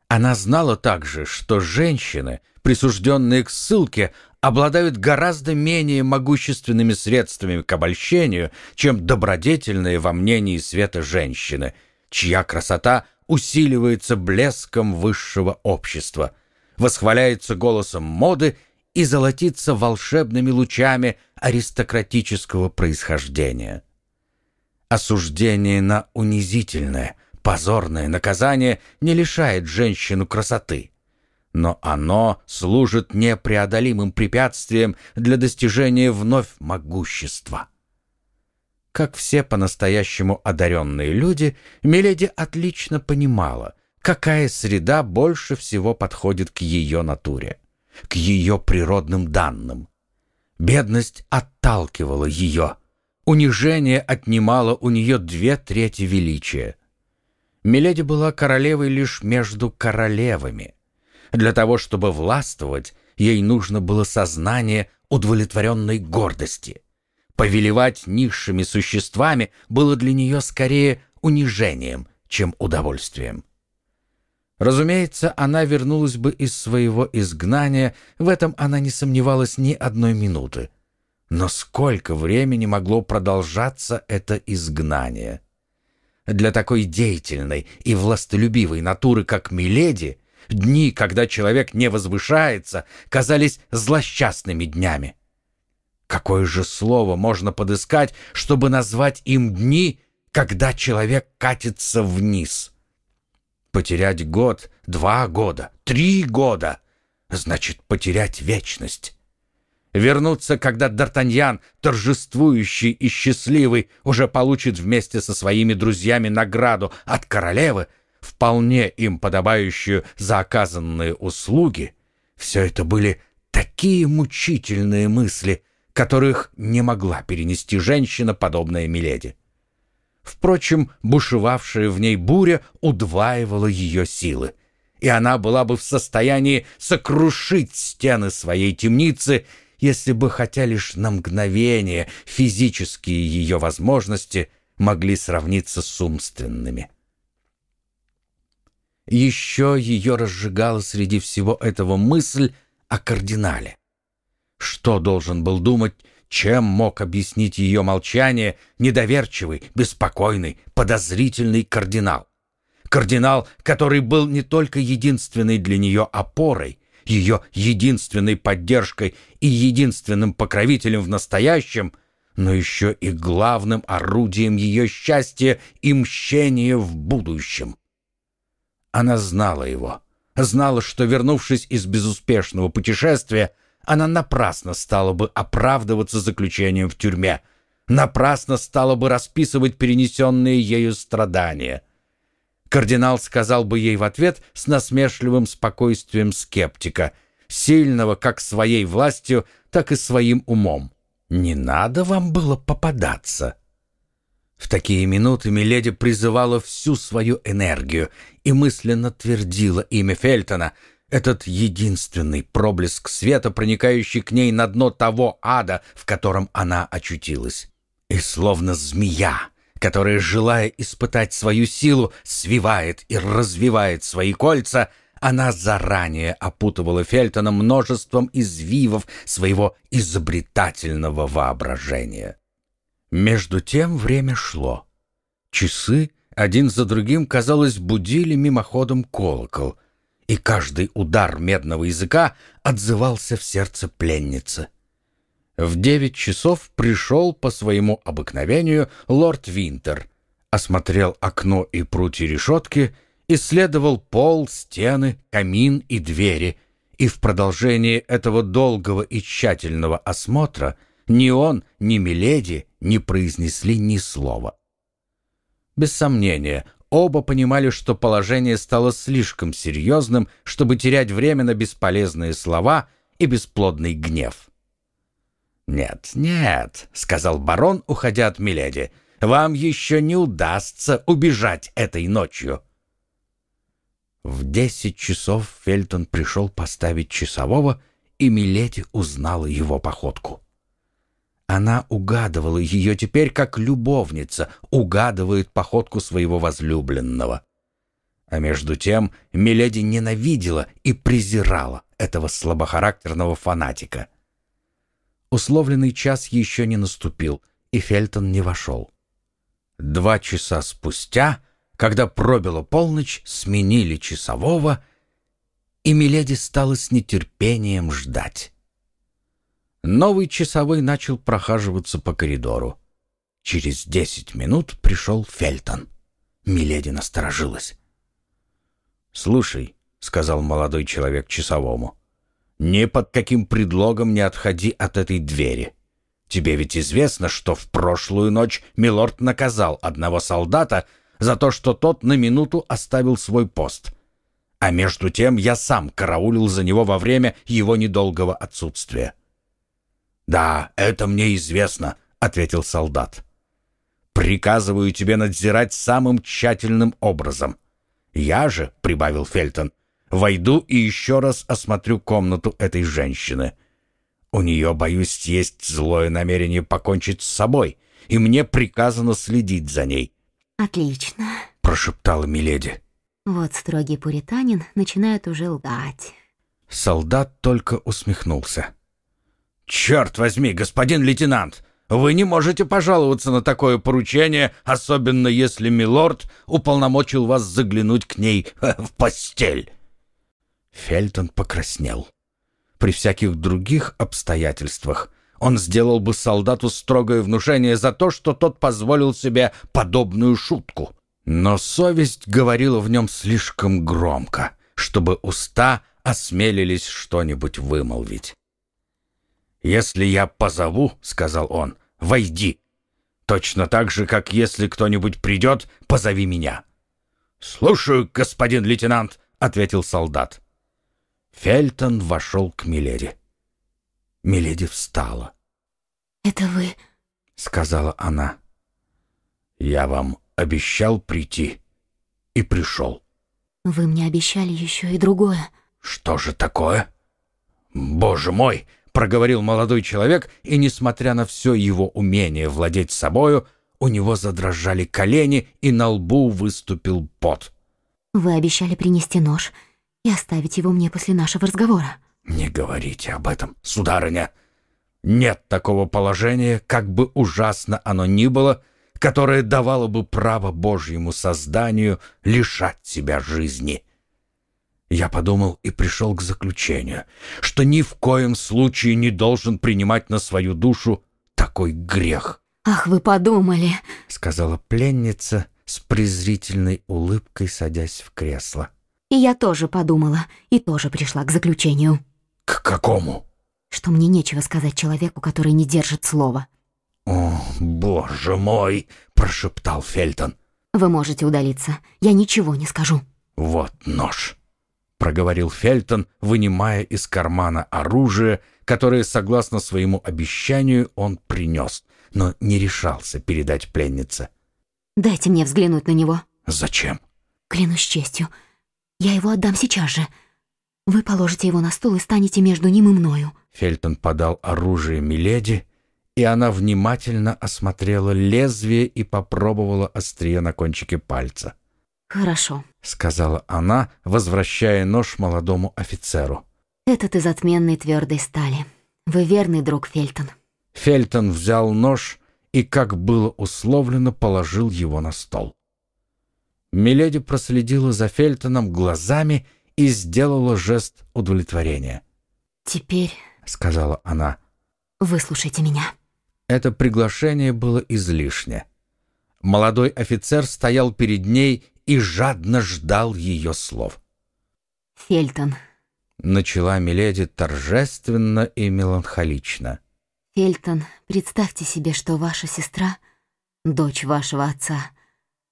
Она знала также, что женщины, присужденные к ссылке, обладают гораздо менее могущественными средствами к обольщению, чем добродетельные во мнении света женщины, чья красота усиливается блеском высшего общества, восхваляется голосом моды и золотиться волшебными лучами аристократического происхождения. Осуждение на унизительное, позорное наказание не лишает женщину красоты, но оно служит непреодолимым препятствием для достижения вновь могущества. Как все по-настоящему одаренные люди, Миледи отлично понимала, какая среда больше всего подходит к ее натуре к ее природным данным. Бедность отталкивала ее. Унижение отнимало у нее две трети величия. Миледи была королевой лишь между королевами. Для того, чтобы властвовать, ей нужно было сознание удовлетворенной гордости. Повелевать низшими существами было для нее скорее унижением, чем удовольствием. Разумеется, она вернулась бы из своего изгнания, в этом она не сомневалась ни одной минуты. Но сколько времени могло продолжаться это изгнание? Для такой деятельной и властолюбивой натуры, как Миледи, дни, когда человек не возвышается, казались злосчастными днями. Какое же слово можно подыскать, чтобы назвать им дни, когда человек катится вниз? — Потерять год, два года, три года — значит потерять вечность. Вернуться, когда Д'Артаньян, торжествующий и счастливый, уже получит вместе со своими друзьями награду от королевы, вполне им подобающую за оказанные услуги, все это были такие мучительные мысли, которых не могла перенести женщина, подобная Миледи. Впрочем, бушевавшая в ней буря удваивала ее силы, и она была бы в состоянии сокрушить стены своей темницы, если бы хотя лишь на мгновение физические ее возможности могли сравниться с умственными. Еще ее разжигала среди всего этого мысль о кардинале. Что должен был думать чем мог объяснить ее молчание недоверчивый, беспокойный, подозрительный кардинал? Кардинал, который был не только единственной для нее опорой, ее единственной поддержкой и единственным покровителем в настоящем, но еще и главным орудием ее счастья и мщения в будущем. Она знала его, знала, что, вернувшись из безуспешного путешествия, она напрасно стала бы оправдываться заключением в тюрьме, напрасно стала бы расписывать перенесенные ею страдания. Кардинал сказал бы ей в ответ с насмешливым спокойствием скептика, сильного как своей властью, так и своим умом. «Не надо вам было попадаться». В такие минуты Миледи призывала всю свою энергию и мысленно твердила имя Фельтона — этот единственный проблеск света, проникающий к ней на дно того ада, в котором она очутилась. И словно змея, которая, желая испытать свою силу, свивает и развивает свои кольца, она заранее опутывала Фельтона множеством извивов своего изобретательного воображения. Между тем время шло. Часы один за другим, казалось, будили мимоходом колокол и каждый удар медного языка отзывался в сердце пленницы. В девять часов пришел по своему обыкновению лорд Винтер, осмотрел окно и прутья решетки, исследовал пол, стены, камин и двери, и в продолжении этого долгого и тщательного осмотра ни он, ни Миледи не произнесли ни слова. Без сомнения, Оба понимали, что положение стало слишком серьезным, чтобы терять время на бесполезные слова и бесплодный гнев. «Нет, нет», — сказал барон, уходя от Миледи, — «вам еще не удастся убежать этой ночью». В десять часов Фельтон пришел поставить часового, и Миледи узнала его походку. Она угадывала ее теперь как любовница, угадывает походку своего возлюбленного. А между тем Миледи ненавидела и презирала этого слабохарактерного фанатика. Условленный час еще не наступил, и Фельтон не вошел. Два часа спустя, когда пробила полночь, сменили часового, и Миледи стала с нетерпением ждать. Новый часовой начал прохаживаться по коридору. Через десять минут пришел Фельтон. Миледи насторожилась. «Слушай», — сказал молодой человек часовому, — «ни под каким предлогом не отходи от этой двери. Тебе ведь известно, что в прошлую ночь милорд наказал одного солдата за то, что тот на минуту оставил свой пост. А между тем я сам караулил за него во время его недолгого отсутствия. «Да, это мне известно», — ответил солдат. «Приказываю тебе надзирать самым тщательным образом. Я же», — прибавил Фельтон, — «войду и еще раз осмотрю комнату этой женщины. У нее, боюсь, есть злое намерение покончить с собой, и мне приказано следить за ней». «Отлично», — прошептала Миледи. «Вот строгий пуританин начинает уже лгать». Солдат только усмехнулся. «Черт возьми, господин лейтенант! Вы не можете пожаловаться на такое поручение, особенно если милорд уполномочил вас заглянуть к ней э, в постель!» Фельтон покраснел. При всяких других обстоятельствах он сделал бы солдату строгое внушение за то, что тот позволил себе подобную шутку. Но совесть говорила в нем слишком громко, чтобы уста осмелились что-нибудь вымолвить. «Если я позову, — сказал он, — войди. Точно так же, как если кто-нибудь придет, позови меня». «Слушаю, господин лейтенант», — ответил солдат. Фельтон вошел к Миледи. Миледи встала. «Это вы?» — сказала она. «Я вам обещал прийти и пришел». «Вы мне обещали еще и другое». «Что же такое? Боже мой, проговорил молодой человек, и, несмотря на все его умение владеть собою, у него задрожали колени, и на лбу выступил пот. «Вы обещали принести нож и оставить его мне после нашего разговора». «Не говорите об этом, сударыня. Нет такого положения, как бы ужасно оно ни было, которое давало бы право Божьему созданию лишать себя жизни». Я подумал и пришел к заключению, что ни в коем случае не должен принимать на свою душу такой грех. «Ах, вы подумали!» — сказала пленница с презрительной улыбкой, садясь в кресло. «И я тоже подумала, и тоже пришла к заключению». «К какому?» «Что мне нечего сказать человеку, который не держит слова». «О, боже мой!» — прошептал Фельтон. «Вы можете удалиться. Я ничего не скажу». «Вот нож!» проговорил Фельтон, вынимая из кармана оружие, которое, согласно своему обещанию, он принес, но не решался передать пленнице. «Дайте мне взглянуть на него». «Зачем?» «Клянусь честью, я его отдам сейчас же. Вы положите его на стол и станете между ним и мною». Фельтон подал оружие Миледи, и она внимательно осмотрела лезвие и попробовала острие на кончике пальца. «Хорошо», — сказала она, возвращая нож молодому офицеру. «Этот из отменной твердой стали. Вы верный друг, Фельтон». Фельтон взял нож и, как было условлено, положил его на стол. Миледи проследила за Фельтоном глазами и сделала жест удовлетворения. «Теперь», — сказала она, — «выслушайте меня». Это приглашение было излишне. Молодой офицер стоял перед ней и жадно ждал ее слов. «Фельтон», — начала Миледи торжественно и меланхолично. «Фельтон, представьте себе, что ваша сестра, дочь вашего отца,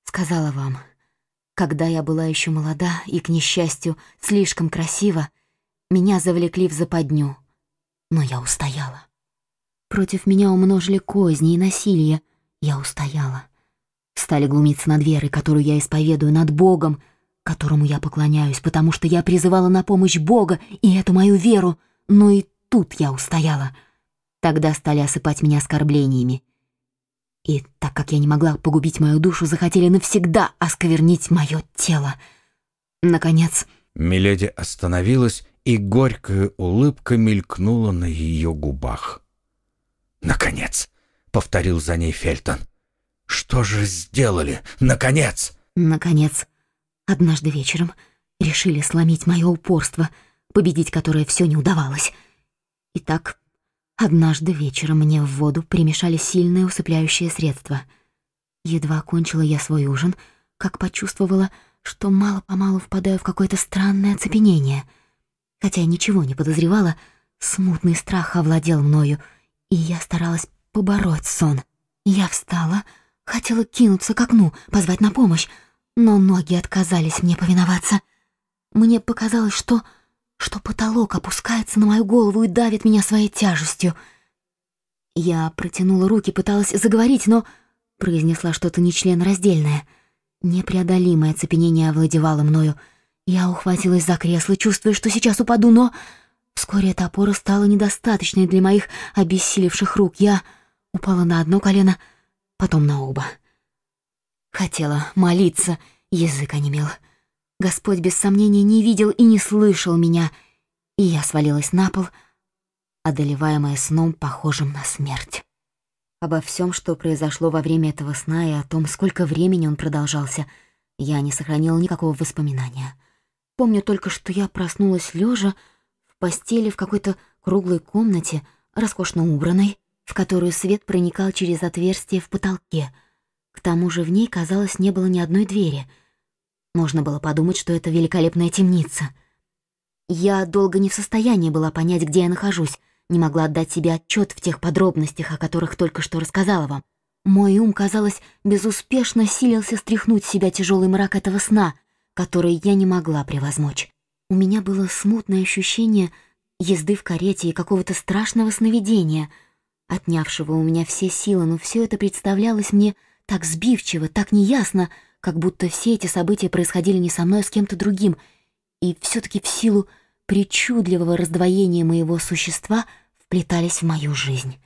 сказала вам, когда я была еще молода и, к несчастью, слишком красива, меня завлекли в западню, но я устояла. Против меня умножили козни и насилие, я устояла стали глумиться над верой, которую я исповедую, над Богом, которому я поклоняюсь, потому что я призывала на помощь Бога и эту мою веру, но и тут я устояла. Тогда стали осыпать меня оскорблениями. И так как я не могла погубить мою душу, захотели навсегда осквернить мое тело. Наконец... Миледи остановилась, и горькая улыбка мелькнула на ее губах. «Наконец!» — повторил за ней Фельтон — что же сделали, наконец? Наконец. Однажды вечером решили сломить мое упорство, победить которое все не удавалось. Итак, однажды вечером мне в воду примешали сильное усыпляющее средство. Едва окончила я свой ужин, как почувствовала, что мало-помалу впадаю в какое-то странное оцепенение. Хотя ничего не подозревала, смутный страх овладел мною, и я старалась побороть сон. Я встала, Хотела кинуться к окну, позвать на помощь, но ноги отказались мне повиноваться. Мне показалось, что... что потолок опускается на мою голову и давит меня своей тяжестью. Я протянула руки, пыталась заговорить, но произнесла что-то нечленораздельное. Непреодолимое цепенение овладевало мною. Я ухватилась за кресло, чувствуя, что сейчас упаду, но... Вскоре эта опора стала недостаточной для моих обессилевших рук. Я упала на одно колено, потом на оба. Хотела молиться, язык онемел. Господь без сомнения не видел и не слышал меня, и я свалилась на пол, одолеваемая сном, похожим на смерть. Обо всем, что произошло во время этого сна и о том, сколько времени он продолжался, я не сохранила никакого воспоминания. Помню только, что я проснулась лежа в постели в какой-то круглой комнате, роскошно убранной, в которую свет проникал через отверстие в потолке. К тому же в ней, казалось, не было ни одной двери. Можно было подумать, что это великолепная темница. Я долго не в состоянии была понять, где я нахожусь, не могла отдать себе отчет в тех подробностях, о которых только что рассказала вам. Мой ум, казалось, безуспешно силился стряхнуть с себя тяжелый мрак этого сна, который я не могла превозмочь. У меня было смутное ощущение езды в карете и какого-то страшного сновидения — отнявшего у меня все силы, но все это представлялось мне так сбивчиво, так неясно, как будто все эти события происходили не со мной, а с кем-то другим, и все-таки в силу причудливого раздвоения моего существа вплетались в мою жизнь.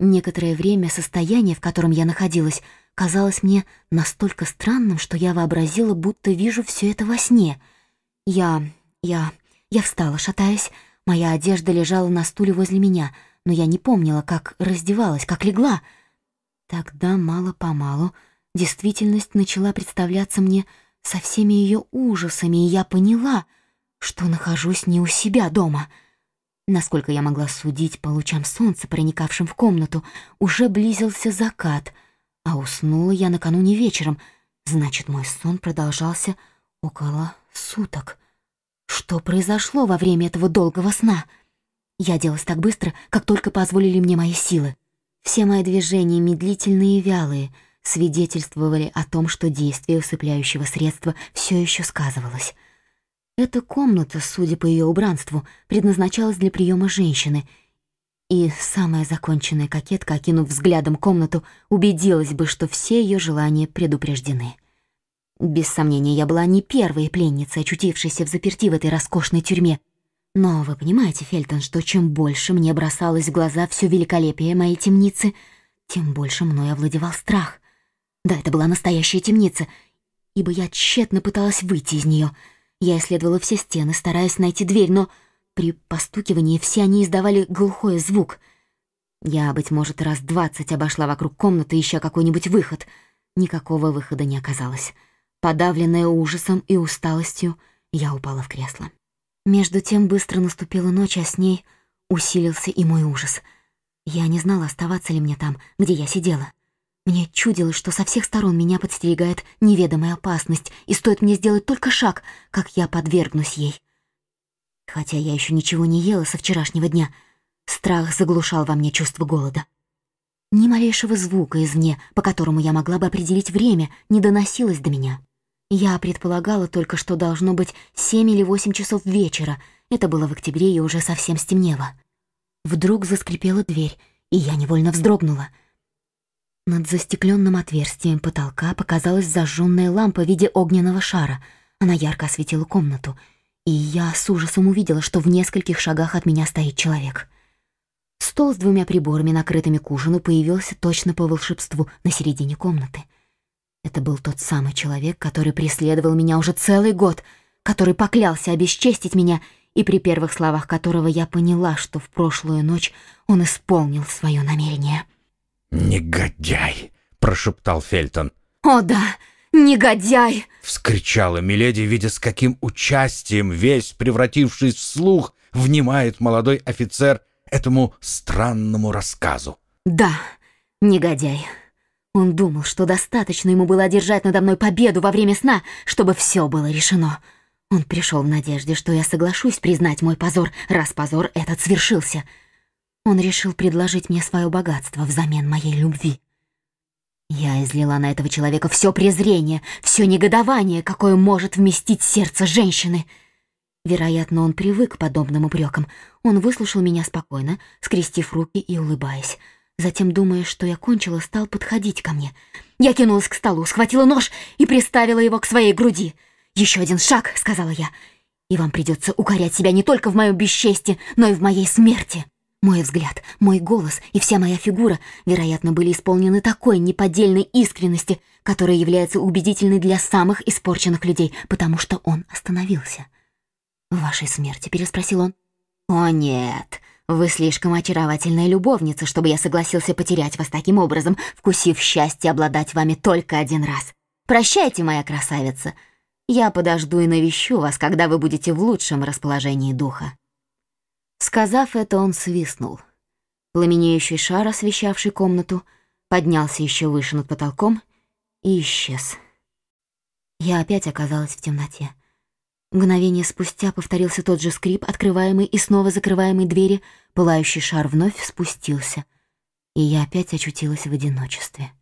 Некоторое время состояние, в котором я находилась, казалось мне настолько странным, что я вообразила, будто вижу все это во сне. Я... я... я встала, шатаясь, моя одежда лежала на стуле возле меня — но я не помнила, как раздевалась, как легла. Тогда мало-помалу действительность начала представляться мне со всеми ее ужасами, и я поняла, что нахожусь не у себя дома. Насколько я могла судить по лучам солнца, проникавшим в комнату, уже близился закат, а уснула я накануне вечером, значит, мой сон продолжался около суток. Что произошло во время этого долгого сна?» Я делась так быстро, как только позволили мне мои силы. Все мои движения медлительные и вялые свидетельствовали о том, что действие усыпляющего средства все еще сказывалось. Эта комната, судя по ее убранству, предназначалась для приема женщины, и самая законченная кокетка, окинув взглядом комнату, убедилась бы, что все ее желания предупреждены. Без сомнения, я была не первой пленницей, очутившейся в заперти в этой роскошной тюрьме, но вы понимаете, Фельтон, что чем больше мне бросалось в глаза все великолепие моей темницы, тем больше мной овладевал страх. Да, это была настоящая темница, ибо я тщетно пыталась выйти из нее. Я исследовала все стены, стараясь найти дверь, но при постукивании все они издавали глухой звук. Я, быть может, раз двадцать обошла вокруг комнаты, ища какой-нибудь выход. Никакого выхода не оказалось. Подавленная ужасом и усталостью, я упала в кресло. Между тем быстро наступила ночь, а с ней усилился и мой ужас. Я не знала, оставаться ли мне там, где я сидела. Мне чудилось, что со всех сторон меня подстерегает неведомая опасность, и стоит мне сделать только шаг, как я подвергнусь ей. Хотя я еще ничего не ела со вчерашнего дня, страх заглушал во мне чувство голода. Ни малейшего звука извне, по которому я могла бы определить время, не доносилось до меня. Я предполагала только, что должно быть семь или восемь часов вечера. Это было в октябре и уже совсем стемнело. Вдруг заскрипела дверь, и я невольно вздрогнула. Над застекленным отверстием потолка показалась зажженная лампа в виде огненного шара. Она ярко осветила комнату, и я с ужасом увидела, что в нескольких шагах от меня стоит человек. Стол с двумя приборами, накрытыми к ужину, появился точно по волшебству на середине комнаты — это был тот самый человек, который преследовал меня уже целый год, который поклялся обесчестить меня и при первых словах которого я поняла, что в прошлую ночь он исполнил свое намерение. «Негодяй!» — прошептал Фельтон. «О да, негодяй!» — вскричала Миледи, видя, с каким участием весь, превратившись в слух, внимает молодой офицер этому странному рассказу. «Да, негодяй!» Он думал, что достаточно ему было одержать надо мной победу во время сна, чтобы все было решено. Он пришел в надежде, что я соглашусь признать мой позор, раз позор этот свершился. Он решил предложить мне свое богатство взамен моей любви. Я излила на этого человека все презрение, все негодование, какое может вместить сердце женщины. Вероятно, он привык к подобным упрекам. Он выслушал меня спокойно, скрестив руки и улыбаясь. Затем, думая, что я кончила, стал подходить ко мне. Я кинулась к столу, схватила нож и приставила его к своей груди. «Еще один шаг», — сказала я, — «и вам придется укорять себя не только в моем бесчестии, но и в моей смерти». Мой взгляд, мой голос и вся моя фигура, вероятно, были исполнены такой неподдельной искренности, которая является убедительной для самых испорченных людей, потому что он остановился. «В вашей смерти?» — переспросил он. «О, нет!» «Вы слишком очаровательная любовница, чтобы я согласился потерять вас таким образом, вкусив счастье обладать вами только один раз. Прощайте, моя красавица. Я подожду и навещу вас, когда вы будете в лучшем расположении духа». Сказав это, он свистнул. Пламенеющий шар, освещавший комнату, поднялся еще выше над потолком и исчез. Я опять оказалась в темноте. Мгновение спустя повторился тот же скрип, открываемый и снова закрываемый двери, пылающий шар вновь спустился, и я опять очутилась в одиночестве.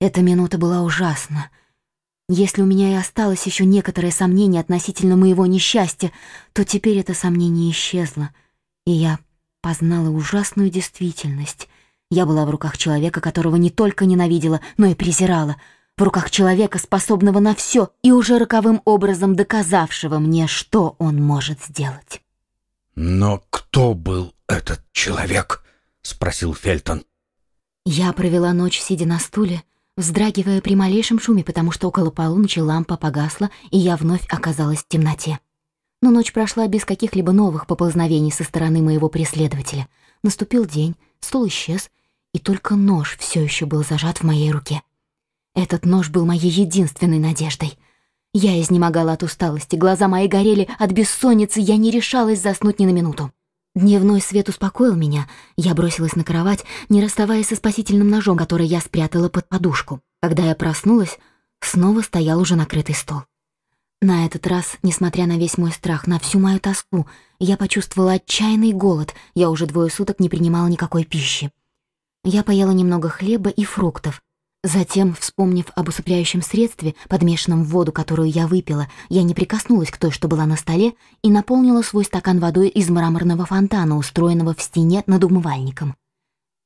Эта минута была ужасна. Если у меня и осталось еще некоторое сомнение относительно моего несчастья, то теперь это сомнение исчезло, и я познала ужасную действительность. Я была в руках человека, которого не только ненавидела, но и презирала — в руках человека, способного на все и уже роковым образом доказавшего мне, что он может сделать. «Но кто был этот человек?» — спросил Фельтон. Я провела ночь, сидя на стуле, вздрагивая при малейшем шуме, потому что около полуночи лампа погасла, и я вновь оказалась в темноте. Но ночь прошла без каких-либо новых поползновений со стороны моего преследователя. Наступил день, стул исчез, и только нож все еще был зажат в моей руке. Этот нож был моей единственной надеждой. Я изнемогала от усталости, глаза мои горели от бессонницы, я не решалась заснуть ни на минуту. Дневной свет успокоил меня, я бросилась на кровать, не расставаясь со спасительным ножом, который я спрятала под подушку. Когда я проснулась, снова стоял уже накрытый стол. На этот раз, несмотря на весь мой страх, на всю мою тоску, я почувствовала отчаянный голод, я уже двое суток не принимала никакой пищи. Я поела немного хлеба и фруктов, Затем, вспомнив об усыпляющем средстве, подмешанном в воду, которую я выпила, я не прикоснулась к той, что была на столе, и наполнила свой стакан водой из мраморного фонтана, устроенного в стене над умывальником.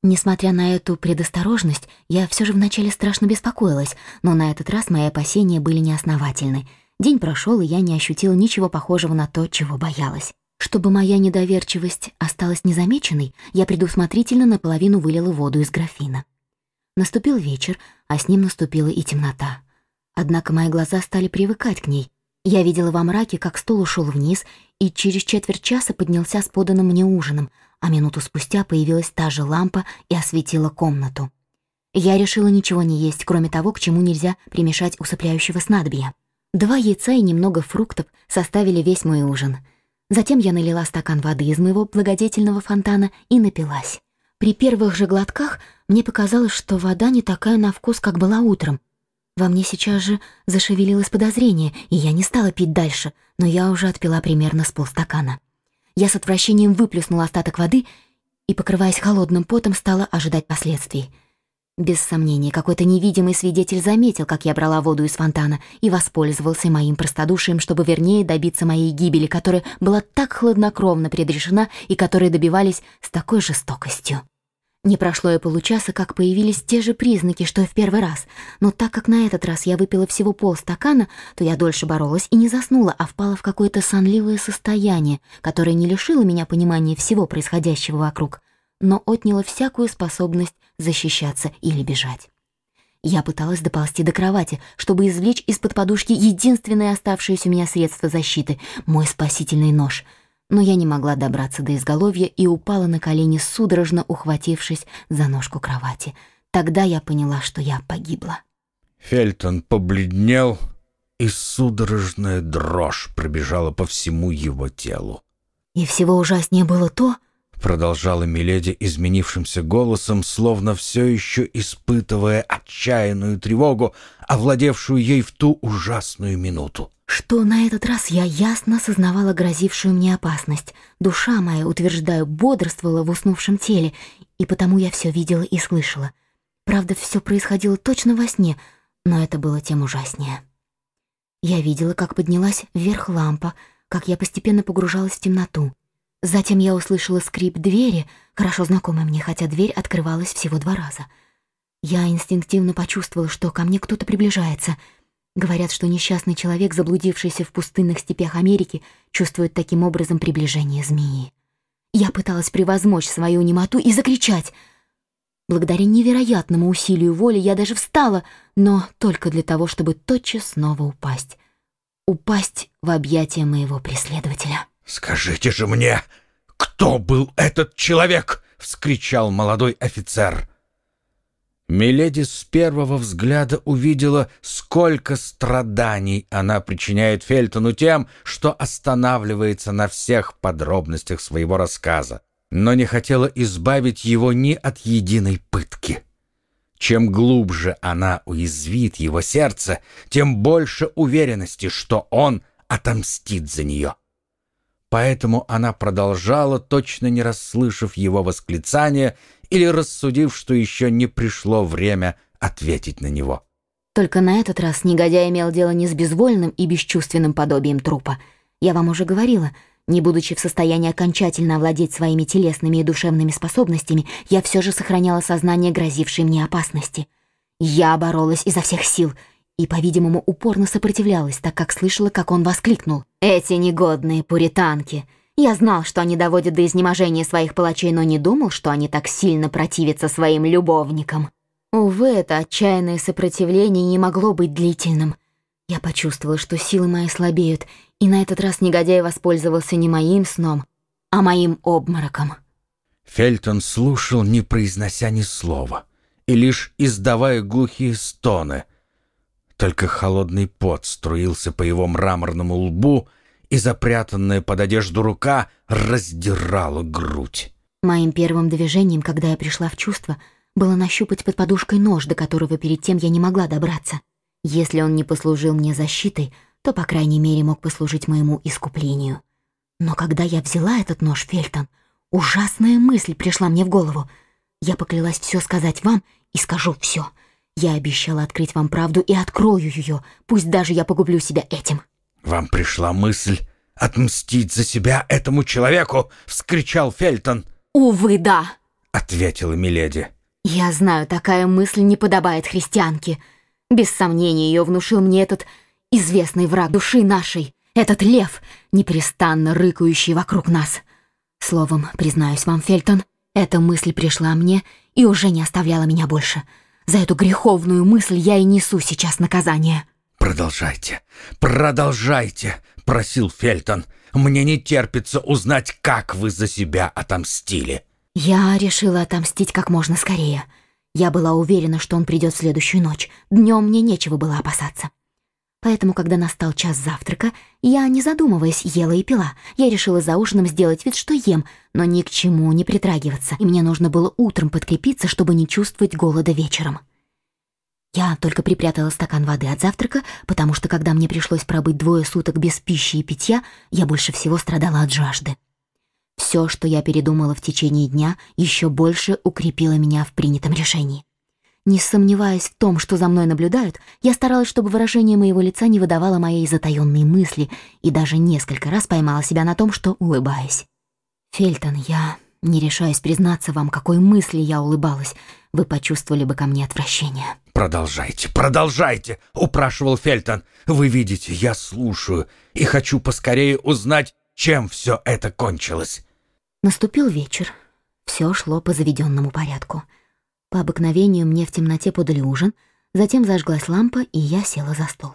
Несмотря на эту предосторожность, я все же вначале страшно беспокоилась, но на этот раз мои опасения были неосновательны. День прошел, и я не ощутила ничего похожего на то, чего боялась. Чтобы моя недоверчивость осталась незамеченной, я предусмотрительно наполовину вылила воду из графина. Наступил вечер, а с ним наступила и темнота. Однако мои глаза стали привыкать к ней. Я видела во мраке, как стол ушел вниз, и через четверть часа поднялся с поданным мне ужином, а минуту спустя появилась та же лампа и осветила комнату. Я решила ничего не есть, кроме того, к чему нельзя примешать усыпляющего снадобья. Два яйца и немного фруктов составили весь мой ужин. Затем я налила стакан воды из моего благодетельного фонтана и напилась. При первых же глотках мне показалось, что вода не такая на вкус, как была утром. Во мне сейчас же зашевелилось подозрение, и я не стала пить дальше, но я уже отпила примерно с полстакана. Я с отвращением выплюснула остаток воды и, покрываясь холодным потом, стала ожидать последствий. Без сомнения, какой-то невидимый свидетель заметил, как я брала воду из фонтана, и воспользовался моим простодушием, чтобы вернее добиться моей гибели, которая была так хладнокровно предрешена и которой добивались с такой жестокостью. Не прошло и получаса, как появились те же признаки, что и в первый раз. Но так как на этот раз я выпила всего полстакана, то я дольше боролась и не заснула, а впала в какое-то сонливое состояние, которое не лишило меня понимания всего происходящего вокруг, но отняло всякую способность защищаться или бежать. Я пыталась доползти до кровати, чтобы извлечь из-под подушки единственное оставшееся у меня средство защиты — мой спасительный нож — но я не могла добраться до изголовья и упала на колени, судорожно ухватившись за ножку кровати. Тогда я поняла, что я погибла. Фельтон побледнел, и судорожная дрожь пробежала по всему его телу. «И всего ужаснее было то...» — продолжала Миледи изменившимся голосом, словно все еще испытывая отчаянную тревогу, овладевшую ей в ту ужасную минуту что на этот раз я ясно осознавала грозившую мне опасность. Душа моя, утверждаю, бодрствовала в уснувшем теле, и потому я все видела и слышала. Правда, все происходило точно во сне, но это было тем ужаснее. Я видела, как поднялась вверх лампа, как я постепенно погружалась в темноту. Затем я услышала скрип двери, хорошо знакомый мне, хотя дверь открывалась всего два раза. Я инстинктивно почувствовала, что ко мне кто-то приближается — Говорят, что несчастный человек, заблудившийся в пустынных степях Америки, чувствует таким образом приближение змеи. Я пыталась превозмочь свою немоту и закричать. Благодаря невероятному усилию воли я даже встала, но только для того, чтобы тотчас снова упасть. Упасть в объятия моего преследователя. «Скажите же мне, кто был этот человек?» — вскричал молодой офицер. Миледи с первого взгляда увидела, сколько страданий она причиняет Фельтону тем, что останавливается на всех подробностях своего рассказа, но не хотела избавить его ни от единой пытки. Чем глубже она уязвит его сердце, тем больше уверенности, что он отомстит за нее. Поэтому она продолжала, точно не расслышав его восклицания, или рассудив, что еще не пришло время ответить на него. Только на этот раз негодяй имел дело не с безвольным и бесчувственным подобием трупа. Я вам уже говорила, не будучи в состоянии окончательно овладеть своими телесными и душевными способностями, я все же сохраняла сознание грозившей мне опасности. Я боролась изо всех сил и, по-видимому, упорно сопротивлялась, так как слышала, как он воскликнул. «Эти негодные пуританки! Я знал, что они доводят до изнеможения своих палачей, но не думал, что они так сильно противятся своим любовникам. Увы, это отчаянное сопротивление не могло быть длительным. Я почувствовал, что силы мои слабеют, и на этот раз негодяй воспользовался не моим сном, а моим обмороком. Фельтон слушал, не произнося ни слова, и лишь издавая глухие стоны. Только холодный пот струился по его мраморному лбу — и запрятанная под одежду рука раздирала грудь. Моим первым движением, когда я пришла в чувство, было нащупать под подушкой нож, до которого перед тем я не могла добраться. Если он не послужил мне защитой, то, по крайней мере, мог послужить моему искуплению. Но когда я взяла этот нож, Фельтон, ужасная мысль пришла мне в голову. Я поклялась все сказать вам и скажу все. Я обещала открыть вам правду и открою ее, пусть даже я погублю себя этим. «Вам пришла мысль отмстить за себя этому человеку!» — вскричал Фельтон. «Увы, да!» — ответила Миледи. «Я знаю, такая мысль не подобает христианке. Без сомнения, ее внушил мне этот известный враг души нашей, этот лев, непрестанно рыкающий вокруг нас. Словом, признаюсь вам, Фельтон, эта мысль пришла мне и уже не оставляла меня больше. За эту греховную мысль я и несу сейчас наказание». «Продолжайте, продолжайте!» — просил Фельтон. «Мне не терпится узнать, как вы за себя отомстили!» Я решила отомстить как можно скорее. Я была уверена, что он придет в следующую ночь. Днем мне нечего было опасаться. Поэтому, когда настал час завтрака, я, не задумываясь, ела и пила. Я решила за ужином сделать вид, что ем, но ни к чему не притрагиваться. И мне нужно было утром подкрепиться, чтобы не чувствовать голода вечером. Я только припрятала стакан воды от завтрака, потому что когда мне пришлось пробыть двое суток без пищи и питья, я больше всего страдала от жажды. Все, что я передумала в течение дня, еще больше укрепило меня в принятом решении. Не сомневаясь в том, что за мной наблюдают, я старалась, чтобы выражение моего лица не выдавало моей затаённой мысли, и даже несколько раз поймала себя на том, что улыбаюсь. «Фельтон, я не решаюсь признаться вам, какой мысли я улыбалась. Вы почувствовали бы ко мне отвращение». «Продолжайте, продолжайте!» — упрашивал Фельтон. «Вы видите, я слушаю и хочу поскорее узнать, чем все это кончилось». Наступил вечер. Все шло по заведенному порядку. По обыкновению мне в темноте подали ужин, затем зажглась лампа, и я села за стол.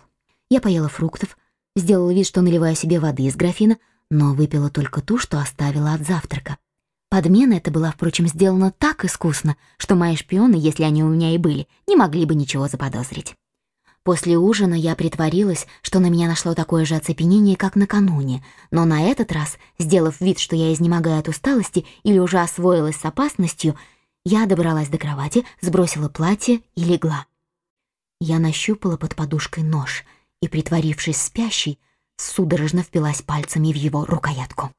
Я поела фруктов, сделала вид, что наливаю себе воды из графина, но выпила только ту, что оставила от завтрака — Подмена эта была, впрочем, сделана так искусно, что мои шпионы, если они у меня и были, не могли бы ничего заподозрить. После ужина я притворилась, что на меня нашло такое же оцепенение, как накануне, но на этот раз, сделав вид, что я изнемогаю от усталости или уже освоилась с опасностью, я добралась до кровати, сбросила платье и легла. Я нащупала под подушкой нож и, притворившись спящей, судорожно впилась пальцами в его рукоятку.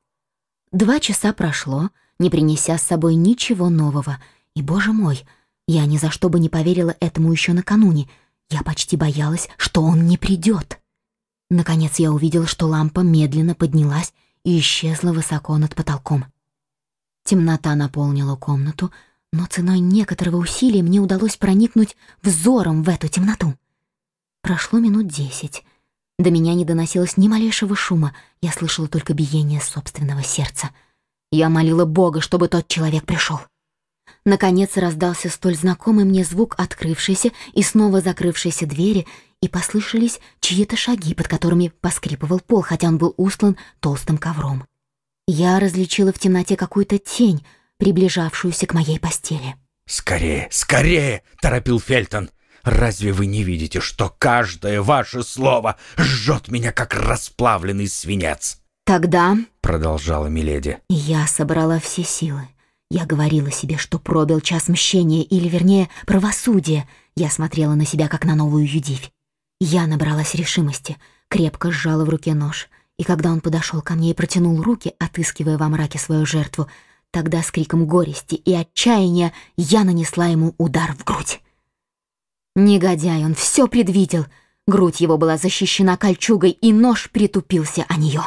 Два часа прошло, не принеся с собой ничего нового. И, боже мой, я ни за что бы не поверила этому еще накануне. Я почти боялась, что он не придет. Наконец я увидела, что лампа медленно поднялась и исчезла высоко над потолком. Темнота наполнила комнату, но ценой некоторого усилия мне удалось проникнуть взором в эту темноту. Прошло минут десять. До меня не доносилось ни малейшего шума, я слышала только биение собственного сердца — я молила Бога, чтобы тот человек пришел. Наконец раздался столь знакомый мне звук открывшейся и снова закрывшейся двери, и послышались чьи-то шаги, под которыми поскрипывал пол, хотя он был устлан толстым ковром. Я различила в темноте какую-то тень, приближавшуюся к моей постели. «Скорее, скорее!» — торопил Фельтон. «Разве вы не видите, что каждое ваше слово жжет меня, как расплавленный свинец?» Тогда, продолжала миледи, я собрала все силы. Я говорила себе, что пробил час мщения, или вернее, правосудия. Я смотрела на себя как на новую Юдивь. Я набралась решимости, крепко сжала в руке нож, и когда он подошел ко мне и протянул руки, отыскивая во мраке свою жертву, тогда с криком горести и отчаяния я нанесла ему удар в грудь. Негодяй, он все предвидел. Грудь его была защищена кольчугой, и нож притупился о нее.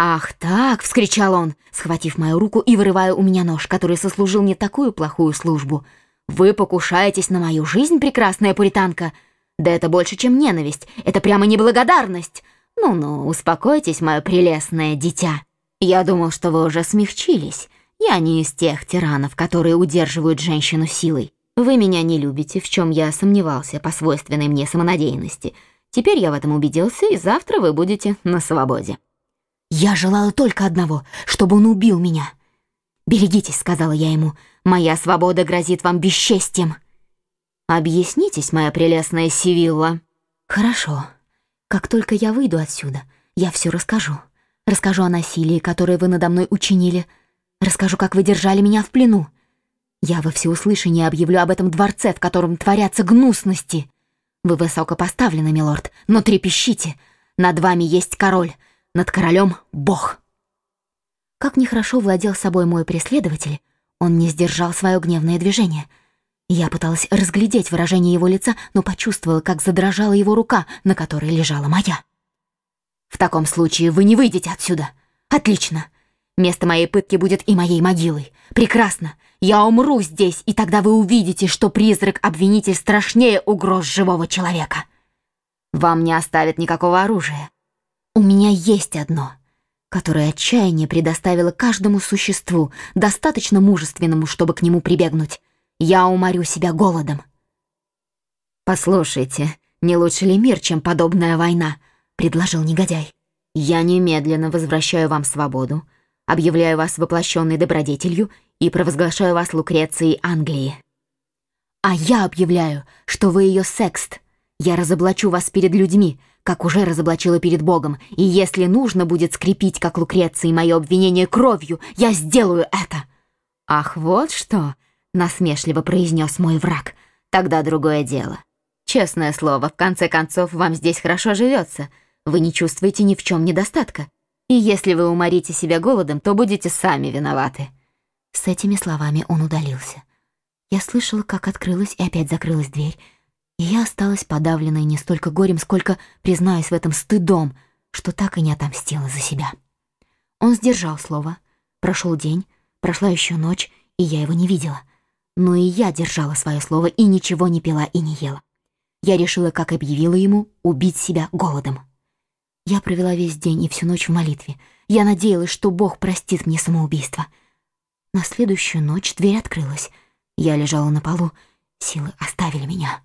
«Ах так!» — вскричал он, схватив мою руку и вырывая у меня нож, который сослужил мне такую плохую службу. «Вы покушаетесь на мою жизнь, прекрасная пуританка? Да это больше, чем ненависть, это прямо неблагодарность! Ну-ну, успокойтесь, мое прелестное дитя. Я думал, что вы уже смягчились. Я не из тех тиранов, которые удерживают женщину силой. Вы меня не любите, в чем я сомневался по свойственной мне самонадеянности. Теперь я в этом убедился, и завтра вы будете на свободе». Я желала только одного, чтобы он убил меня. «Берегитесь», — сказала я ему, — «моя свобода грозит вам бесчестьем. «Объяснитесь, моя прелестная Сивилла». «Хорошо. Как только я выйду отсюда, я все расскажу. Расскажу о насилии, которое вы надо мной учинили. Расскажу, как вы держали меня в плену. Я во всеуслышание объявлю об этом дворце, в котором творятся гнусности. Вы высоко милорд, но трепещите. Над вами есть король, над королем Бог. Как нехорошо владел собой мой преследователь, он не сдержал свое гневное движение. Я пыталась разглядеть выражение его лица, но почувствовала, как задрожала его рука, на которой лежала моя. «В таком случае вы не выйдете отсюда. Отлично. Место моей пытки будет и моей могилой. Прекрасно. Я умру здесь, и тогда вы увидите, что призрак-обвинитель страшнее угроз живого человека. Вам не оставят никакого оружия. У меня есть одно, которое отчаяние предоставило каждому существу, достаточно мужественному, чтобы к нему прибегнуть. Я уморю себя голодом. «Послушайте, не лучше ли мир, чем подобная война?» — предложил негодяй. «Я немедленно возвращаю вам свободу, объявляю вас воплощенной добродетелью и провозглашаю вас Лукрецией Англии». «А я объявляю, что вы ее секст. Я разоблачу вас перед людьми, как уже разоблачила перед Богом, и если нужно будет скрепить, как Лукреции, мое обвинение кровью, я сделаю это!» «Ах, вот что!» — насмешливо произнес мой враг. «Тогда другое дело. Честное слово, в конце концов, вам здесь хорошо живется. Вы не чувствуете ни в чем недостатка. И если вы уморите себя голодом, то будете сами виноваты». С этими словами он удалился. Я слышала, как открылась и опять закрылась дверь, и я осталась подавленной не столько горем, сколько, признаюсь в этом, стыдом, что так и не отомстила за себя. Он сдержал слово. Прошел день, прошла еще ночь, и я его не видела. Но и я держала свое слово и ничего не пила и не ела. Я решила, как объявила ему, убить себя голодом. Я провела весь день и всю ночь в молитве. Я надеялась, что Бог простит мне самоубийство. На следующую ночь дверь открылась. Я лежала на полу, силы оставили меня.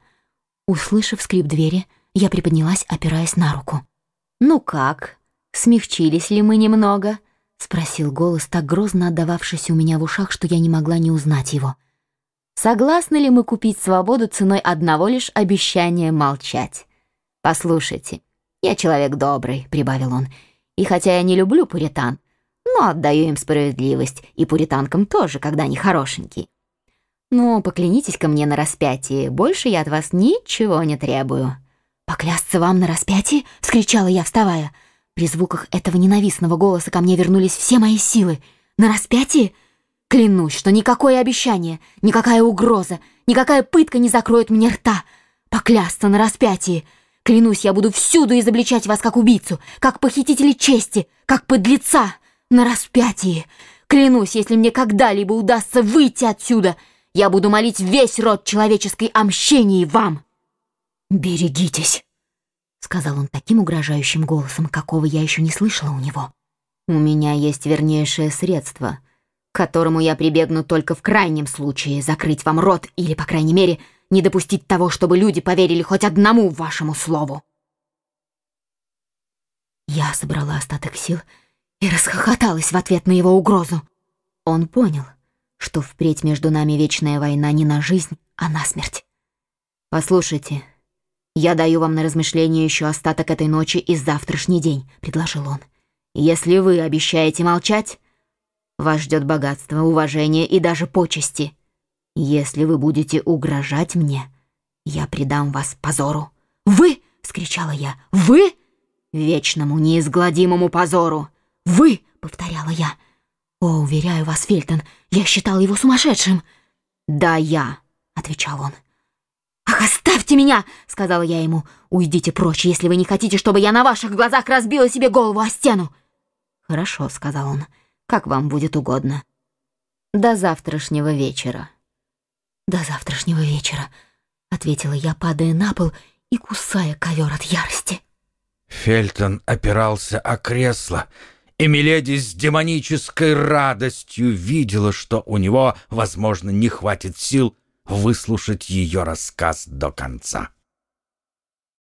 Услышав скрип двери, я приподнялась, опираясь на руку. «Ну как? Смягчились ли мы немного?» — спросил голос, так грозно отдававшийся у меня в ушах, что я не могла не узнать его. «Согласны ли мы купить свободу ценой одного лишь обещания молчать? Послушайте, я человек добрый», — прибавил он, — «и хотя я не люблю пуритан, но отдаю им справедливость, и пуританкам тоже, когда они хорошенькие. «Ну, поклянитесь ко мне на распятии, больше я от вас ничего не требую». «Поклясться вам на распятии?» — вскричала я, вставая. При звуках этого ненавистного голоса ко мне вернулись все мои силы. «На распятии?» Клянусь, что никакое обещание, никакая угроза, никакая пытка не закроет мне рта. Поклясться на распятии. Клянусь, я буду всюду изобличать вас как убийцу, как похитителя чести, как подлеца. На распятии. Клянусь, если мне когда-либо удастся выйти отсюда — я буду молить весь род человеческой о мщении вам!» «Берегитесь!» — сказал он таким угрожающим голосом, какого я еще не слышала у него. «У меня есть вернейшее средство, к которому я прибегну только в крайнем случае закрыть вам рот или, по крайней мере, не допустить того, чтобы люди поверили хоть одному вашему слову!» Я собрала остаток сил и расхохоталась в ответ на его угрозу. Он понял, что впредь между нами вечная война не на жизнь, а на смерть. «Послушайте, я даю вам на размышление еще остаток этой ночи и завтрашний день», — предложил он. «Если вы обещаете молчать, вас ждет богатство, уважение и даже почести. Если вы будете угрожать мне, я предам вас позору». «Вы!» — скричала я. «Вы!» «Вечному неизгладимому позору!» «Вы!» — повторяла я. «О, уверяю вас, Фельтон, я считал его сумасшедшим!» «Да, я!» — отвечал он. «Ах, оставьте меня!» — сказала я ему. «Уйдите прочь, если вы не хотите, чтобы я на ваших глазах разбила себе голову о стену!» «Хорошо», — сказал он, — «как вам будет угодно». «До завтрашнего вечера». «До завтрашнего вечера», — ответила я, падая на пол и кусая ковер от ярости. Фельтон опирался о кресло, — и Миледи с демонической радостью видела, что у него, возможно, не хватит сил выслушать ее рассказ до конца.